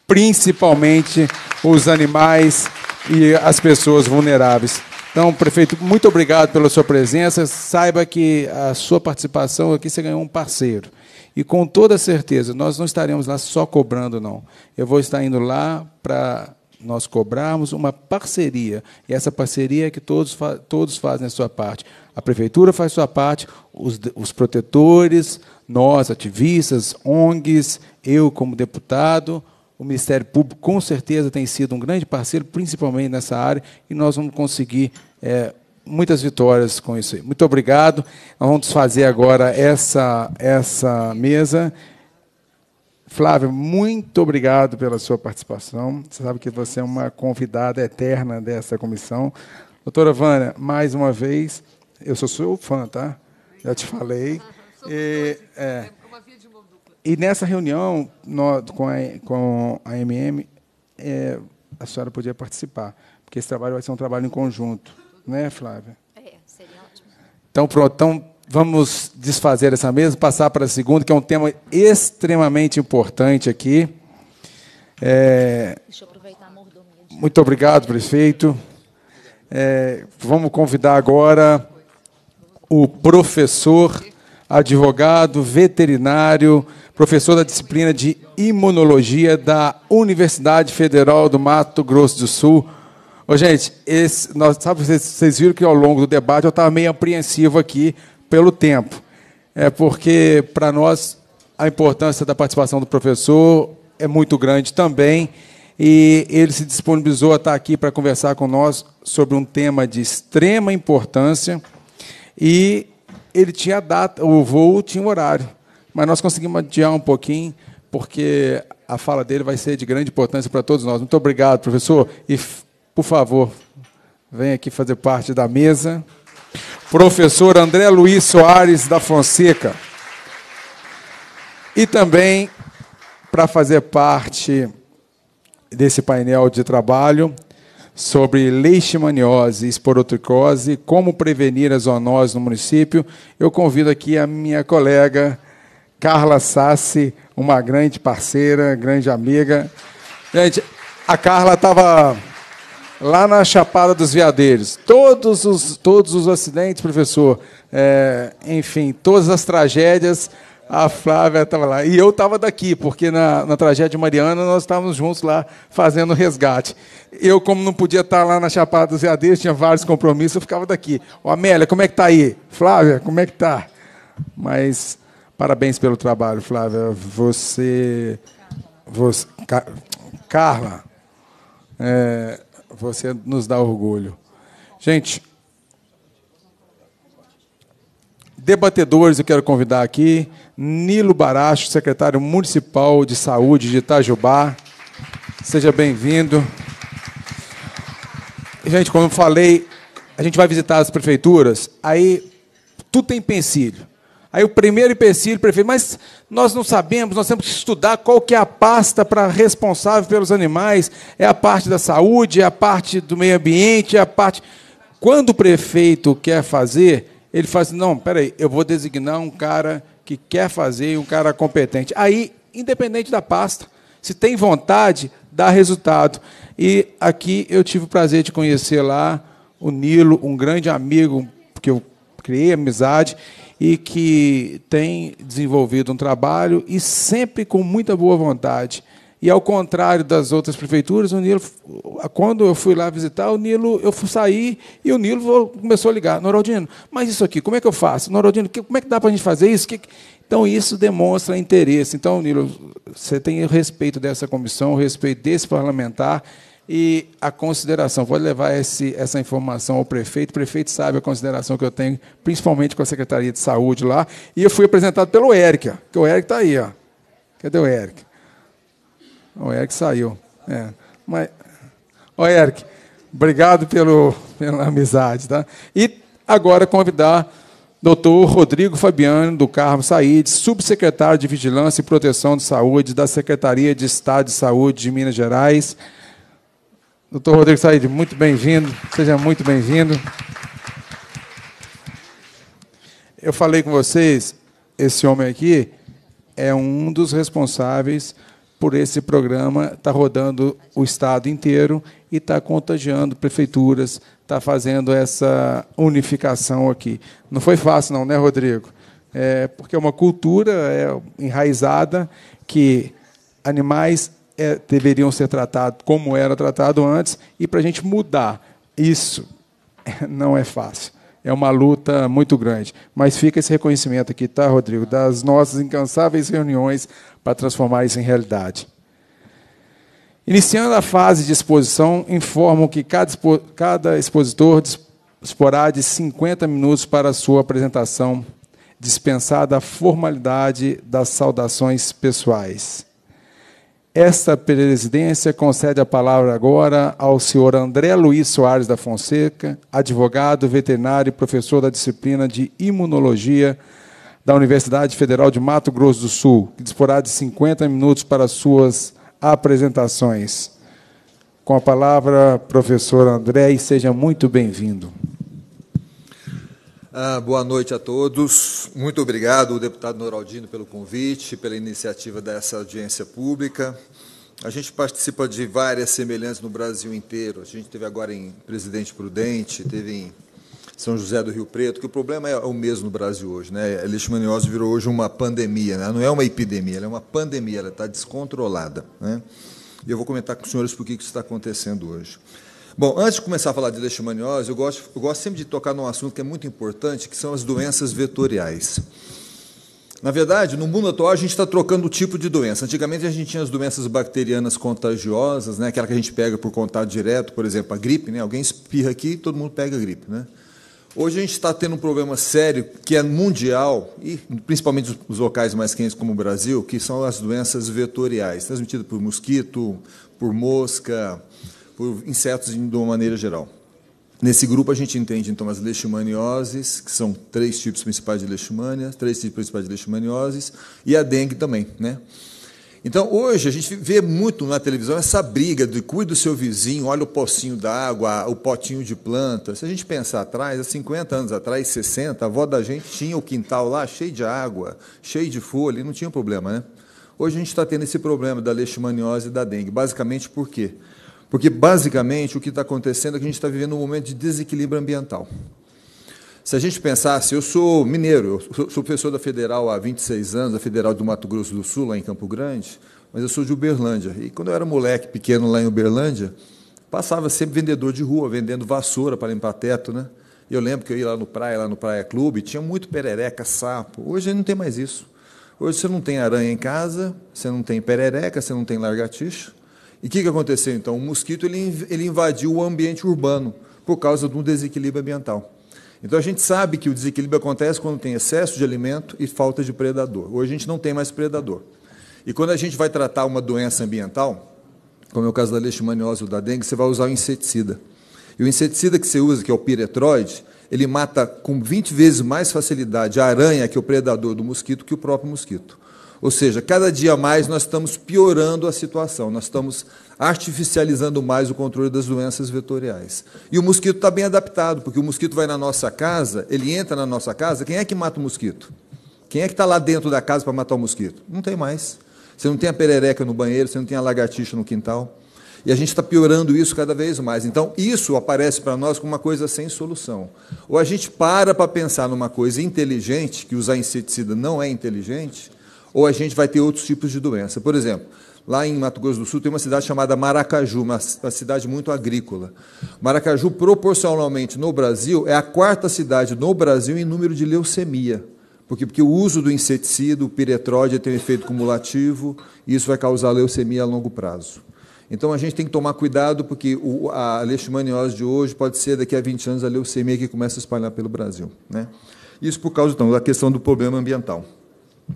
principalmente os animais e as pessoas vulneráveis. Então, prefeito, muito obrigado pela sua presença. Saiba que a sua participação aqui você ganhou um parceiro. E com toda certeza, nós não estaremos lá só cobrando, não. Eu vou estar indo lá para nós cobrarmos uma parceria. E essa parceria é que todos, todos fazem a sua parte. A prefeitura faz sua parte, os, os protetores, nós, ativistas, ONGs, eu como deputado, o Ministério Público com certeza tem sido um grande parceiro, principalmente nessa área, e nós vamos conseguir é, muitas vitórias com isso aí. Muito obrigado. vamos fazer agora essa, essa mesa. Flávio, muito obrigado pela sua participação. Você sabe que você é uma convidada eterna dessa comissão. Doutora Vânia, mais uma vez, eu sou seu fã, tá? Já te falei. E, é, é. Né? é e nessa reunião com, a, com a MM, é, a senhora podia participar, porque esse trabalho vai ser um trabalho em conjunto né, Flávia? É, seria ótimo. Então, pronto, então vamos desfazer essa mesa, passar para a segunda, que é um tema extremamente importante aqui. É... Deixa eu aproveitar a mordomia. Muito obrigado, prefeito. É, vamos convidar agora o professor, advogado, veterinário, professor da disciplina de imunologia da Universidade Federal do Mato Grosso do Sul, Ô, gente, esse, nós, sabe, vocês, vocês viram que ao longo do debate eu estava meio apreensivo aqui pelo tempo. É porque, para nós, a importância da participação do professor é muito grande também. E ele se disponibilizou a estar aqui para conversar com nós sobre um tema de extrema importância. E ele tinha data, o voo tinha horário. Mas nós conseguimos adiar um pouquinho, porque a fala dele vai ser de grande importância para todos nós. Muito obrigado, professor. E por favor, venha aqui fazer parte da mesa. Professor André Luiz Soares da Fonseca. E também para fazer parte desse painel de trabalho sobre leishmaniose e esporotricose, como prevenir a zoonose no município, eu convido aqui a minha colega Carla Sassi, uma grande parceira, grande amiga. Gente, a Carla estava lá na Chapada dos Veadeiros. Todos os, todos os acidentes, professor, é, enfim, todas as tragédias, a Flávia estava lá. E eu estava daqui, porque na, na tragédia de Mariana nós estávamos juntos lá fazendo resgate. Eu, como não podia estar lá na Chapada dos Veadeiros, tinha vários compromissos, eu ficava daqui. Ô, Amélia, como é que está aí? Flávia, como é que está? Mas parabéns pelo trabalho, Flávia. Você. você Carla. É, você nos dá orgulho. Gente, debatedores eu quero convidar aqui. Nilo Baracho, secretário municipal de saúde de Itajubá. Seja bem-vindo. Gente, como eu falei, a gente vai visitar as prefeituras, aí tudo tem pensilho. Aí o primeiro empecilho, prefeito, mas nós não sabemos, nós temos que estudar qual que é a pasta para responsável pelos animais, é a parte da saúde, é a parte do meio ambiente, é a parte... Quando o prefeito quer fazer, ele faz assim, não, peraí, eu vou designar um cara que quer fazer, e um cara competente. Aí, independente da pasta, se tem vontade, dá resultado. E aqui eu tive o prazer de conhecer lá o Nilo, um grande amigo que eu criei amizade, e que tem desenvolvido um trabalho e sempre com muita boa vontade. E ao contrário das outras prefeituras, o Nilo, quando eu fui lá visitar, o Nilo, eu saí e o Nilo começou a ligar. Norodino, mas isso aqui, como é que eu faço? Norodino, como é que dá para a gente fazer isso? Então, isso demonstra interesse. Então, Nilo, você tem o respeito dessa comissão, o respeito desse parlamentar e a consideração. Vou levar esse, essa informação ao prefeito. O prefeito sabe a consideração que eu tenho, principalmente com a Secretaria de Saúde lá. E eu fui apresentado pelo Eric, que o Eric está aí. Ó. Cadê o Eric? O Eric saiu. É. Mas, o Eric, obrigado pelo, pela amizade. Tá? E agora convidar Doutor Rodrigo Fabiano do Carmo Said, subsecretário de Vigilância e Proteção de Saúde da Secretaria de Estado de Saúde de Minas Gerais. Doutor Rodrigo Said, muito bem-vindo. Seja muito bem-vindo. Eu falei com vocês, esse homem aqui é um dos responsáveis por esse programa, Tá rodando o estado inteiro e tá contagiando prefeituras, Tá fazendo essa unificação aqui. Não foi fácil, não, né, Rodrigo? É, porque é uma cultura é, enraizada que animais é, deveriam ser tratados como era tratado antes, e para a gente mudar isso não é fácil. É uma luta muito grande. Mas fica esse reconhecimento aqui, tá, Rodrigo, das nossas incansáveis reuniões para transformar isso em realidade. Iniciando a fase de exposição, informo que cada, expo cada expositor disporá de 50 minutos para a sua apresentação, dispensada a formalidade das saudações pessoais. Esta presidência concede a palavra agora ao senhor André Luiz Soares da Fonseca, advogado, veterinário e professor da disciplina de imunologia da Universidade Federal de Mato Grosso do Sul, que disporá de 50 minutos para suas apresentações. Com a palavra, professor André, e seja muito bem-vindo. Ah, boa noite a todos. Muito obrigado, deputado Noraldino, pelo convite, pela iniciativa dessa audiência pública. A gente participa de várias semelhanças no Brasil inteiro. A gente teve agora em Presidente Prudente, teve em São José do Rio Preto, que o problema é o mesmo no Brasil hoje. Né? A é leishmaniose virou hoje uma pandemia, né? não é uma epidemia, ela é uma pandemia, ela está descontrolada. Né? E eu vou comentar com os senhores por que isso está acontecendo hoje. Bom, antes de começar a falar de leishmaniose, eu gosto, eu gosto sempre de tocar num assunto que é muito importante, que são as doenças vetoriais. Na verdade, no mundo atual a gente está trocando o tipo de doença. Antigamente a gente tinha as doenças bacterianas contagiosas, né? aquela que a gente pega por contato direto, por exemplo, a gripe, né? alguém espirra aqui e todo mundo pega a gripe. Né? Hoje a gente está tendo um problema sério que é mundial, e principalmente os locais mais quentes como o Brasil, que são as doenças vetoriais, transmitidas por mosquito, por mosca, por insetos de uma maneira geral. Nesse grupo a gente entende então as leishmanioses, que são três tipos principais de leishmania, três tipos principais de leishmanioses e a dengue também, né? Então hoje a gente vê muito na televisão essa briga de cuida do seu vizinho, olha o pocinho d'água, o potinho de planta. Se a gente pensar atrás, há 50 anos atrás, 60, a avó da gente tinha o quintal lá cheio de água, cheio de folha, e não tinha problema, né? Hoje a gente está tendo esse problema da leishmaniose e da dengue, basicamente por quê? Porque, basicamente, o que está acontecendo é que a gente está vivendo um momento de desequilíbrio ambiental. Se a gente pensasse, eu sou mineiro, eu sou professor da Federal há 26 anos, da Federal do Mato Grosso do Sul, lá em Campo Grande, mas eu sou de Uberlândia. E quando eu era moleque pequeno lá em Uberlândia, passava sempre vendedor de rua, vendendo vassoura para limpar teto, né? Eu lembro que eu ia lá no praia, lá no Praia Clube, tinha muito perereca, sapo. Hoje não tem mais isso. Hoje você não tem aranha em casa, você não tem perereca, você não tem largatixa. E o que, que aconteceu então? O mosquito ele, ele invadiu o ambiente urbano por causa de um desequilíbrio ambiental. Então a gente sabe que o desequilíbrio acontece quando tem excesso de alimento e falta de predador. Hoje a gente não tem mais predador. E quando a gente vai tratar uma doença ambiental, como é o caso da leishmaniose ou da dengue, você vai usar o inseticida. E o inseticida que você usa, que é o piretroide, ele mata com 20 vezes mais facilidade a aranha, que é o predador do mosquito, que o próprio mosquito. Ou seja, cada dia mais nós estamos piorando a situação, nós estamos artificializando mais o controle das doenças vetoriais. E o mosquito está bem adaptado, porque o mosquito vai na nossa casa, ele entra na nossa casa, quem é que mata o mosquito? Quem é que está lá dentro da casa para matar o mosquito? Não tem mais. Você não tem a perereca no banheiro, você não tem a lagartixa no quintal. E a gente está piorando isso cada vez mais. Então, isso aparece para nós como uma coisa sem solução. Ou a gente para para pensar numa coisa inteligente, que usar inseticida não é inteligente, ou a gente vai ter outros tipos de doença. Por exemplo, lá em Mato Grosso do Sul tem uma cidade chamada Maracaju, uma, cidade muito agrícola. Maracaju, proporcionalmente no Brasil, é a quarta cidade no Brasil em número de leucemia. Porque, porque o uso do inseticida, o piretróide, tem um efeito cumulativo, e isso vai causar leucemia a longo prazo. Então a gente tem que tomar cuidado, porque a leishmaniose de hoje pode ser daqui a 20 anos a leucemia que começa a espalhar pelo Brasil. Né? Isso por causa então, da questão do problema ambiental.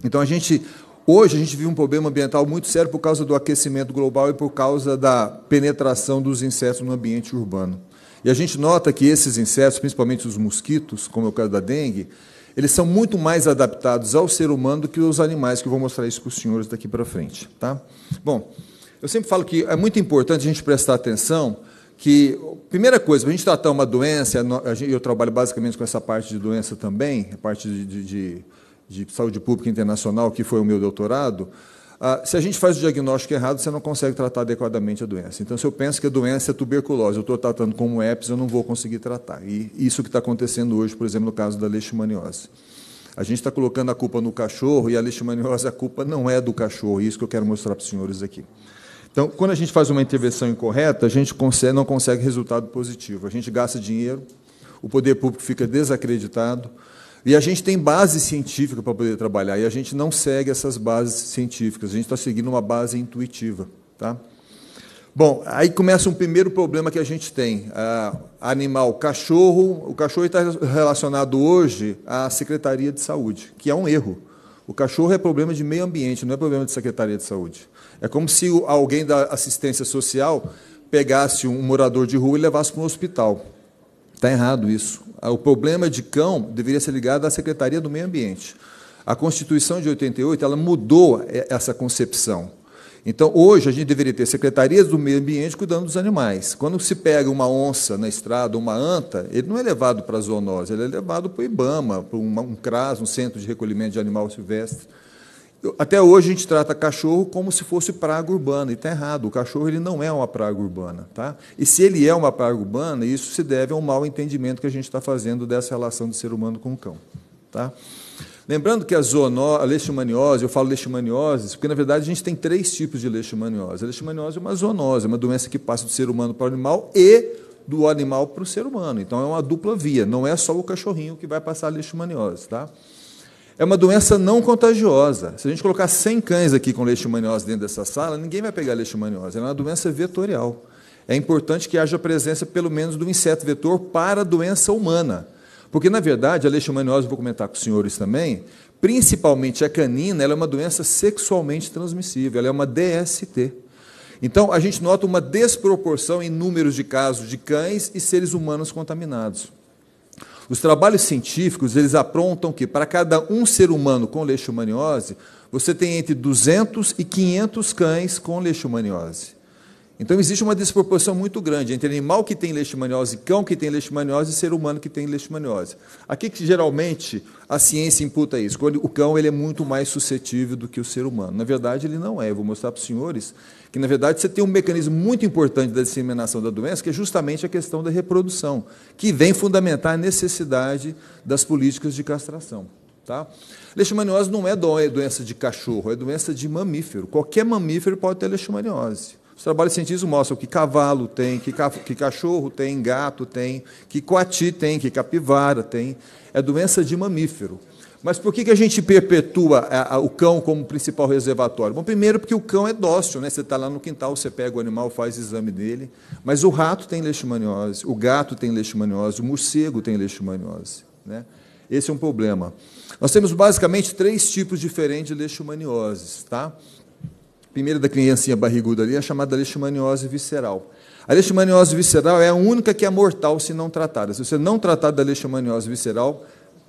Então a gente hoje a gente vive um problema ambiental muito sério por causa do aquecimento global e por causa da penetração dos insetos no ambiente urbano. E a gente nota que esses insetos, principalmente os mosquitos, como é o caso da dengue, eles são muito mais adaptados ao ser humano do que os animais, que eu vou mostrar isso para os senhores daqui para frente. Tá? Bom, eu sempre falo que é muito importante a gente prestar atenção que, primeira coisa, para a gente tratar uma doença, eu trabalho basicamente com essa parte de doença também, a parte de, de, de de saúde pública internacional, que foi o meu doutorado, ah, se a gente faz o diagnóstico errado, você não consegue tratar adequadamente a doença. Então, se eu penso que a doença é tuberculose, eu estou tratando como herpes, eu não vou conseguir tratar. E isso que está acontecendo hoje, por exemplo, no caso da leishmaniose. A gente está colocando a culpa no cachorro e a leishmaniose, a culpa não é do cachorro. É isso que eu quero mostrar para os senhores aqui. Então, quando a gente faz uma intervenção incorreta, a gente consegue, não consegue resultado positivo. A gente gasta dinheiro, o poder público fica desacreditado, e a gente tem base científica para poder trabalhar, e a gente não segue essas bases científicas, a gente está seguindo uma base intuitiva. Tá? Bom, aí começa um primeiro problema que a gente tem. Ah, animal, cachorro. O cachorro está relacionado hoje à Secretaria de Saúde, que é um erro. O cachorro é problema de meio ambiente, não é problema de Secretaria de Saúde. É como se alguém da assistência social pegasse um morador de rua e levasse para um hospital. Está errado isso. Ah, o problema de cão deveria ser ligado à Secretaria do Meio Ambiente. A Constituição de 88 ela mudou é, essa concepção. Então, hoje, a gente deveria ter secretarias do meio ambiente cuidando dos animais. Quando se pega uma onça na estrada, uma anta, ele não é levado para a zoonose, ele é levado para o IBAMA, para um, um CRAS, um Centro de Recolhimento de Animal Silvestre. Até hoje a gente trata cachorro como se fosse praga urbana, e está errado. O cachorro ele não é uma praga urbana. Tá? E se ele é uma praga urbana, isso se deve a um mau entendimento que a gente está fazendo dessa relação do ser humano com o cão. Tá? Lembrando que a, zoonose, a leishmaniose, eu falo leishmaniose, porque na verdade a gente tem três tipos de leishmaniose. A leishmaniose é uma zoonose, é uma doença que passa do ser humano para o animal e do animal para o ser humano. Então é uma dupla via, não é só o cachorrinho que vai passar a leishmaniose. Tá? é uma doença não contagiosa. Se a gente colocar 100 cães aqui com leishmaniose dentro dessa sala, ninguém vai pegar leishmaniose. é uma doença vetorial. É importante que haja a presença, pelo menos, do inseto vetor para a doença humana. Porque, na verdade, a leishmaniose, vou comentar com os senhores também, principalmente a canina, ela é uma doença sexualmente transmissível, ela é uma DST. Então, a gente nota uma desproporção em números de casos de cães e seres humanos contaminados. Os trabalhos científicos, eles aprontam que para cada um ser humano com leishmaniose, você tem entre 200 e 500 cães com leishmaniose. Então existe uma desproporção muito grande entre animal que tem leishmaniose, cão que tem leishmaniose e ser humano que tem leishmaniose. Aqui que geralmente a ciência imputa isso. O cão ele é muito mais suscetível do que o ser humano. Na verdade, ele não é. Eu vou mostrar para os senhores que na verdade você tem um mecanismo muito importante da disseminação da doença, que é justamente a questão da reprodução, que vem fundamentar a necessidade das políticas de castração. Tá? Leishmaniose não é, é doença de cachorro, é doença de mamífero. Qualquer mamífero pode ter leishmaniose. Os trabalhos científicos mostram que cavalo tem, que, ca... que cachorro tem, gato tem, que coati tem, que capivara tem. É doença de mamífero. Mas por que, que a gente perpetua a, eh, a, o cão como principal reservatório? Bom, primeiro porque o cão é dócil, né? Você está lá no quintal, você pega o animal, faz exame dele. Mas o rato tem leishmaniose, o gato tem leishmaniose, o morcego tem leishmaniose, né? Esse é um problema. Nós temos basicamente três tipos diferentes de leishmanioses, tá? A primeira da criancinha barriguda ali é a chamada leishmaniose visceral. A leishmaniose visceral é a única que é mortal se não tratada. Se você não tratar da leishmaniose visceral,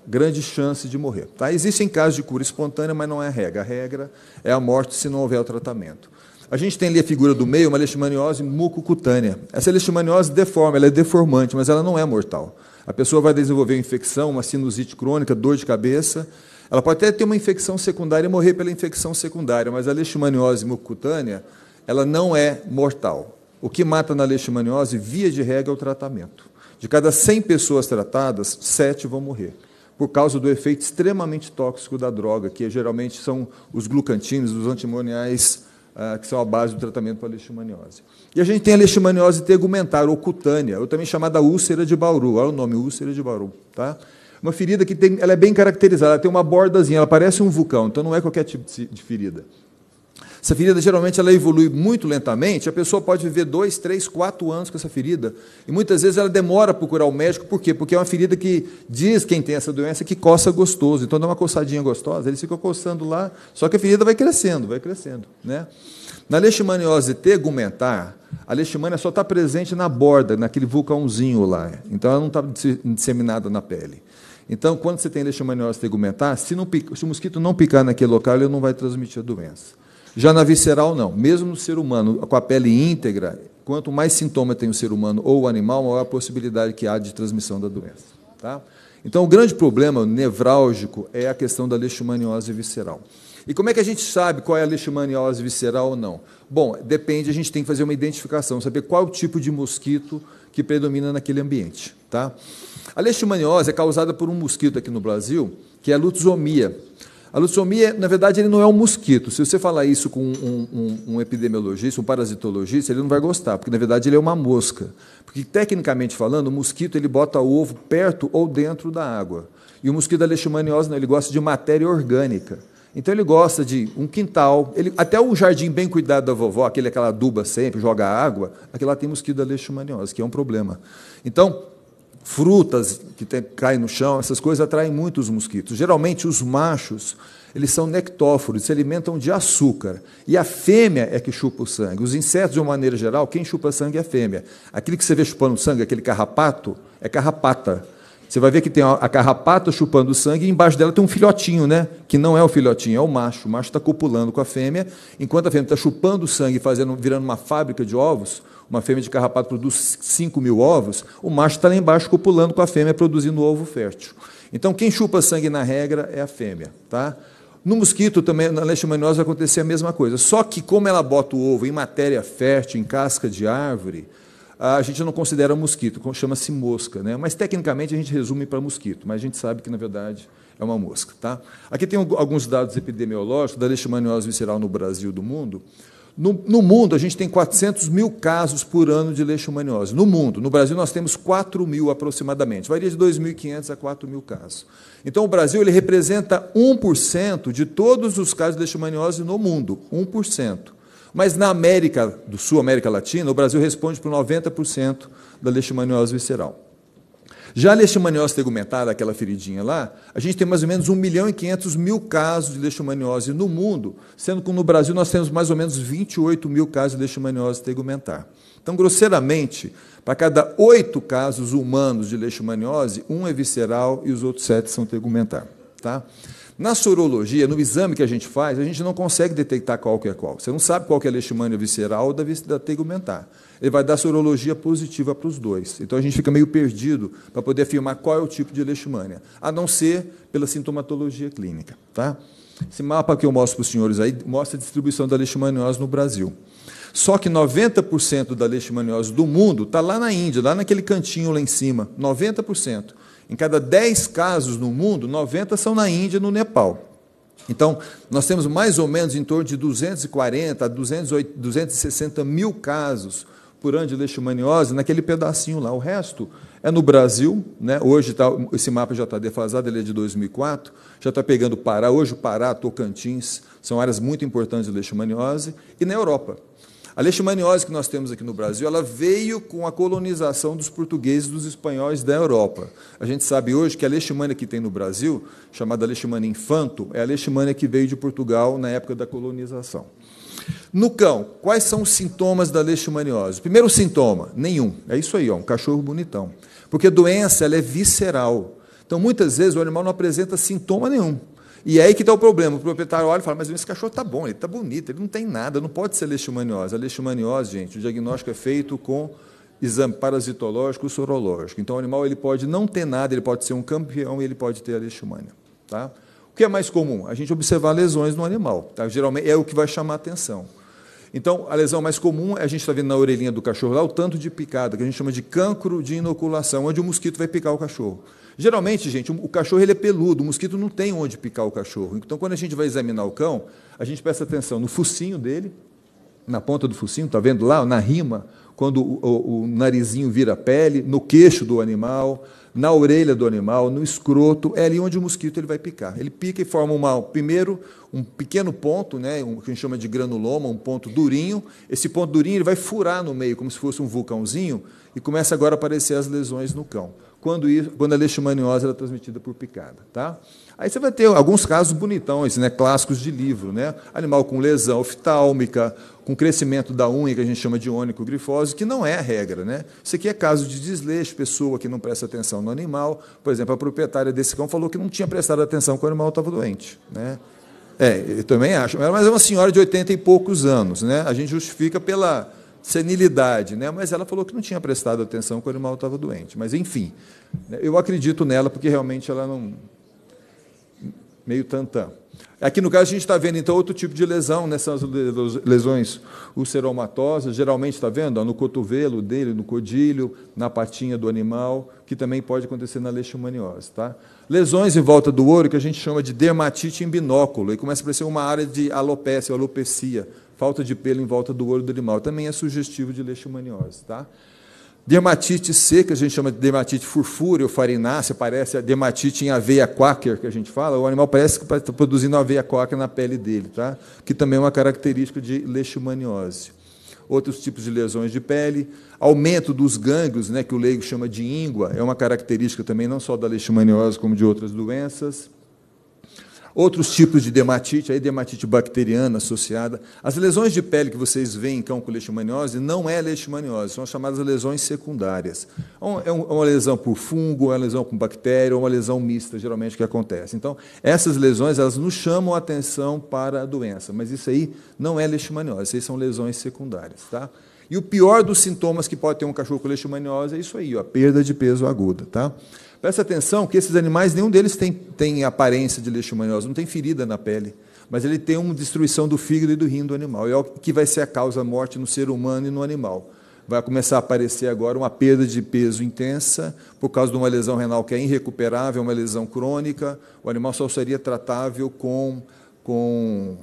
grande chance de morrer. Tá? Existem casos de cura espontânea, mas não é a regra. A regra é a morte se não houver o tratamento. A gente tem ali a figura do meio, uma leishmaniose mucocutânea. Essa leishmaniose deforma, ela é deformante, mas ela não é mortal. A pessoa vai desenvolver uma infecção, uma sinusite crônica, dor de cabeça. Ela pode até ter uma infecção secundária e morrer pela infecção secundária, mas a leishmaniose mucocutânea, ela não é mortal. O que mata na leishmaniose, via de regra, é o tratamento. De cada 100 pessoas tratadas, 7 vão morrer por causa do efeito extremamente tóxico da droga, que geralmente são os glucantines, os antimoniais, ah, que são a base do tratamento para a leishmaniose. E a gente tem a leishmaniose tegumentar, ou cutânea, ou também chamada úlcera de Bauru. Olha o nome, úlcera de Bauru. Tá? Uma ferida que tem, ela é bem caracterizada, ela tem uma bordazinha, ela parece um vulcão, então não é qualquer tipo de ferida. Essa ferida geralmente ela evolui muito lentamente, a pessoa pode viver dois, três, quatro anos com essa ferida. E muitas vezes ela demora a procurar o médico, por quê? Porque é uma ferida que diz quem tem essa doença que coça gostoso. Então dá uma coçadinha gostosa, eles ficam coçando lá, só que a ferida vai crescendo, vai crescendo. Né? Na leishmaniose tegumentar, a leishmania só está presente na borda, naquele vulcãozinho lá. Então ela não está disseminada na pele. Então, quando você tem leishmaniose tegumentar, se, não, se o mosquito não picar naquele local, ele não vai transmitir a doença. Já na visceral, não. Mesmo no ser humano, com a pele íntegra, quanto mais sintoma tem o ser humano ou o animal, maior a possibilidade que há de transmissão da doença. Tá? Então, o grande problema nevrálgico é a questão da leishmaniose visceral. E como é que a gente sabe qual é a leishmaniose visceral ou não? Bom, depende, a gente tem que fazer uma identificação, saber qual o tipo de mosquito que predomina naquele ambiente. Tá? A leishmaniose é causada por um mosquito aqui no Brasil, que é a lutzomia. A leucemia, na verdade, ele não é um mosquito. Se você falar isso com um, um, um, epidemiologista, um parasitologista, ele não vai gostar, porque na verdade ele é uma mosca. Porque tecnicamente falando, o mosquito ele bota o ovo perto ou dentro da água. E o mosquito da leishmaniose não, ele gosta de matéria orgânica. Então ele gosta de um quintal, ele, até o jardim bem cuidado da vovó, aquele que ela aduba sempre, joga água, aquele lá tem mosquito da leishmaniose, que é um problema. Então, frutas que tem, caem no chão, essas coisas atraem muito os mosquitos. Geralmente os machos, eles são nectóforos, se alimentam de açúcar. E a fêmea é que chupa o sangue. Os insetos, de uma maneira geral, quem chupa sangue é a fêmea. Aquele que você vê chupando sangue, aquele carrapato, é carrapata. Você vai ver que tem a carrapata chupando sangue e embaixo dela tem um filhotinho, né? Que não é o filhotinho, é o macho. O macho está copulando com a fêmea, enquanto a fêmea está chupando sangue, fazendo, virando uma fábrica de ovos, uma fêmea de carrapato produz 5 mil ovos, o macho está lá embaixo copulando com a fêmea, produzindo ovo fértil. Então, quem chupa sangue na regra é a fêmea. Tá? No mosquito também, na leishmaniose, acontecia a mesma coisa. Só que, como ela bota o ovo em matéria fértil, em casca de árvore, a gente não considera mosquito, chama-se mosca. Né? Mas, tecnicamente, a gente resume para mosquito, mas a gente sabe que, na verdade, é uma mosca. Tá? Aqui tem alguns dados epidemiológicos da leishmaniose visceral no Brasil e do mundo. No, no, mundo, a gente tem 400 mil casos por ano de leishmaniose. No mundo. No Brasil, nós temos 4 mil aproximadamente. Varia de 2.500 a 4 mil casos. Então, o Brasil ele representa 1% de todos os casos de leishmaniose no mundo. 1%. Mas na América do Sul, América Latina, o Brasil responde por 90% da leishmaniose visceral. Já a leishmaniose tegumentar, aquela feridinha lá, a gente tem mais ou menos 1 milhão e 500 mil casos de leishmaniose no mundo, sendo que no Brasil nós temos mais ou menos 28 mil casos de leishmaniose tegumentar. Então, grosseiramente, para cada oito casos humanos de leishmaniose, um é visceral e os outros sete são tegumentar. Tá? Na sorologia, no exame que a gente faz, a gente não consegue detectar qual que é qual. Você não sabe qual que é leishmania visceral ou da tegumentar ele vai dar sorologia positiva para os dois. Então a gente fica meio perdido para poder afirmar qual é o tipo de leishmania, a não ser pela sintomatologia clínica. Tá? Esse mapa que eu mostro para os senhores aí mostra a distribuição da leishmaniose no Brasil. Só que 90% da leishmaniose do mundo está lá na Índia, lá naquele cantinho lá em cima. 90%. Em cada 10 casos no mundo, 90 são na Índia e no Nepal. Então, nós temos mais ou menos em torno de 240 a 260 mil casos por leishmaniose naquele pedacinho lá. O resto é no Brasil, né? hoje tá, esse mapa já está defasado, ele é de 2004, já está pegando Pará, hoje Pará, Tocantins, são áreas muito importantes de leishmaniose, e na Europa. A leishmaniose que nós temos aqui no Brasil, ela veio com a colonização dos portugueses e dos espanhóis da Europa. A gente sabe hoje que a leishmania que tem no Brasil, chamada leishmania infanto, é a leishmania que veio de Portugal na época da colonização. No cão, quais são os sintomas da leishmaniose? Primeiro sintoma, nenhum. É isso aí, ó, um cachorro bonitão. Porque a doença ela é visceral. Então, muitas vezes, o animal não apresenta sintoma nenhum. E é aí que está o problema. O proprietário olha e fala, mas esse cachorro está bom, ele está bonito, ele não tem nada, não pode ser leishmaniose. A leishmaniose, gente, o diagnóstico é feito com exame parasitológico e sorológico. Então, o animal ele pode não ter nada, ele pode ser um campeão e ele pode ter a leishmania. Tá? que é mais comum? A gente observar lesões no animal. Tá? Geralmente é o que vai chamar a atenção. Então, a lesão mais comum, é a gente está vendo na orelhinha do cachorro lá o tanto de picada, que a gente chama de cancro de inoculação, onde o mosquito vai picar o cachorro. Geralmente, gente, o cachorro ele é peludo, o mosquito não tem onde picar o cachorro. Então, quando a gente vai examinar o cão, a gente presta atenção no focinho dele, na ponta do focinho, está vendo lá, na rima, quando o, o, o narizinho vira pele, no queixo do animal, na orelha do animal, no escroto, é ali onde o mosquito ele vai picar. Ele pica e forma uma, primeiro um pequeno ponto, né, um, que a gente chama de granuloma, um ponto durinho. Esse ponto durinho ele vai furar no meio, como se fosse um vulcãozinho, e começa agora a aparecer as lesões no cão. Quando, isso, quando a leishmaniose é transmitida por picada. Tá? Aí você vai ter alguns casos bonitões, né, clássicos de livro, né? Animal com lesão oftálmica, com crescimento da unha, que a gente chama de ônico-grifose, que não é a regra, né? Isso aqui é caso de desleixo, pessoa que não presta atenção no animal. Por exemplo, a proprietária desse cão falou que não tinha prestado atenção quando o animal estava doente, né? É, eu também acho. Mas é uma senhora de 80 e poucos anos, né? A gente justifica pela senilidade, né? Mas ela falou que não tinha prestado atenção quando o animal estava doente. Mas enfim, né? eu acredito nela porque realmente ela não meio tantã. Aqui no caso a gente está vendo então outro tipo de lesão, nessas né? lesões ulceromatosas, geralmente está vendo no cotovelo dele, no codilho, na patinha do animal, que também pode acontecer na leishmaniose, tá? Lesões em volta do olho que a gente chama de dermatite em binóculo e começa a aparecer uma área de alopécia, alopecia, falta de pelo em volta do olho do animal, também é sugestivo de leishmaniose, tá? Dermatite seca, a gente chama de dermatite furfúria ou farinácea, parece a dermatite em aveia quaker, que a gente fala. O animal parece que está produzindo aveia quaker na pele dele, tá? que também é uma característica de leishmaniose. Outros tipos de lesões de pele, aumento dos gânglios, né, que o leigo chama de íngua, é uma característica também não só da leishmaniose, como de outras doenças outros tipos de dermatite, aí dermatite bacteriana associada. As lesões de pele que vocês veem em cão com leishmaniose não é leishmaniose, são as chamadas lesões secundárias. É, é, é uma lesão por fungo, é uma lesão com bactéria, ou é uma lesão mista, geralmente, que acontece. Então, essas lesões elas nos chamam a atenção para a doença, mas isso aí não é leishmaniose, isso aí são lesões secundárias. Tá? E o pior dos sintomas que pode ter um cachorro com leishmaniose é isso aí, ó, a perda de peso aguda. Tá? Presta atenção que esses animais, nenhum deles tem, tem aparência de leishmaniose, não tem ferida na pele, mas ele tem uma destruição do fígado e do rim do animal, é o que vai ser a causa da morte no ser humano e no animal. Vai começar a aparecer agora uma perda de peso intensa por causa de uma lesão renal que é irrecuperável, uma lesão crônica. O animal só seria tratável com, com,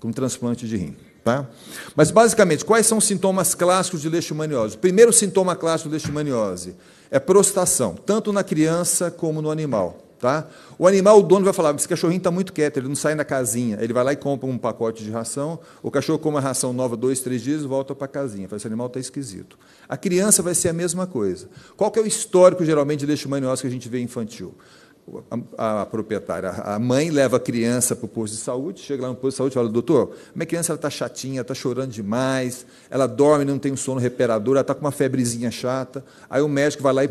com transplante de rim. Tá? Mas, basicamente, quais são os sintomas clássicos de leishmaniose? O primeiro sintoma clássico de leishmaniose, é prostração, tanto na criança como no animal. Tá? O animal, o dono vai falar, esse cachorrinho está muito quieto, ele não sai na casinha. Ele vai lá e compra um pacote de ração, o cachorro come a ração nova dois, três dias e volta para a casinha. Fala, esse animal está esquisito. A criança vai ser a mesma coisa. Qual que é o histórico, geralmente, de leishmaniose que a gente vê infantil? a, a, proprietária, a mãe leva a criança para o posto de saúde, chega lá no posto de saúde e fala, doutor, minha criança está chatinha, está chorando demais, ela dorme, não tem um sono reparador, ela está com uma febrezinha chata, aí o médico vai lá e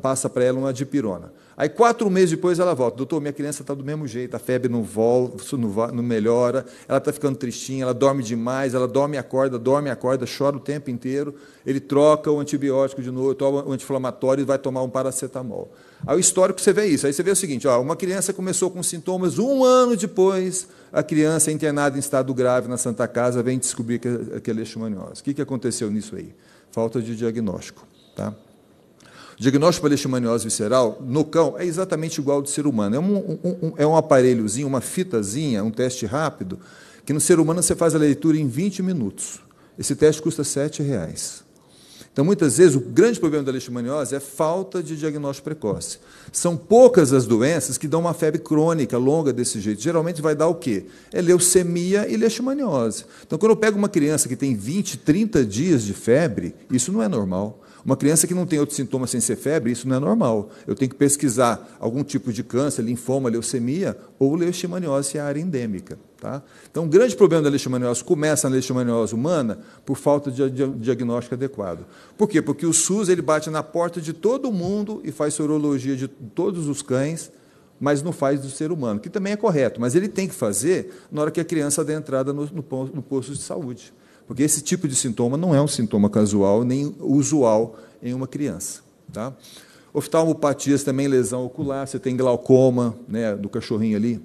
passa para ela uma dipirona. Aí quatro meses depois ela volta, doutor, minha criança está do mesmo jeito, a febre não, volta, não melhora, ela está ficando tristinha, ela dorme demais, ela dorme e acorda, dorme e acorda, chora o tempo inteiro, ele troca o antibiótico de novo, toma o anti-inflamatório e vai tomar um paracetamol. Aí o histórico você vê isso. Aí você vê o seguinte: ó, uma criança começou com sintomas, um ano depois, a criança é internada em estado grave na Santa Casa vem descobrir que é, que é leishmaniose. O que, que aconteceu nisso aí? Falta de diagnóstico. Tá? O diagnóstico para leishmaniose visceral no cão é exatamente igual ao do ser humano. É um, um, um, é um aparelhozinho, uma fitazinha, um teste rápido, que no ser humano você faz a leitura em 20 minutos. Esse teste custa R$ 7,00. Então, muitas vezes, o grande problema da leishmaniose é falta de diagnóstico precoce. São poucas as doenças que dão uma febre crônica, longa desse jeito. Geralmente vai dar o quê? É leucemia e leishmaniose. Então, quando eu pego uma criança que tem 20, 30 dias de febre, isso não é normal. Uma criança que não tem outros sintomas sem ser febre, isso não é normal. Eu tenho que pesquisar algum tipo de câncer, linfoma, leucemia ou leishmaniose, é a área endêmica. Tá? Então, o grande problema da leishmaniose começa na leishmaniose humana por falta de diagnóstico adequado. Por quê? Porque o SUS ele bate na porta de todo mundo e faz sorologia de todos os cães, mas não faz do ser humano, que também é correto, mas ele tem que fazer na hora que a criança dá entrada no, no, no posto de saúde. Porque esse tipo de sintoma não é um sintoma casual nem usual em uma criança. Tá? Oftalmopatias também, lesão ocular, você tem glaucoma né, do cachorrinho ali,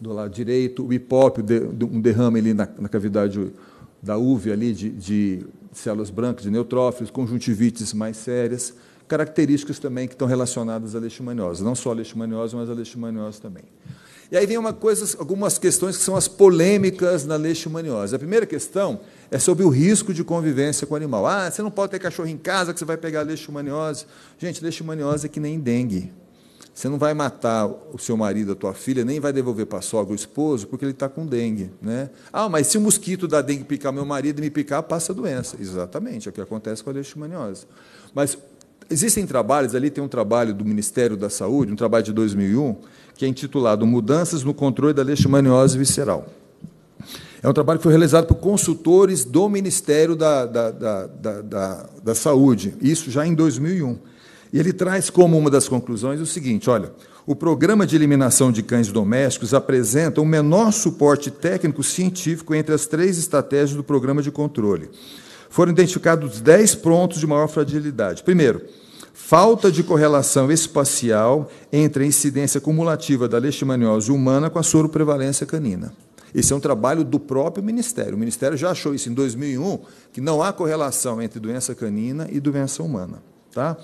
do lado direito, o hipópio, um derrame ali na, na cavidade da uve ali de, de células brancas, de neutrófilos, conjuntivites mais sérias, características também que estão relacionadas à leishmaniose, não só a leishmaniose, mas a leishmaniose também. E aí vem uma coisa, algumas questões que são as polêmicas na leishmaniose. A primeira questão é sobre o risco de convivência com o animal. Ah, você não pode ter cachorro em casa que você vai pegar leishmaniose. Gente, leishmaniose é que nem dengue. Você não vai matar o seu marido, a tua filha, nem vai devolver para a sogra o esposo, porque ele está com dengue. Né? Ah, mas se o mosquito da dengue picar meu marido e me picar, passa a doença. Exatamente, é o que acontece com a leishmaniose. Mas existem trabalhos, ali tem um trabalho do Ministério da Saúde, um trabalho de 2001, que é intitulado Mudanças no Controle da Leishmaniose Visceral. É um trabalho que foi realizado por consultores do Ministério da, da, da, da, da Saúde, isso já em 2001. E ele traz como uma das conclusões o seguinte: olha, o programa de eliminação de cães domésticos apresenta o um menor suporte técnico científico entre as três estratégias do programa de controle. Foram identificados 10 pontos de maior fragilidade. Primeiro, falta de correlação espacial entre a incidência cumulativa da leishmaniose humana com a soroprevalência canina. Esse é um trabalho do próprio Ministério. O Ministério já achou isso em 2001, que não há correlação entre doença canina e doença humana. Tá?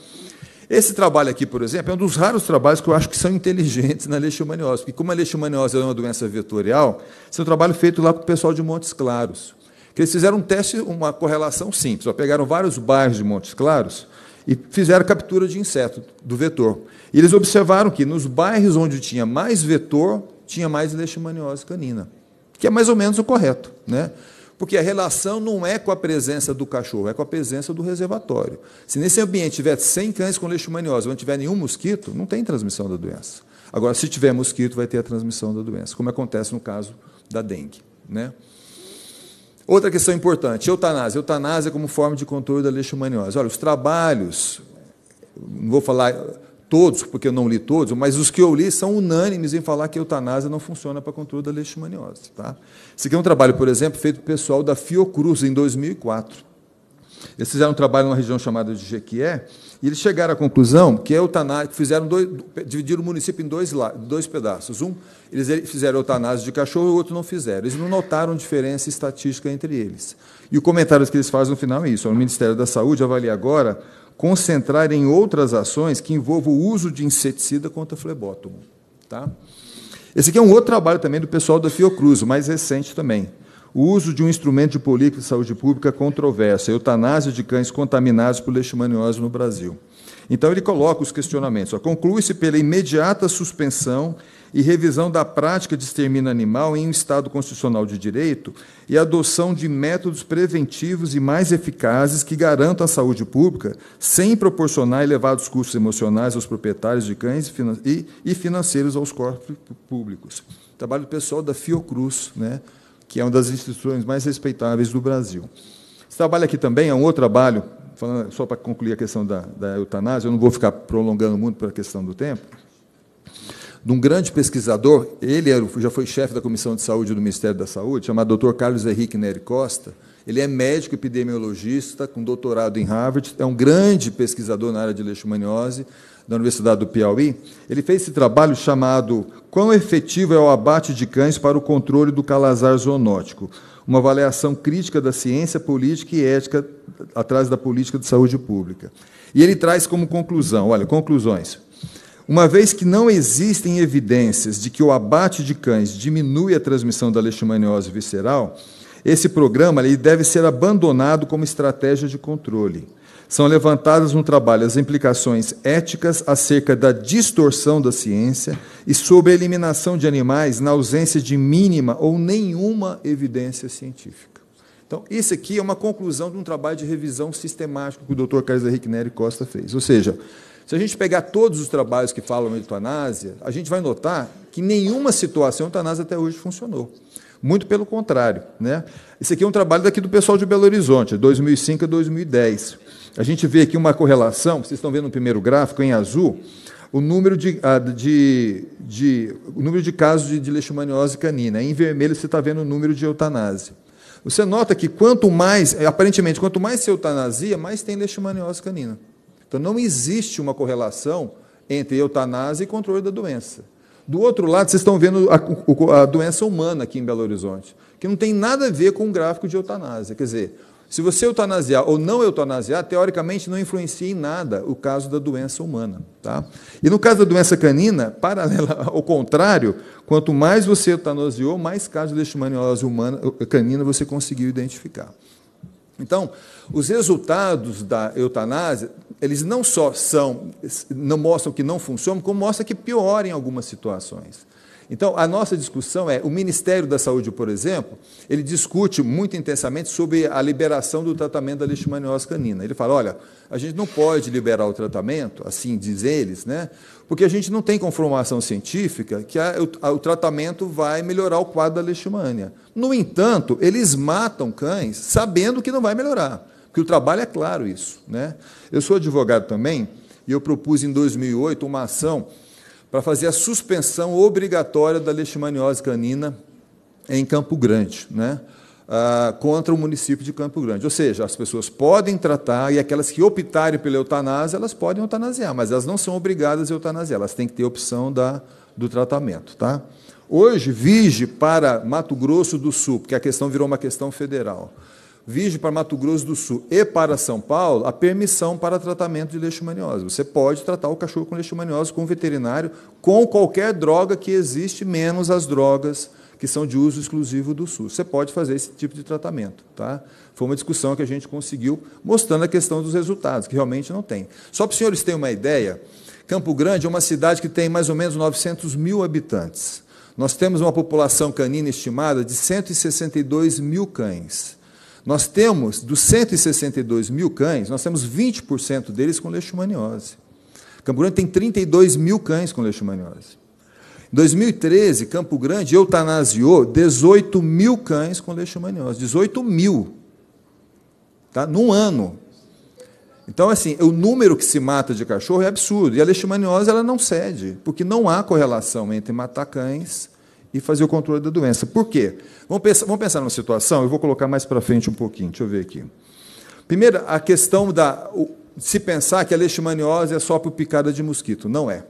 Esse trabalho aqui, por exemplo, é um dos raros trabalhos que eu acho que são inteligentes na leishmaniose, porque como a leishmaniose é uma doença vetorial, esse é um trabalho feito lá com o pessoal de Montes Claros, que eles fizeram um teste, uma correlação simples, ó, pegaram vários bairros de Montes Claros e fizeram captura de inseto do vetor. E eles observaram que nos bairros onde tinha mais vetor, tinha mais leishmaniose canina que é mais ou menos o correto, né? Porque a relação não é com a presença do cachorro, é com a presença do reservatório. Se nesse ambiente tiver 100 cães com leishmaniose, não tiver nenhum mosquito, não tem transmissão da doença. Agora, se tiver mosquito, vai ter a transmissão da doença, como acontece no caso da dengue, né? Outra questão importante, eutanásia. Eutanásia como forma de controle da leishmaniose. Olha, os trabalhos, não vou falar todos, porque eu não li todos, mas os que eu li são unânimes em falar que a eutanásia não funciona para controle da leishmaniose. Tá? Esse aqui é um trabalho, por exemplo, feito pelo pessoal da Fiocruz, em 2004. Eles fizeram um trabalho numa região chamada de Jequié, e eles chegaram à conclusão que a é eutanásia, fizeram dois, dividiram o município em dois, dois pedaços. Um, eles fizeram eutanásia de cachorro, e o outro não fizeram. Eles não notaram diferença estatística entre eles. E o comentário que eles fazem no final é isso. É o Ministério da Saúde avalia agora concentrar em outras ações que envolvam o uso de inseticida contra flebótomo. Tá? Esse aqui é um outro trabalho também do pessoal da Fiocruz, mais recente também. O uso de um instrumento de política de saúde pública controverso, a é eutanásia de cães contaminados por leishmaniose no Brasil. Então, ele coloca os questionamentos. Conclui-se pela imediata suspensão e revisão da prática de extermínio animal em um Estado constitucional de direito e adoção de métodos preventivos e mais eficazes que garantam a saúde pública sem proporcionar elevados custos emocionais aos proprietários de cães e financeiros aos corpos públicos. Trabalho pessoal da Fiocruz, né, que é uma das instituições mais respeitáveis do Brasil. Esse trabalho aqui também é um outro trabalho, falando, só para concluir a questão da, da eutanásia, eu não vou ficar prolongando muito para a questão do tempo de um grande pesquisador, ele já foi chefe da Comissão de Saúde do Ministério da Saúde, chamado Dr. Carlos Henrique Neri Costa. Ele é médico epidemiologista, com doutorado em Harvard, é um grande pesquisador na área de leishmaniose da Universidade do Piauí. Ele fez esse trabalho chamado Quão efetivo é o abate de cães para o controle do calazar zoonótico? Uma avaliação crítica da ciência política e ética atrás da política de saúde pública. E ele traz como conclusão, olha, conclusões. Uma vez que não existem evidências de que o abate de cães diminui a transmissão da leishmaniose visceral, esse programa deve ser abandonado como estratégia de controle. São levantadas no trabalho as implicações éticas acerca da distorção da ciência e sobre a eliminação de animais na ausência de mínima ou nenhuma evidência científica. Então, isso aqui é uma conclusão de um trabalho de revisão sistemático que o Dr. Carlos Henrique Neri Costa fez. Ou seja, se a gente pegar todos os trabalhos que falam em eutanásia, a gente vai notar que nenhuma situação eutanásia até hoje funcionou. Muito pelo contrário. Né? Esse aqui é um trabalho daqui do pessoal de Belo Horizonte, 2005 a 2010. A gente vê aqui uma correlação, vocês estão vendo no primeiro gráfico, em azul, o número de, ah, de, de o número de casos de, de leishmaniose canina. Em vermelho você está vendo o número de eutanásia. Você nota que quanto mais, é, aparentemente, quanto mais se eutanasia, mais tem leishmaniose canina. Então não existe uma correlação entre eutanásia e controle da doença. Do outro lado, vocês estão vendo a, a, doença humana aqui em Belo Horizonte, que não tem nada a ver com o gráfico de eutanásia. Quer dizer, se você eutanasiar ou não eutanasiar, teoricamente não influencia em nada o caso da doença humana. Tá? E no caso da doença canina, paralela ao contrário, quanto mais você eutanasiou, mais casos de leishmaniose humana, canina você conseguiu identificar. Então, os resultados da eutanásia, eles não só são, não mostram que não funcionam, como mostram que pioram em algumas situações. Então, a nossa discussão é, o Ministério da Saúde, por exemplo, ele discute muito intensamente sobre a liberação do tratamento da leishmaniose canina. Ele fala, olha, a gente não pode liberar o tratamento, assim diz eles, né? Porque a gente não tem conformação científica que a, o, a, o, tratamento vai melhorar o quadro da leishmania. No entanto, eles matam cães sabendo que não vai melhorar, porque o trabalho é claro isso. Né? Eu sou advogado também e eu propus em 2008 uma ação para fazer a suspensão obrigatória da leishmaniose canina em Campo Grande. Né? Ah, contra o município de Campo Grande. Ou seja, as pessoas podem tratar e aquelas que optarem pela eutanásia, elas podem eutanasiar, mas elas não são obrigadas a eutanasiar, elas têm que ter opção da, do tratamento. Tá? Hoje, vige para Mato Grosso do Sul, porque a questão virou uma questão federal vige para Mato Grosso do Sul e para São Paulo a permissão para tratamento de leishmaniose. Você pode tratar o cachorro com leishmaniose com veterinário, com qualquer droga que existe, menos as drogas que são de uso exclusivo do SUS. Você pode fazer esse tipo de tratamento. Tá? Foi uma discussão que a gente conseguiu, mostrando a questão dos resultados, que realmente não tem. Só para os senhores terem uma ideia, Campo Grande é uma cidade que tem mais ou menos 900 mil habitantes. Nós temos uma população canina estimada de 162 mil cães. Nós temos, dos 162 mil cães, nós temos 20% deles com leishmaniose. Campo Grande tem 32 mil cães com leishmaniose. 2013, Campo Grande eutanasiou 18 mil cães com leishmaniose. 18 mil. Tá? Num ano. Então, assim, o número que se mata de cachorro é absurdo. E a leishmaniose ela não cede, porque não há correlação entre matar cães e fazer o controle da doença. Por quê? Vamos pensar, vamos pensar numa situação, eu vou colocar mais para frente um pouquinho, deixa eu ver aqui. Primeiro, a questão da se pensar que a leishmaniose é só por picada de mosquito. Não é.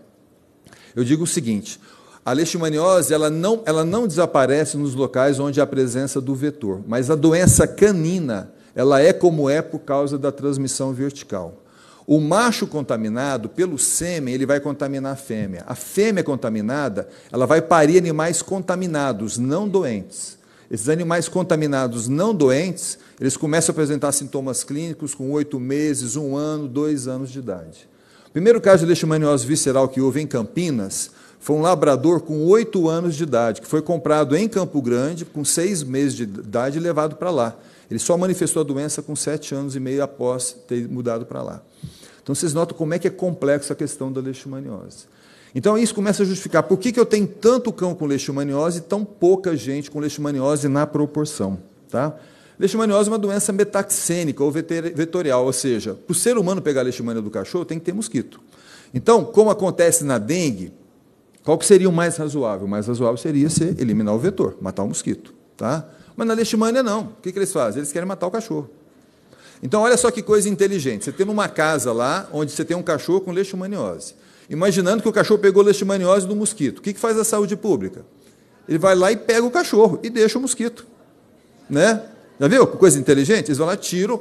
Eu digo o seguinte: a leishmaniose ela não, ela não desaparece nos locais onde há presença do vetor, mas a doença canina ela é como é por causa da transmissão vertical. O macho contaminado pelo sêmen, ele vai contaminar a fêmea. A fêmea contaminada, ela vai parir animais contaminados, não doentes. Esses animais contaminados não doentes, eles começam a apresentar sintomas clínicos com oito meses, um ano, dois anos de idade. O primeiro caso de leishmaniose visceral que houve em Campinas foi um labrador com oito anos de idade, que foi comprado em Campo Grande, com seis meses de idade, e levado para lá. Ele só manifestou a doença com sete anos e meio após ter mudado para lá. Então, vocês notam como é que é complexa a questão da leishmaniose. Então, isso começa a justificar por que, que eu tenho tanto cão com leishmaniose e tão pouca gente com leishmaniose na proporção. Tá? Leishmaniose é uma doença metaxênica ou vetorial, ou seja, para o ser humano pegar a leishmania do cachorro, tem que ter mosquito. Então, como acontece na dengue, qual que seria o mais razoável? O mais razoável seria ser eliminar o vetor, matar o mosquito. Tá? Mas na leishmania não. O que, que eles fazem? Eles querem matar o cachorro. Então, olha só que coisa inteligente. Você tem uma casa lá onde você tem um cachorro com leishmaniose. Imaginando que o cachorro pegou leishmaniose do mosquito. O que, que faz a saúde pública? Ele vai lá e pega o cachorro e deixa o mosquito. Né? Já viu? Coisa inteligente? Eles vão lá, tiram,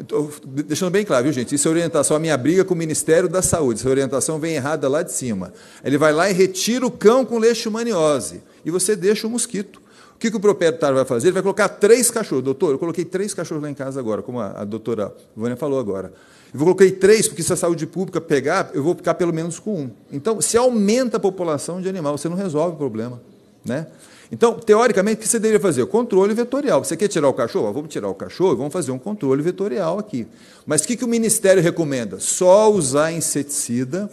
Estou deixando bem claro, viu, gente? Isso é orientação, a minha briga com o Ministério da Saúde. Essa orientação vem errada lá de cima. Ele vai lá e retira o cão com leishmaniose. E você deixa o mosquito. O que, que o proprietário vai fazer? Ele vai colocar três cachorros. Doutor, eu coloquei três cachorros lá em casa agora, como a, a doutora Vânia falou agora. Eu coloquei três, porque se a saúde pública pegar, eu vou ficar pelo menos com um. Então, se aumenta a população de animal, você não resolve o problema. Né? Então, teoricamente, o que você deveria fazer? Controle vetorial. Você quer tirar o cachorro? vamos tirar o cachorro e vamos fazer um controle vetorial aqui. Mas o que, que o Ministério recomenda? Só usar inseticida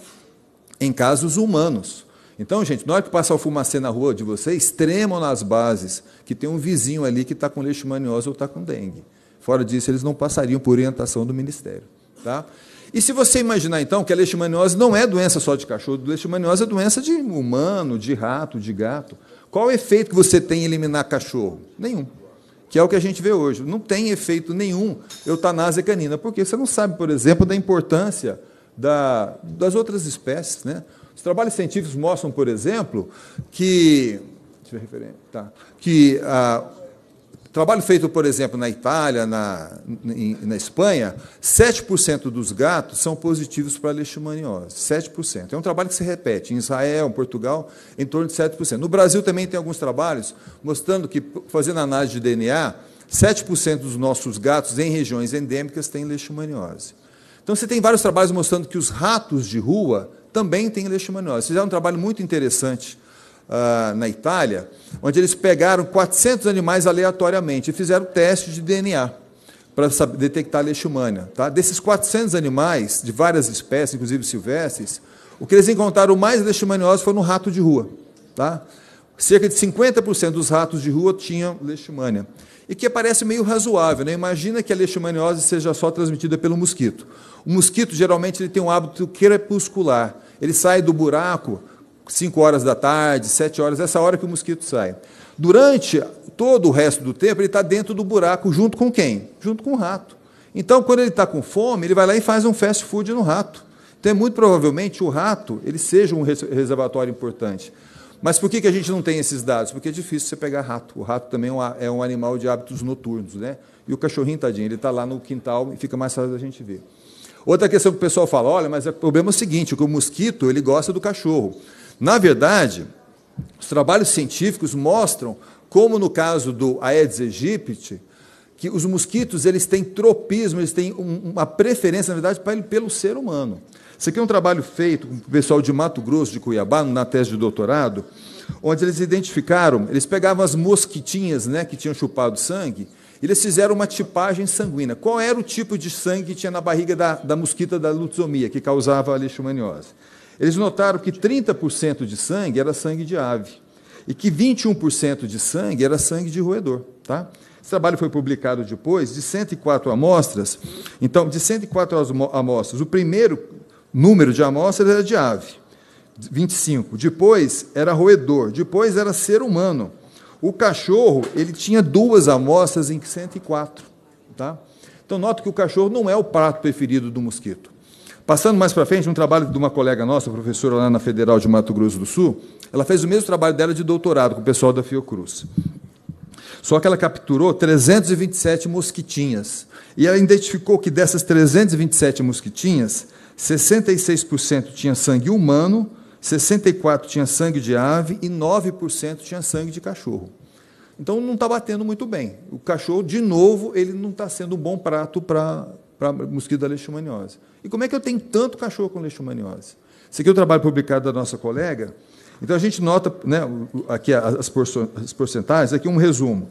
em casos humanos. Então, gente, na hora que passar o fumacê na rua de vocês, tremam nas bases, que tem um vizinho ali que está com leishmaniose ou está com dengue. Fora disso, eles não passariam por orientação do Ministério. Tá? E se você imaginar, então, que a leishmaniose não é doença só de cachorro, a leishmaniose é doença de humano, de rato, de gato. Qual o efeito que você tem em eliminar cachorro? Nenhum. Que é o que a gente vê hoje. Não tem efeito nenhum eutanásia canina, porque você não sabe, por exemplo, da importância da, das outras espécies. Né? Os trabalhos científicos mostram, por exemplo, que. Deixa eu referir, tá, que a, ah, Trabalho feito, por exemplo, na Itália, na, na Espanha, 7% dos gatos são positivos para a leishmaniose. 7%. É um trabalho que se repete em Israel, em Portugal, em torno de 7%. No Brasil também tem alguns trabalhos mostrando que, fazendo análise de DNA, 7% dos nossos gatos em regiões endêmicas têm leishmaniose. Então você tem vários trabalhos mostrando que os ratos de rua também têm leishmaniose. Fizeram um trabalho muito interessante uh, na Itália, onde eles pegaram 400 animais aleatoriamente e fizeram teste de DNA para saber, detectar a leishmania. Tá? Desses 400 animais, de várias espécies, inclusive silvestres, o que eles encontraram mais leishmaniose foi no rato de rua. Tá? Cerca de 50% dos ratos de rua tinham leishmania. E que parece meio razoável, né? Imagina que a leishmaniose seja só transmitida pelo mosquito. O mosquito geralmente ele tem um hábito crepuscular. Ele sai do buraco 5 horas da tarde, 7 horas, essa hora que o mosquito sai. Durante todo o resto do tempo, ele está dentro do buraco, junto com quem? Junto com o rato. Então, quando ele está com fome, ele vai lá e faz um fast food no rato. Então, é muito provavelmente o rato ele seja um reservatório importante. Mas por que, que a gente não tem esses dados? Porque é difícil você pegar rato. O rato também é um é animal de hábitos noturnos, né? E o cachorrinho, tadinho, ele está lá no quintal e fica mais fácil da gente ver. Outra questão que o pessoal fala, olha, mas é, o problema é o seguinte, que o mosquito ele gosta do cachorro. Na verdade, os trabalhos científicos mostram como no caso do Aedes aegypti, que os mosquitos eles têm tropismo, eles têm uma preferência, na verdade, pelo ser humano. Isso aqui é um trabalho feito com o pessoal de Mato Grosso, de Cuiabá, na tese de doutorado, onde eles identificaram, eles pegavam as mosquitinhas né, que tinham chupado sangue, e eles fizeram uma tipagem sanguínea. Qual era o tipo de sangue que tinha na barriga da, da mosquita da lutzomia, que causava a leishmaniose? Eles notaram que 30% de sangue era sangue de ave e que 21% de sangue era sangue de roedor. Tá? Esse trabalho foi publicado depois, de 104 amostras. Então, de 104 amostras, o primeiro número de amostras era de ave, 25. Depois era roedor, depois era ser humano. O cachorro, ele tinha duas amostras em 104. Tá? Então, nota que o cachorro não é o prato preferido do mosquito. Passando mais para frente, um trabalho de uma colega nossa, professora lá na Federal de Mato Grosso do Sul, ela fez o mesmo trabalho dela de doutorado com o pessoal da Fiocruz. Só que ela capturou 327 mosquitinhas. E ela identificou que dessas 327 mosquitinhas, 66% tinha sangue humano, 64% tinha sangue de ave e 9% tinha sangue de cachorro. Então não está batendo muito bem. O cachorro, de novo, ele não está sendo um bom prato para para mosquito da leishmaniose. E como é que eu tenho tanto cachorro com leishmaniose? Esse aqui é o trabalho publicado da nossa colega. Então a gente nota né, aqui as, porcentagens, aqui um resumo.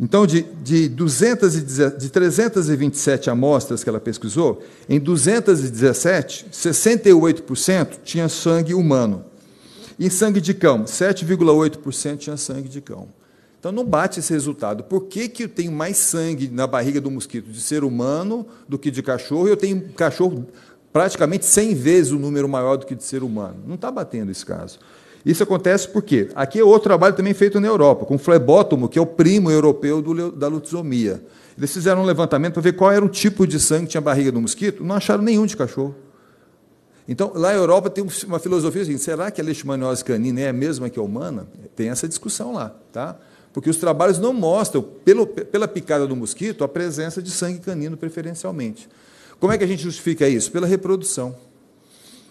Então, de, de, 200 de 327 amostras que ela pesquisou, em 217, 68% tinha sangue humano. Em sangue de cão, 7,8% tinha sangue de cão. Então não bate esse resultado. Por que, que eu tenho mais sangue na barriga do mosquito de ser humano do que de cachorro? Eu tenho cachorro praticamente 100 vezes o número maior do que de ser humano. Não está batendo esse caso. Isso acontece por quê? aqui é outro trabalho também feito na Europa, com o flebótomo, que é o primo europeu do, da lutizomia. Eles fizeram um levantamento para ver qual era o tipo de sangue que tinha a barriga do mosquito, não acharam nenhum de cachorro. Então, lá na Europa tem uma filosofia assim, será que a leishmaniose canina é a mesma que a humana? Tem essa discussão lá, tá? porque os trabalhos não mostram, pelo, pela picada do mosquito, a presença de sangue canino preferencialmente. Como é que a gente justifica isso? Pela reprodução.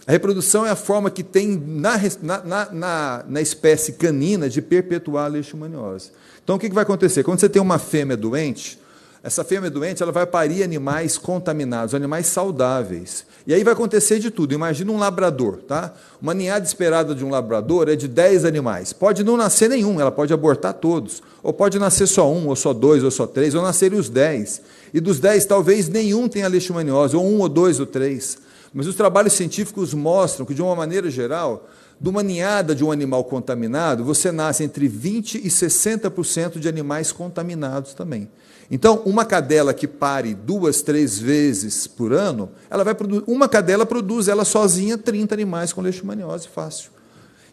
A reprodução é a forma que tem na, na, na, na espécie canina de perpetuar a leishmaniose. Então, o que vai acontecer? Quando você tem uma fêmea doente, essa fêmea doente ela vai parir animais contaminados, animais saudáveis. E aí vai acontecer de tudo. Imagina um labrador, tá? Uma ninhada esperada de um labrador é de 10 animais. Pode não nascer nenhum, ela pode abortar todos. Ou pode nascer só um, ou só dois, ou só três, ou nascerem os 10. E dos 10, talvez nenhum tenha leishmaniose, ou um, ou dois, ou três. Mas os trabalhos científicos mostram que, de uma maneira geral, de uma ninhada de um animal contaminado, você nasce entre 20% e 60% de animais contaminados também. Então, uma cadela que pare duas, três vezes por ano, ela vai produzir. Uma cadela produz ela sozinha 30 animais com leishmaniose fácil.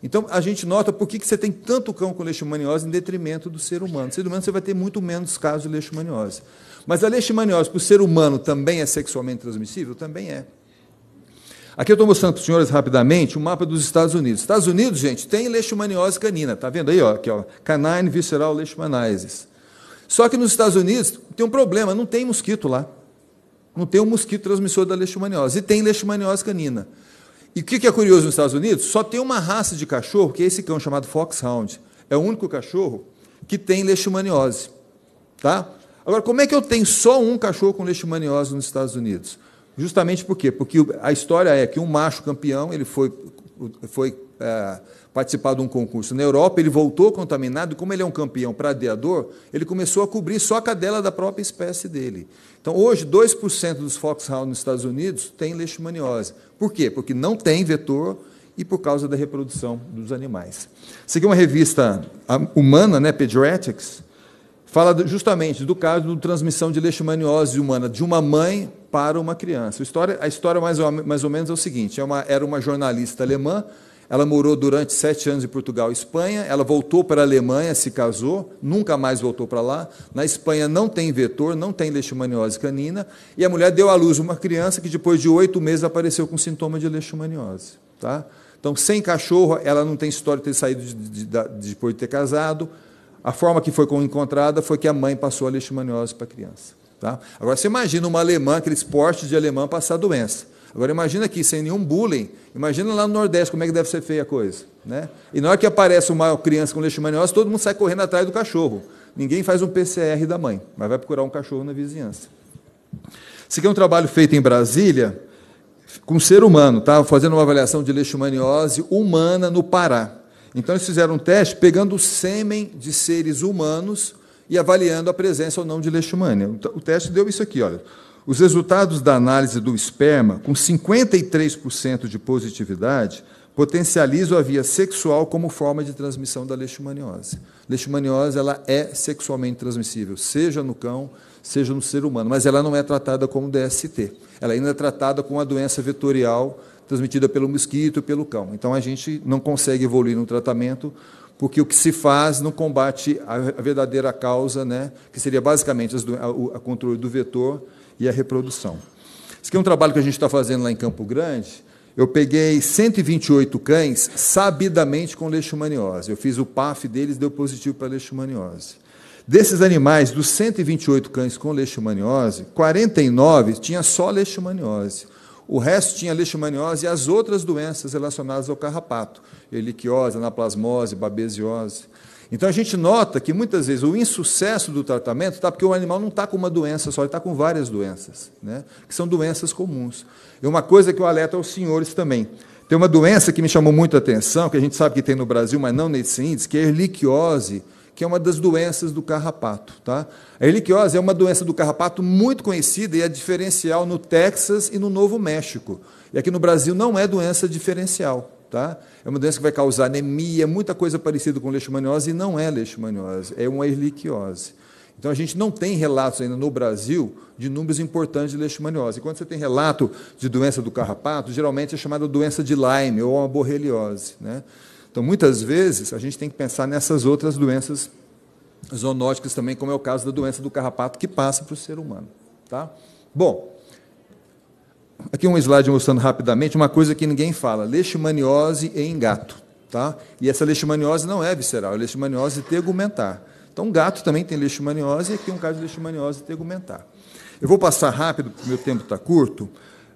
Então, a gente nota por que, você tem tanto cão com leishmaniose em detrimento do ser humano. No ser humano, você vai ter muito menos casos de leishmaniose. Mas a leishmaniose para o ser humano também é sexualmente transmissível? Também é. Aqui eu estou mostrando para os senhores rapidamente o um mapa dos Estados Unidos. Estados Unidos, gente, tem leishmaniose canina. Está vendo aí? Ó, aqui, ó, canine visceral leishmaniasis. Só que nos Estados Unidos tem um problema, não tem mosquito lá. Não tem um mosquito transmissor da leishmaniose. E tem leishmaniose canina. E o que é curioso nos Estados Unidos? Só tem uma raça de cachorro, que é esse cão chamado Foxhound. É o único cachorro que tem leishmaniose. Tá? Agora, como é que eu tenho só um cachorro com leishmaniose nos Estados Unidos? Justamente por quê? Porque a história é que um macho campeão, ele foi, foi é, participar de um concurso na Europa, ele voltou contaminado, e como ele é um campeão pradeador, ele começou a cobrir só a cadela da própria espécie dele. Então, hoje, 2% dos foxhounds nos Estados Unidos têm leishmaniose. Por quê? Porque não tem vetor e por causa da reprodução dos animais. Segui é uma revista ah, humana, né, Pediatrics, fala justamente do caso de transmissão de leishmaniose humana de uma mãe para uma criança. A história, a história mais, ou, mais ou menos é o seguinte, é uma, era uma jornalista alemã ela morou durante sete anos em Portugal e Espanha. Ela voltou para a Alemanha, se casou, nunca mais voltou para lá. Na Espanha não tem vetor, não tem leishmaniose canina. E a mulher deu à luz uma criança que depois de oito meses apareceu com sintoma de leishmaniose. Tá? Então, sem cachorro, ela não tem história de ter saído de, de, de, depois de ter casado. A forma que foi encontrada foi que a mãe passou a leishmaniose para a criança. Tá? Agora, você imagina uma alemã, aquele esporte de alemã, passar a doença. Agora imagina aqui, sem nenhum bullying, imagina lá no Nordeste como é que deve ser feia a coisa. Né? E na hora que aparece uma criança com leishmaniose, todo mundo sai correndo atrás do cachorro. Ninguém faz um PCR da mãe, mas vai procurar um cachorro na vizinhança. Esse aqui é um trabalho feito em Brasília com um ser humano, tá? fazendo uma avaliação de leishmaniose humana no Pará. Então eles fizeram um teste pegando o sêmen de seres humanos e avaliando a presença ou não de leishmania. Então, o teste deu isso aqui, olha. Os resultados da análise do esperma, com 53% de positividade, potencializam a via sexual como forma de transmissão da leishmaniose. Leishmaniose ela é sexualmente transmissível, seja no cão, seja no ser humano, mas ela não é tratada como DST. Ela ainda é tratada como uma doença vetorial transmitida pelo mosquito e pelo cão. Então a gente não consegue evoluir no tratamento porque o que se faz não combate a verdadeira causa, né, que seria basicamente o controle do vetor e a reprodução. Isso aqui é um trabalho que a gente está fazendo lá em Campo Grande. Eu peguei 128 cães sabidamente com leishmaniose. Eu fiz o PAF deles, deu positivo para leishmaniose. Desses animais, dos 128 cães com leishmaniose, 49 tinha só leishmaniose. O resto tinha leishmaniose e as outras doenças relacionadas ao carrapato, heliquiose, anaplasmose, babesiose. Então a gente nota que muitas vezes o insucesso do tratamento está porque o animal não está com uma doença só, ele está com várias doenças, né? que são doenças comuns. E uma coisa que eu alerto aos senhores também. Tem uma doença que me chamou muito a atenção, que a gente sabe que tem no Brasil, mas não nesse índice, que é a erliquiose, que é uma das doenças do carrapato. Tá? A erliquiose é uma doença do carrapato muito conhecida e é diferencial no Texas e no Novo México. E aqui no Brasil não é doença diferencial. Tá? É uma doença que vai causar anemia, muita coisa parecida com leishmaniose, e não é leishmaniose, é uma erliquiose. Então a gente não tem relatos ainda no Brasil de números importantes de leishmaniose. E Quando você tem relato de doença do carrapato, geralmente é chamada doença de Lyme ou uma borreliose. Né? Então muitas vezes a gente tem que pensar nessas outras doenças zoonóticas também, como é o caso da doença do carrapato que passa para o ser humano. Tá? Bom, Aqui um slide mostrando rapidamente uma coisa que ninguém fala: leishmaniose em gato. Tá? E essa leishmaniose não é visceral, é leishmaniose tegumentar. Então, gato também tem leishmaniose, e aqui um caso de leishmaniose tegumentar. Eu vou passar rápido, porque meu tempo está curto.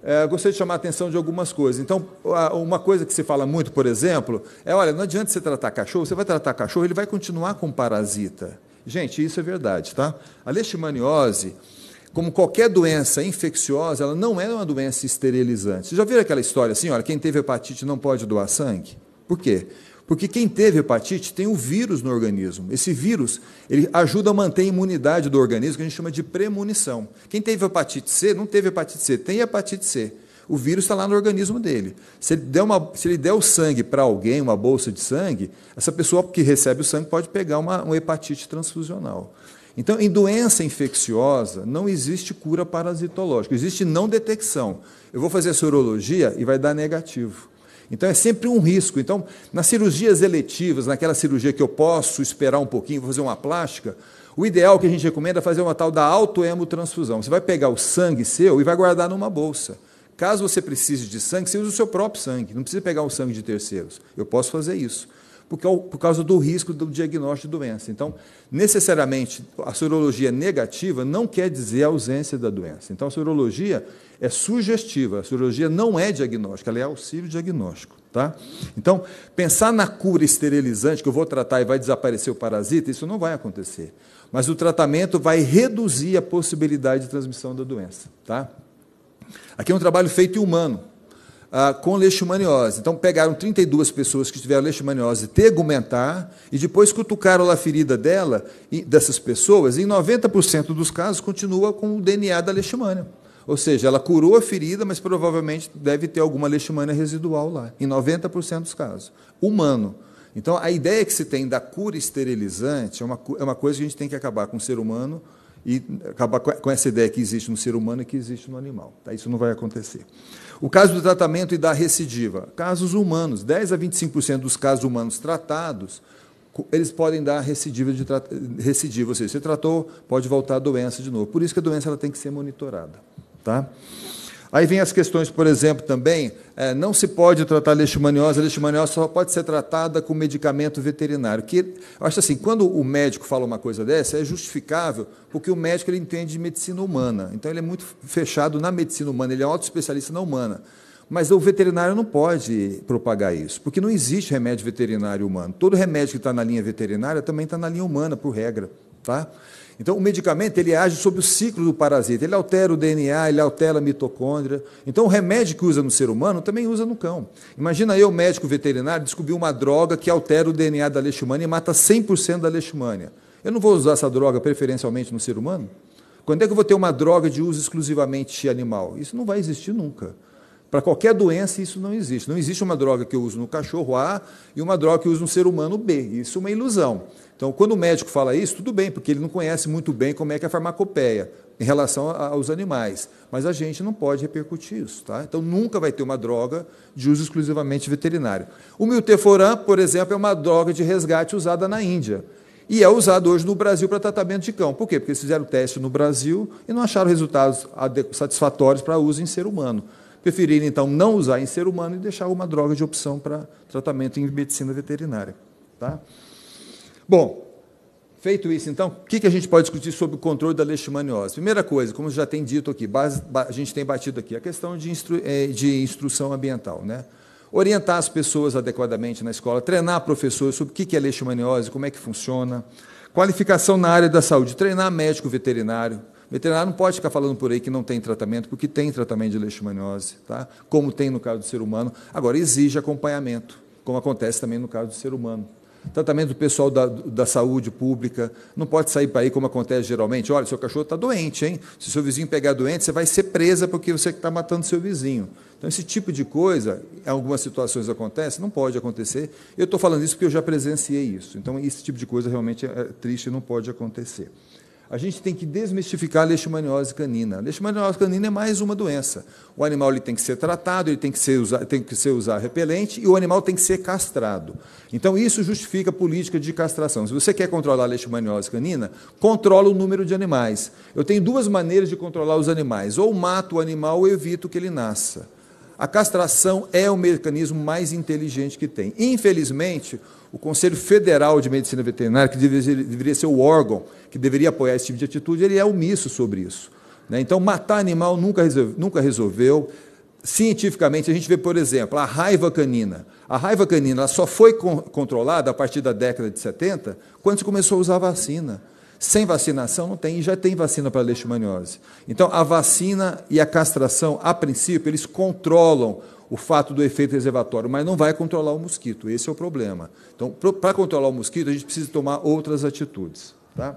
É, gostaria de chamar a atenção de algumas coisas. Então, uma coisa que se fala muito, por exemplo, é: olha, não adianta você tratar cachorro, você vai tratar cachorro, ele vai continuar com parasita. Gente, isso é verdade, tá? A leishmaniose como qualquer doença infecciosa, ela não é uma doença esterilizante. Vocês já viram aquela história assim, olha, quem teve hepatite não pode doar sangue? Por quê? Porque quem teve hepatite tem o um vírus no organismo. Esse vírus ele ajuda a manter a imunidade do organismo, que a gente chama de premonição. Quem teve hepatite C não teve hepatite C, tem hepatite C. O vírus está lá no organismo dele. Se ele der, uma, se ele der o sangue para alguém, uma bolsa de sangue, essa pessoa que recebe o sangue pode pegar uma, uma hepatite transfusional. Então, em doença infecciosa, não existe cura parasitológica, existe não detecção. Eu vou fazer sorologia e vai dar negativo. Então é sempre um risco. Então, nas cirurgias eletivas, naquela cirurgia que eu posso esperar um pouquinho, vou fazer uma plástica, o ideal que a gente recomenda é fazer uma tal da autoemotransfusão. Você vai pegar o sangue seu e vai guardar numa bolsa. Caso você precise de sangue, você usa o seu próprio sangue, não precisa pegar o sangue de terceiros. Eu posso fazer isso. É por causa do risco do diagnóstico de doença. Então, necessariamente, a sorologia negativa não quer dizer a ausência da doença. Então, a sorologia é sugestiva, a sorologia não é diagnóstica, ela é auxílio diagnóstico. Tá? Então, pensar na cura esterilizante, que eu vou tratar e vai desaparecer o parasita, isso não vai acontecer. Mas o tratamento vai reduzir a possibilidade de transmissão da doença. Tá? Aqui é um trabalho feito em humano ah, com leishmaniose. Então, pegaram 32 pessoas que tiveram leishmaniose tegumentar e depois cutucaram a ferida dela, dessas pessoas, e em 90% dos casos continua com o DNA da leishmania. Ou seja, ela curou a ferida, mas provavelmente deve ter alguma leishmania residual lá, em 90% dos casos. Humano. Então, a ideia que se tem da cura esterilizante é uma, é uma coisa que a gente tem que acabar com o ser humano e acabar com essa ideia que existe no ser humano e que existe no animal. Tá? Isso não vai acontecer. O caso do tratamento e da recidiva. Casos humanos, 10 a 25% dos casos humanos tratados, eles podem dar recidiva, de, recidiva, ou seja, você tratou, pode voltar a doença de novo. Por isso que a doença ela tem que ser monitorada. Tá? Aí vem as questões, por exemplo, também, é, não se pode tratar leishmaniose, a leishmaniose só pode ser tratada com medicamento veterinário, que, acho assim, quando o médico fala uma coisa dessa, é justificável, porque o médico ele entende de medicina humana, então ele é muito fechado na medicina humana, ele é autoespecialista especialista na humana, mas o veterinário não pode propagar isso, porque não existe remédio veterinário humano. Todo remédio que está na linha veterinária também está na linha humana, por regra. Tá? Então, o medicamento ele age sobre o ciclo do parasita, ele altera o DNA, ele altera a mitocôndria. Então, o remédio que usa no ser humano também usa no cão. Imagina eu, médico veterinário, descobrir uma droga que altera o DNA da leishmania e mata 100% da leishmania. Eu não vou usar essa droga preferencialmente no ser humano? Quando é que eu vou ter uma droga de uso exclusivamente animal? Isso não vai existir nunca. Para qualquer doença, isso não existe. Não existe uma droga que eu uso no cachorro A e uma droga que eu uso no ser humano B. Isso é uma ilusão. Então, quando o médico fala isso, tudo bem, porque ele não conhece muito bem como é que é a farmacopeia em relação aos animais. Mas a gente não pode repercutir isso. Tá? Então, nunca vai ter uma droga de uso exclusivamente veterinário. O milteforan, por exemplo, é uma droga de resgate usada na Índia. E é usado hoje no Brasil para tratamento de cão. Por quê? Porque eles fizeram teste no Brasil e não acharam resultados satisfatórios para uso em ser humano. Preferiram, então, não usar em ser humano e deixar uma droga de opção para tratamento em medicina veterinária. Tá? Bom, Feito isso, então, o que, que a gente pode discutir sobre o controle da leishmaniose? Primeira coisa, como já tem dito aqui, base, a gente tem batido aqui, a questão de, instru, é, de, instrução ambiental. Né? Orientar as pessoas adequadamente na escola, treinar professores sobre o que, que é leishmaniose, como é que funciona, qualificação na área da saúde, treinar médico veterinário. veterinário não pode ficar falando por aí que não tem tratamento, porque tem tratamento de leishmaniose, tá? como tem no caso do ser humano. Agora, exige acompanhamento, como acontece também no caso do ser humano tratamento do pessoal da, da saúde pública, não pode sair para aí como acontece geralmente, olha, seu cachorro está doente, hein? Se seu vizinho pegar doente, você vai ser presa porque você está matando seu vizinho. Então, esse tipo de coisa, em algumas situações acontece, não pode acontecer. Eu estou falando isso porque eu já presenciei isso. Então, esse tipo de coisa realmente é, é triste e não pode acontecer a gente tem que desmistificar a leishmaniose canina. A leishmaniose canina é mais uma doença. O animal ele tem que ser tratado, ele tem que ser, usar, tem que ser usar repelente e o animal tem que ser castrado. Então, isso justifica a política de castração. Se você quer controlar a leishmaniose canina, controla o número de animais. Eu tenho duas maneiras de controlar os animais. Ou mato o animal ou evito que ele nasça. A castração é o mecanismo mais inteligente que tem. Infelizmente, o Conselho Federal de Medicina Veterinária, que deveria ser o órgão que deveria apoiar esse tipo de atitude, ele é omisso sobre isso. Né? Então, matar animal nunca resolveu, nunca resolveu. Cientificamente, a gente vê, por exemplo, a raiva canina. A raiva canina só foi controlada a partir da década de 70, quando se começou a usar a vacina. Sem vacinação não tem, e já tem vacina para leishmaniose. Então, a vacina e a castração, a princípio, eles controlam o fato do efeito reservatório, mas não vai controlar o mosquito. Esse é o problema. Então, para controlar o mosquito, a gente precisa tomar outras atitudes. Tá?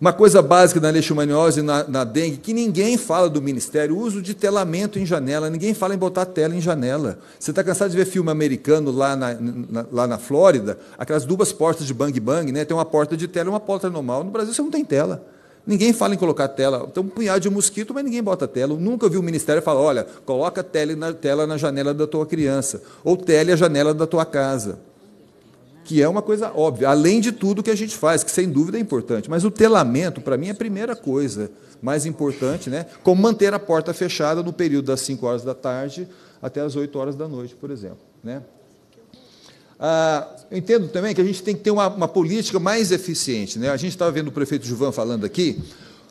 Uma coisa básica na leishmaniose e na, na, dengue, que ninguém fala do Ministério, o uso de telamento em janela. Ninguém fala em botar tela em janela. Você está cansado de ver filme americano lá na, na, lá na Flórida, aquelas duas portas de bang-bang, né? tem uma porta de tela e uma porta normal. No Brasil, você não tem tela. Ninguém fala em colocar tela. Tem um punhado de mosquito, mas ninguém bota tela. Eu nunca vi o um ministério falar: olha, coloca tele na, tela na janela da tua criança, ou tele a janela da tua casa. Que é uma coisa óbvia, além de tudo que a gente faz, que sem dúvida é importante. Mas o telamento, para mim, é a primeira coisa mais importante, né? Como manter a porta fechada no período das 5 horas da tarde até as 8 horas da noite, por exemplo. Né? Ah, eu entendo também que a gente tem que ter uma, uma política mais eficiente. Né? A gente estava vendo o prefeito Juvan falando aqui,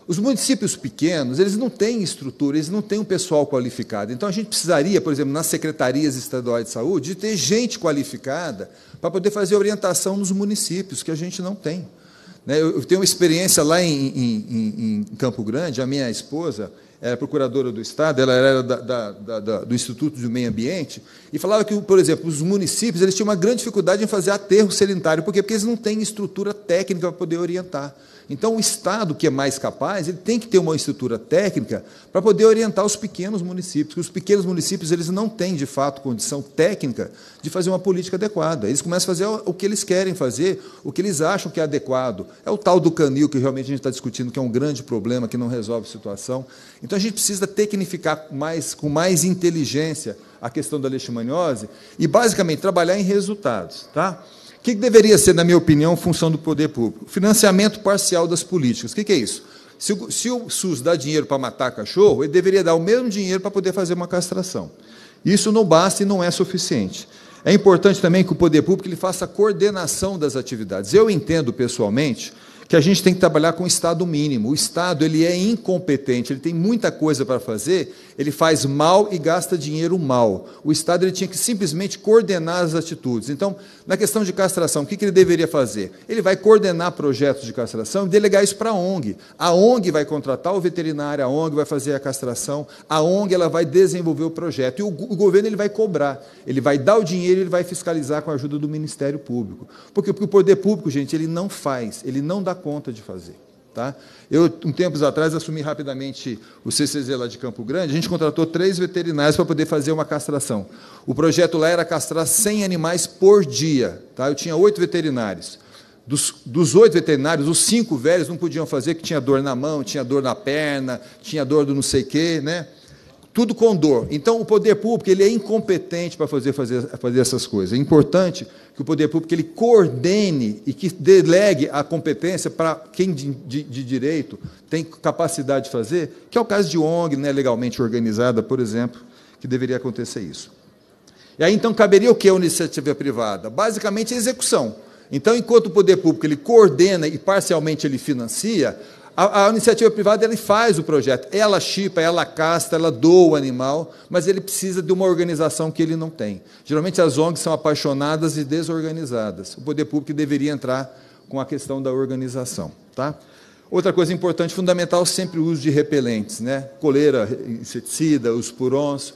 os municípios pequenos, eles não têm estrutura, eles não têm um pessoal qualificado. Então, a gente precisaria, por exemplo, nas secretarias estaduais de saúde, de ter gente qualificada para poder fazer orientação nos municípios, que a gente não tem. Né? Eu tenho uma experiência lá em, em, em Campo Grande, a minha esposa, era procuradora do Estado, ela era da, da, da, do Instituto do Meio Ambiente, e falava que, por exemplo, os municípios eles tinham uma grande dificuldade em fazer aterro sanitário. Por quê? Porque eles não têm estrutura técnica para poder orientar. Então, o Estado, que é mais capaz, ele tem que ter uma estrutura técnica para poder orientar os pequenos municípios, porque os pequenos municípios eles não têm, de fato, condição técnica de fazer uma política adequada. Eles começam a fazer o que eles querem fazer, o que eles acham que é adequado. É o tal do canil que realmente a gente está discutindo, que é um grande problema, que não resolve a situação. Então, a gente precisa tecnificar mais, com mais inteligência a questão da leishmaniose e, basicamente, trabalhar em resultados. Tá? O que deveria ser, na minha opinião, função do poder público? Financiamento parcial das políticas. O que é isso? Se o, SUS dá dinheiro para matar cachorro, ele deveria dar o mesmo dinheiro para poder fazer uma castração. Isso não basta e não é suficiente. É importante também que o poder público ele faça a coordenação das atividades. Eu entendo pessoalmente que a gente tem que trabalhar com o Estado mínimo. O Estado ele é incompetente, ele tem muita coisa para fazer, ele faz mal e gasta dinheiro mal. O Estado ele tinha que simplesmente coordenar as atitudes. Então, na questão de castração, o que, que ele deveria fazer? Ele vai coordenar projetos de castração e delegar isso para a ONG. A ONG vai contratar o veterinário, a ONG vai fazer a castração, a ONG ela vai desenvolver o projeto. E o, o governo ele vai cobrar, ele vai dar o dinheiro e ele vai fiscalizar com a ajuda do Ministério Público. Porque, porque o poder público, gente, ele não faz, ele não dá conta de fazer. Tá? Eu, um tempos atrás, assumi rapidamente o CCZ lá de Campo Grande, a gente contratou três veterinários para poder fazer uma castração. O projeto lá era castrar 100 animais por dia. Tá? Eu tinha oito veterinários. Dos, dos oito veterinários, os cinco velhos não podiam fazer, que tinha dor na mão, tinha dor na perna, tinha dor do não sei o quê, né? tudo com dor. Então, o poder público ele é incompetente para fazer, fazer, fazer essas coisas. É importante que o poder público ele coordene e que delegue a competência para quem de, de, de direito tem capacidade de fazer, que é o caso de ONG, né, legalmente organizada, por exemplo, que deveria acontecer isso. E aí, então, caberia o que a iniciativa privada? Basicamente, a execução. Então, enquanto o poder público ele coordena e parcialmente ele financia, a, a iniciativa privada ele faz o projeto, ela chipa, ela casta, ela doa o animal, mas ele precisa de uma organização que ele não tem. Geralmente as ONGs são apaixonadas e desorganizadas. O poder público deveria entrar com a questão da organização, tá? Outra coisa importante, fundamental, sempre o uso de repelentes, né? Coleira, inseticida, os purons.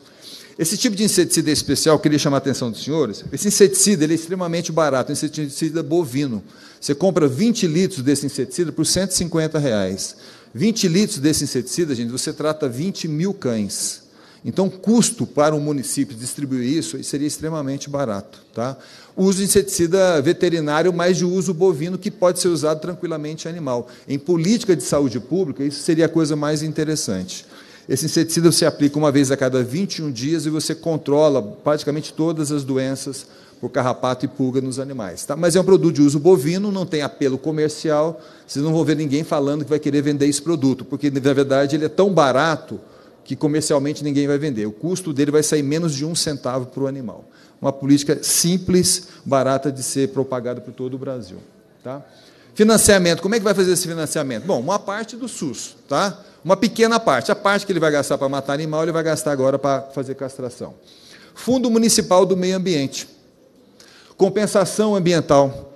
Esse tipo de inseticida especial, queria chamar a atenção dos senhores, esse inseticida ele é extremamente barato, um inseticida bovino. Você compra 20 litros desse inseticida por 150 reais. 20 litros desse inseticida, gente, você trata 20 mil cães. Então, custo para um município distribuir isso seria extremamente barato. Tá? Uso de inseticida veterinário, mas de uso bovino, que pode ser usado tranquilamente animal. Em política de saúde pública, isso seria a coisa mais interessante. Esse inseticida você aplica uma vez a cada 21 dias e você controla praticamente todas as doenças por carrapato e pulga nos animais. Tá? Mas é um produto de uso bovino, não tem apelo comercial, vocês não vão ver ninguém falando que vai querer vender esse produto, porque na verdade ele é tão barato que comercialmente ninguém vai vender. O custo dele vai sair menos de um centavo para o animal. Uma política simples, barata de ser propagada por todo o Brasil. Tá? Financiamento, como é que vai fazer esse financiamento? Bom, uma parte do SUS, tá? Uma pequena parte. A parte que ele vai gastar para matar animal, ele vai gastar agora para fazer castração. Fundo Municipal do Meio Ambiente. Compensação ambiental.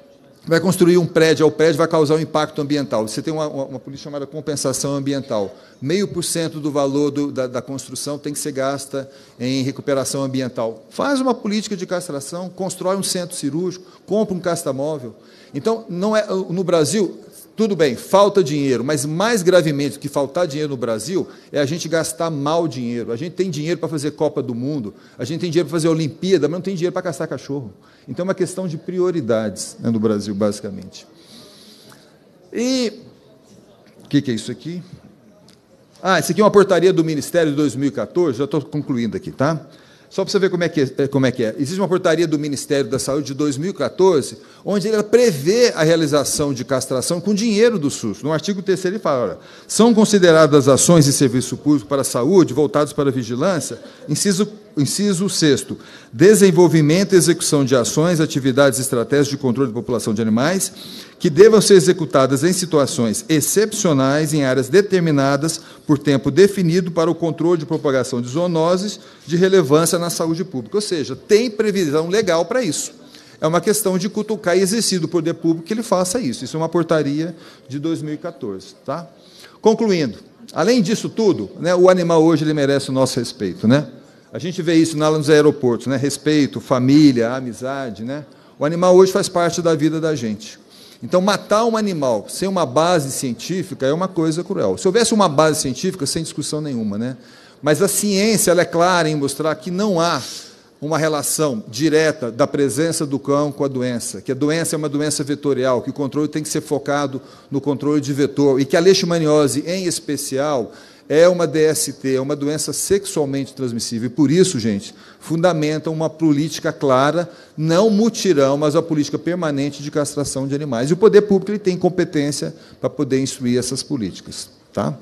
Vai construir um prédio ao prédio, vai causar um impacto ambiental. Você tem uma, uma, uma política chamada compensação ambiental. Meio por cento do valor do, da, da construção tem que ser gasta em recuperação ambiental. Faz uma política de castração, constrói um centro cirúrgico, compra um castamóvel. Então, não é, no Brasil, tudo bem, falta dinheiro, mas mais gravemente do que faltar dinheiro no Brasil é a gente gastar mal dinheiro. A gente tem dinheiro para fazer Copa do Mundo, a gente tem dinheiro para fazer Olimpíada, mas não tem dinheiro para caçar cachorro. Então é uma questão de prioridades né, no Brasil, basicamente. E o que, que é isso aqui? Ah, isso aqui é uma portaria do Ministério de 2014, já estou concluindo aqui, tá? Só para você ver como é, que é, é, como é que é. Existe uma portaria do Ministério da Saúde de 2014, onde ela prevê a realização de castração com dinheiro do SUS. No artigo 3 ele fala, olha, são consideradas ações de serviço público para a saúde voltados para a vigilância, inciso Inciso sexto, desenvolvimento e execução de ações, atividades e estratégias de controle de população de animais que devam ser executadas em situações excepcionais, em áreas determinadas, por tempo definido para o controle de propagação de zoonoses de relevância na saúde pública. Ou seja, tem previsão legal para isso. É uma questão de cutucar e exercer do poder público que ele faça isso. Isso é uma portaria de 2014. Tá? Concluindo, além disso tudo, né, o animal hoje ele merece o nosso respeito. Né? A gente vê isso nos aeroportos, né? Respeito, família, amizade, né? O animal hoje faz parte da vida da gente. Então, matar um animal sem uma base científica é uma coisa cruel. Se houvesse uma base científica, sem discussão nenhuma, né? Mas a ciência ela é clara em mostrar que não há uma relação direta da presença do cão com a doença, que a doença é uma doença vetorial, que o controle tem que ser focado no controle de vetor e que a leishmaniose, em especial, é uma DST, é uma doença sexualmente transmissível. E por isso, gente, fundamenta uma política clara, não mutirão, mas a política permanente de castração de animais. E o poder público ele tem competência para poder instruir essas políticas. Tá?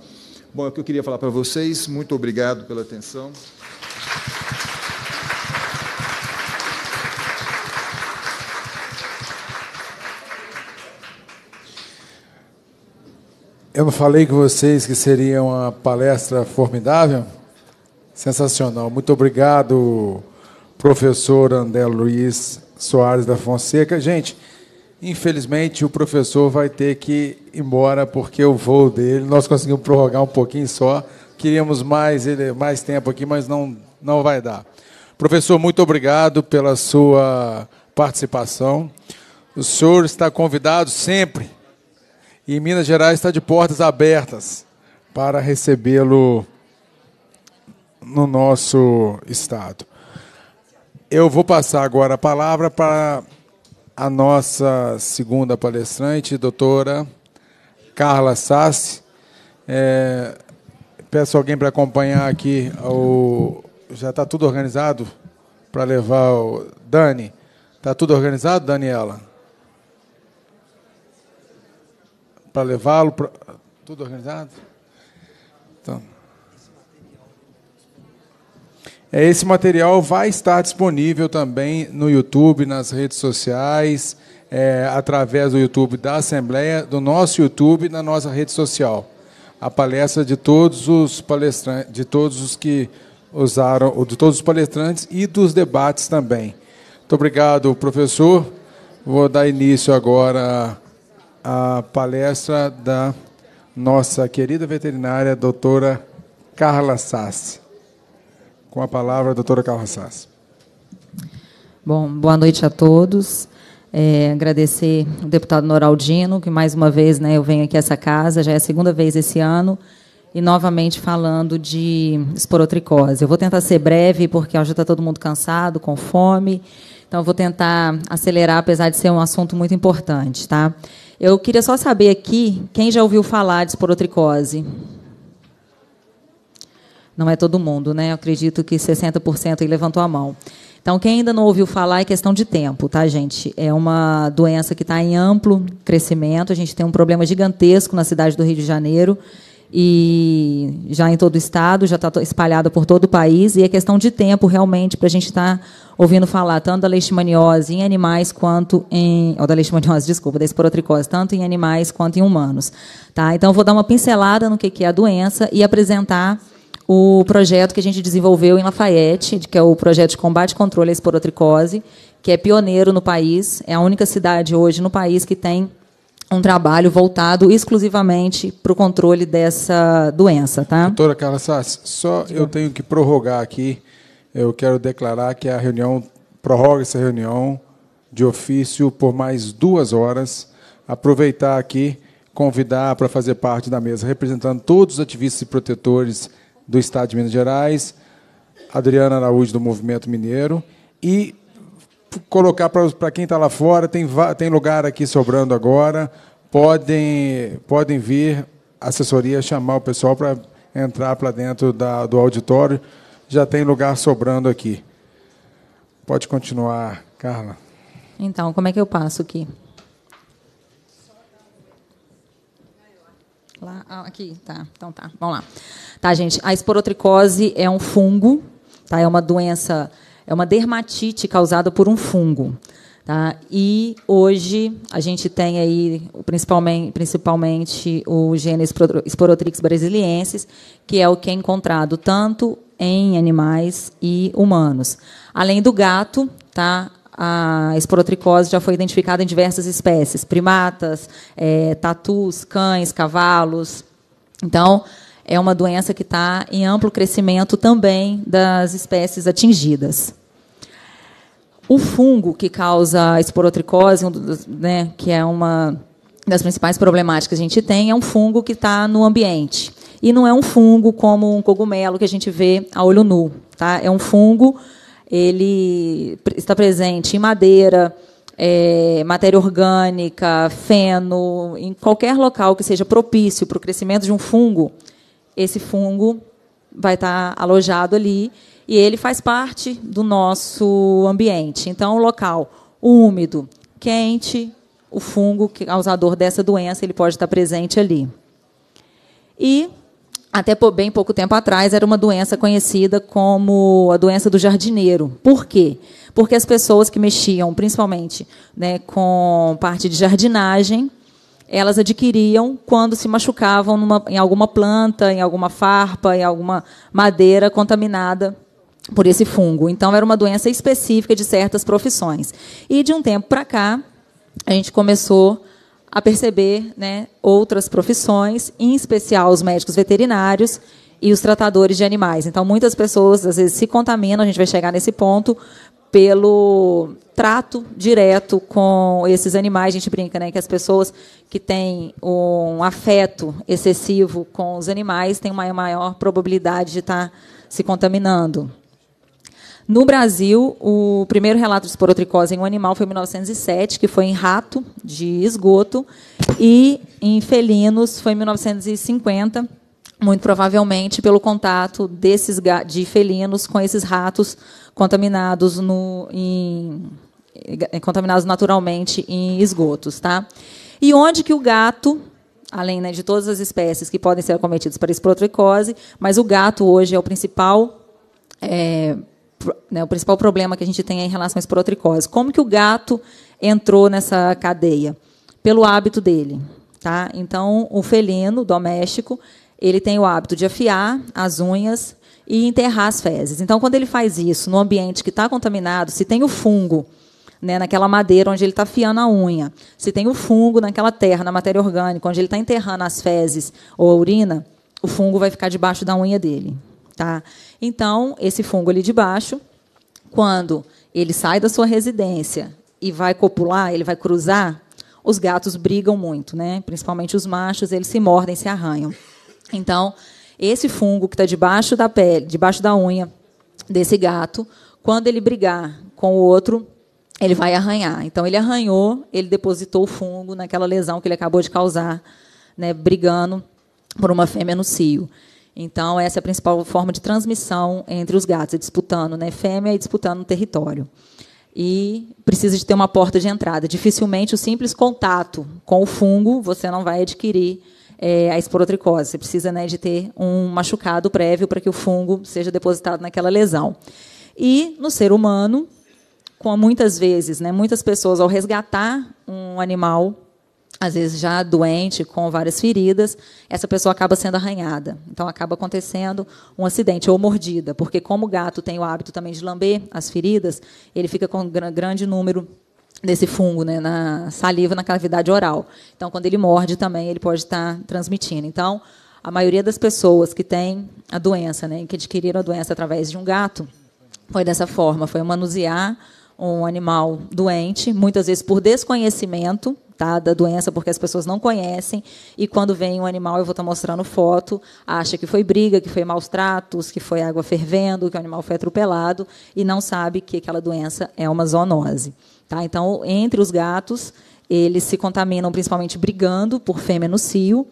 Bom, é o que eu queria falar para vocês. Muito obrigado pela atenção. Eu não falei com vocês que seria uma palestra formidável? Sensacional. Muito obrigado, professor André Luiz Soares da Fonseca. Gente, infelizmente o professor vai ter que ir embora porque o voo dele, nós conseguimos prorrogar um pouquinho só. Queríamos mais, ele, mais tempo aqui, mas não, não vai dar. Professor, muito obrigado pela sua participação. O senhor está convidado sempre e Minas Gerais está de portas abertas para recebê-lo no nosso estado. Eu vou passar agora a palavra para a nossa segunda palestrante, doutora Carla Sassi. É, peço alguém para acompanhar aqui. O, já está tudo organizado para levar o Dani? Está tudo organizado, Daniela? para levá-lo. Pra... Tudo organizado? Então. É, esse material vai estar disponível também no YouTube, nas redes sociais, é, através do YouTube da Assembleia, do nosso YouTube, na nossa rede social. A palestra de todos os palestrantes, de todos os que usaram, de todos os palestrantes e dos debates também. Muito obrigado, professor. Vou dar início agora a palestra da nossa querida veterinária, doutora Carla Sassi. Com a palavra, doutora Carla Sassi. Bom, boa noite a todos. É, agradecer o deputado Noraldino, que mais uma vez né, eu venho aqui a essa casa, já é a segunda vez esse ano, e novamente falando de esporotricose. Eu vou tentar ser breve, porque já está todo mundo cansado, com fome, então eu vou tentar acelerar, apesar de ser um assunto muito importante. Tá? Eu queria só saber aqui quem já ouviu falar de esporotricose. Não é todo mundo, né? Eu acredito que 60% aí levantou a mão. Então, quem ainda não ouviu falar é questão de tempo, tá, gente? É uma doença que está em amplo crescimento. A gente tem um problema gigantesco na cidade do Rio de Janeiro e já em todo o estado, já está espalhada por todo o país. E é questão de tempo, realmente, para a gente estar tá ouvindo falar tanto da leishmaniose em animais quanto em. Ou da leishmaniose, desculpa, da esporotricose, tanto em animais quanto em humanos. Tá? Então, vou dar uma pincelada no que é a doença e apresentar o projeto que a gente desenvolveu em Lafayette, que é o projeto de combate e controle à esporotricose, que é pioneiro no país, é a única cidade hoje no país que tem um trabalho voltado exclusivamente para o controle dessa doença, tá? Doutora Carla Sass, só eu tenho que prorrogar aqui eu quero declarar que a reunião, prorroga essa reunião de ofício por mais duas horas. Aproveitar aqui, convidar para fazer parte da mesa, representando todos os ativistas e protetores do Estado de Minas Gerais, Adriana Araújo, do Movimento Mineiro, e colocar para quem está lá fora, tem, tem lugar aqui sobrando agora, podem, podem vir, assessoria, chamar o pessoal para entrar para dentro da, do auditório, já tem lugar sobrando aqui. Pode continuar, Carla. Então, como é que eu passo aqui? Lá, ah, aqui, tá. Então tá. Vamos lá. Tá, gente. A esporotricose é um fungo, tá? É uma doença, é uma dermatite causada por um fungo, tá? E hoje a gente tem aí principalmente, principalmente o gênero Esporotrix brasiliensis, que é o que é encontrado tanto em animais e humanos. Além do gato, tá? a esporotricose já foi identificada em diversas espécies: primatas, é, tatus, cães, cavalos. Então, é uma doença que está em amplo crescimento também das espécies atingidas. O fungo que causa a esporotricose, né, que é uma das principais problemáticas que a gente tem, é um fungo que está no ambiente e não é um fungo como um cogumelo que a gente vê a olho nu. Tá? É um fungo, ele está presente em madeira, é, matéria orgânica, feno, em qualquer local que seja propício para o crescimento de um fungo, esse fungo vai estar alojado ali e ele faz parte do nosso ambiente. Então, o local úmido, quente, o fungo causador dessa doença, ele pode estar presente ali. E até bem pouco tempo atrás, era uma doença conhecida como a doença do jardineiro. Por quê? Porque as pessoas que mexiam, principalmente né, com parte de jardinagem, elas adquiriam quando se machucavam numa, em alguma planta, em alguma farpa, em alguma madeira contaminada por esse fungo. Então, era uma doença específica de certas profissões. E, de um tempo para cá, a gente começou a perceber né, outras profissões, em especial os médicos veterinários e os tratadores de animais. Então, muitas pessoas, às vezes, se contaminam, a gente vai chegar nesse ponto, pelo trato direto com esses animais. A gente brinca né, que as pessoas que têm um afeto excessivo com os animais têm uma maior probabilidade de estar tá se contaminando. No Brasil, o primeiro relato de esporotricose em um animal foi em 1907, que foi em rato de esgoto, e em felinos foi em 1950, muito provavelmente pelo contato desses de felinos com esses ratos contaminados no em, contaminados naturalmente em esgotos, tá? E onde que o gato além né, de todas as espécies que podem ser acometidas para esporotricose, mas o gato hoje é o principal é, né, o principal problema que a gente tem é em relação à esporotricose. Como que o gato entrou nessa cadeia? Pelo hábito dele. Tá? Então, o felino doméstico, ele tem o hábito de afiar as unhas e enterrar as fezes. Então, quando ele faz isso no ambiente que está contaminado, se tem o fungo né, naquela madeira onde ele está afiando a unha, se tem o fungo naquela terra, na matéria orgânica, onde ele está enterrando as fezes ou a urina, o fungo vai ficar debaixo da unha dele. Tá? Então, esse fungo ali de baixo, quando ele sai da sua residência e vai copular, ele vai cruzar, os gatos brigam muito, né? principalmente os machos, eles se mordem, se arranham. Então, esse fungo que está debaixo da pele, debaixo da unha desse gato, quando ele brigar com o outro, ele vai arranhar. Então, ele arranhou, ele depositou o fungo naquela lesão que ele acabou de causar, né, brigando por uma fêmea no cio. Então, essa é a principal forma de transmissão entre os gatos, é disputando né, fêmea e disputando o território. E precisa de ter uma porta de entrada. Dificilmente o simples contato com o fungo você não vai adquirir é, a esporotricose. Você precisa né, de ter um machucado prévio para que o fungo seja depositado naquela lesão. E no ser humano, com muitas vezes, né, muitas pessoas ao resgatar um animal às vezes já doente, com várias feridas, essa pessoa acaba sendo arranhada. Então acaba acontecendo um acidente ou mordida, porque como o gato tem o hábito também de lamber as feridas, ele fica com um grande número desse fungo né, na saliva, na cavidade oral. Então quando ele morde também, ele pode estar transmitindo. Então a maioria das pessoas que tem a doença, né, que adquiriram a doença através de um gato, foi dessa forma, foi manusear um animal doente, muitas vezes por desconhecimento, tá, da doença, porque as pessoas não conhecem. E quando vem um animal, eu vou estar tá mostrando foto, acha que foi briga, que foi maus tratos, que foi água fervendo, que o animal foi atropelado, e não sabe que aquela doença é uma zoonose. Tá? Então, entre os gatos, eles se contaminam principalmente brigando por fêmea no cio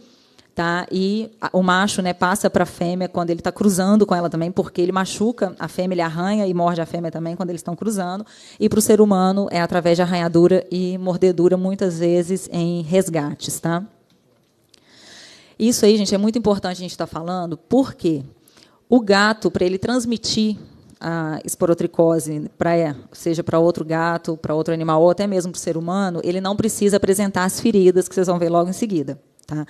tá? E o macho, né, passa para a fêmea quando ele está cruzando com ela também, porque ele machuca a fêmea, ele arranha e morde a fêmea também quando eles estão cruzando. E para o ser humano é através de arranhadura e mordedura, muitas vezes em resgates, tá? Isso aí, gente, é muito importante a gente estar tá falando, porque o gato, para ele transmitir a esporotricose, pra, é, seja para outro gato, para outro animal, ou até mesmo para o ser humano, ele não precisa apresentar as feridas, que vocês vão ver logo em seguida. Tá?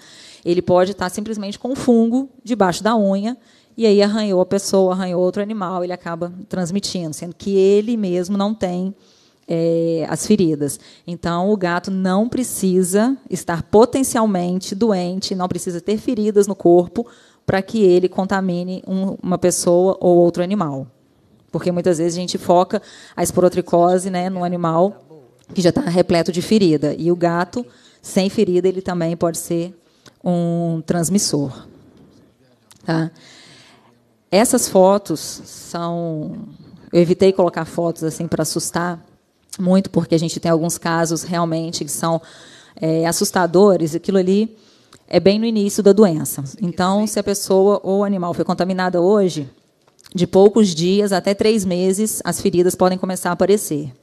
Ele pode estar simplesmente com um fungo debaixo da unha e aí arranhou a pessoa, arranhou outro animal, ele acaba transmitindo, sendo que ele mesmo não tem é, as feridas. Então, o gato não precisa estar potencialmente doente, não precisa ter feridas no corpo para que ele contamine um, uma pessoa ou outro animal. Porque muitas vezes a gente foca a esporotricose né, no animal que já está repleto de ferida. E o gato sem ferida, ele também pode ser um transmissor. Tá? Essas fotos são. Eu evitei colocar fotos assim para assustar muito, porque a gente tem alguns casos realmente que são é, assustadores. Aquilo ali é bem no início da doença. Então, se a pessoa ou o animal foi contaminada hoje, de poucos dias até três meses, as feridas podem começar a aparecer.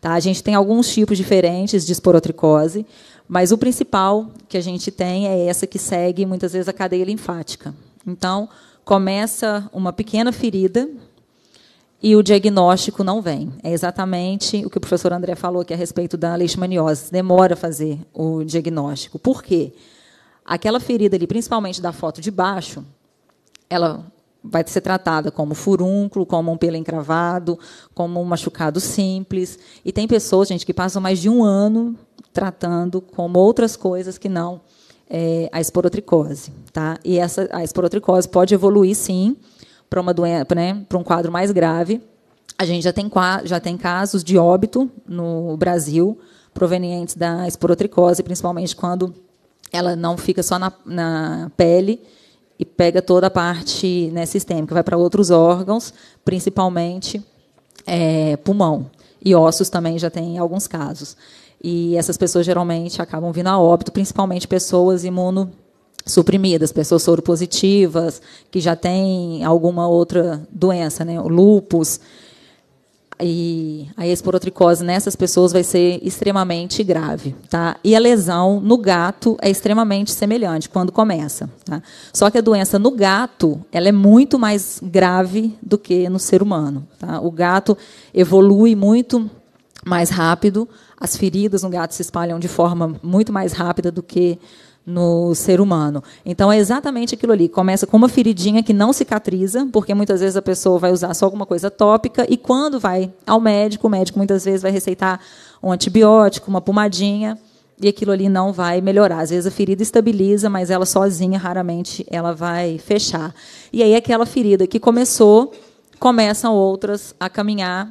Tá? A gente tem alguns tipos diferentes de esporotricose. Mas o principal que a gente tem é essa que segue muitas vezes a cadeia linfática. Então, começa uma pequena ferida e o diagnóstico não vem. É exatamente o que o professor André falou aqui é a respeito da leishmaniose. Demora a fazer o diagnóstico. Por quê? Aquela ferida ali, principalmente da foto de baixo, ela vai ser tratada como furúnculo, como um pelo encravado, como um machucado simples. E tem pessoas, gente, que passam mais de um ano tratando como outras coisas que não é, a esporotricose. Tá? E essa, a esporotricose pode evoluir, sim, para uma doença, né, para um quadro mais grave. A gente já tem, já tem casos de óbito no Brasil provenientes da esporotricose, principalmente quando ela não fica só na, na pele, e pega toda a parte né, sistêmica, vai para outros órgãos, principalmente é, pulmão. E ossos também já tem alguns casos. E essas pessoas geralmente acabam vindo a óbito, principalmente pessoas imuno suprimidas, pessoas soropositivas, que já têm alguma outra doença, né? lupus, e a esporotricose nessas pessoas vai ser extremamente grave, tá? E a lesão no gato é extremamente semelhante quando começa, tá? Só que a doença no gato, ela é muito mais grave do que no ser humano, tá? O gato evolui muito mais rápido, as feridas no gato se espalham de forma muito mais rápida do que no ser humano. Então é exatamente aquilo ali. Começa com uma feridinha que não cicatriza, porque muitas vezes a pessoa vai usar só alguma coisa tópica e quando vai ao médico, o médico muitas vezes vai receitar um antibiótico, uma pomadinha e aquilo ali não vai melhorar. Às vezes a ferida estabiliza, mas ela sozinha raramente ela vai fechar. E aí aquela ferida que começou, começam outras a caminhar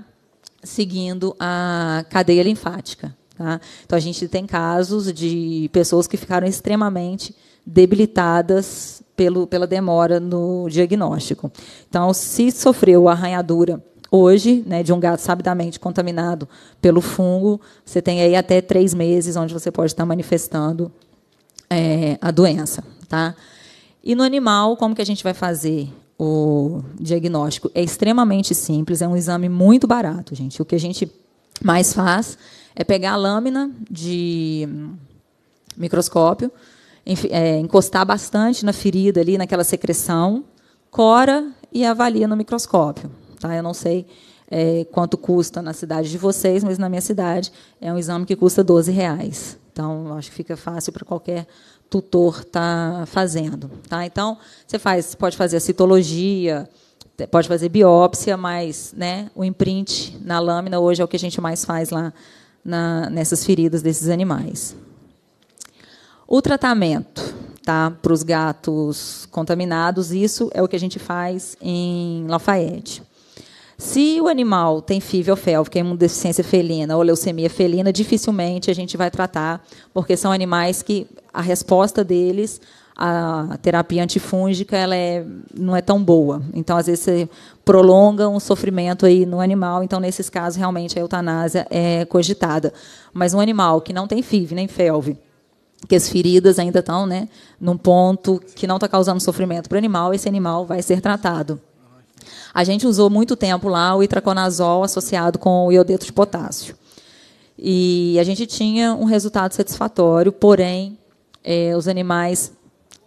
seguindo a cadeia linfática. Tá? Então, a gente tem casos de pessoas que ficaram extremamente debilitadas pelo, pela demora no diagnóstico. Então, se sofreu arranhadura hoje, né, de um gato sabidamente contaminado pelo fungo, você tem aí até três meses onde você pode estar manifestando é, a doença. Tá? E no animal, como que a gente vai fazer o diagnóstico? É extremamente simples, é um exame muito barato, gente. O que a gente mais faz é pegar a lâmina de microscópio, é, encostar bastante na ferida ali, naquela secreção, cora e avalia no microscópio. Tá? Eu não sei é, quanto custa na cidade de vocês, mas na minha cidade é um exame que custa 12 reais. Então, acho que fica fácil para qualquer tutor estar tá fazendo. Tá? Então, você faz, pode fazer a citologia, pode fazer biópsia, mas né, o imprint na lâmina hoje é o que a gente mais faz lá na, nessas feridas desses animais. O tratamento tá, para os gatos contaminados, isso é o que a gente faz em Lafayette. Se o animal tem fível félvica, imunodeficiência felina ou leucemia felina, dificilmente a gente vai tratar, porque são animais que a resposta deles a terapia antifúngica ela é, não é tão boa. Então, às vezes, você prolonga um sofrimento aí no animal. Então, nesses casos, realmente, a eutanásia é cogitada. Mas um animal que não tem FIV nem FELV, que as feridas ainda estão né, num ponto que não está causando sofrimento para o animal, esse animal vai ser tratado. A gente usou muito tempo lá o itraconazol associado com o iodeto de potássio. E a gente tinha um resultado satisfatório, porém, eh, os animais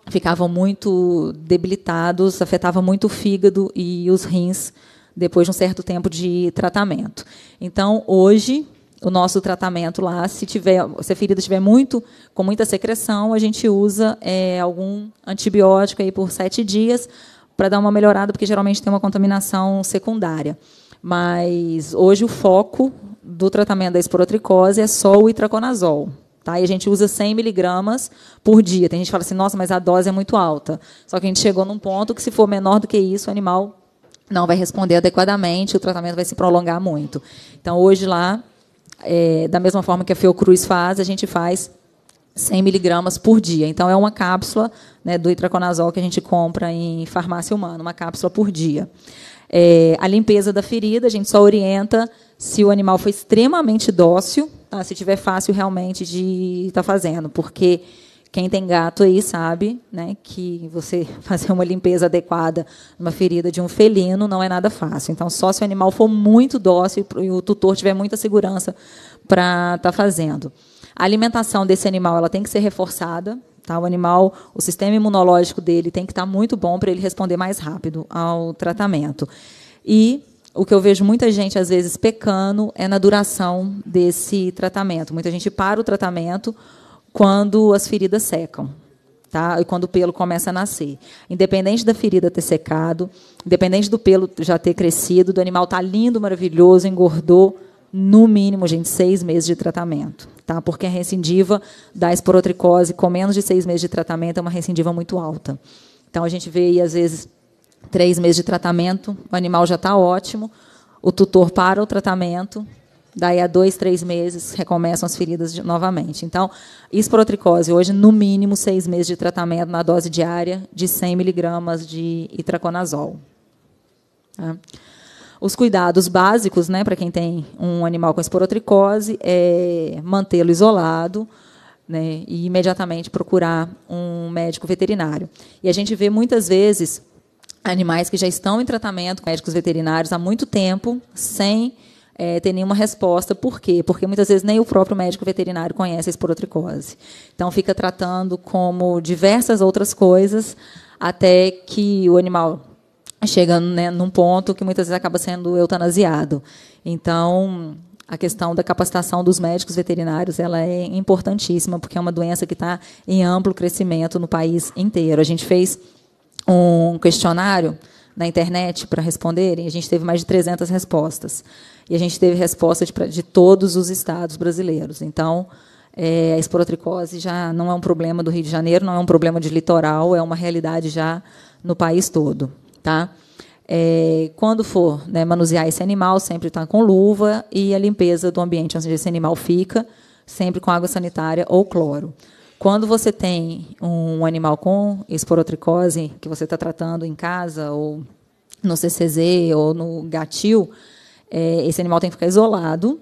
ficavam muito debilitados, afetava muito o fígado e os rins depois de um certo tempo de tratamento. Então, hoje, o nosso tratamento lá, se tiver, se a ferida estiver muito com muita secreção, a gente usa é, algum antibiótico aí por sete dias para dar uma melhorada, porque geralmente tem uma contaminação secundária. Mas hoje o foco do tratamento da esporotricose é só o itraconazol. Tá? E a gente usa 100 miligramas por dia. Tem gente que fala assim, nossa, mas a dose é muito alta. Só que a gente chegou num ponto que, se for menor do que isso, o animal não vai responder adequadamente, o tratamento vai se prolongar muito. Então, hoje lá, é, da mesma forma que a Fiocruz faz, a gente faz 100 miligramas por dia. Então, é uma cápsula né, do itraconazol que a gente compra em farmácia humana, uma cápsula por dia. É, a limpeza da ferida, a gente só orienta se o animal for extremamente dócil, tá? se tiver fácil realmente de estar tá fazendo, porque quem tem gato aí sabe, né, que você fazer uma limpeza adequada numa ferida de um felino não é nada fácil. Então, só se o animal for muito dócil e o tutor tiver muita segurança para estar tá fazendo. A alimentação desse animal ela tem que ser reforçada. Tá? O animal, o sistema imunológico dele tem que estar tá muito bom para ele responder mais rápido ao tratamento. E o que eu vejo muita gente, às vezes, pecando é na duração desse tratamento. Muita gente para o tratamento quando as feridas secam. Tá? E quando o pelo começa a nascer. Independente da ferida ter secado, independente do pelo já ter crescido, do animal estar tá lindo, maravilhoso, engordou, no mínimo, gente, seis meses de tratamento. Tá? Porque a recidiva da esporotricose com menos de seis meses de tratamento é uma recidiva muito alta. Então, a gente vê aí, às vezes, Três meses de tratamento, o animal já está ótimo. O tutor para o tratamento, daí a dois, três meses recomeçam as feridas de, novamente. Então, esporotricose, hoje, no mínimo seis meses de tratamento na dose diária de 100 miligramas de itraconazol. Tá? Os cuidados básicos, né, para quem tem um animal com esporotricose, é mantê-lo isolado né, e imediatamente procurar um médico veterinário. E a gente vê muitas vezes animais que já estão em tratamento com médicos veterinários há muito tempo, sem é, ter nenhuma resposta. Por quê? Porque muitas vezes nem o próprio médico veterinário conhece a esporotricose. Então, fica tratando como diversas outras coisas, até que o animal chega né, num ponto que muitas vezes acaba sendo eutanasiado. Então, a questão da capacitação dos médicos veterinários ela é importantíssima, porque é uma doença que está em amplo crescimento no país inteiro. A gente fez um questionário na internet para responderem. A gente teve mais de 300 respostas. E a gente teve resposta de, de todos os estados brasileiros. Então, é, a esporotricose já não é um problema do Rio de Janeiro, não é um problema de litoral, é uma realidade já no país todo. Tá? É, quando for né, manusear esse animal, sempre está com luva e a limpeza do ambiente onde esse animal fica, sempre com água sanitária ou cloro. Quando você tem um animal com esporotricose que você está tratando em casa ou no CCZ ou no gatil, é, esse animal tem que ficar isolado,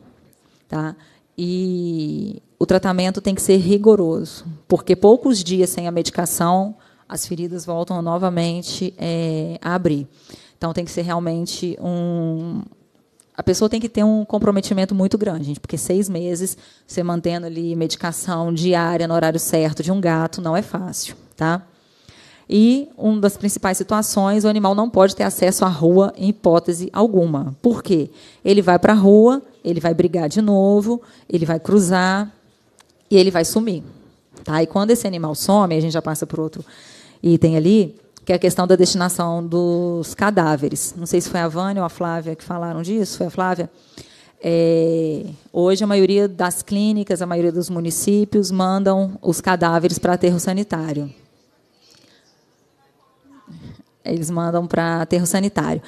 tá? E o tratamento tem que ser rigoroso, porque poucos dias sem a medicação as feridas voltam novamente é, a abrir. Então tem que ser realmente um, a pessoa tem que ter um comprometimento muito grande, gente, porque seis meses você mantendo ali medicação diária no horário certo de um gato não é fácil, tá? E uma das principais situações, o animal não pode ter acesso à rua em hipótese alguma. Por quê? Ele vai para a rua, ele vai brigar de novo, ele vai cruzar e ele vai sumir. Tá? E quando esse animal some, a gente já passa para outro item ali, que é a questão da destinação dos cadáveres. Não sei se foi a Vânia ou a Flávia que falaram disso, foi a Flávia. É, hoje, a maioria das clínicas, a maioria dos municípios mandam os cadáveres para aterro sanitário. Eles mandam para aterro sanitário.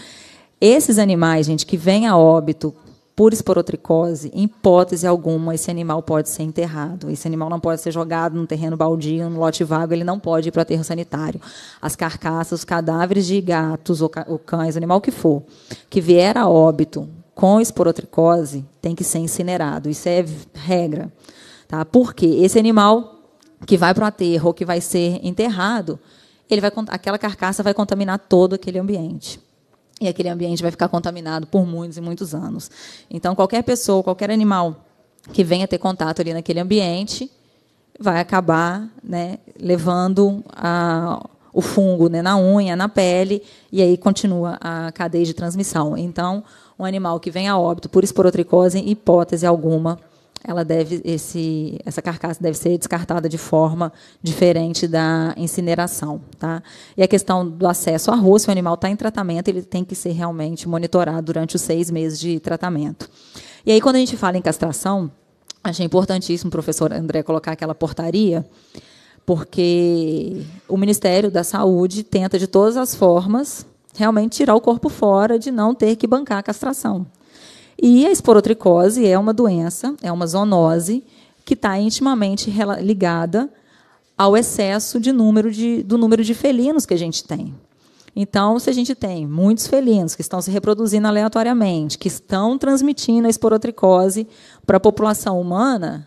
Esses animais, gente, que vêm a óbito por esporotricose, em hipótese alguma, esse animal pode ser enterrado. Esse animal não pode ser jogado num terreno baldio, num lote vago, ele não pode ir para o aterro sanitário. As carcaças, os cadáveres de gatos ou, cães, animal que for, que vier a óbito com esporotricose, tem que ser incinerado. Isso é regra. Tá? Porque esse animal que vai para o aterro ou que vai ser enterrado, ele vai, aquela carcaça vai contaminar todo aquele ambiente e aquele ambiente vai ficar contaminado por muitos e muitos anos. Então, qualquer pessoa, qualquer animal que venha ter contato ali naquele ambiente vai acabar né, levando a, o fungo né, na unha, na pele, e aí continua a cadeia de transmissão. Então, um animal que vem a óbito por esporotricose, em hipótese alguma, ela deve esse essa carcaça deve ser descartada de forma diferente da incineração, tá? E a questão do acesso à rua, se o animal está em tratamento, ele tem que ser realmente monitorado durante os seis meses de tratamento. E aí quando a gente fala em castração, achei importantíssimo, professor André, colocar aquela portaria porque o Ministério da Saúde tenta de todas as formas realmente tirar o corpo fora de não ter que bancar a castração. E a esporotricose é uma doença, é uma zoonose que está intimamente ligada ao excesso de número de, do número de felinos que a gente tem. Então, se a gente tem muitos felinos que estão se reproduzindo aleatoriamente, que estão transmitindo a esporotricose para a população humana,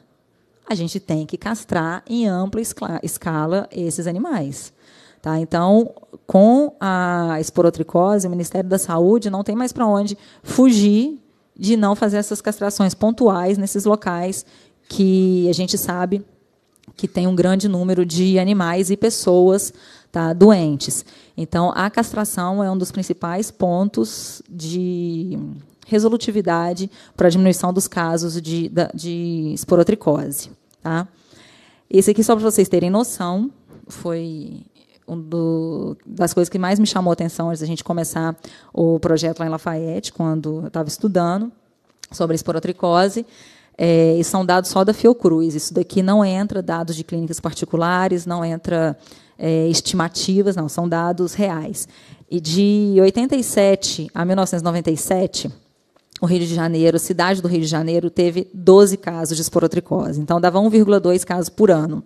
a gente tem que castrar em ampla escala esses animais. Tá? Então, com a esporotricose, o Ministério da Saúde não tem mais para onde fugir de não fazer essas castrações pontuais nesses locais que a gente sabe que tem um grande número de animais e pessoas tá, doentes. Então, a castração é um dos principais pontos de resolutividade para a diminuição dos casos de, de esporotricose. Tá? Esse aqui, só para vocês terem noção, foi um do, das coisas que mais me chamou a atenção antes da gente começar o projeto lá em Lafayette, quando eu estava estudando sobre a esporotricose. É, e são dados só da Fiocruz. Isso daqui não entra dados de clínicas particulares, não entra é, estimativas, não, são dados reais. E de 87 a 1997, o Rio de Janeiro, a cidade do Rio de Janeiro, teve 12 casos de esporotricose. Então, dava 1,2 casos por ano.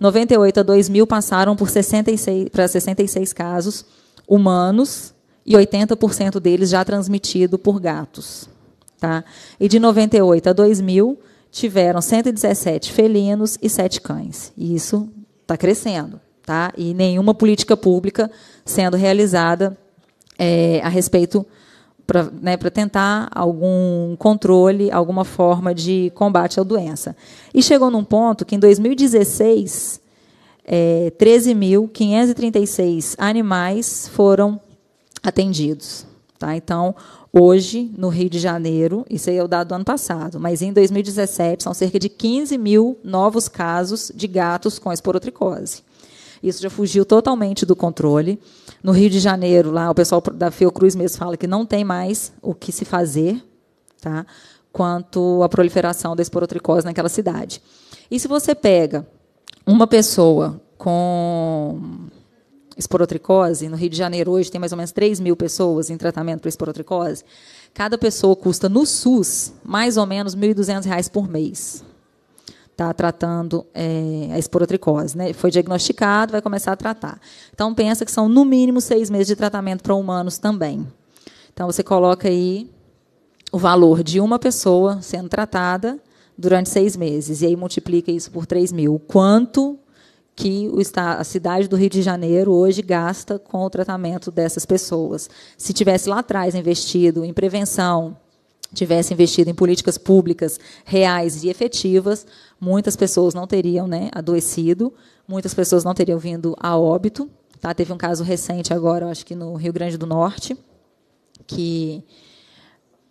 98 a 2000 passaram por 66, para 66 casos humanos e 80% deles já transmitido por gatos. Tá? E de 98 a 2000 tiveram 117 felinos e 7 cães. E isso está crescendo. Tá? E nenhuma política pública sendo realizada é, a respeito disso para né, tentar algum controle, alguma forma de combate à doença. E chegou num ponto que, em 2016, é, 13.536 animais foram atendidos. Tá? Então, hoje, no Rio de Janeiro, isso aí é o dado do ano passado, mas em 2017 são cerca de 15 mil novos casos de gatos com esporotricose. Isso já fugiu totalmente do controle. No Rio de Janeiro, lá o pessoal da Fiocruz mesmo fala que não tem mais o que se fazer, tá? Quanto à proliferação da esporotricose naquela cidade. E se você pega uma pessoa com esporotricose, no Rio de Janeiro hoje tem mais ou menos 3 mil pessoas em tratamento para esporotricose, cada pessoa custa no SUS mais ou menos R$ 1.200 por mês está tratando é, a esporotricose. Né? Foi diagnosticado, vai começar a tratar. Então, pensa que são, no mínimo, seis meses de tratamento para humanos também. Então, você coloca aí o valor de uma pessoa sendo tratada durante seis meses, e aí multiplica isso por 3 mil. quanto que a cidade do Rio de Janeiro hoje gasta com o tratamento dessas pessoas. Se tivesse lá atrás investido em prevenção, tivesse investido em políticas públicas reais e efetivas, muitas pessoas não teriam né, adoecido, muitas pessoas não teriam vindo a óbito. Tá? Teve um caso recente agora, acho que no Rio Grande do Norte, que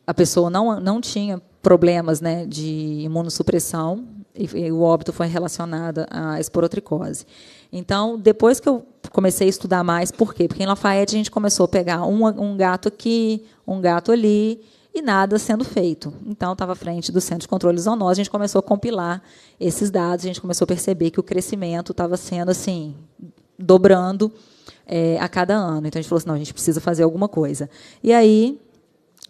a pessoa não, não tinha problemas né, de imunossupressão e, o óbito foi relacionado à esporotricose. Então, depois que eu comecei a estudar mais, por quê? Porque em Lafayette a gente começou a pegar um, um gato aqui, um gato ali, e nada sendo feito. Então, estava à frente do Centro de Controle Zoonose, a gente começou a compilar esses dados, a gente começou a perceber que o crescimento estava sendo assim, dobrando é, a cada ano. Então, a gente falou assim, não, a gente precisa fazer alguma coisa. E aí,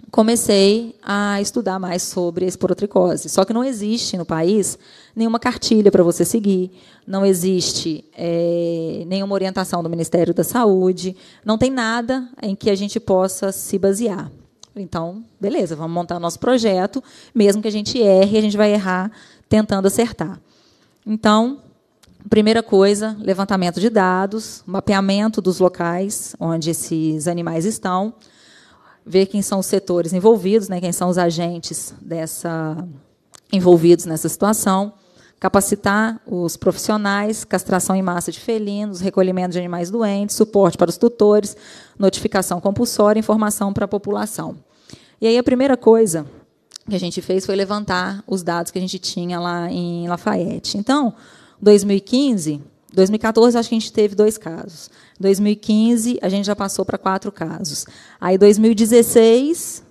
comecei a estudar mais sobre a esporotricose. Só que não existe no país nenhuma cartilha para você seguir, não existe é, nenhuma orientação do Ministério da Saúde, não tem nada em que a gente possa se basear. Então, beleza, vamos montar nosso projeto, mesmo que a gente erre, a gente vai errar tentando acertar. Então, primeira coisa, levantamento de dados, mapeamento dos locais onde esses animais estão, ver quem são os setores envolvidos, né, quem são os agentes dessa envolvidos nessa situação, capacitar os profissionais, castração em massa de felinos, recolhimento de animais doentes, suporte para os tutores, notificação compulsória, informação para a população. E aí a primeira coisa que a gente fez foi levantar os dados que a gente tinha lá em Lafayette. Então, 2015, 2014 acho que a gente teve dois casos. 2015 a gente já passou para quatro casos. Aí 2016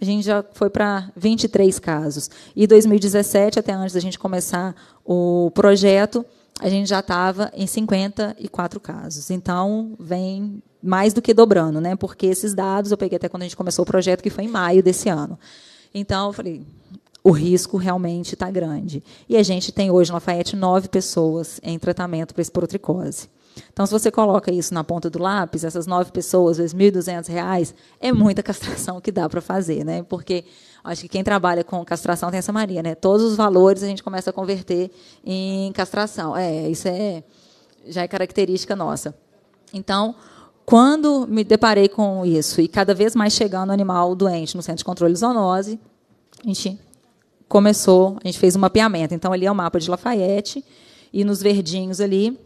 a gente já foi para 23 casos. E 2017, até antes da gente começar o projeto, a gente já estava em 54 casos. Então, vem mais do que dobrando, né? Porque esses dados eu peguei até quando a gente começou o projeto, que foi em maio desse ano. Então, eu falei, o risco realmente está grande. E a gente tem hoje na Lafayette nove pessoas em tratamento para esporotricose. Então, se você coloca isso na ponta do lápis, essas nove pessoas, R$ reais, é muita castração que dá para fazer, né? Porque acho que quem trabalha com castração tem essa Maria, né? Todos os valores a gente começa a converter em castração. É, isso é já é característica nossa. Então, quando me deparei com isso e cada vez mais chegando animal doente no centro de controle de zoonose, a gente começou, a gente fez um mapeamento. Então ali é o mapa de Lafayette e nos verdinhos ali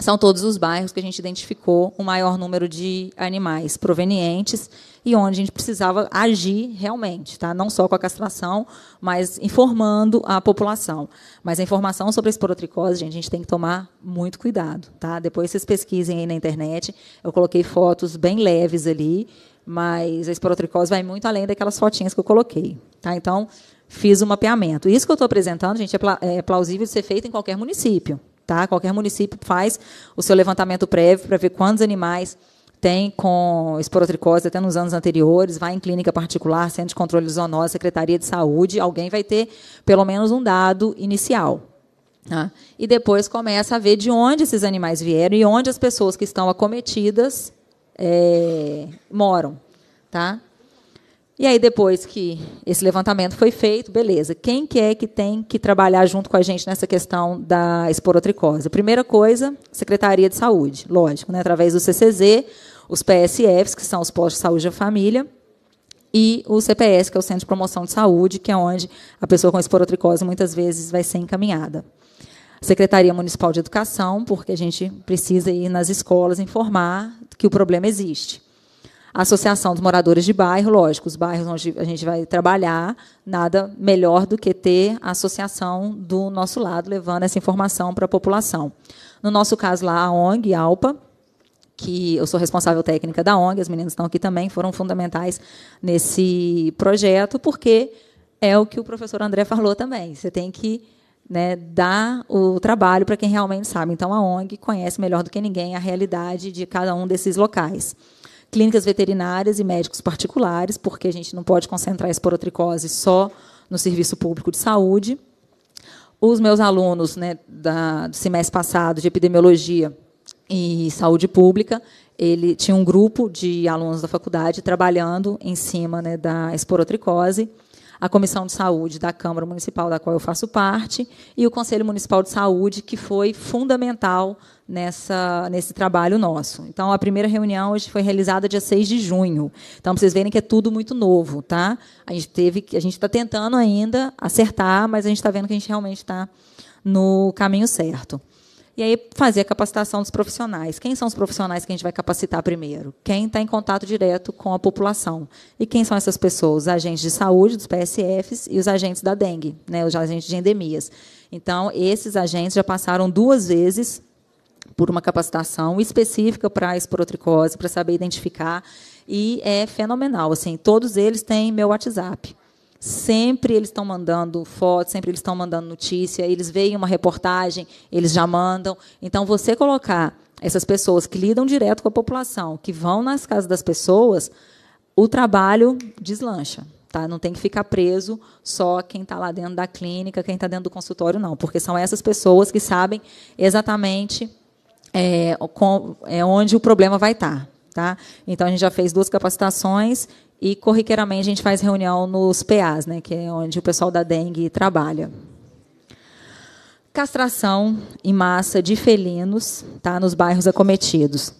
são todos os bairros que a gente identificou o maior número de animais provenientes e onde a gente precisava agir realmente, tá? não só com a castração, mas informando a população. Mas a informação sobre a esporotricose, gente, a gente tem que tomar muito cuidado. Tá? Depois vocês pesquisem aí na internet. Eu coloquei fotos bem leves ali, mas a esporotricose vai muito além daquelas fotinhas que eu coloquei. Tá? Então, fiz o um mapeamento. Isso que eu estou apresentando, gente, é, é plausível de ser feito em qualquer município. Tá? Qualquer município faz o seu levantamento prévio para ver quantos animais tem com esporotricose até nos anos anteriores, vai em clínica particular, centro de controle de zoonose, secretaria de saúde, alguém vai ter pelo menos um dado inicial. Tá? E depois começa a ver de onde esses animais vieram e onde as pessoas que estão acometidas é, moram. Tá? E aí, depois que esse levantamento foi feito, beleza, quem que é que tem que trabalhar junto com a gente nessa questão da esporotricose? Primeira coisa, Secretaria de Saúde, lógico, né, através do CCZ, os PSFs, que são os postos de saúde da família, e o CPS, que é o Centro de Promoção de Saúde, que é onde a pessoa com esporotricose muitas vezes vai ser encaminhada. Secretaria Municipal de Educação, porque a gente precisa ir nas escolas informar que o problema existe. A Associação dos Moradores de Bairro, lógico, os bairros onde a gente vai trabalhar, nada melhor do que ter a associação do nosso lado, levando essa informação para a população. No nosso caso lá, a ONG, a ALPA, que eu sou responsável técnica da ONG, as meninas estão aqui também, foram fundamentais nesse projeto, porque é o que o professor André falou também. Você tem que né, dar o trabalho para quem realmente sabe. Então, a ONG conhece melhor do que ninguém a realidade de cada um desses locais. Clínicas veterinárias e médicos particulares, porque a gente não pode concentrar a esporotricose só no serviço público de saúde. Os meus alunos né, da, do semestre passado de epidemiologia e saúde pública, ele tinha um grupo de alunos da faculdade trabalhando em cima né, da esporotricose, a Comissão de Saúde da Câmara Municipal, da qual eu faço parte, e o Conselho Municipal de Saúde, que foi fundamental nessa, nesse trabalho nosso. Então, a primeira reunião hoje foi realizada dia 6 de junho. Então, para vocês verem que é tudo muito novo, tá? A gente teve, a gente está tentando ainda acertar, mas a gente está vendo que a gente realmente está no caminho certo. E aí fazer a capacitação dos profissionais. Quem são os profissionais que a gente vai capacitar primeiro? Quem está em contato direto com a população. E quem são essas pessoas? Os agentes de saúde, dos PSFs, e os agentes da dengue, né, os agentes de endemias. Então, esses agentes já passaram duas vezes por uma capacitação específica para a esporotricose, para saber identificar, e é fenomenal. Assim, todos eles têm meu WhatsApp. Sempre eles estão mandando fotos, sempre eles estão mandando notícia, eles veem uma reportagem, eles já mandam. Então, você colocar essas pessoas que lidam direto com a população, que vão nas casas das pessoas, o trabalho deslancha. Tá? Não tem que ficar preso só quem está lá dentro da clínica, quem está dentro do consultório, não, porque são essas pessoas que sabem exatamente é, é onde o problema vai estar. Tá, tá? Então, a gente já fez duas capacitações e corriqueiramente a gente faz reunião nos PAs, né, que é onde o pessoal da dengue trabalha. Castração em massa de felinos, tá, nos bairros acometidos.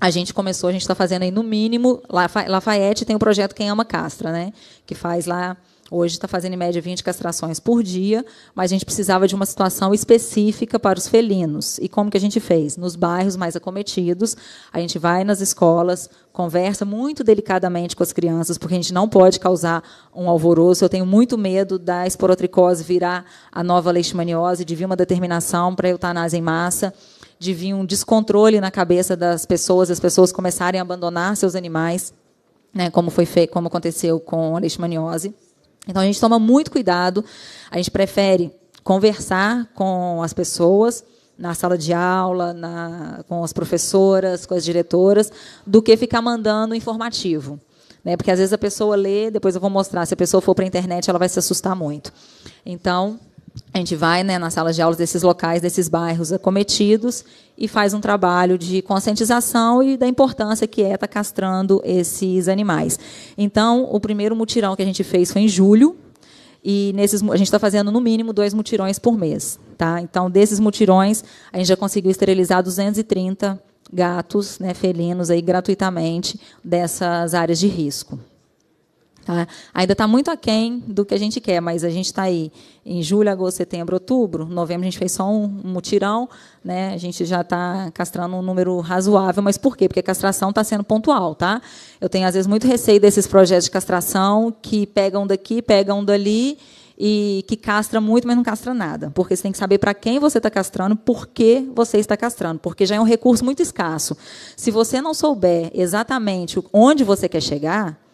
A gente começou, a gente está fazendo aí no mínimo, Lafayette tem um projeto Quem Ama Castra, né, que faz lá Hoje está fazendo em média 20 castrações por dia, mas a gente precisava de uma situação específica para os felinos. E como que a gente fez? Nos bairros mais acometidos, a gente vai nas escolas, conversa muito delicadamente com as crianças, porque a gente não pode causar um alvoroço. Eu tenho muito medo da esporotricose virar a nova leishmaniose, de vir uma determinação para eutanásia em massa, de vir um descontrole na cabeça das pessoas, as pessoas começarem a abandonar seus animais, né, como foi feito, como aconteceu com a leishmaniose. Então a gente toma muito cuidado, a gente prefere conversar com as pessoas na sala de aula, na, com as professoras, com as diretoras, do que ficar mandando informativo. Né? Porque às vezes a pessoa lê, depois eu vou mostrar, se a pessoa for para a internet, ela vai se assustar muito. Então, a gente vai né, nas salas de aulas desses locais, desses bairros acometidos e faz um trabalho de conscientização e da importância que é estar tá castrando esses animais. Então, o primeiro mutirão que a gente fez foi em julho, e nesses, a gente está fazendo no mínimo dois mutirões por mês. Tá? Então, desses mutirões, a gente já conseguiu esterilizar 230 gatos né, felinos aí gratuitamente dessas áreas de risco. Tá? Ainda está muito aquém do que a gente quer, mas a gente está aí em julho, agosto, setembro, outubro. Novembro a gente fez só um mutirão, né? a gente já está castrando um número razoável, mas por quê? Porque a castração está sendo pontual. Tá? Eu tenho, às vezes, muito receio desses projetos de castração que pegam daqui, pegam dali e que castra muito, mas não castra nada. Porque você tem que saber para quem você está castrando, por que você está castrando, porque já é um recurso muito escasso. Se você não souber exatamente onde você quer chegar,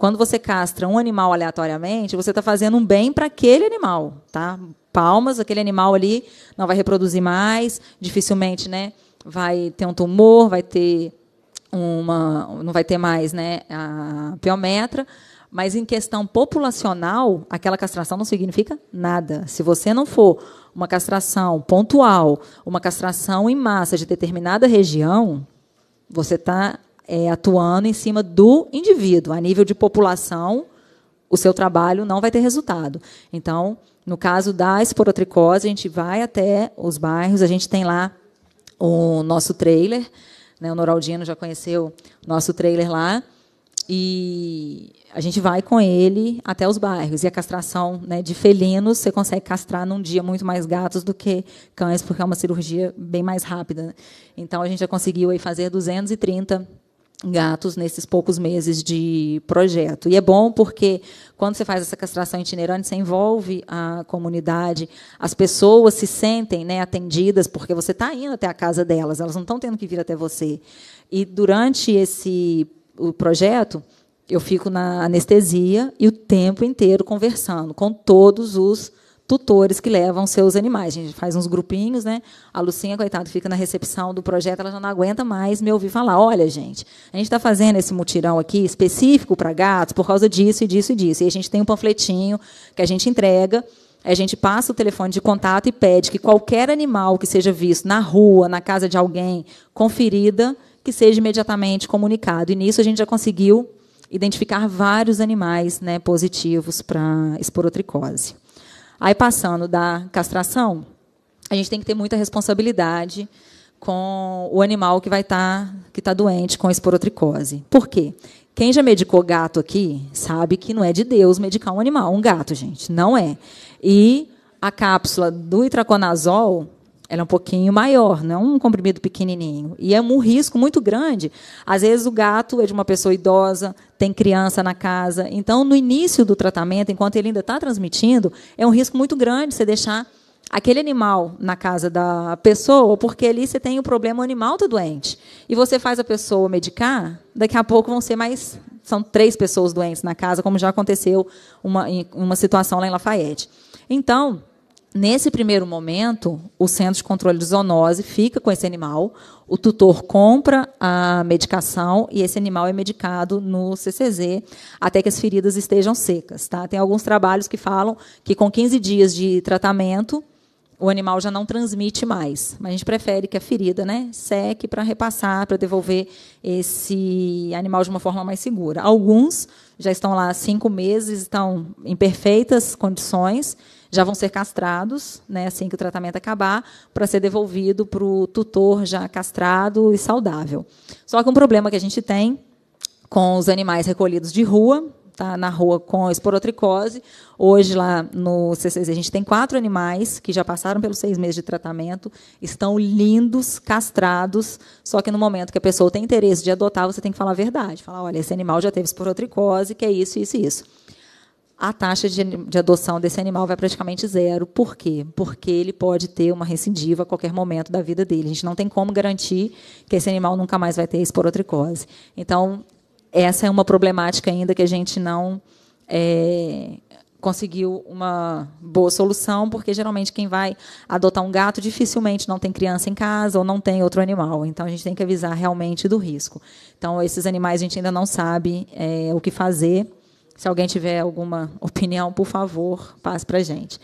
quando você castra um animal aleatoriamente, você está fazendo um bem para aquele animal, tá? Palmas, aquele animal ali não vai reproduzir mais, dificilmente, né? Vai ter um tumor, vai ter uma, não vai ter mais, né? A piometra. Mas em questão populacional, aquela castração não significa nada. Se você não for uma castração pontual, uma castração em massa de determinada região, você está é, atuando em cima do indivíduo. A nível de população, o seu trabalho não vai ter resultado. Então, no caso da esporotricose, a gente vai até os bairros, a gente tem lá o nosso trailer, né, o Noraldino já conheceu o nosso trailer lá, e a gente vai com ele até os bairros. E a castração né, de felinos, você consegue castrar num dia muito mais gatos do que cães, porque é uma cirurgia bem mais rápida. Né? Então, a gente já conseguiu aí fazer 230 gatos nesses poucos meses de projeto. E é bom porque quando você faz essa castração itinerante, você envolve a comunidade, as pessoas se sentem né, atendidas porque você está indo até a casa delas, elas não estão tendo que vir até você. E durante esse o projeto, eu fico na anestesia e o tempo inteiro conversando com todos os tutores que levam seus animais. A gente faz uns grupinhos, né? A Lucinha, coitada, fica na recepção do projeto, ela já não aguenta mais me ouvir falar. Olha, gente, a gente está fazendo esse mutirão aqui específico para gatos por causa disso e disso e disso. E a gente tem um panfletinho que a gente entrega. A gente passa o telefone de contato e pede que qualquer animal que seja visto na rua, na casa de alguém, conferida, que seja imediatamente comunicado. E nisso a gente já conseguiu identificar vários animais né, positivos para esporotricose. Aí, passando da castração, a gente tem que ter muita responsabilidade com o animal que vai estar tá, que está doente com esporotricose. Por quê? Quem já medicou gato aqui sabe que não é de Deus medicar um animal, um gato, gente, não é. E a cápsula do itraconazol ela é um pouquinho maior, não é um comprimido pequenininho. E é um risco muito grande. Às vezes o gato é de uma pessoa idosa, tem criança na casa. Então, no início do tratamento, enquanto ele ainda está transmitindo, é um risco muito grande você deixar aquele animal na casa da pessoa, porque ali você tem o problema o animal está doente. E você faz a pessoa medicar, daqui a pouco vão ser mais. São três pessoas doentes na casa, como já aconteceu uma, uma situação lá em Lafayette. Então, Nesse primeiro momento, o Centro de Controle de Zoonose fica com esse animal, o tutor compra a medicação e esse animal é medicado no CCZ até que as feridas estejam secas. Tá? Tem alguns trabalhos que falam que com 15 dias de tratamento o animal já não transmite mais, mas a gente prefere que a ferida né, seque para repassar, para devolver esse animal de uma forma mais segura. Alguns já estão lá há cinco meses, estão em perfeitas condições já vão ser castrados, né, assim que o tratamento acabar, para ser devolvido para o tutor já castrado e saudável. Só que um problema que a gente tem com os animais recolhidos de rua, tá, na rua com esporotricose, hoje lá no CCZ a gente tem quatro animais que já passaram pelos seis meses de tratamento, estão lindos, castrados, só que no momento que a pessoa tem interesse de adotar, você tem que falar a verdade, falar, olha, esse animal já teve esporotricose, que é isso, isso e isso a taxa de, de, adoção desse animal vai praticamente zero. Por quê? Porque ele pode ter uma recidiva a qualquer momento da vida dele. A gente não tem como garantir que esse animal nunca mais vai ter esporotricose. Então, essa é uma problemática ainda que a gente não é, conseguiu uma boa solução, porque geralmente quem vai adotar um gato dificilmente não tem criança em casa ou não tem outro animal. Então, a gente tem que avisar realmente do risco. Então, esses animais a gente ainda não sabe é, o que fazer se alguém tiver alguma opinião, por favor, passe para a gente.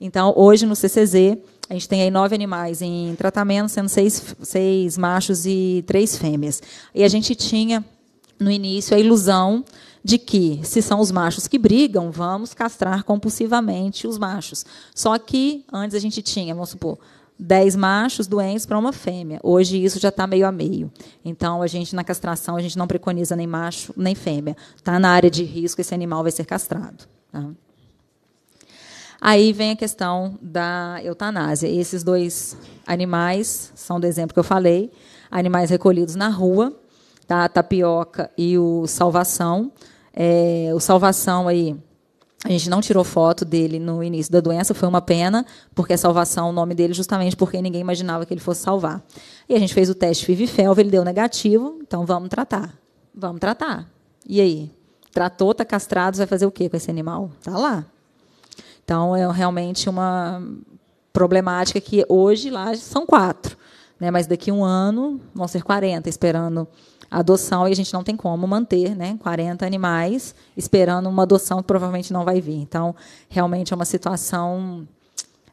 Então, hoje no CCZ, a gente tem aí nove animais em tratamento, sendo seis, seis machos e três fêmeas. E a gente tinha, no início, a ilusão de que, se são os machos que brigam, vamos castrar compulsivamente os machos. Só que antes a gente tinha, vamos supor, 10 machos doentes para uma fêmea. Hoje isso já está meio a meio. Então, a gente, na castração, a gente não preconiza nem macho nem fêmea. Está na área de risco, esse animal vai ser castrado. Tá? Aí vem a questão da eutanásia. Esses dois animais são do exemplo que eu falei, animais recolhidos na rua, tá? a tapioca e o salvação. É, o salvação aí a gente não tirou foto dele no início da doença, foi uma pena, porque a salvação o nome dele, justamente porque ninguém imaginava que ele fosse salvar. E a gente fez o teste fiv ele deu negativo, então vamos tratar. Vamos tratar. E aí? Tratou, está castrado, vai fazer o quê com esse animal? Está lá. Então, é realmente uma problemática que hoje lá são quatro né? Mas daqui a um ano vão ser 40 esperando a adoção e a gente não tem como manter, né? 40 animais esperando uma adoção que provavelmente não vai vir. Então, realmente é uma situação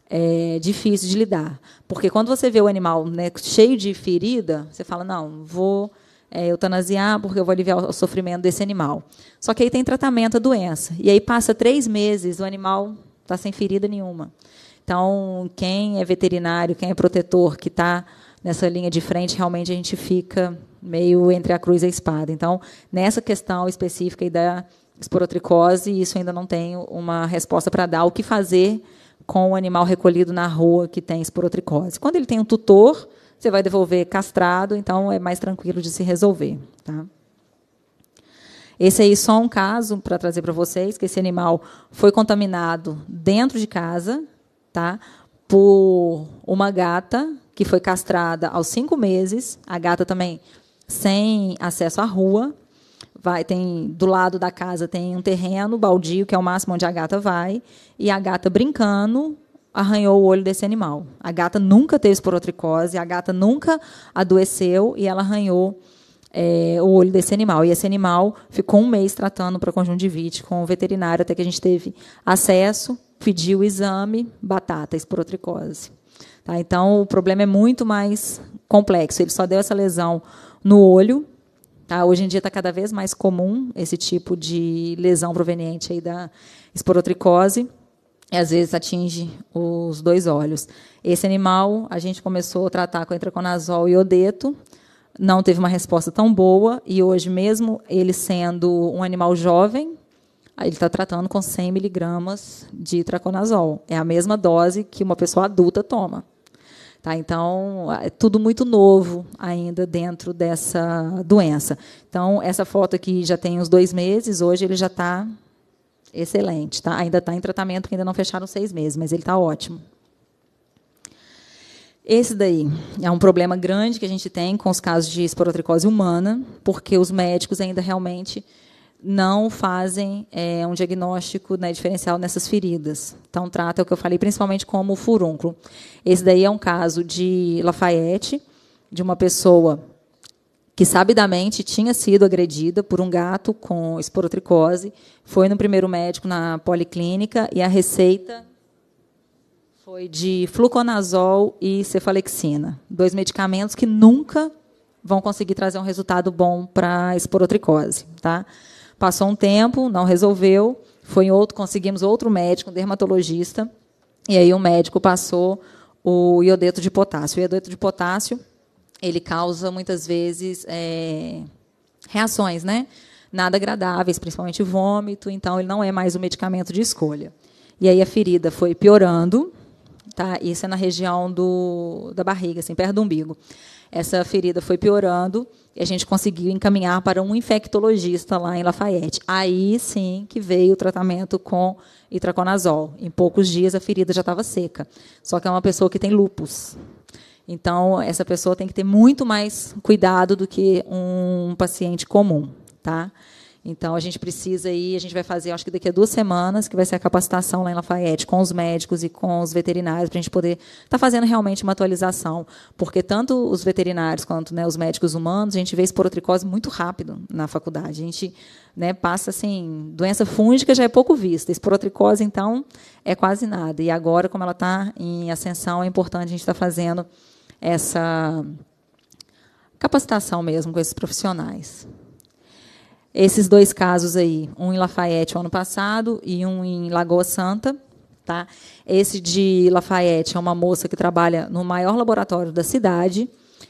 é, difícil de lidar, porque quando você vê o animal né, cheio de ferida, você fala não, vou é, eutanasiar porque eu vou aliviar o sofrimento desse animal. Só que aí tem tratamento à doença e aí passa três meses o animal está sem ferida nenhuma. Então, quem é veterinário, quem é protetor, que está nessa linha de frente, realmente a gente fica meio entre a cruz e a espada. Então, nessa questão específica da esporotricose, isso ainda não tenho uma resposta para dar. O que fazer com o animal recolhido na rua que tem esporotricose? Quando ele tem um tutor, você vai devolver castrado, então é mais tranquilo de se resolver. Tá? Esse aí só um caso para trazer para vocês, que esse animal foi contaminado dentro de casa, tá? Por uma gata que foi castrada aos cinco meses. A gata também sem acesso à rua. Vai, tem do lado da casa tem um terreno baldio que é o máximo onde a gata vai e a gata brincando arranhou o olho desse animal. A gata nunca teve esporotricose, a gata nunca adoeceu e ela arranhou é, o olho desse animal. E esse animal ficou um mês tratando para conjuntivite com o veterinário até que a gente teve acesso, pediu o exame, batata, esporotricose. Tá? Então, o problema é muito mais complexo. Ele só deu essa lesão no olho. Tá? Hoje em dia está cada vez mais comum esse tipo de lesão proveniente aí da esporotricose. E às vezes atinge os dois olhos. Esse animal a gente começou a tratar com etraconazol e odeto, não teve uma resposta tão boa, e hoje mesmo ele sendo um animal jovem, ele está tratando com 100 miligramas de traconazol. É a mesma dose que uma pessoa adulta toma. Tá? Então, é tudo muito novo ainda dentro dessa doença. Então, essa foto aqui já tem uns dois meses, hoje ele já está excelente. Tá? Ainda está em tratamento, porque ainda não fecharam seis meses, mas ele está ótimo. Esse daí é um problema grande que a gente tem com os casos de esporotricose humana, porque os médicos ainda realmente não fazem é, um diagnóstico né, diferencial nessas feridas. Então, trata é o que eu falei, principalmente como furúnculo. Esse daí é um caso de Lafayette, de uma pessoa que sabidamente tinha sido agredida por um gato com esporotricose, foi no primeiro médico na policlínica e a receita foi de fluconazol e cefalexina, dois medicamentos que nunca vão conseguir trazer um resultado bom para a esporotricose, tá? Passou um tempo, não resolveu, foi outro, conseguimos outro médico, um dermatologista, e aí o médico passou o iodeto de potássio. O iodeto de potássio ele causa muitas vezes é, reações, né? Nada agradáveis, principalmente vômito. Então ele não é mais o medicamento de escolha. E aí a ferida foi piorando tá? Isso é na região do, da barriga, assim, perto do umbigo. Essa ferida foi piorando e a gente conseguiu encaminhar para um infectologista lá em Lafayette. Aí sim que veio o tratamento com itraconazol. Em poucos dias a ferida já estava seca. Só que é uma pessoa que tem lupus. Então, essa pessoa tem que ter muito mais cuidado do que um paciente comum, tá? Então, a gente precisa aí, a gente vai fazer, acho que daqui a duas semanas, que vai ser a capacitação lá em Lafayette, com os médicos e com os veterinários, para a gente poder estar tá fazendo realmente uma atualização. Porque tanto os veterinários quanto né, os médicos humanos, a gente vê esporotricose muito rápido na faculdade. A gente né, passa, assim, doença fúngica já é pouco vista. Esporotricose, então, é quase nada. E agora, como ela está em ascensão, é importante a gente estar tá fazendo essa capacitação mesmo com esses profissionais esses dois casos aí, um em Lafayette o ano passado e um em Lagoa Santa. Tá? Esse de Lafayette é uma moça que trabalha no maior laboratório da cidade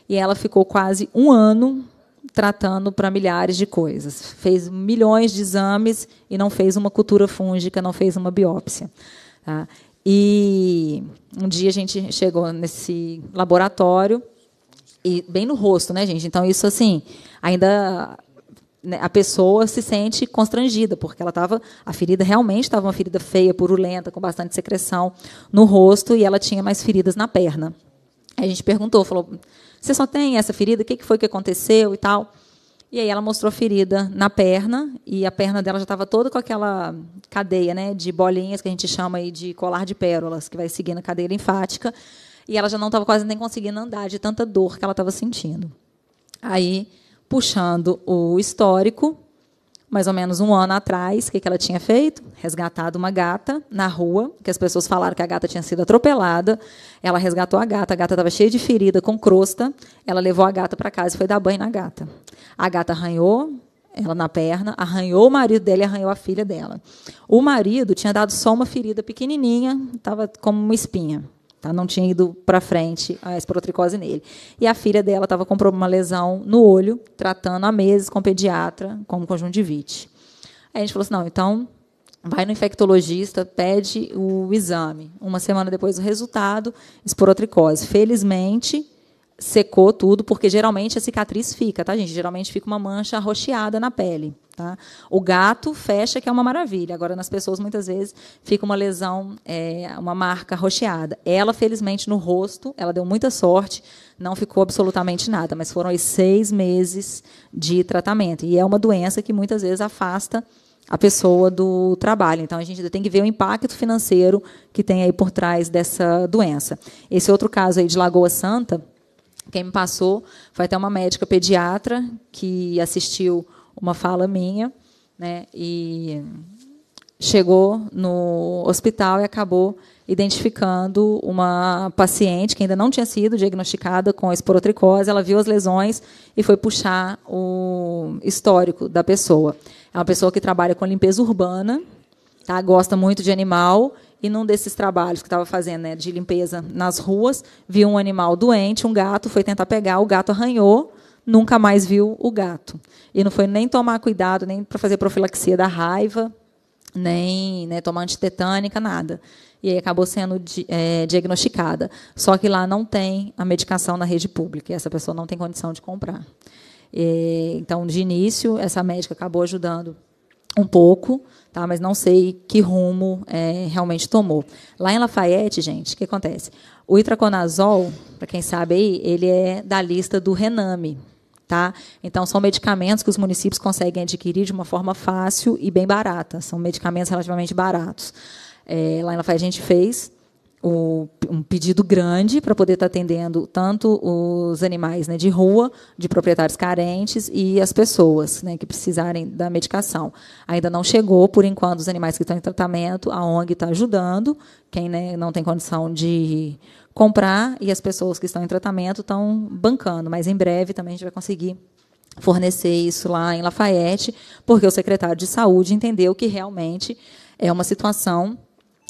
e ela ficou quase um ano tratando para milhares de coisas. Fez milhões de exames e não fez uma cultura fúngica, não fez uma biópsia. Tá? E um dia a gente chegou nesse laboratório e bem no rosto, né, gente? Então isso assim, ainda né, a pessoa se sente constrangida, porque ela estava, a ferida realmente estava uma ferida feia, purulenta, com bastante secreção no rosto e ela tinha mais feridas na perna. Aí a gente perguntou, falou: "Você só tem essa ferida? O que foi que aconteceu e tal?" E aí ela mostrou a ferida na perna e a perna dela já estava toda com aquela cadeia, né, de bolinhas que a gente chama aí de colar de pérolas, que vai seguindo a cadeia linfática, e ela já não estava quase nem conseguindo andar de tanta dor que ela estava sentindo. Aí puxando o histórico, mais ou menos um ano atrás, o que, que ela tinha feito? Resgatado uma gata na rua, que as pessoas falaram que a gata tinha sido atropelada. Ela resgatou a gata, a gata estava cheia de ferida, com crosta. Ela levou a gata para casa e foi dar banho na gata. A gata arranhou ela na perna, arranhou o marido dela e arranhou a filha dela. O marido tinha dado só uma ferida pequenininha, estava como uma espinha. Tá? Não tinha ido para frente a esporotricose nele. E a filha dela estava com uma lesão no olho, tratando há meses com pediatra, como conjuntivite. Aí a gente falou assim: não, então vai no infectologista, pede o exame. Uma semana depois o resultado, esporotricose. Felizmente, secou tudo, porque geralmente a cicatriz fica, tá, gente? Geralmente fica uma mancha rocheada na pele. Tá? O gato fecha, que é uma maravilha. Agora, nas pessoas, muitas vezes, fica uma lesão, é, uma marca rocheada. Ela, felizmente, no rosto, ela deu muita sorte, não ficou absolutamente nada, mas foram aí seis meses de tratamento. E é uma doença que muitas vezes afasta a pessoa do trabalho. Então, a gente tem que ver o impacto financeiro que tem aí por trás dessa doença. Esse outro caso aí de Lagoa Santa quem me passou foi até uma médica pediatra que assistiu uma fala minha, né? E chegou no hospital e acabou identificando uma paciente que ainda não tinha sido diagnosticada com esporotricose. Ela viu as lesões e foi puxar o histórico da pessoa. É uma pessoa que trabalha com limpeza urbana, tá? gosta muito de animal e num desses trabalhos que estava fazendo né, de limpeza nas ruas, viu um animal doente, um gato, foi tentar pegar, o gato arranhou, nunca mais viu o gato. E não foi nem tomar cuidado, nem para fazer profilaxia da raiva, nem né, tomar antitetânica, nada. E aí acabou sendo di é, diagnosticada. Só que lá não tem a medicação na rede pública, e essa pessoa não tem condição de comprar. E, então, de início, essa médica acabou ajudando um pouco, tá? mas não sei que rumo é, realmente tomou. Lá em Lafayette, gente, o que acontece? O itraconazol, para quem sabe aí, ele é da lista do Rename. Tá? Então, são medicamentos que os municípios conseguem adquirir de uma forma fácil e bem barata. São medicamentos relativamente baratos. É, lá em Lafayette a gente fez o, um pedido grande para poder estar tá atendendo tanto os animais né, de rua, de proprietários carentes e as pessoas né, que precisarem da medicação. Ainda não chegou, por enquanto, os animais que estão em tratamento, a ONG está ajudando, quem né, não tem condição de comprar e as pessoas que estão em tratamento estão bancando, mas em breve também a gente vai conseguir fornecer isso lá em Lafayette, porque o secretário de saúde entendeu que realmente é uma situação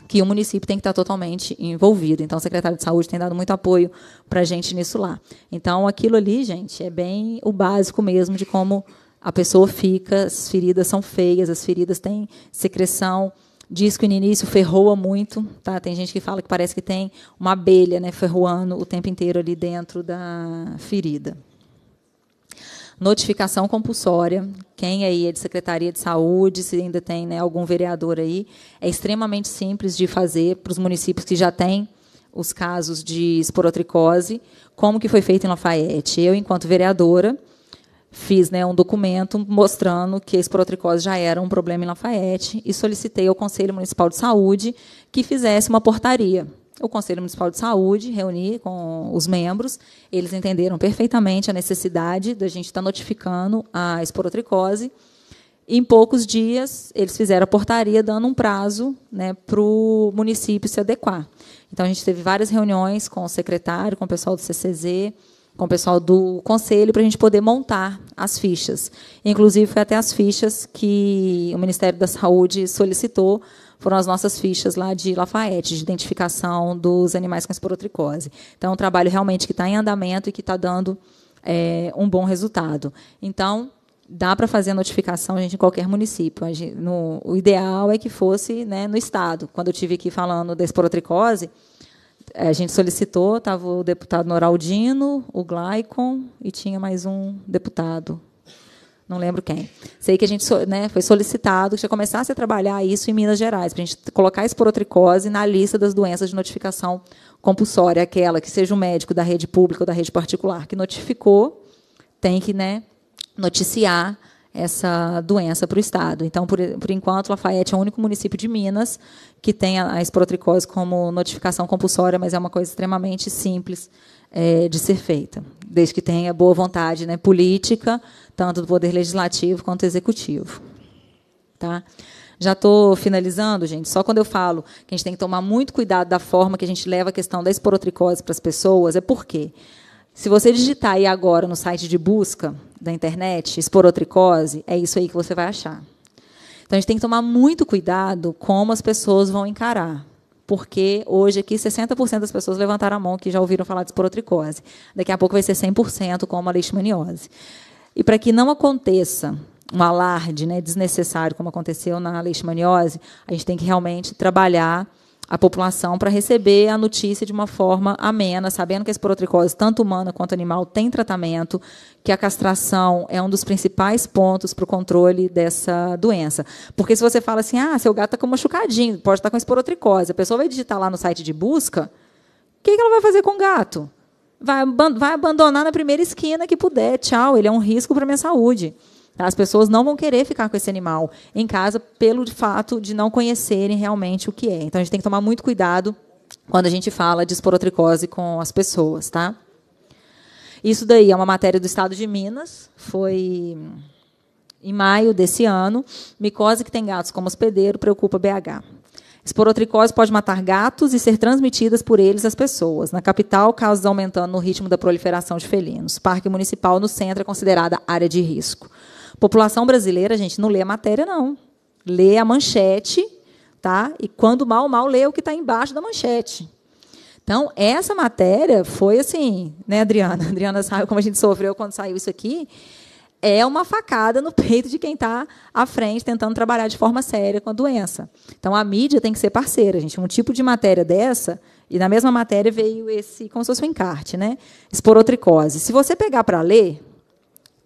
que o município tem que estar totalmente envolvido. Então, o secretário de saúde tem dado muito apoio para a gente nisso lá. Então, aquilo ali, gente, é bem o básico mesmo de como a pessoa fica, as feridas são feias, as feridas têm secreção. Diz que no início ferroa muito, tá? Tem gente que fala que parece que tem uma abelha, né, ferroando o tempo inteiro ali dentro da ferida notificação compulsória. Quem aí é de Secretaria de Saúde, se ainda tem né, algum vereador aí, é extremamente simples de fazer para os municípios que já têm os casos de esporotricose, como que foi feito em Lafayette. Eu, enquanto vereadora, fiz né, um documento mostrando que a esporotricose já era um problema em Lafayette e solicitei ao Conselho Municipal de Saúde que fizesse uma portaria o Conselho Municipal de Saúde, reuniu com os membros, eles entenderam perfeitamente a necessidade da gente estar tá notificando a esporotricose. Em poucos dias, eles fizeram a portaria dando um prazo né, para o município se adequar. Então, a gente teve várias reuniões com o secretário, com o pessoal do CCZ, com o pessoal do conselho, para a gente poder montar as fichas. Inclusive, foi até as fichas que o Ministério da Saúde solicitou foram as nossas fichas lá de Lafayette, de identificação dos animais com esporotricose. Então, é um trabalho realmente que está em andamento e que está dando é, um bom resultado. Então, dá para fazer a notificação gente, em qualquer município. Gente, no, o ideal é que fosse né, no Estado. Quando eu tive aqui falando da esporotricose, eh, a gente solicitou, estava o deputado Noraldino, o Glaicon e tinha mais um deputado não lembro quem. Sei que a gente né, foi solicitado que já começasse a trabalhar isso em Minas Gerais, para a gente colocar a esporotricose na lista das doenças de notificação compulsória, aquela que seja o médico da rede pública ou da rede particular que notificou, tem que né, noticiar essa doença para o Estado. Então, por, por enquanto, Lafayette é o único município de Minas que tem a, a esporotricose como notificação compulsória, mas é uma coisa extremamente simples é, de ser feita, desde que tenha boa vontade né, política, tanto do poder legislativo quanto executivo. Tá? Já estou finalizando, gente. Só quando eu falo que a gente tem que tomar muito cuidado da forma que a gente leva a questão da esporotricose para as pessoas, é porque se você digitar aí agora no site de busca da internet esporotricose, é isso aí que você vai achar. Então a gente tem que tomar muito cuidado como as pessoas vão encarar porque hoje aqui 60% das pessoas levantaram a mão que já ouviram falar de esporotricose. Daqui a pouco vai ser 100% como a leishmaniose. E para que não aconteça um alarde né, desnecessário, como aconteceu na leishmaniose, a gente tem que realmente trabalhar a população para receber a notícia de uma forma amena, sabendo que a esporotricose, tanto humana quanto animal, tem tratamento, que a castração é um dos principais pontos para o controle dessa doença. Porque se você fala assim, ah, seu gato está com machucadinho, pode estar tá com esporotricose, a pessoa vai digitar lá no site de busca, o que ela vai fazer com o gato? Vai, vai abandonar na primeira esquina que puder, tchau, ele é um risco para a minha saúde. As pessoas não vão querer ficar com esse animal em casa pelo fato de não conhecerem realmente o que é. Então a gente tem que tomar muito cuidado quando a gente fala de esporotricose com as pessoas, tá? Isso daí é uma matéria do estado de Minas, foi em maio desse ano. Micose que tem gatos como hospedeiro preocupa BH. Esporotricose pode matar gatos e ser transmitidas por eles às pessoas. Na capital, casos aumentando no ritmo da proliferação de felinos. Parque Municipal no centro é considerada área de risco. População brasileira, gente, não lê a matéria, não. Lê a manchete, tá? E quando mal, mal lê o que está embaixo da manchete. Então, essa matéria foi assim, né, Adriana? A Adriana sabe como a gente sofreu quando saiu isso aqui. É uma facada no peito de quem está à frente tentando trabalhar de forma séria com a doença. Então, a mídia tem que ser parceira, gente. Um tipo de matéria dessa, e na mesma matéria veio esse, como se fosse um encarte, né? Esporotricose. Se você pegar para ler,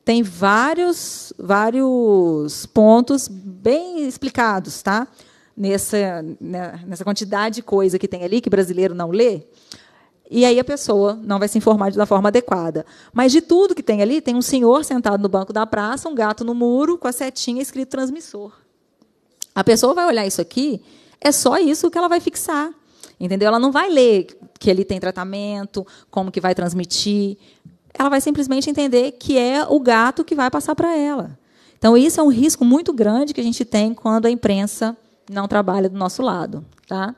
tem vários, vários pontos bem explicados, tá? Nessa, né, nessa quantidade de coisa que tem ali que brasileiro não lê. E aí a pessoa não vai se informar da forma adequada. Mas de tudo que tem ali, tem um senhor sentado no banco da praça, um gato no muro, com a setinha escrito transmissor. A pessoa vai olhar isso aqui, é só isso que ela vai fixar. Entendeu? Ela não vai ler que ele tem tratamento, como que vai transmitir, ela vai simplesmente entender que é o gato que vai passar para ela. Então, isso é um risco muito grande que a gente tem quando a imprensa não trabalha do nosso lado. Tá?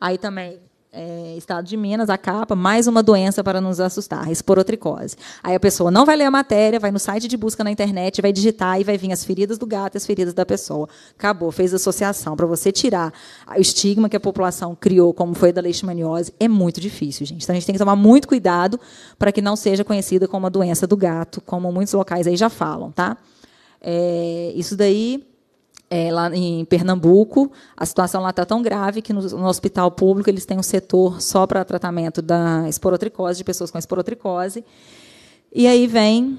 Aí também é, Estado de Minas, a capa, mais uma doença para nos assustar, esporotricose. Aí a pessoa não vai ler a matéria, vai no site de busca na internet, vai digitar e vai vir as feridas do gato e as feridas da pessoa. Acabou, fez associação. Para você tirar o estigma que a população criou, como foi da leishmaniose, é muito difícil, gente. Então a gente tem que tomar muito cuidado para que não seja conhecida como a doença do gato, como muitos locais aí já falam, tá? É, isso daí é, lá em Pernambuco, a situação lá está tão grave que no, no, hospital público eles têm um setor só para tratamento da esporotricose, de pessoas com esporotricose. E aí vem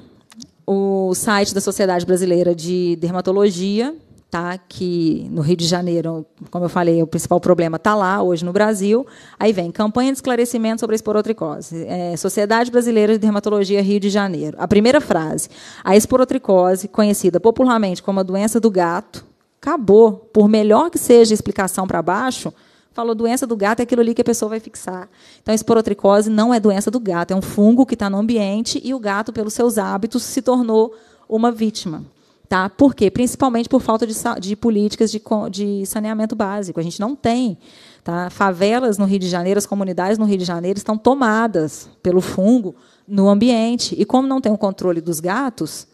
o site da Sociedade Brasileira de Dermatologia, tá? que no Rio de Janeiro, como eu falei, o principal problema está lá, hoje no Brasil. Aí vem campanha de esclarecimento sobre a esporotricose. É, Sociedade Brasileira de Dermatologia Rio de Janeiro. A primeira frase, a esporotricose, conhecida popularmente como a doença do gato, Acabou. Por melhor que seja a explicação para baixo, falou doença do gato é aquilo ali que a pessoa vai fixar. Então, esporotricose não é doença do gato, é um fungo que está no ambiente e o gato, pelos seus hábitos, se tornou uma vítima. Tá? Por quê? Principalmente por falta de, de políticas de, de, saneamento básico. A gente não tem. Tá? Favelas no Rio de Janeiro, as comunidades no Rio de Janeiro estão tomadas pelo fungo no ambiente. E como não tem o controle dos gatos,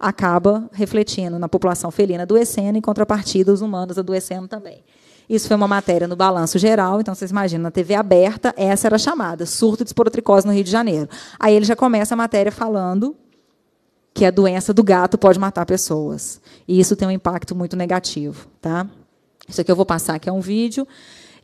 acaba refletindo na população felina adoecendo, em contrapartida, os humanos adoecendo também. Isso foi uma matéria no Balanço Geral, então vocês imaginam, na TV aberta, essa era a chamada, surto de esporotricose no Rio de Janeiro. Aí ele já começa a matéria falando que a doença do gato pode matar pessoas. E isso tem um impacto muito negativo. Tá? Isso aqui eu vou passar, que é um vídeo.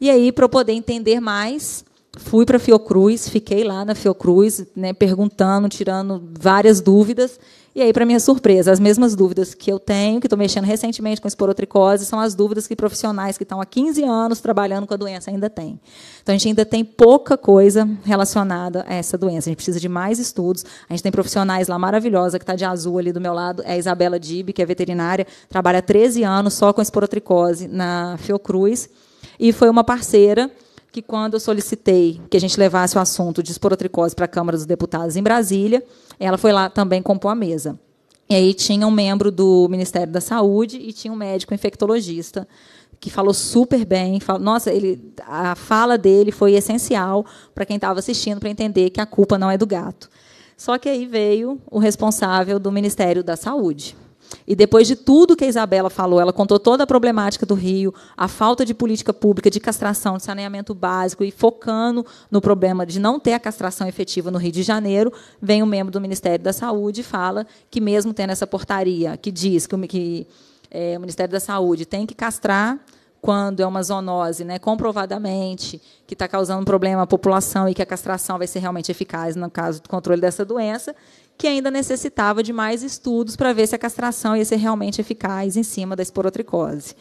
E aí, para eu poder entender mais, fui para a Fiocruz, fiquei lá na Fiocruz, né, perguntando, tirando várias dúvidas, e aí, para minha surpresa, as mesmas dúvidas que eu tenho, que estou mexendo recentemente com esporotricose, são as dúvidas que profissionais que estão há 15 anos trabalhando com a doença ainda têm. Então, a gente ainda tem pouca coisa relacionada a essa doença. A gente precisa de mais estudos. A gente tem profissionais lá maravilhosa, que está de azul ali do meu lado, é a Isabela Dib, que é veterinária, trabalha há 13 anos só com esporotricose na Fiocruz. E foi uma parceira que quando eu solicitei que a gente levasse o assunto de esporotricose para a Câmara dos Deputados em Brasília, ela foi lá também compor a mesa. E aí tinha um membro do Ministério da Saúde e tinha um médico infectologista que falou super bem. nossa, ele, a fala dele foi essencial para quem estava assistindo para entender que a culpa não é do gato. Só que aí veio o responsável do Ministério da Saúde e depois de tudo que a Isabela falou, ela contou toda a problemática do Rio, a falta de política pública, de castração, de saneamento básico, e focando no problema de não ter a castração efetiva no Rio de Janeiro, vem um membro do Ministério da Saúde e fala que, mesmo tendo essa portaria que diz que o, que, é, o Ministério da Saúde tem que castrar quando é uma zoonose né, comprovadamente, que está causando um problema à população e que a castração vai ser realmente eficaz no caso do controle dessa doença, que ainda necessitava de mais estudos para ver se a castração ia ser realmente eficaz em cima da esporotricose.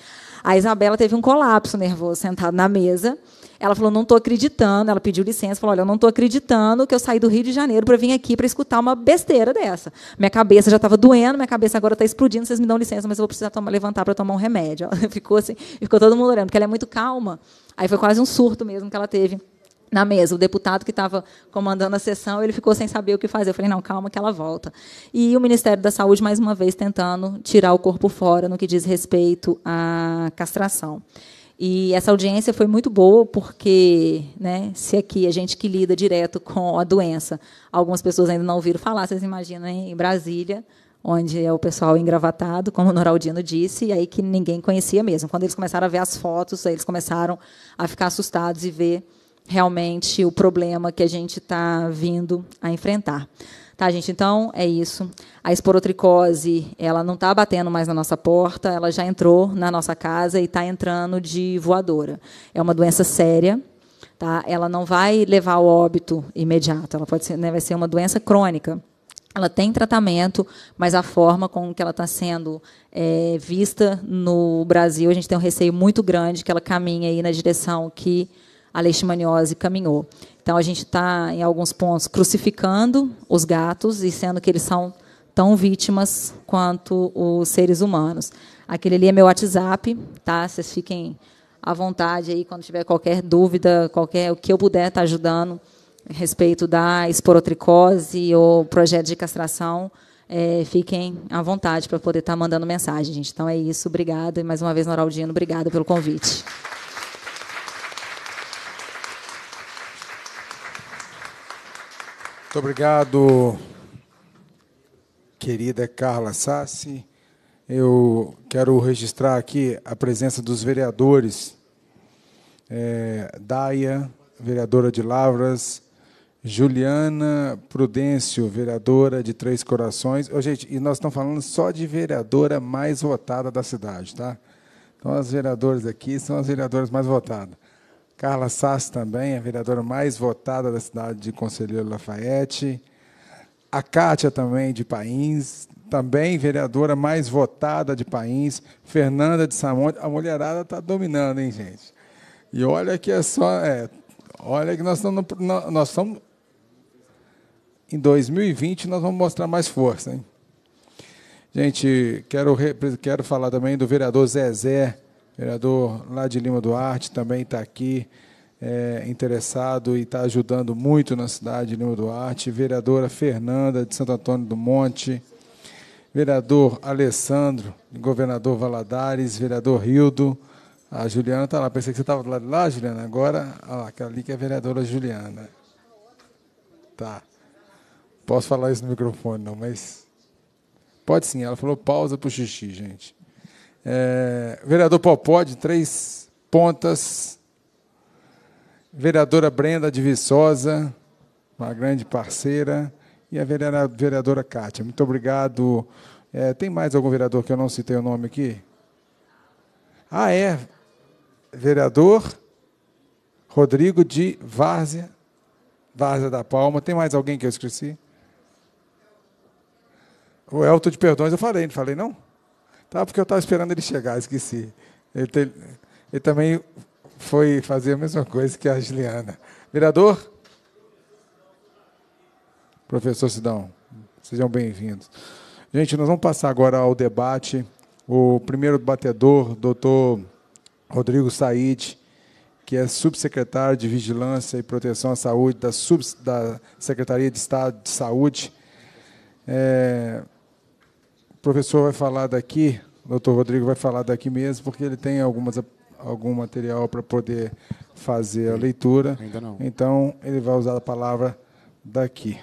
A Isabela teve um colapso nervoso sentado na mesa. Ela falou: "Não estou acreditando". Ela pediu licença, falou: "Olha, eu não estou acreditando que eu saí do Rio de Janeiro para vir aqui para escutar uma besteira dessa. Minha cabeça já estava doendo, minha cabeça agora está explodindo. Vocês me dão licença, mas eu vou precisar tomar, levantar para tomar um remédio". Ela ficou assim, ficou todo mundo olhando, porque ela é muito calma. Aí foi quase um surto mesmo que ela teve na mesa. O deputado que estava comandando a sessão, ele ficou sem saber o que fazer. Eu falei, não, calma que ela volta. E o Ministério da Saúde, mais uma vez, tentando tirar o corpo fora no que diz respeito à castração. E essa audiência foi muito boa, porque né, se aqui a gente que lida direto com a doença, algumas pessoas ainda não ouviram falar, vocês imaginam, hein? em Brasília, onde é o pessoal engravatado, como o Noraldino disse, e aí que ninguém conhecia mesmo. Quando eles começaram a ver as fotos, eles começaram a ficar assustados e ver realmente o problema que a gente está vindo a enfrentar. Tá, gente, então é isso. A esporotricose, ela não está batendo mais na nossa porta, ela já entrou na nossa casa e está entrando de voadora. É uma doença séria, tá? Ela não vai levar ao óbito imediato, ela pode ser, né, vai ser uma doença crônica. Ela tem tratamento, mas a forma com que ela está sendo é, vista no Brasil, a gente tem um receio muito grande que ela caminhe aí na direção que a leishmaniose caminhou. Então, a gente está, em alguns pontos, crucificando os gatos e sendo que eles são tão vítimas quanto os seres humanos. Aquele ali é meu WhatsApp, tá? Vocês fiquem à vontade aí quando tiver qualquer dúvida, qualquer o que eu puder estar tá ajudando a respeito da esporotricose ou projeto de castração, é, fiquem à vontade para poder estar tá mandando mensagem, gente. Então é isso, obrigada e mais uma vez Noraldino, obrigado pelo convite. Muito obrigado, querida Carla Sassi. Eu quero registrar aqui a presença dos vereadores é, Daia, vereadora de Lavras, Juliana Prudêncio, vereadora de Três Corações. Oh, gente, e nós estamos falando só de vereadora mais votada da cidade, tá? Então, as vereadoras aqui são as vereadoras mais votadas. Carla Sass também, a vereadora mais votada da cidade de Conselheiro Lafayette. A Cátia também, de País, também vereadora mais votada de País. Fernanda de Samonte. A mulherada está dominando, hein, gente? E olha que é só. É, olha que nós estamos. Nós estamos em 2020 nós vamos mostrar mais força, hein? Gente, quero, quero falar também do vereador Zezé vereador lá de Lima Duarte, também está aqui é, interessado e está ajudando muito na cidade de Lima Duarte, vereadora Fernanda de Santo Antônio do Monte, vereador Alessandro, governador Valadares, vereador Rildo, a Juliana está lá, pensei que você estava do lado de lá, Juliana, agora, olha lá, aquela é ali que é a vereadora Juliana. Tá. Posso falar isso no microfone, não, mas... Pode sim, ela falou pausa para o xixi, gente. É, vereador Popó, de Três Pontas. Vereadora Brenda de Viçosa, uma grande parceira. E a vereadora, Kátia, Cátia. Muito obrigado. É, tem mais algum vereador que eu não citei o nome aqui? Ah, é. Vereador Rodrigo de Várzea, Várzea da Palma. Tem mais alguém que eu esqueci? O Elton de Perdões, eu falei, não falei não? Tá, porque eu estava esperando ele chegar, esqueci. Ele, te, ele, também foi fazer a mesma coisa que a Juliana. Vereador? Professor Sidão, sejam bem-vindos. Gente, nós vamos passar agora ao debate. O primeiro batedor, doutor Rodrigo Said, que é subsecretário de Vigilância e Proteção à Saúde da, sub, da Secretaria de Estado de Saúde. É, professor vai falar daqui, o doutor Rodrigo vai falar daqui mesmo, porque ele tem algumas, algum material para poder fazer a leitura. Ainda não. Então, ele vai usar a palavra daqui.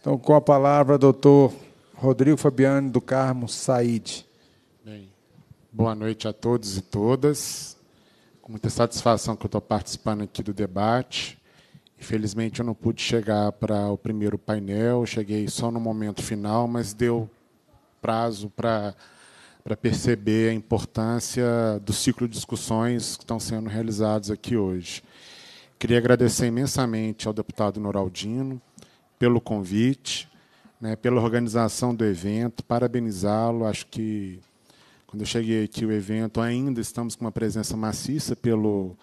Então, com a palavra, doutor Rodrigo Fabiano do Carmo Said. Bem, boa noite a todos e todas. Com muita satisfação que eu estou participando aqui do debate. Infelizmente, eu não pude chegar para o primeiro painel, cheguei só no momento final, mas deu prazo para para perceber a importância do ciclo de discussões que estão sendo realizados aqui hoje. Queria agradecer imensamente ao deputado Noraldino pelo convite, né, pela organização do evento, parabenizá-lo. Acho que, quando eu cheguei aqui, o evento ainda estamos com uma presença maciça pelo,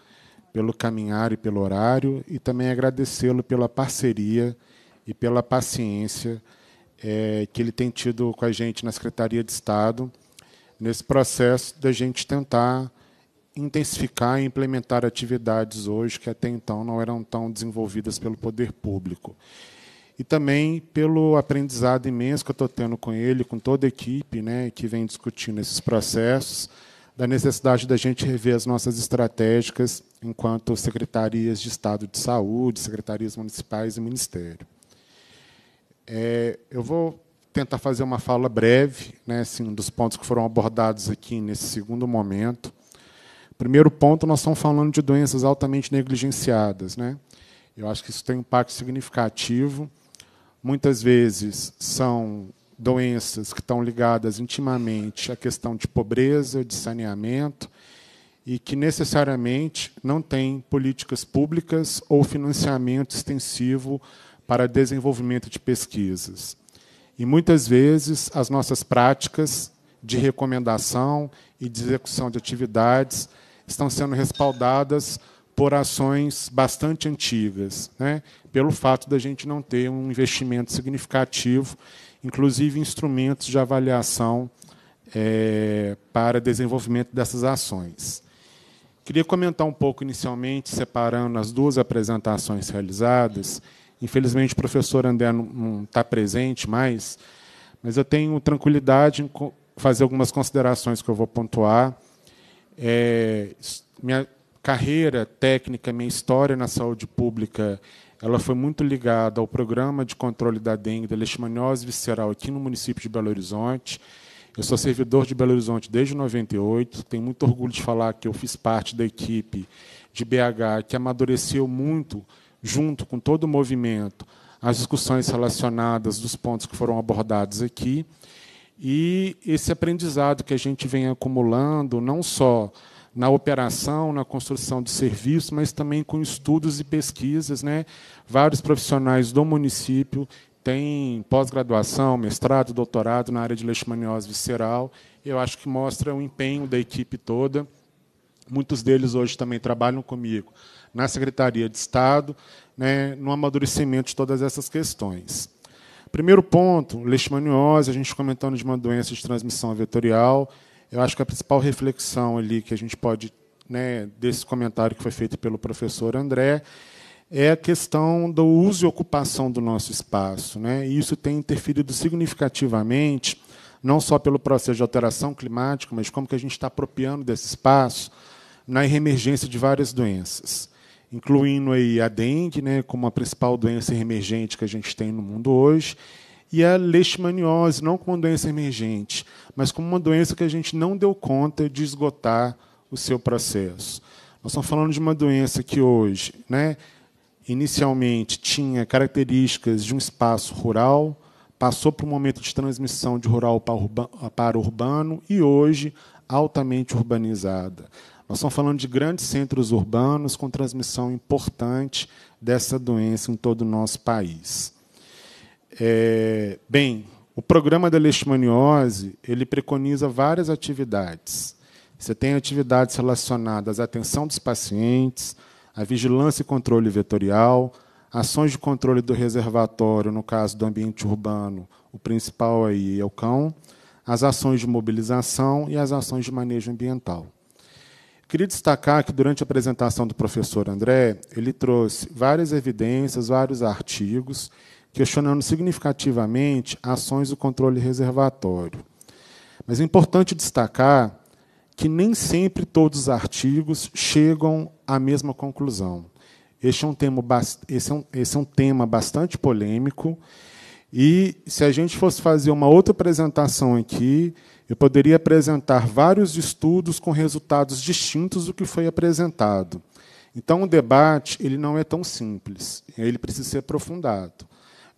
pelo caminhar e pelo horário, e também agradecê-lo pela parceria e pela paciência é, que ele tem tido com a gente na Secretaria de Estado, nesse processo da gente tentar intensificar e implementar atividades hoje que até então não eram tão desenvolvidas pelo poder público. E também pelo aprendizado imenso que eu estou tendo com ele, com toda a equipe né, que vem discutindo esses processos, da necessidade da gente rever as nossas estratégicas enquanto secretarias de Estado de Saúde, secretarias municipais e ministério. É, eu vou tentar fazer uma fala breve, né, assim, dos pontos que foram abordados aqui nesse segundo momento. Primeiro ponto, nós estamos falando de doenças altamente negligenciadas. Né? Eu acho que isso tem um impacto significativo. Muitas vezes são doenças que estão ligadas intimamente à questão de pobreza, de saneamento, e que necessariamente não têm políticas públicas ou financiamento extensivo para desenvolvimento de pesquisas. E muitas vezes as nossas práticas de recomendação e de execução de atividades estão sendo respaldadas por ações bastante antigas, né? pelo fato da gente não ter um investimento significativo, inclusive instrumentos de avaliação é, para desenvolvimento dessas ações. Queria comentar um pouco inicialmente, separando as duas apresentações realizadas, Infelizmente, o professor André não está presente mais, mas eu tenho tranquilidade em fazer algumas considerações que eu vou pontuar. É, minha carreira técnica, minha história na saúde pública, ela foi muito ligada ao programa de controle da dengue, da leishmaniose visceral aqui no município de Belo Horizonte. Eu sou servidor de Belo Horizonte desde 98. Tenho muito orgulho de falar que eu fiz parte da equipe de BH que amadureceu muito junto com todo o movimento, as discussões relacionadas dos pontos que foram abordados aqui e esse aprendizado que a gente vem acumulando, não só na operação, na construção de serviços, mas também com estudos e pesquisas. Né? Vários profissionais do município têm pós-graduação, mestrado, doutorado na área de leishmaniose visceral. Eu acho que mostra o empenho da equipe toda. Muitos deles hoje também trabalham comigo na Secretaria de Estado, né, no amadurecimento de todas essas questões. Primeiro ponto, leishmaniose, a gente comentando de uma doença de transmissão vetorial, eu acho que a principal reflexão ali que a gente pode, né, desse comentário que foi feito pelo professor André, é a questão do uso e ocupação do nosso espaço. Né? E isso tem interferido significativamente, não só pelo processo de alteração climática, mas como que a gente está apropriando desse espaço na emergência de várias doenças incluindo aí a dengue, né, como a principal doença emergente que a gente tem no mundo hoje, e a leishmaniose, não como uma doença emergente, mas como uma doença que a gente não deu conta de esgotar o seu processo. Nós estamos falando de uma doença que hoje, né, inicialmente tinha características de um espaço rural, passou para um momento de transmissão de rural para urbano e hoje altamente urbanizada. Nós estamos falando de grandes centros urbanos com transmissão importante dessa doença em todo o nosso país. É, bem, o programa da leishmaniose ele preconiza várias atividades. Você tem atividades relacionadas à atenção dos pacientes, à vigilância e controle vetorial, ações de controle do reservatório, no caso do ambiente urbano, o principal aí é o cão, as ações de mobilização e as ações de manejo ambiental. Queria destacar que, durante a apresentação do professor André, ele trouxe várias evidências, vários artigos, questionando significativamente ações do controle reservatório. Mas é importante destacar que nem sempre todos os artigos chegam à mesma conclusão. Este é um tema, esse é um, esse é um tema bastante polêmico, e se a gente fosse fazer uma outra apresentação aqui, eu poderia apresentar vários estudos com resultados distintos do que foi apresentado. Então, o debate ele não é tão simples, ele precisa ser aprofundado.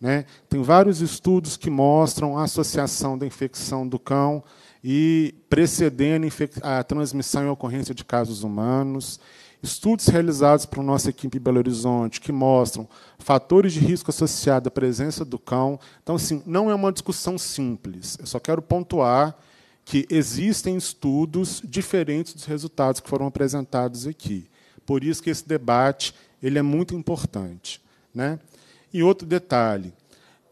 Né? Tem vários estudos que mostram a associação da infecção do cão e precedendo a transmissão e ocorrência de casos humanos. Estudos realizados por nossa equipe em Belo Horizonte que mostram fatores de risco associados à presença do cão. Então, assim, não é uma discussão simples. Eu só quero pontuar que existem estudos diferentes dos resultados que foram apresentados aqui. Por isso que esse debate ele é muito importante. Né? E outro detalhe,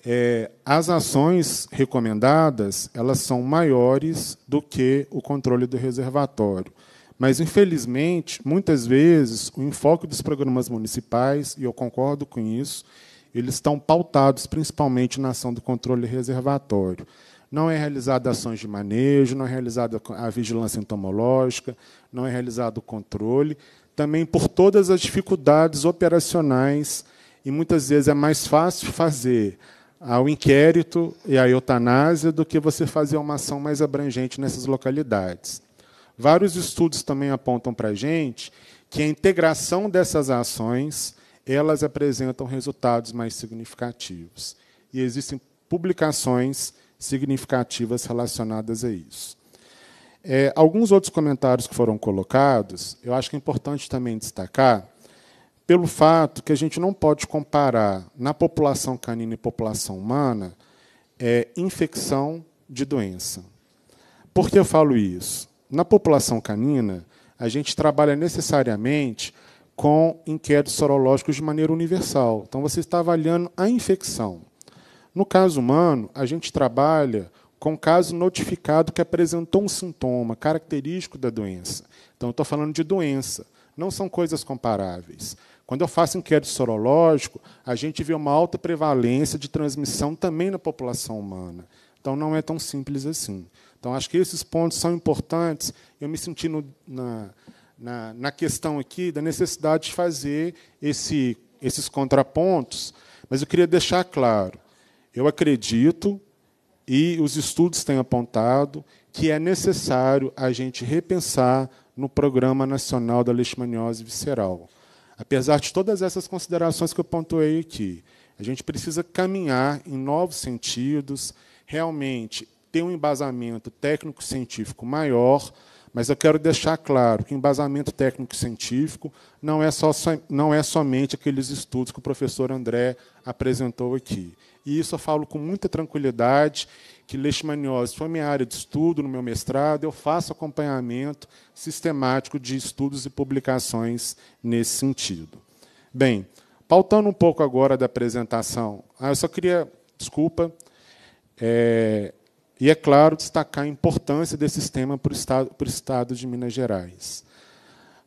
é, as ações recomendadas elas são maiores do que o controle do reservatório. Mas, infelizmente, muitas vezes, o enfoque dos programas municipais, e eu concordo com isso, eles estão pautados principalmente na ação do controle reservatório. Não é realizada ações de manejo, não é realizada a vigilância entomológica, não é realizado o controle, também por todas as dificuldades operacionais e muitas vezes é mais fácil fazer ao inquérito e à eutanásia do que você fazer uma ação mais abrangente nessas localidades. Vários estudos também apontam para a gente que a integração dessas ações elas apresentam resultados mais significativos. E existem publicações significativas relacionadas a isso. É, alguns outros comentários que foram colocados, eu acho que é importante também destacar, pelo fato que a gente não pode comparar na população canina e população humana é, infecção de doença. Por que eu falo isso? Na população canina, a gente trabalha necessariamente com inquéritos sorológicos de maneira universal. Então, você está avaliando a infecção. No caso humano, a gente trabalha com caso notificado que apresentou um sintoma característico da doença. Então, estou falando de doença, não são coisas comparáveis. Quando eu faço inquérito sorológico, a gente vê uma alta prevalência de transmissão também na população humana. Então, não é tão simples assim. Então, acho que esses pontos são importantes. Eu me senti no, na, na, na questão aqui da necessidade de fazer esse, esses contrapontos, mas eu queria deixar claro eu acredito, e os estudos têm apontado, que é necessário a gente repensar no Programa Nacional da Leishmaniose Visceral. Apesar de todas essas considerações que eu pontuei aqui, a gente precisa caminhar em novos sentidos, realmente ter um embasamento técnico-científico maior, mas eu quero deixar claro que embasamento técnico-científico não, é não é somente aqueles estudos que o professor André apresentou aqui e isso eu falo com muita tranquilidade, que leishmaniose foi minha área de estudo no meu mestrado, eu faço acompanhamento sistemático de estudos e publicações nesse sentido. Bem, pautando um pouco agora da apresentação, ah, eu só queria, desculpa, é, e é claro, destacar a importância desse sistema para o Estado, para o estado de Minas Gerais.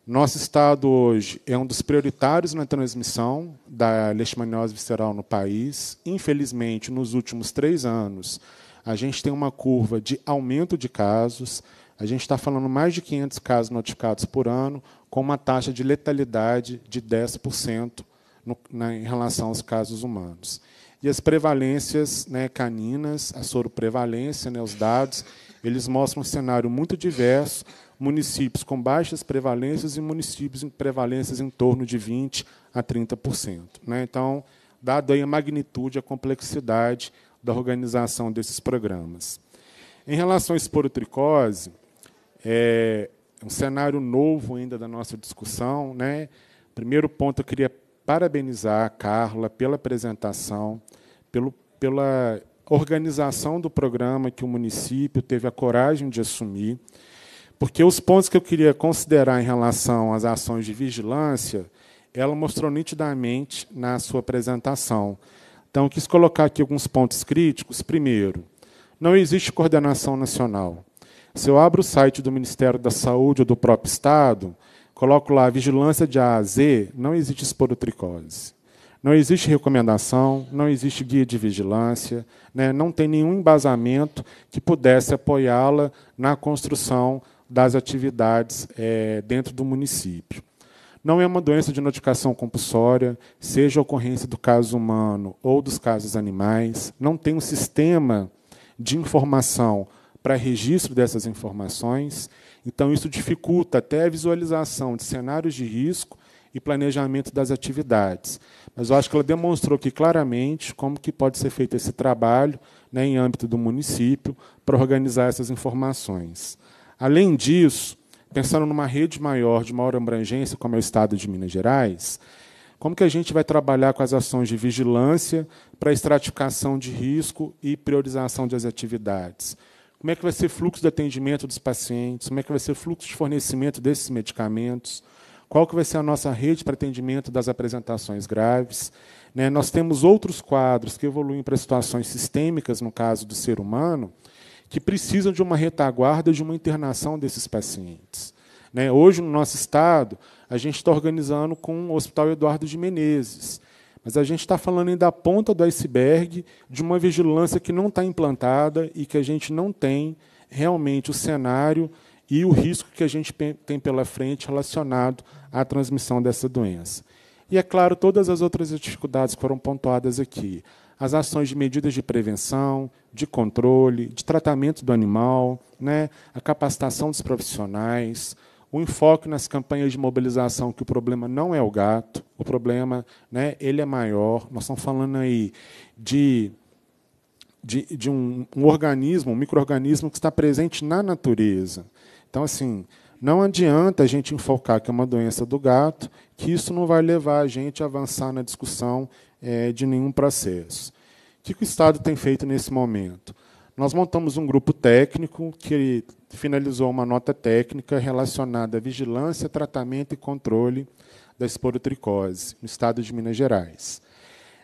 Nosso estado hoje é um dos prioritários na transmissão da leishmaniose visceral no país. Infelizmente, nos últimos três anos, a gente tem uma curva de aumento de casos. A gente está falando mais de 500 casos notificados por ano, com uma taxa de letalidade de 10% no, na, em relação aos casos humanos. E as prevalências né, caninas, a soroprevalência, né, os dados, eles mostram um cenário muito diverso, municípios com baixas prevalências e municípios em prevalências em torno de 20% a 30%. Né? Então, dado aí a magnitude, a complexidade da organização desses programas. Em relação à esporotricose, é um cenário novo ainda da nossa discussão. Né? Primeiro ponto, eu queria parabenizar a Carla pela apresentação, pelo, pela organização do programa que o município teve a coragem de assumir. Porque os pontos que eu queria considerar em relação às ações de vigilância, ela mostrou nitidamente na sua apresentação. Então, eu quis colocar aqui alguns pontos críticos. Primeiro, não existe coordenação nacional. Se eu abro o site do Ministério da Saúde ou do próprio Estado, coloco lá vigilância de A a Z, não existe esporotricose. Não existe recomendação, não existe guia de vigilância, né? não tem nenhum embasamento que pudesse apoiá-la na construção das atividades é, dentro do município. Não é uma doença de notificação compulsória, seja ocorrência do caso humano ou dos casos animais, não tem um sistema de informação para registro dessas informações, então isso dificulta até a visualização de cenários de risco e planejamento das atividades. Mas eu acho que ela demonstrou aqui claramente como que pode ser feito esse trabalho né, em âmbito do município para organizar essas informações. Além disso, pensando numa rede maior de maior abrangência, como é o Estado de Minas Gerais, como que a gente vai trabalhar com as ações de vigilância para estratificação de risco e priorização das atividades? Como é que vai ser fluxo de atendimento dos pacientes? Como é que vai ser fluxo de fornecimento desses medicamentos? Qual que vai ser a nossa rede para atendimento das apresentações graves? Né? Nós temos outros quadros que evoluem para situações sistêmicas, no caso do ser humano, que precisam de uma retaguarda, de uma internação desses pacientes. Né? Hoje, no nosso estado, a gente está organizando com o Hospital Eduardo de Menezes, mas a gente está falando ainda da ponta do iceberg de uma vigilância que não está implantada e que a gente não tem realmente o cenário e o risco que a gente tem pela frente relacionado à transmissão dessa doença. E, é claro, todas as outras dificuldades que foram pontuadas aqui as ações de medidas de prevenção, de controle, de tratamento do animal, né, a capacitação dos profissionais, o enfoque nas campanhas de mobilização que o problema não é o gato, o problema, né, ele é maior. Nós estamos falando aí de de, de um, um organismo, um microorganismo que está presente na natureza. Então, assim, não adianta a gente enfocar que é uma doença do gato, que isso não vai levar a gente a avançar na discussão é, de nenhum processo. O que o Estado tem feito nesse momento? Nós montamos um grupo técnico que finalizou uma nota técnica relacionada à vigilância, tratamento e controle da esporotricose no estado de Minas Gerais.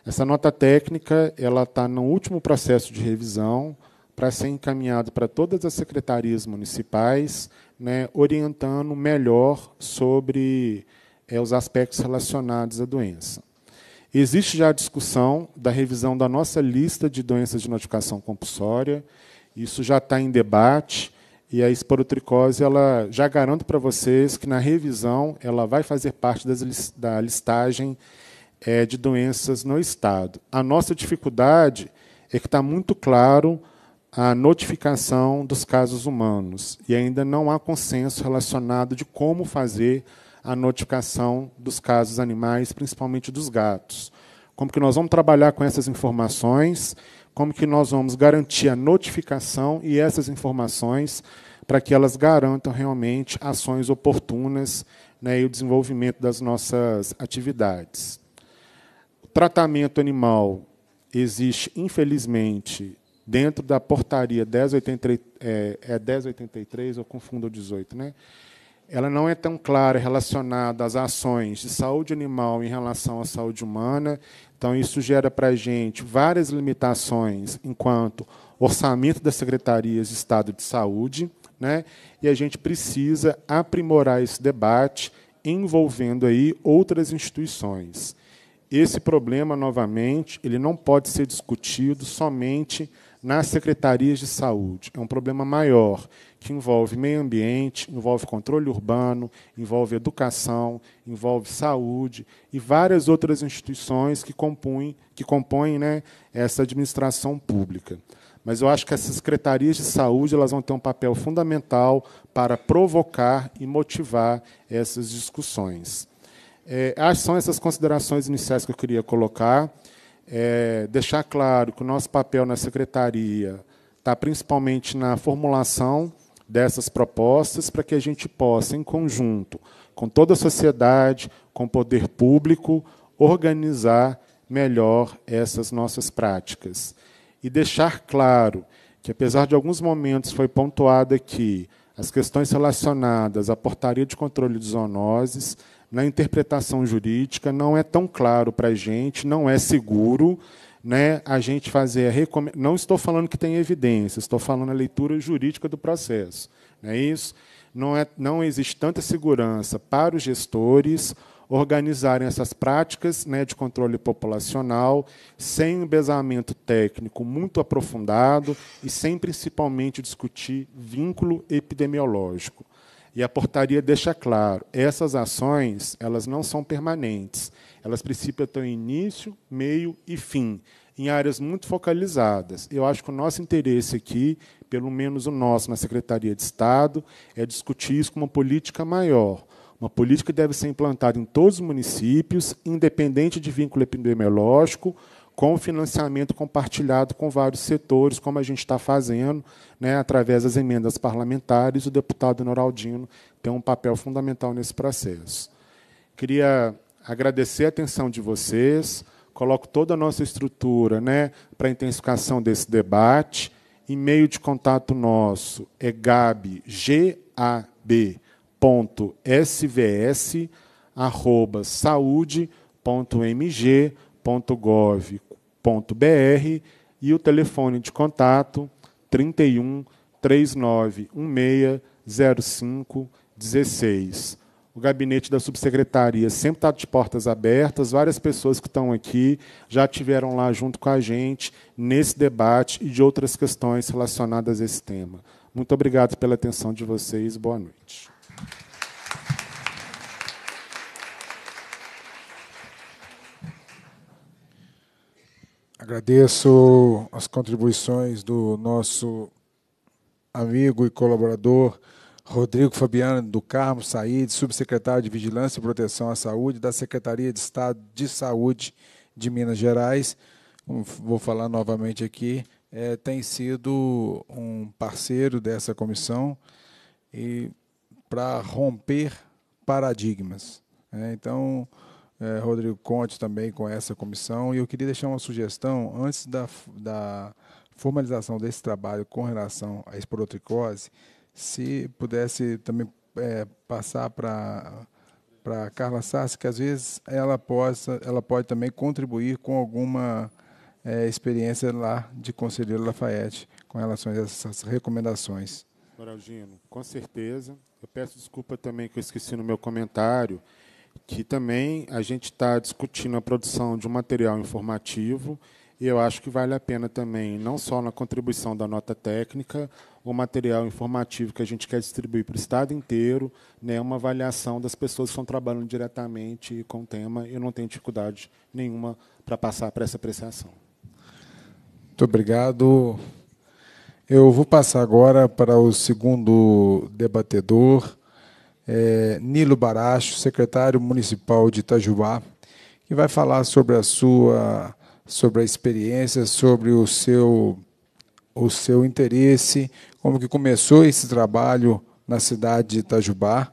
Essa nota técnica ela está no último processo de revisão para ser encaminhado para todas as secretarias municipais, né, orientando melhor sobre é, os aspectos relacionados à doença. Existe já a discussão da revisão da nossa lista de doenças de notificação compulsória. Isso já está em debate e a esporotricose ela já garanto para vocês que na revisão ela vai fazer parte das, da listagem é, de doenças no estado. A nossa dificuldade é que está muito claro a notificação dos casos humanos e ainda não há consenso relacionado de como fazer a notificação dos casos animais, principalmente dos gatos. Como que nós vamos trabalhar com essas informações? Como que nós vamos garantir a notificação e essas informações para que elas garantam realmente ações oportunas né, e o desenvolvimento das nossas atividades? O tratamento animal existe, infelizmente, dentro da portaria 1083, é, é 1083, eu confundo o 18, né? ela não é tão clara relacionada às ações de saúde animal em relação à saúde humana. Então, isso gera para a gente várias limitações enquanto orçamento das secretarias de Estado de Saúde. Né? E a gente precisa aprimorar esse debate envolvendo aí outras instituições. Esse problema, novamente, ele não pode ser discutido somente nas secretarias de saúde. É um problema maior, que envolve meio ambiente, envolve controle urbano, envolve educação, envolve saúde e várias outras instituições que compõem, que compõem né, essa administração pública. Mas eu acho que essas secretarias de saúde elas vão ter um papel fundamental para provocar e motivar essas discussões. É, são essas considerações iniciais que eu queria colocar é, deixar claro que o nosso papel na secretaria está principalmente na formulação dessas propostas para que a gente possa, em conjunto, com toda a sociedade, com o poder público, organizar melhor essas nossas práticas. E deixar claro que, apesar de alguns momentos foi pontuado aqui as questões relacionadas à portaria de controle de zoonoses, na interpretação jurídica, não é tão claro para a gente, não é seguro né, a gente fazer a recome... Não estou falando que tem evidência, estou falando a leitura jurídica do processo. Não é isso? Não, é, não existe tanta segurança para os gestores organizarem essas práticas né, de controle populacional sem um embasamento técnico muito aprofundado e sem, principalmente, discutir vínculo epidemiológico. E a portaria deixa claro, essas ações, elas não são permanentes. Elas precisam em início, meio e fim, em áreas muito focalizadas. Eu acho que o nosso interesse aqui, pelo menos o nosso na Secretaria de Estado, é discutir isso com uma política maior. Uma política que deve ser implantada em todos os municípios, independente de vínculo epidemiológico, com financiamento compartilhado com vários setores, como a gente está fazendo, né, através das emendas parlamentares. O deputado Noraldino tem um papel fundamental nesse processo. Queria agradecer a atenção de vocês, coloco toda a nossa estrutura né, para a intensificação desse debate. E-mail de contato nosso é gab.gab.svs@saude.mg www.gov.br e o telefone de contato 31 39 1605 16. O gabinete da subsecretaria sempre está de portas abertas. Várias pessoas que estão aqui já tiveram lá junto com a gente nesse debate e de outras questões relacionadas a esse tema. Muito obrigado pela atenção de vocês. Boa noite. Agradeço as contribuições do nosso amigo e colaborador Rodrigo Fabiano do Carmo Said, subsecretário de Vigilância e Proteção à Saúde da Secretaria de Estado de Saúde de Minas Gerais. Vou falar novamente aqui. É, tem sido um parceiro dessa comissão e para romper paradigmas. É, então, é, Rodrigo Conte também com essa comissão. E eu queria deixar uma sugestão antes da, da formalização desse trabalho com relação à esporotricose, se pudesse também é, passar para para Carla Sassi, que às vezes ela possa, ela pode também contribuir com alguma é, experiência lá de conselheiro Lafayette com relação a essas recomendações. Moraldino, com certeza. Eu peço desculpa também que eu esqueci no meu comentário que também a gente está discutindo a produção de um material informativo e eu acho que vale a pena também, não só na contribuição da nota técnica, o material informativo que a gente quer distribuir para o Estado inteiro, né, uma avaliação das pessoas que estão trabalhando diretamente com o tema, eu não tenho dificuldade nenhuma para passar para essa apreciação. Muito obrigado. Eu vou passar agora para o segundo debatedor, é, Nilo Baracho, secretário municipal de Itajubá, que vai falar sobre a sua sobre a experiência, sobre o seu o seu interesse, como que começou esse trabalho na cidade de Itajubá,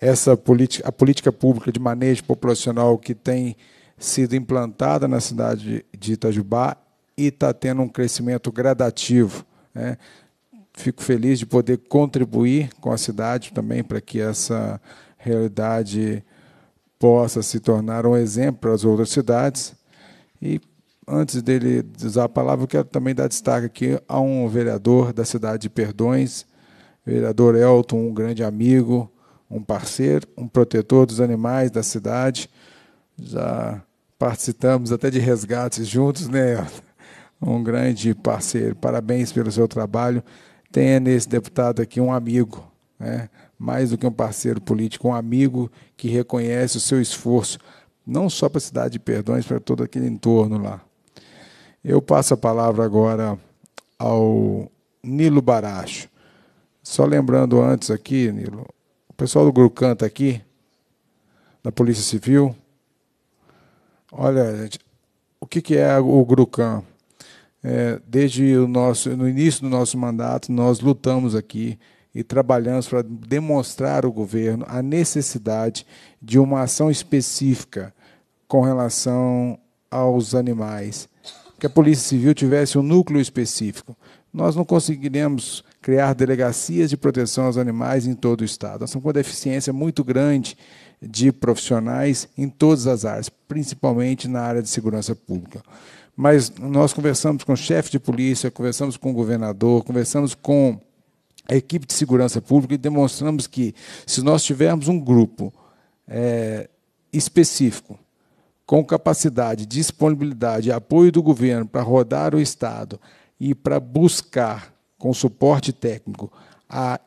essa política, a política pública de manejo populacional que tem sido implantada na cidade de Itajubá e está tendo um crescimento gradativo. Né? Fico feliz de poder contribuir com a cidade também para que essa realidade possa se tornar um exemplo para as outras cidades. E antes dele usar a palavra, eu quero também dar destaque aqui a um vereador da cidade de Perdões, vereador Elton, um grande amigo, um parceiro, um protetor dos animais da cidade. Já participamos até de resgates juntos, né? Um grande parceiro. Parabéns pelo seu trabalho tenha nesse deputado aqui um amigo, né? mais do que um parceiro político, um amigo que reconhece o seu esforço, não só para a cidade de Perdões, para todo aquele entorno lá. Eu passo a palavra agora ao Nilo Baracho. Só lembrando antes aqui, Nilo, o pessoal do Grupo Canta aqui, da Polícia Civil. Olha, gente, o que, é o Grucan? é, desde o nosso, no início do nosso mandato, nós lutamos aqui e trabalhamos para demonstrar ao governo a necessidade de uma ação específica com relação aos animais, que a Polícia Civil tivesse um núcleo específico. Nós não conseguiremos criar delegacias de proteção aos animais em todo o Estado. Nós estamos com uma deficiência muito grande de profissionais em todas as áreas, principalmente na área de segurança pública mas nós conversamos com o chefe de polícia, conversamos com o governador, conversamos com a equipe de segurança pública e demonstramos que, se nós tivermos um grupo é, específico, com capacidade, disponibilidade, apoio do governo para rodar o Estado e para buscar, com suporte técnico, a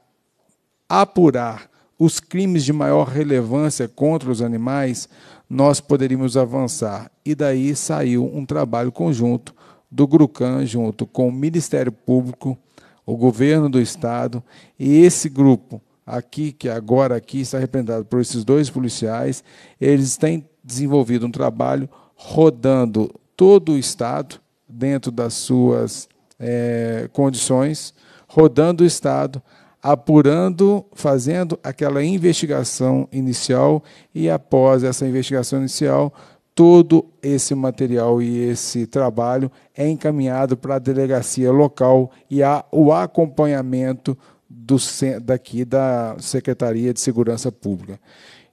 apurar os crimes de maior relevância contra os animais, nós poderíamos avançar. E daí saiu um trabalho conjunto do GRUCAN, junto com o Ministério Público, o governo do Estado, e esse grupo aqui, que agora aqui está representado por esses dois policiais, eles têm desenvolvido um trabalho rodando todo o Estado, dentro das suas é, condições, rodando o Estado, apurando, fazendo aquela investigação inicial e após essa investigação inicial, todo esse material e esse trabalho é encaminhado para a delegacia local e há o acompanhamento do, daqui da Secretaria de Segurança Pública.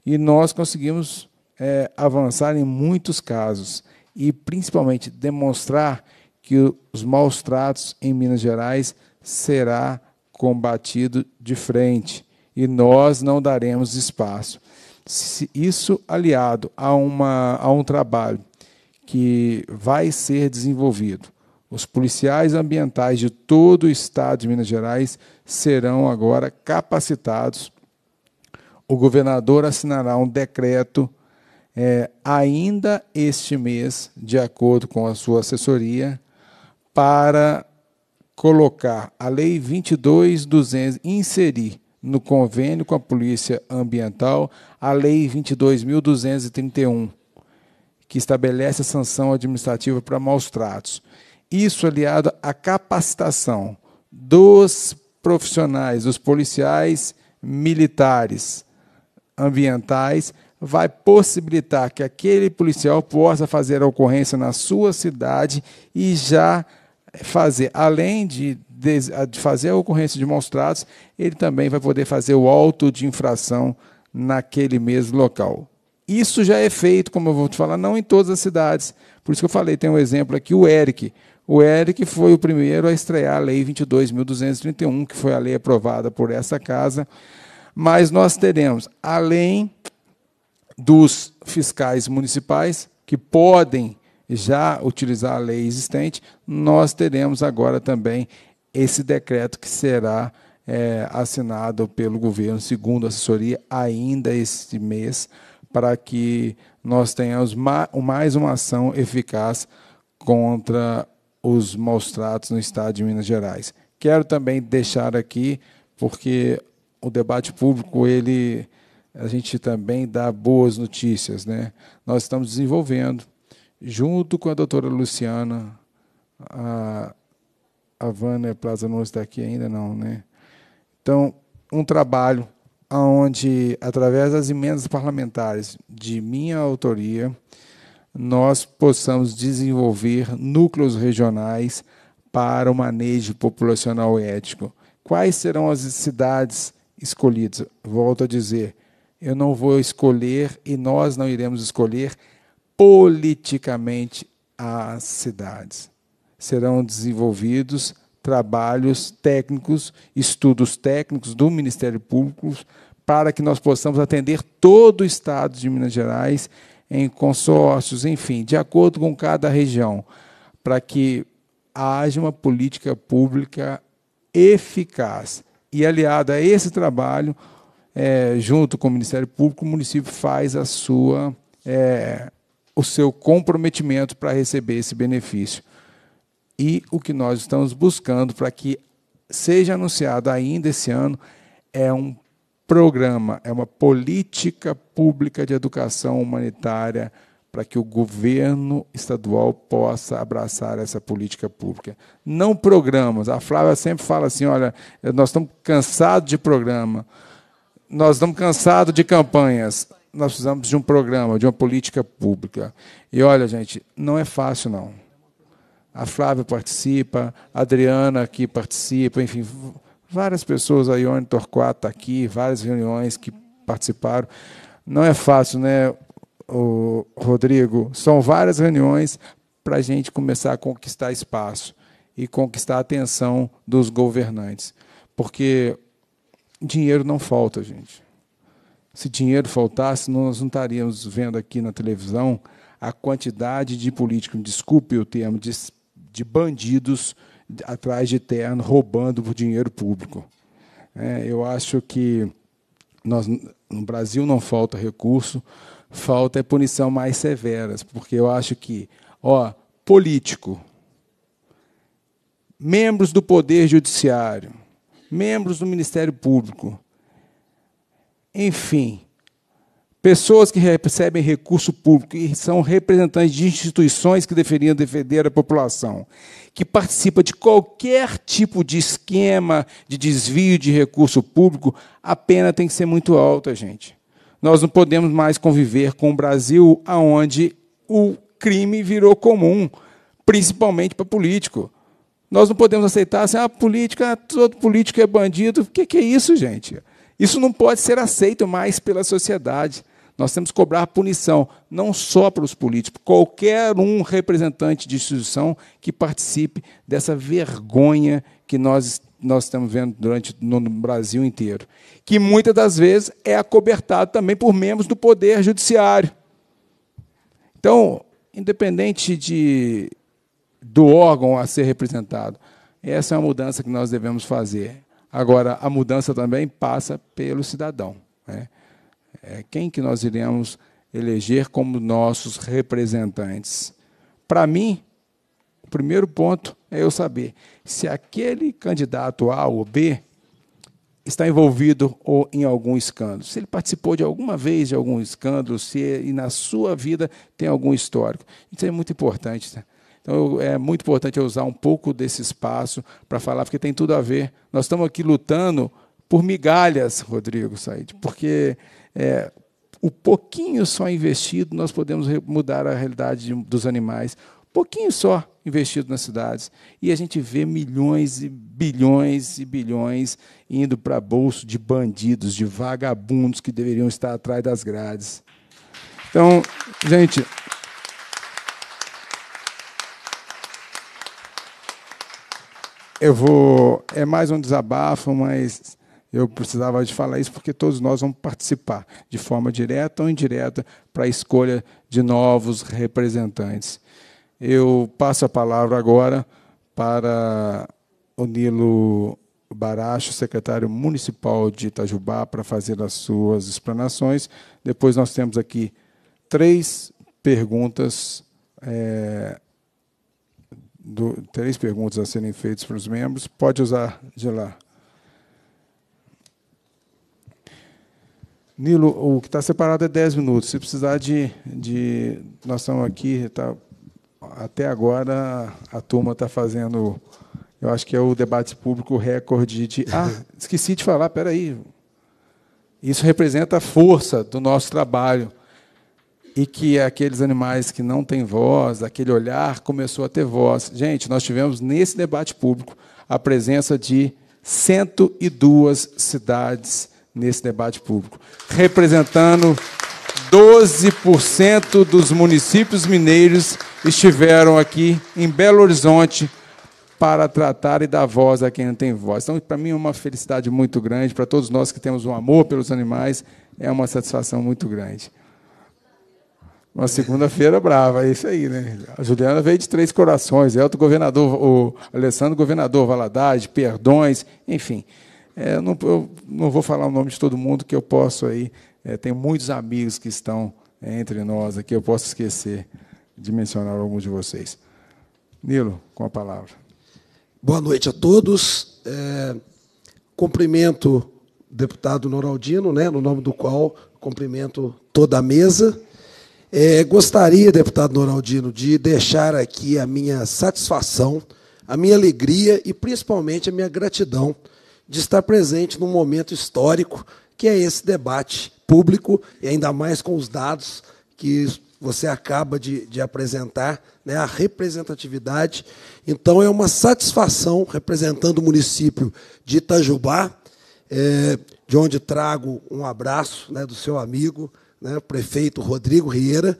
E nós conseguimos é, avançar em muitos casos e, principalmente, demonstrar que os maus tratos em Minas Gerais será combatido de frente e nós não daremos espaço. isso aliado a, uma, a um trabalho que vai ser desenvolvido, os policiais ambientais de todo o estado de Minas Gerais serão agora capacitados. O governador assinará um decreto é, ainda este mês, de acordo com a sua assessoria, para colocar a Lei 22.200, inserir no convênio com a Polícia Ambiental a Lei 22.231, que estabelece a sanção administrativa para maus tratos. Isso aliado à capacitação dos profissionais, dos policiais militares ambientais, vai possibilitar que aquele policial possa fazer a ocorrência na sua cidade e já fazer, além de, de fazer a ocorrência de maus tratos, ele também vai poder fazer o auto de infração naquele mesmo local. Isso já é feito, como eu vou te falar, não em todas as cidades. Por isso que eu falei, tem um exemplo aqui, o Eric. O Eric foi o primeiro a estrear a Lei 22.231, que foi a lei aprovada por essa casa. Mas nós teremos, além dos fiscais municipais, que podem já utilizar a lei existente, nós teremos agora também esse decreto que será é, assinado pelo governo, segundo a assessoria, ainda este mês, para que nós tenhamos mais uma ação eficaz contra os maus tratos no estado de Minas Gerais. Quero também deixar aqui, porque o debate público, ele a gente também dá boas notícias, né? Nós estamos desenvolvendo junto com a doutora Luciana, a, a Vânia Plaza não está aqui ainda, não, né? Então, um trabalho onde, através das emendas parlamentares de minha autoria, nós possamos desenvolver núcleos regionais para o manejo populacional ético. Quais serão as cidades escolhidas? Volto a dizer, eu não vou escolher e nós não iremos escolher politicamente às cidades. Serão desenvolvidos trabalhos técnicos, estudos técnicos do Ministério Público para que nós possamos atender todo o estado de Minas Gerais em consórcios, enfim, de acordo com cada região, para que haja uma política pública eficaz. E aliada a esse trabalho, é, junto com o Ministério Público, o município faz a sua é, o seu comprometimento para receber esse benefício. E o que nós estamos buscando para que seja anunciado ainda esse ano é um programa, é uma política pública de educação humanitária para que o governo estadual possa abraçar essa política pública. Não programas. A Flávia sempre fala assim: olha, nós estamos cansados de programa, nós estamos cansados de campanhas nós precisamos de um programa, de uma política pública. E olha, gente, não é fácil, não. A Flávia participa, a Adriana aqui participa, enfim, várias pessoas, a Ione Torquato está aqui, várias reuniões que participaram. Não é fácil, né, Rodrigo? São várias reuniões para a gente começar a conquistar espaço e conquistar a atenção dos governantes. Porque dinheiro não falta, gente. Se dinheiro faltasse, nós não estaríamos vendo aqui na televisão a quantidade de políticos, desculpe o termo, de, de bandidos atrás de terno roubando o dinheiro público. É, eu acho que nós, no Brasil não falta recurso, falta é punição mais severas, porque eu acho que, ó, político, membros do Poder Judiciário, membros do Ministério Público, enfim, pessoas que recebem recurso público e são representantes de instituições que deveriam defender a população, que participa de qualquer tipo de esquema de desvio de recurso público, a pena tem que ser muito alta, gente. Nós não podemos mais conviver com o Brasil onde o crime virou comum, principalmente para político. Nós não podemos aceitar assim, ah, política, todo político é bandido. O que, que é isso, gente? Isso não pode ser aceito mais pela sociedade. Nós temos que cobrar punição, não só para os políticos, qualquer um representante de instituição que participe dessa vergonha que nós, nós estamos vendo durante no Brasil inteiro, que muitas das vezes é acobertado também por membros do poder judiciário. Então, independente de, do órgão a ser representado, essa é uma mudança que nós devemos fazer. Agora, a mudança também passa pelo cidadão. Né? É quem que nós iremos eleger como nossos representantes? Para mim, o primeiro ponto é eu saber se aquele candidato A ou B está envolvido ou em algum escândalo. Se ele participou de alguma vez de algum escândalo, se ele, na sua vida tem algum histórico. Isso é muito importante. Né? Então é muito importante eu usar um pouco desse espaço para falar, porque tem tudo a ver. Nós estamos aqui lutando por migalhas, Rodrigo Said, porque é, o pouquinho só investido nós podemos mudar a realidade dos animais, pouquinho só investido nas cidades. E a gente vê milhões e bilhões e bilhões indo para bolso de bandidos, de vagabundos que deveriam estar atrás das grades. Então, gente. Eu vou. É mais um desabafo, mas eu precisava de falar isso porque todos nós vamos participar, de forma direta ou indireta, para a escolha de novos representantes. Eu passo a palavra agora para o Nilo Baracho, secretário municipal de Itajubá, para fazer as suas explanações. Depois nós temos aqui três perguntas é, do, três perguntas a serem feitas para os membros. Pode usar de lá. Nilo, o que está separado é 10 minutos. Se precisar de. de nós estamos aqui, tá, até agora a turma está fazendo. Eu acho que é o debate público recorde de. Ah, esqueci de falar, peraí. Isso representa a força do nosso trabalho e que aqueles animais que não têm voz, aquele olhar começou a ter voz. Gente, nós tivemos nesse debate público a presença de 102 cidades nesse debate público, representando 12% dos municípios mineiros estiveram aqui em Belo Horizonte para tratar e dar voz a quem não tem voz. Então, para mim, é uma felicidade muito grande, para todos nós que temos um amor pelos animais, é uma satisfação muito grande. Uma segunda-feira brava, é isso aí, né? A Juliana veio de Três Corações, Elton é Governador, o Alessandro Governador Valadares, Perdões, enfim. É, eu, não, eu não vou falar o nome de todo mundo que eu posso aí. É, tem muitos amigos que estão é, entre nós aqui, eu posso esquecer de mencionar alguns de vocês. Nilo, com a palavra. Boa noite a todos. É, cumprimento o deputado Noraldino, né, no nome do qual cumprimento toda a mesa é, gostaria, deputado Noraldino, de deixar aqui a minha satisfação, a minha alegria e principalmente a minha gratidão de estar presente num momento histórico que é esse debate público, e ainda mais com os dados que você acaba de, de apresentar, né, a representatividade. Então, é uma satisfação, representando o município de Itajubá, é, de onde trago um abraço né, do seu amigo, né, o prefeito Rodrigo Rieira,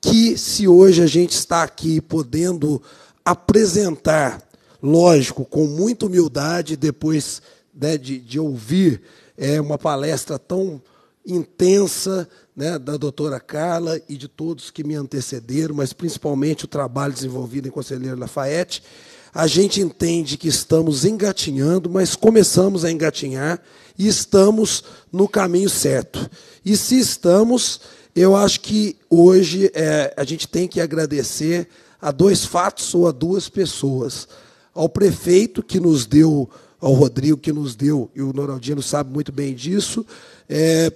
que se hoje a gente está aqui podendo apresentar, lógico, com muita humildade, depois né, de, de ouvir é, uma palestra tão intensa né, da doutora Carla e de todos que me antecederam, mas principalmente o trabalho desenvolvido em Conselheiro Lafayette, a gente entende que estamos engatinhando, mas começamos a engatinhar e estamos no caminho certo. E se estamos, eu acho que hoje é, a gente tem que agradecer a dois fatos ou a duas pessoas. Ao prefeito que nos deu, ao Rodrigo que nos deu, e o Noraldino sabe muito bem disso, é,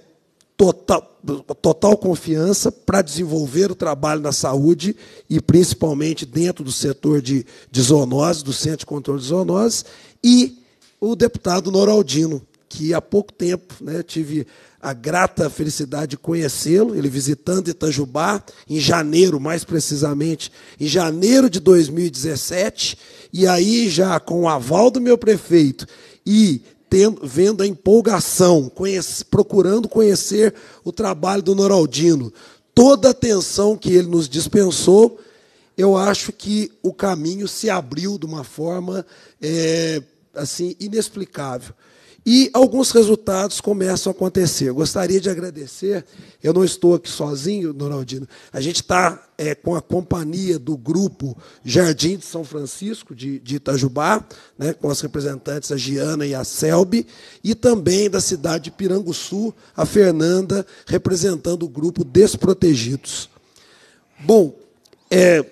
total, total confiança para desenvolver o trabalho na saúde e principalmente dentro do setor de, de zoonoses, do Centro de Controle de Zoonoses, e o deputado Noraldino, que há pouco tempo né, tive a grata felicidade de conhecê-lo, ele visitando Itajubá, em janeiro, mais precisamente, em janeiro de 2017, e aí já com o aval do meu prefeito e tendo, vendo a empolgação, conhece, procurando conhecer o trabalho do Noraldino, toda a atenção que ele nos dispensou, eu acho que o caminho se abriu de uma forma é, assim inexplicável. E alguns resultados começam a acontecer. Eu gostaria de agradecer, eu não estou aqui sozinho, Donaldino, a gente está é, com a companhia do grupo Jardim de São Francisco, de, de Itajubá, né, com as representantes a Giana e a Selby, e também da cidade de Piranguçu, a Fernanda, representando o grupo Desprotegidos. Bom, é,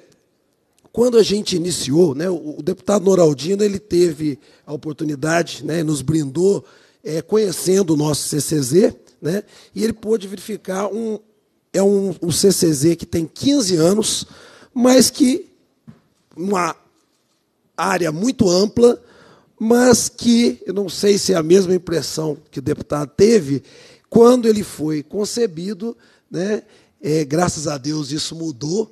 quando a gente iniciou, né, o deputado Noraldino ele teve a oportunidade, né, nos brindou é, conhecendo o nosso CCZ, né, e ele pôde verificar um, é um, um CCZ que tem 15 anos, mas que uma área muito ampla, mas que eu não sei se é a mesma impressão que o deputado teve quando ele foi concebido, né? É, graças a Deus isso mudou,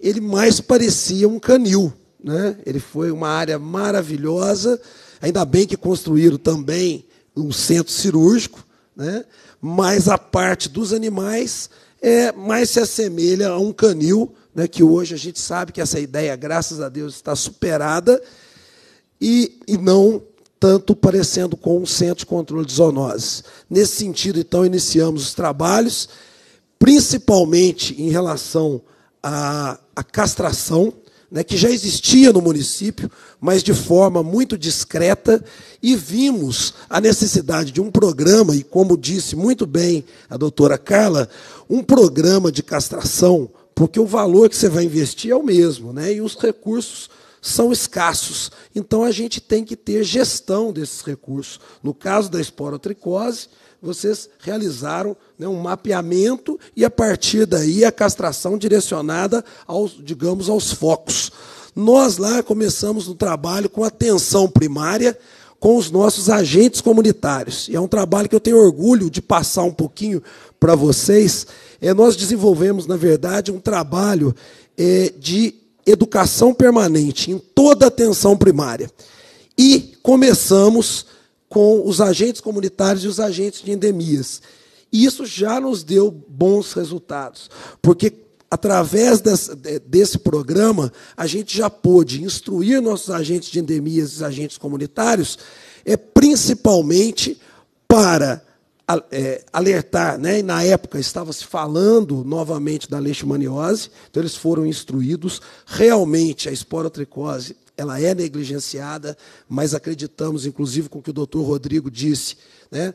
ele mais parecia um canil. Né? Ele foi uma área maravilhosa, ainda bem que construíram também um centro cirúrgico, né? mas a parte dos animais é mais se assemelha a um canil, né? que hoje a gente sabe que essa ideia, graças a Deus, está superada, e, e não tanto parecendo com um centro de controle de zoonoses. Nesse sentido, então, iniciamos os trabalhos, principalmente em relação a a castração, né, que já existia no município, mas de forma muito discreta, e vimos a necessidade de um programa, e como disse muito bem a doutora Carla, um programa de castração, porque o valor que você vai investir é o mesmo, né, e os recursos são escassos. Então a gente tem que ter gestão desses recursos. No caso da esporotricose, vocês realizaram né, um mapeamento e, a partir daí, a castração direcionada, aos, digamos, aos focos. Nós lá começamos um trabalho com atenção primária, com os nossos agentes comunitários. E é um trabalho que eu tenho orgulho de passar um pouquinho para vocês. É, nós desenvolvemos, na verdade, um trabalho é, de educação permanente em toda a atenção primária. E começamos com os agentes comunitários e os agentes de endemias. E isso já nos deu bons resultados, porque através desse, desse programa a gente já pôde instruir nossos agentes de endemias e agentes comunitários, é principalmente para é, alertar, né? e na época estava se falando novamente da leishmaniose, então eles foram instruídos realmente a esporotricose ela é negligenciada, mas acreditamos, inclusive, com o que o doutor Rodrigo disse, né?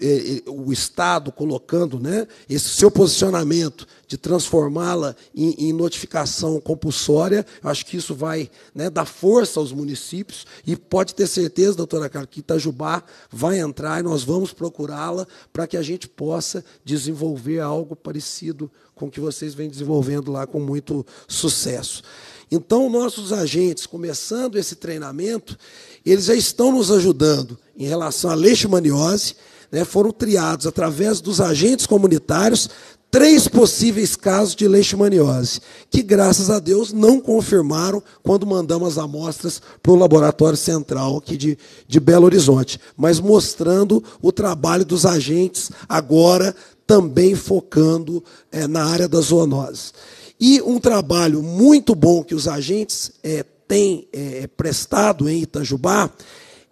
É, é, o Estado colocando né, esse seu posicionamento de transformá-la em, em, notificação compulsória, acho que isso vai né, dar força aos municípios e pode ter certeza, doutora Carla, que Itajubá vai entrar e nós vamos procurá-la para que a gente possa desenvolver algo parecido com o que vocês vêm desenvolvendo lá com muito sucesso. Então, nossos agentes, começando esse treinamento, eles já estão nos ajudando em relação à leishmaniose, né, foram triados através dos agentes comunitários três possíveis casos de leishmaniose, que graças a Deus não confirmaram quando mandamos as amostras para o laboratório central aqui de, de Belo Horizonte, mas mostrando o trabalho dos agentes agora também focando é, na área das zoonoses. E um trabalho muito bom que os agentes é, têm é, prestado em Itajubá,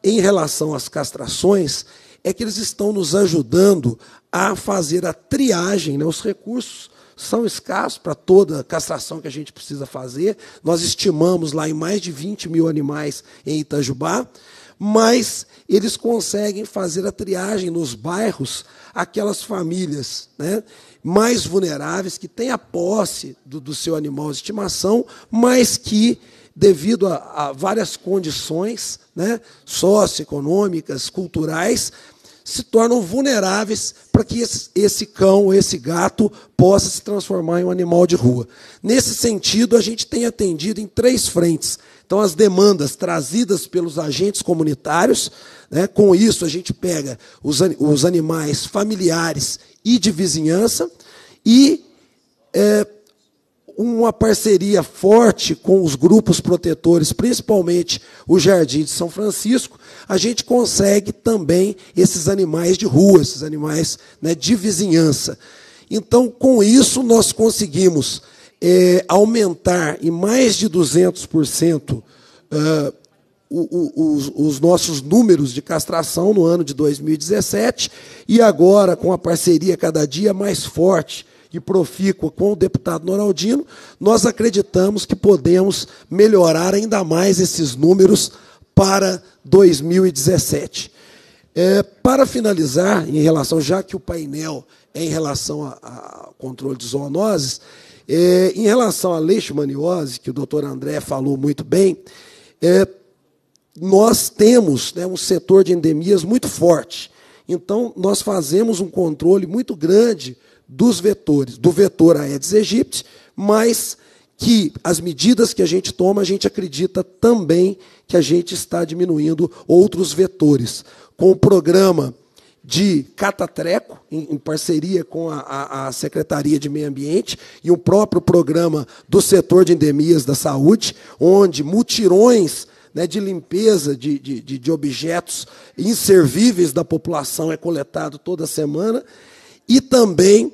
em relação às castrações, é que eles estão nos ajudando a fazer a triagem, né? os recursos são escassos para toda a castração que a gente precisa fazer. Nós estimamos lá em mais de 20 mil animais em Itajubá, mas eles conseguem fazer a triagem nos bairros, aquelas famílias né, mais vulneráveis, que têm a posse do, do seu animal de estimação, mas que, devido a, a várias condições né, socioeconômicas, culturais, se tornam vulneráveis para que esse, esse cão, esse gato, possa se transformar em um animal de rua. Nesse sentido, a gente tem atendido em três frentes. Então, as demandas trazidas pelos agentes comunitários, né, com isso a gente pega os, os animais familiares e de vizinhança, e é, uma parceria forte com os grupos protetores, principalmente o Jardim de São Francisco, a gente consegue também esses animais de rua, esses animais né, de vizinhança. Então, com isso, nós conseguimos é, aumentar em mais de 200% uh, o, o, os, os, nossos números de castração no ano de 2017 e agora com a parceria cada dia mais forte e profícua com o deputado Noraldino, nós acreditamos que podemos melhorar ainda mais esses números para 2017. É, para finalizar, em relação, já que o painel é em relação ao controle de zoonoses, é, em relação à leishmaniose, que o doutor André falou muito bem, é, nós temos né, um setor de endemias muito forte. Então, nós fazemos um controle muito grande dos vetores, do vetor Aedes aegypti, mas que as medidas que a gente toma, a gente acredita também que a gente está diminuindo outros vetores. Com o programa de Catatreco, em, parceria com a, a, Secretaria de Meio Ambiente, e o próprio programa do setor de endemias da saúde, onde mutirões né, de limpeza de, de, de objetos inservíveis da população é coletado toda semana. E também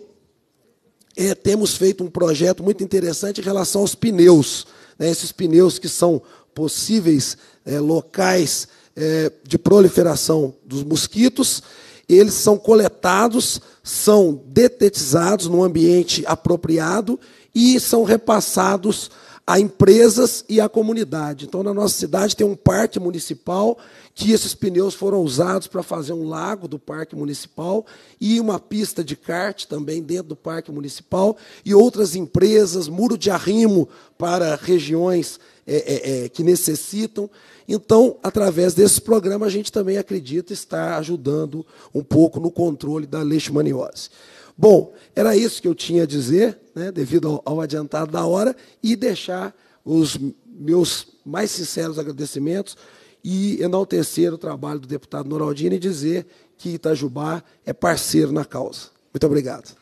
é, temos feito um projeto muito interessante em relação aos pneus. Né, esses pneus que são possíveis é, locais é, de proliferação dos mosquitos, eles são coletados, são detetizados num ambiente apropriado e são repassados a empresas e à comunidade. Então, na nossa cidade tem um parque municipal que esses pneus foram usados para fazer um lago do parque municipal e uma pista de kart também dentro do parque municipal e outras empresas, muro de arrimo para regiões é, é, é, que necessitam. Então, através desse programa, a gente também acredita estar ajudando um pouco no controle da leishmaniose. Bom, era isso que eu tinha a dizer, né, devido ao, ao adiantado da hora, e deixar os meus mais sinceros agradecimentos e enaltecer o trabalho do deputado Noraldino e dizer que Itajubá é parceiro na causa. Muito obrigado.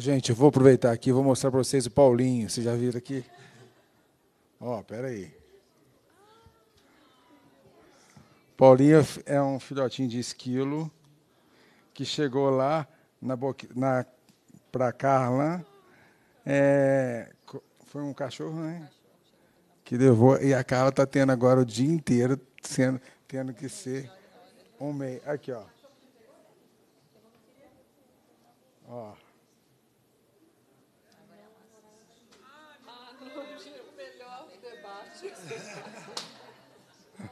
Gente, eu vou aproveitar aqui, vou mostrar para vocês o Paulinho. Vocês já viram aqui? Ó, oh, pera aí. Paulinho é um filhotinho de esquilo que chegou lá na, na para Carla. É, foi um cachorro, né? Que levou e a Carla está tendo agora o dia inteiro sendo tendo que ser um meio. Aqui, ó. Ó.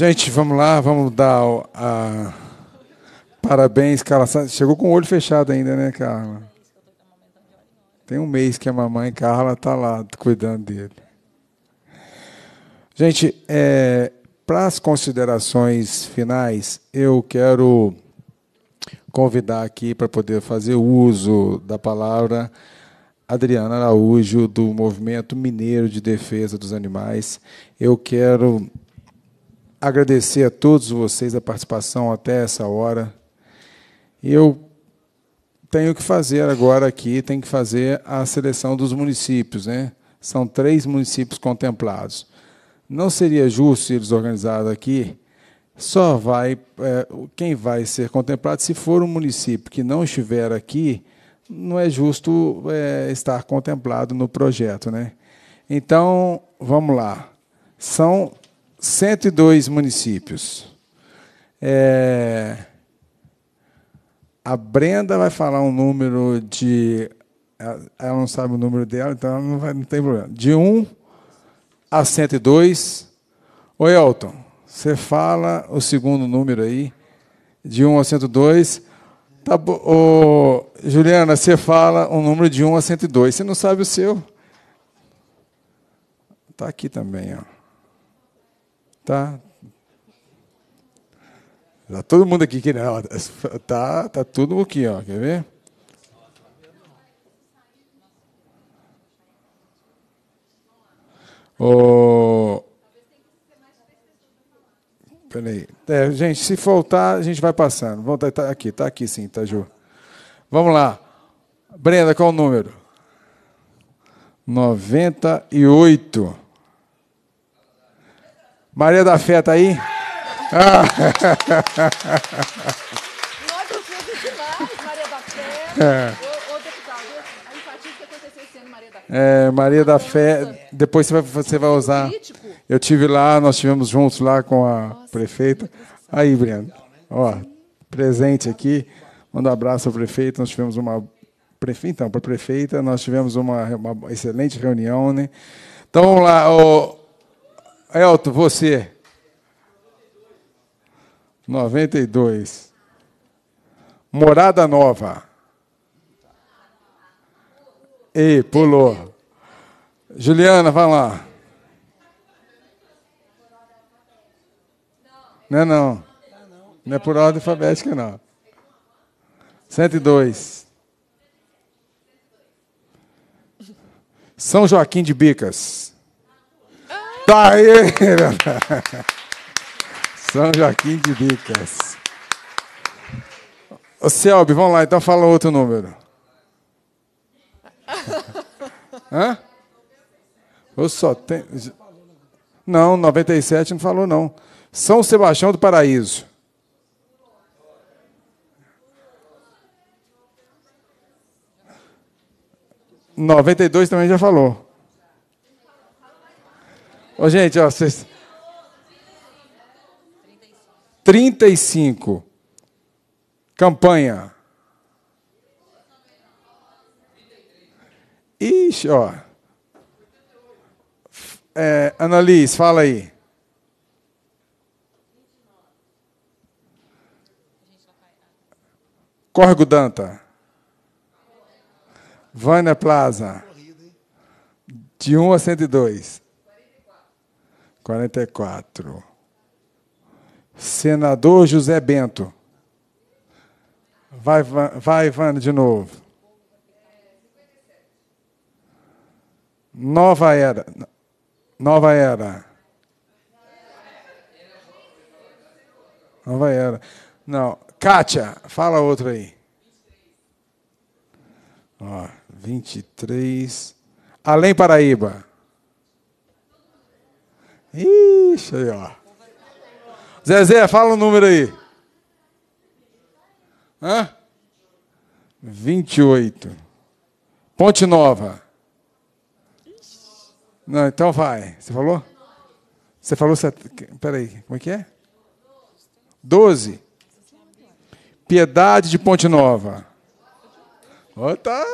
Gente, vamos lá, vamos dar a... parabéns, Carla. Chegou com o olho fechado ainda, né, Carla? Tem um mês que a mamãe Carla está lá cuidando dele. Gente, é... para as considerações finais, eu quero convidar aqui para poder fazer uso da palavra Adriana Araújo, do Movimento Mineiro de Defesa dos Animais. Eu quero agradecer a todos vocês a participação até essa hora. Eu tenho que fazer agora aqui, tenho que fazer a seleção dos municípios, né? São três municípios contemplados. Não seria justo se eles organizados aqui só vai é, quem vai ser contemplado se for um município que não estiver aqui, não é justo é, estar contemplado no projeto, né? Então vamos lá. São 102 municípios. É... A Brenda vai falar um número de. Ela não sabe o número dela, então não, vai, não tem problema. De 1 a 102. Ô, Elton, você fala o segundo número aí. De 1 a 102. Tá bo... Ô, Juliana, você fala o um número de 1 a 102. Você não sabe o seu. Está aqui também, ó. Tá? Tá todo mundo aqui não Tá, tá tudo aqui, ó. Quer ver? Peraí. É, gente, se faltar, a gente vai passando. Vamos, tá, tá aqui, tá aqui sim, tá, Ju? Vamos lá. Brenda, qual o número? 98. Maria da Fé tá aí? Ah. Nós Maria da Fé. É. Maria da Fé. É, Maria da Fé, depois você vai, você vai usar. Eu tive lá, nós tivemos juntos lá com a Nossa, prefeita. Aí, Breno, ó, presente aqui. Manda um abraço ao prefeito. Nós tivemos uma. Então, para a prefeita, nós tivemos uma, uma excelente reunião, né? Então, vamos lá, ô. Elton, você. 92. Morada Nova. Ei, pulou. Juliana, vai lá. Não é não. Não é por ordem alfabética, não. 102. São Joaquim de Bicas. Tá aí, São Joaquim de Bicas. Ô Selby, vamos lá, então fala outro número. Hã? Eu só tenho. Não, 97 não falou, não. São Sebastião do Paraíso. Noventa e dois também já falou. Ô, gente, ó, vocês. 35. Campanha. Ixi, ó. É, Annalise, fala aí. Córrego Danta. Vânia Plaza. De 1 a 102. 44. Senador José Bento. Vai, vai Ivana, de novo. Nova Era. Nova Era. Nova Era. Não. Kátia, fala outro aí. Ó, 23. Além Paraíba. Ixi, aí, ó. Zezé, fala o um número aí. Hã? 28. Ponte Nova. Não, então vai. Você falou? Você falou. Peraí, como é que é? 12. Piedade de Ponte Nova. Oh, tá.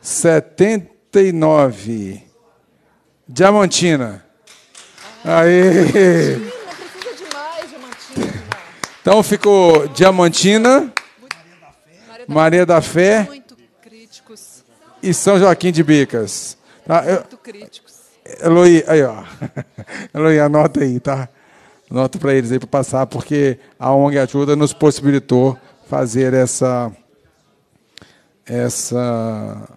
79. Diamantina. Aí. Então ficou Diamantina, Maria da Fé e São Joaquim de Bicas. Tá? Muito críticos. Eloy, aí, ó. Eloy, anota aí, tá? Anota para eles aí para passar, porque a ONG Ajuda nos possibilitou fazer essa essa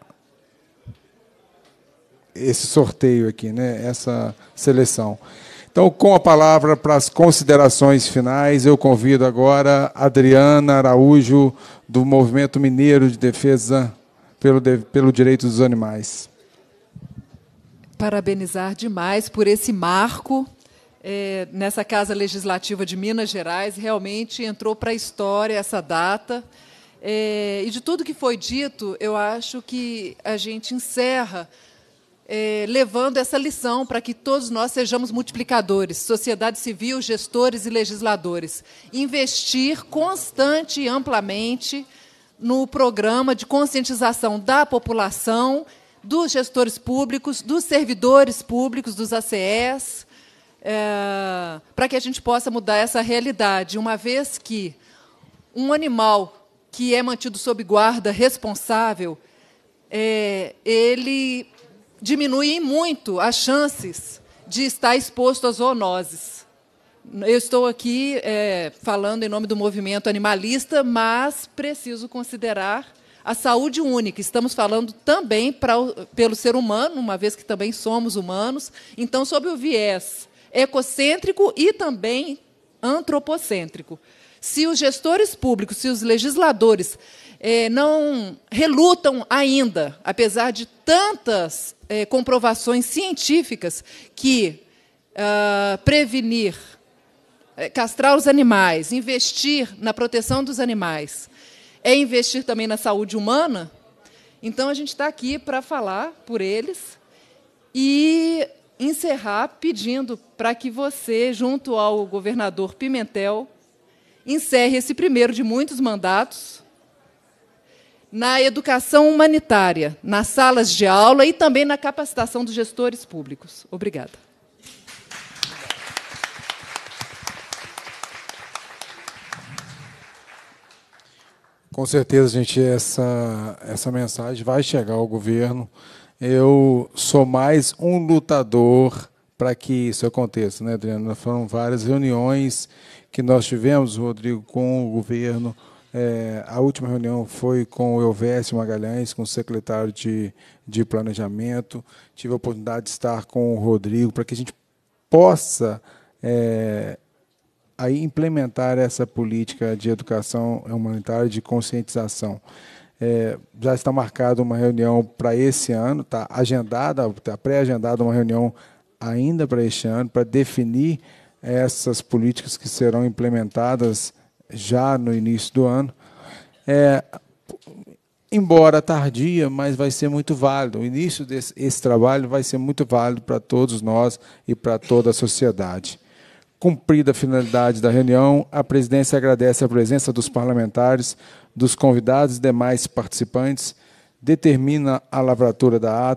esse sorteio aqui, né? essa seleção. Então, com a palavra para as considerações finais, eu convido agora Adriana Araújo, do Movimento Mineiro de Defesa pelo, pelo Direito dos Animais. Parabenizar demais por esse marco é, nessa Casa Legislativa de Minas Gerais. Realmente entrou para a história essa data. É, e de tudo que foi dito, eu acho que a gente encerra é, levando essa lição para que todos nós sejamos multiplicadores, sociedade civil, gestores e legisladores. Investir constante e amplamente no programa de conscientização da população, dos gestores públicos, dos servidores públicos, dos ACS, é, para que a gente possa mudar essa realidade, uma vez que um animal que é mantido sob guarda responsável, é, ele diminui muito as chances de estar exposto a zoonoses. Eu estou aqui é, falando em nome do movimento animalista, mas preciso considerar a saúde única. Estamos falando também pra, pelo ser humano, uma vez que também somos humanos. Então, sobre o viés ecocêntrico e também antropocêntrico. Se os gestores públicos, se os legisladores é, não relutam ainda, apesar de tantas é, comprovações científicas que uh, prevenir, é, castrar os animais, investir na proteção dos animais, é investir também na saúde humana. Então, a gente está aqui para falar por eles e encerrar pedindo para que você, junto ao governador Pimentel, encerre esse primeiro de muitos mandatos na educação humanitária, nas salas de aula e também na capacitação dos gestores públicos. Obrigada. Com certeza, gente, essa, essa mensagem vai chegar ao governo. Eu sou mais um lutador para que isso aconteça, né, Adriano? Foram várias reuniões que nós tivemos, Rodrigo, com o governo, é, a última reunião foi com o Elvésio Magalhães, com o secretário de, de Planejamento. Tive a oportunidade de estar com o Rodrigo para que a gente possa é, aí implementar essa política de educação humanitária, de conscientização. É, já está marcada uma reunião para esse ano, está agendada, está pré-agendada uma reunião ainda para este ano, para definir essas políticas que serão implementadas já no início do ano. É, embora tardia, mas vai ser muito válido. O início desse trabalho vai ser muito válido para todos nós e para toda a sociedade. Cumprida a finalidade da reunião, a presidência agradece a presença dos parlamentares, dos convidados e demais participantes, determina a lavratura da ata.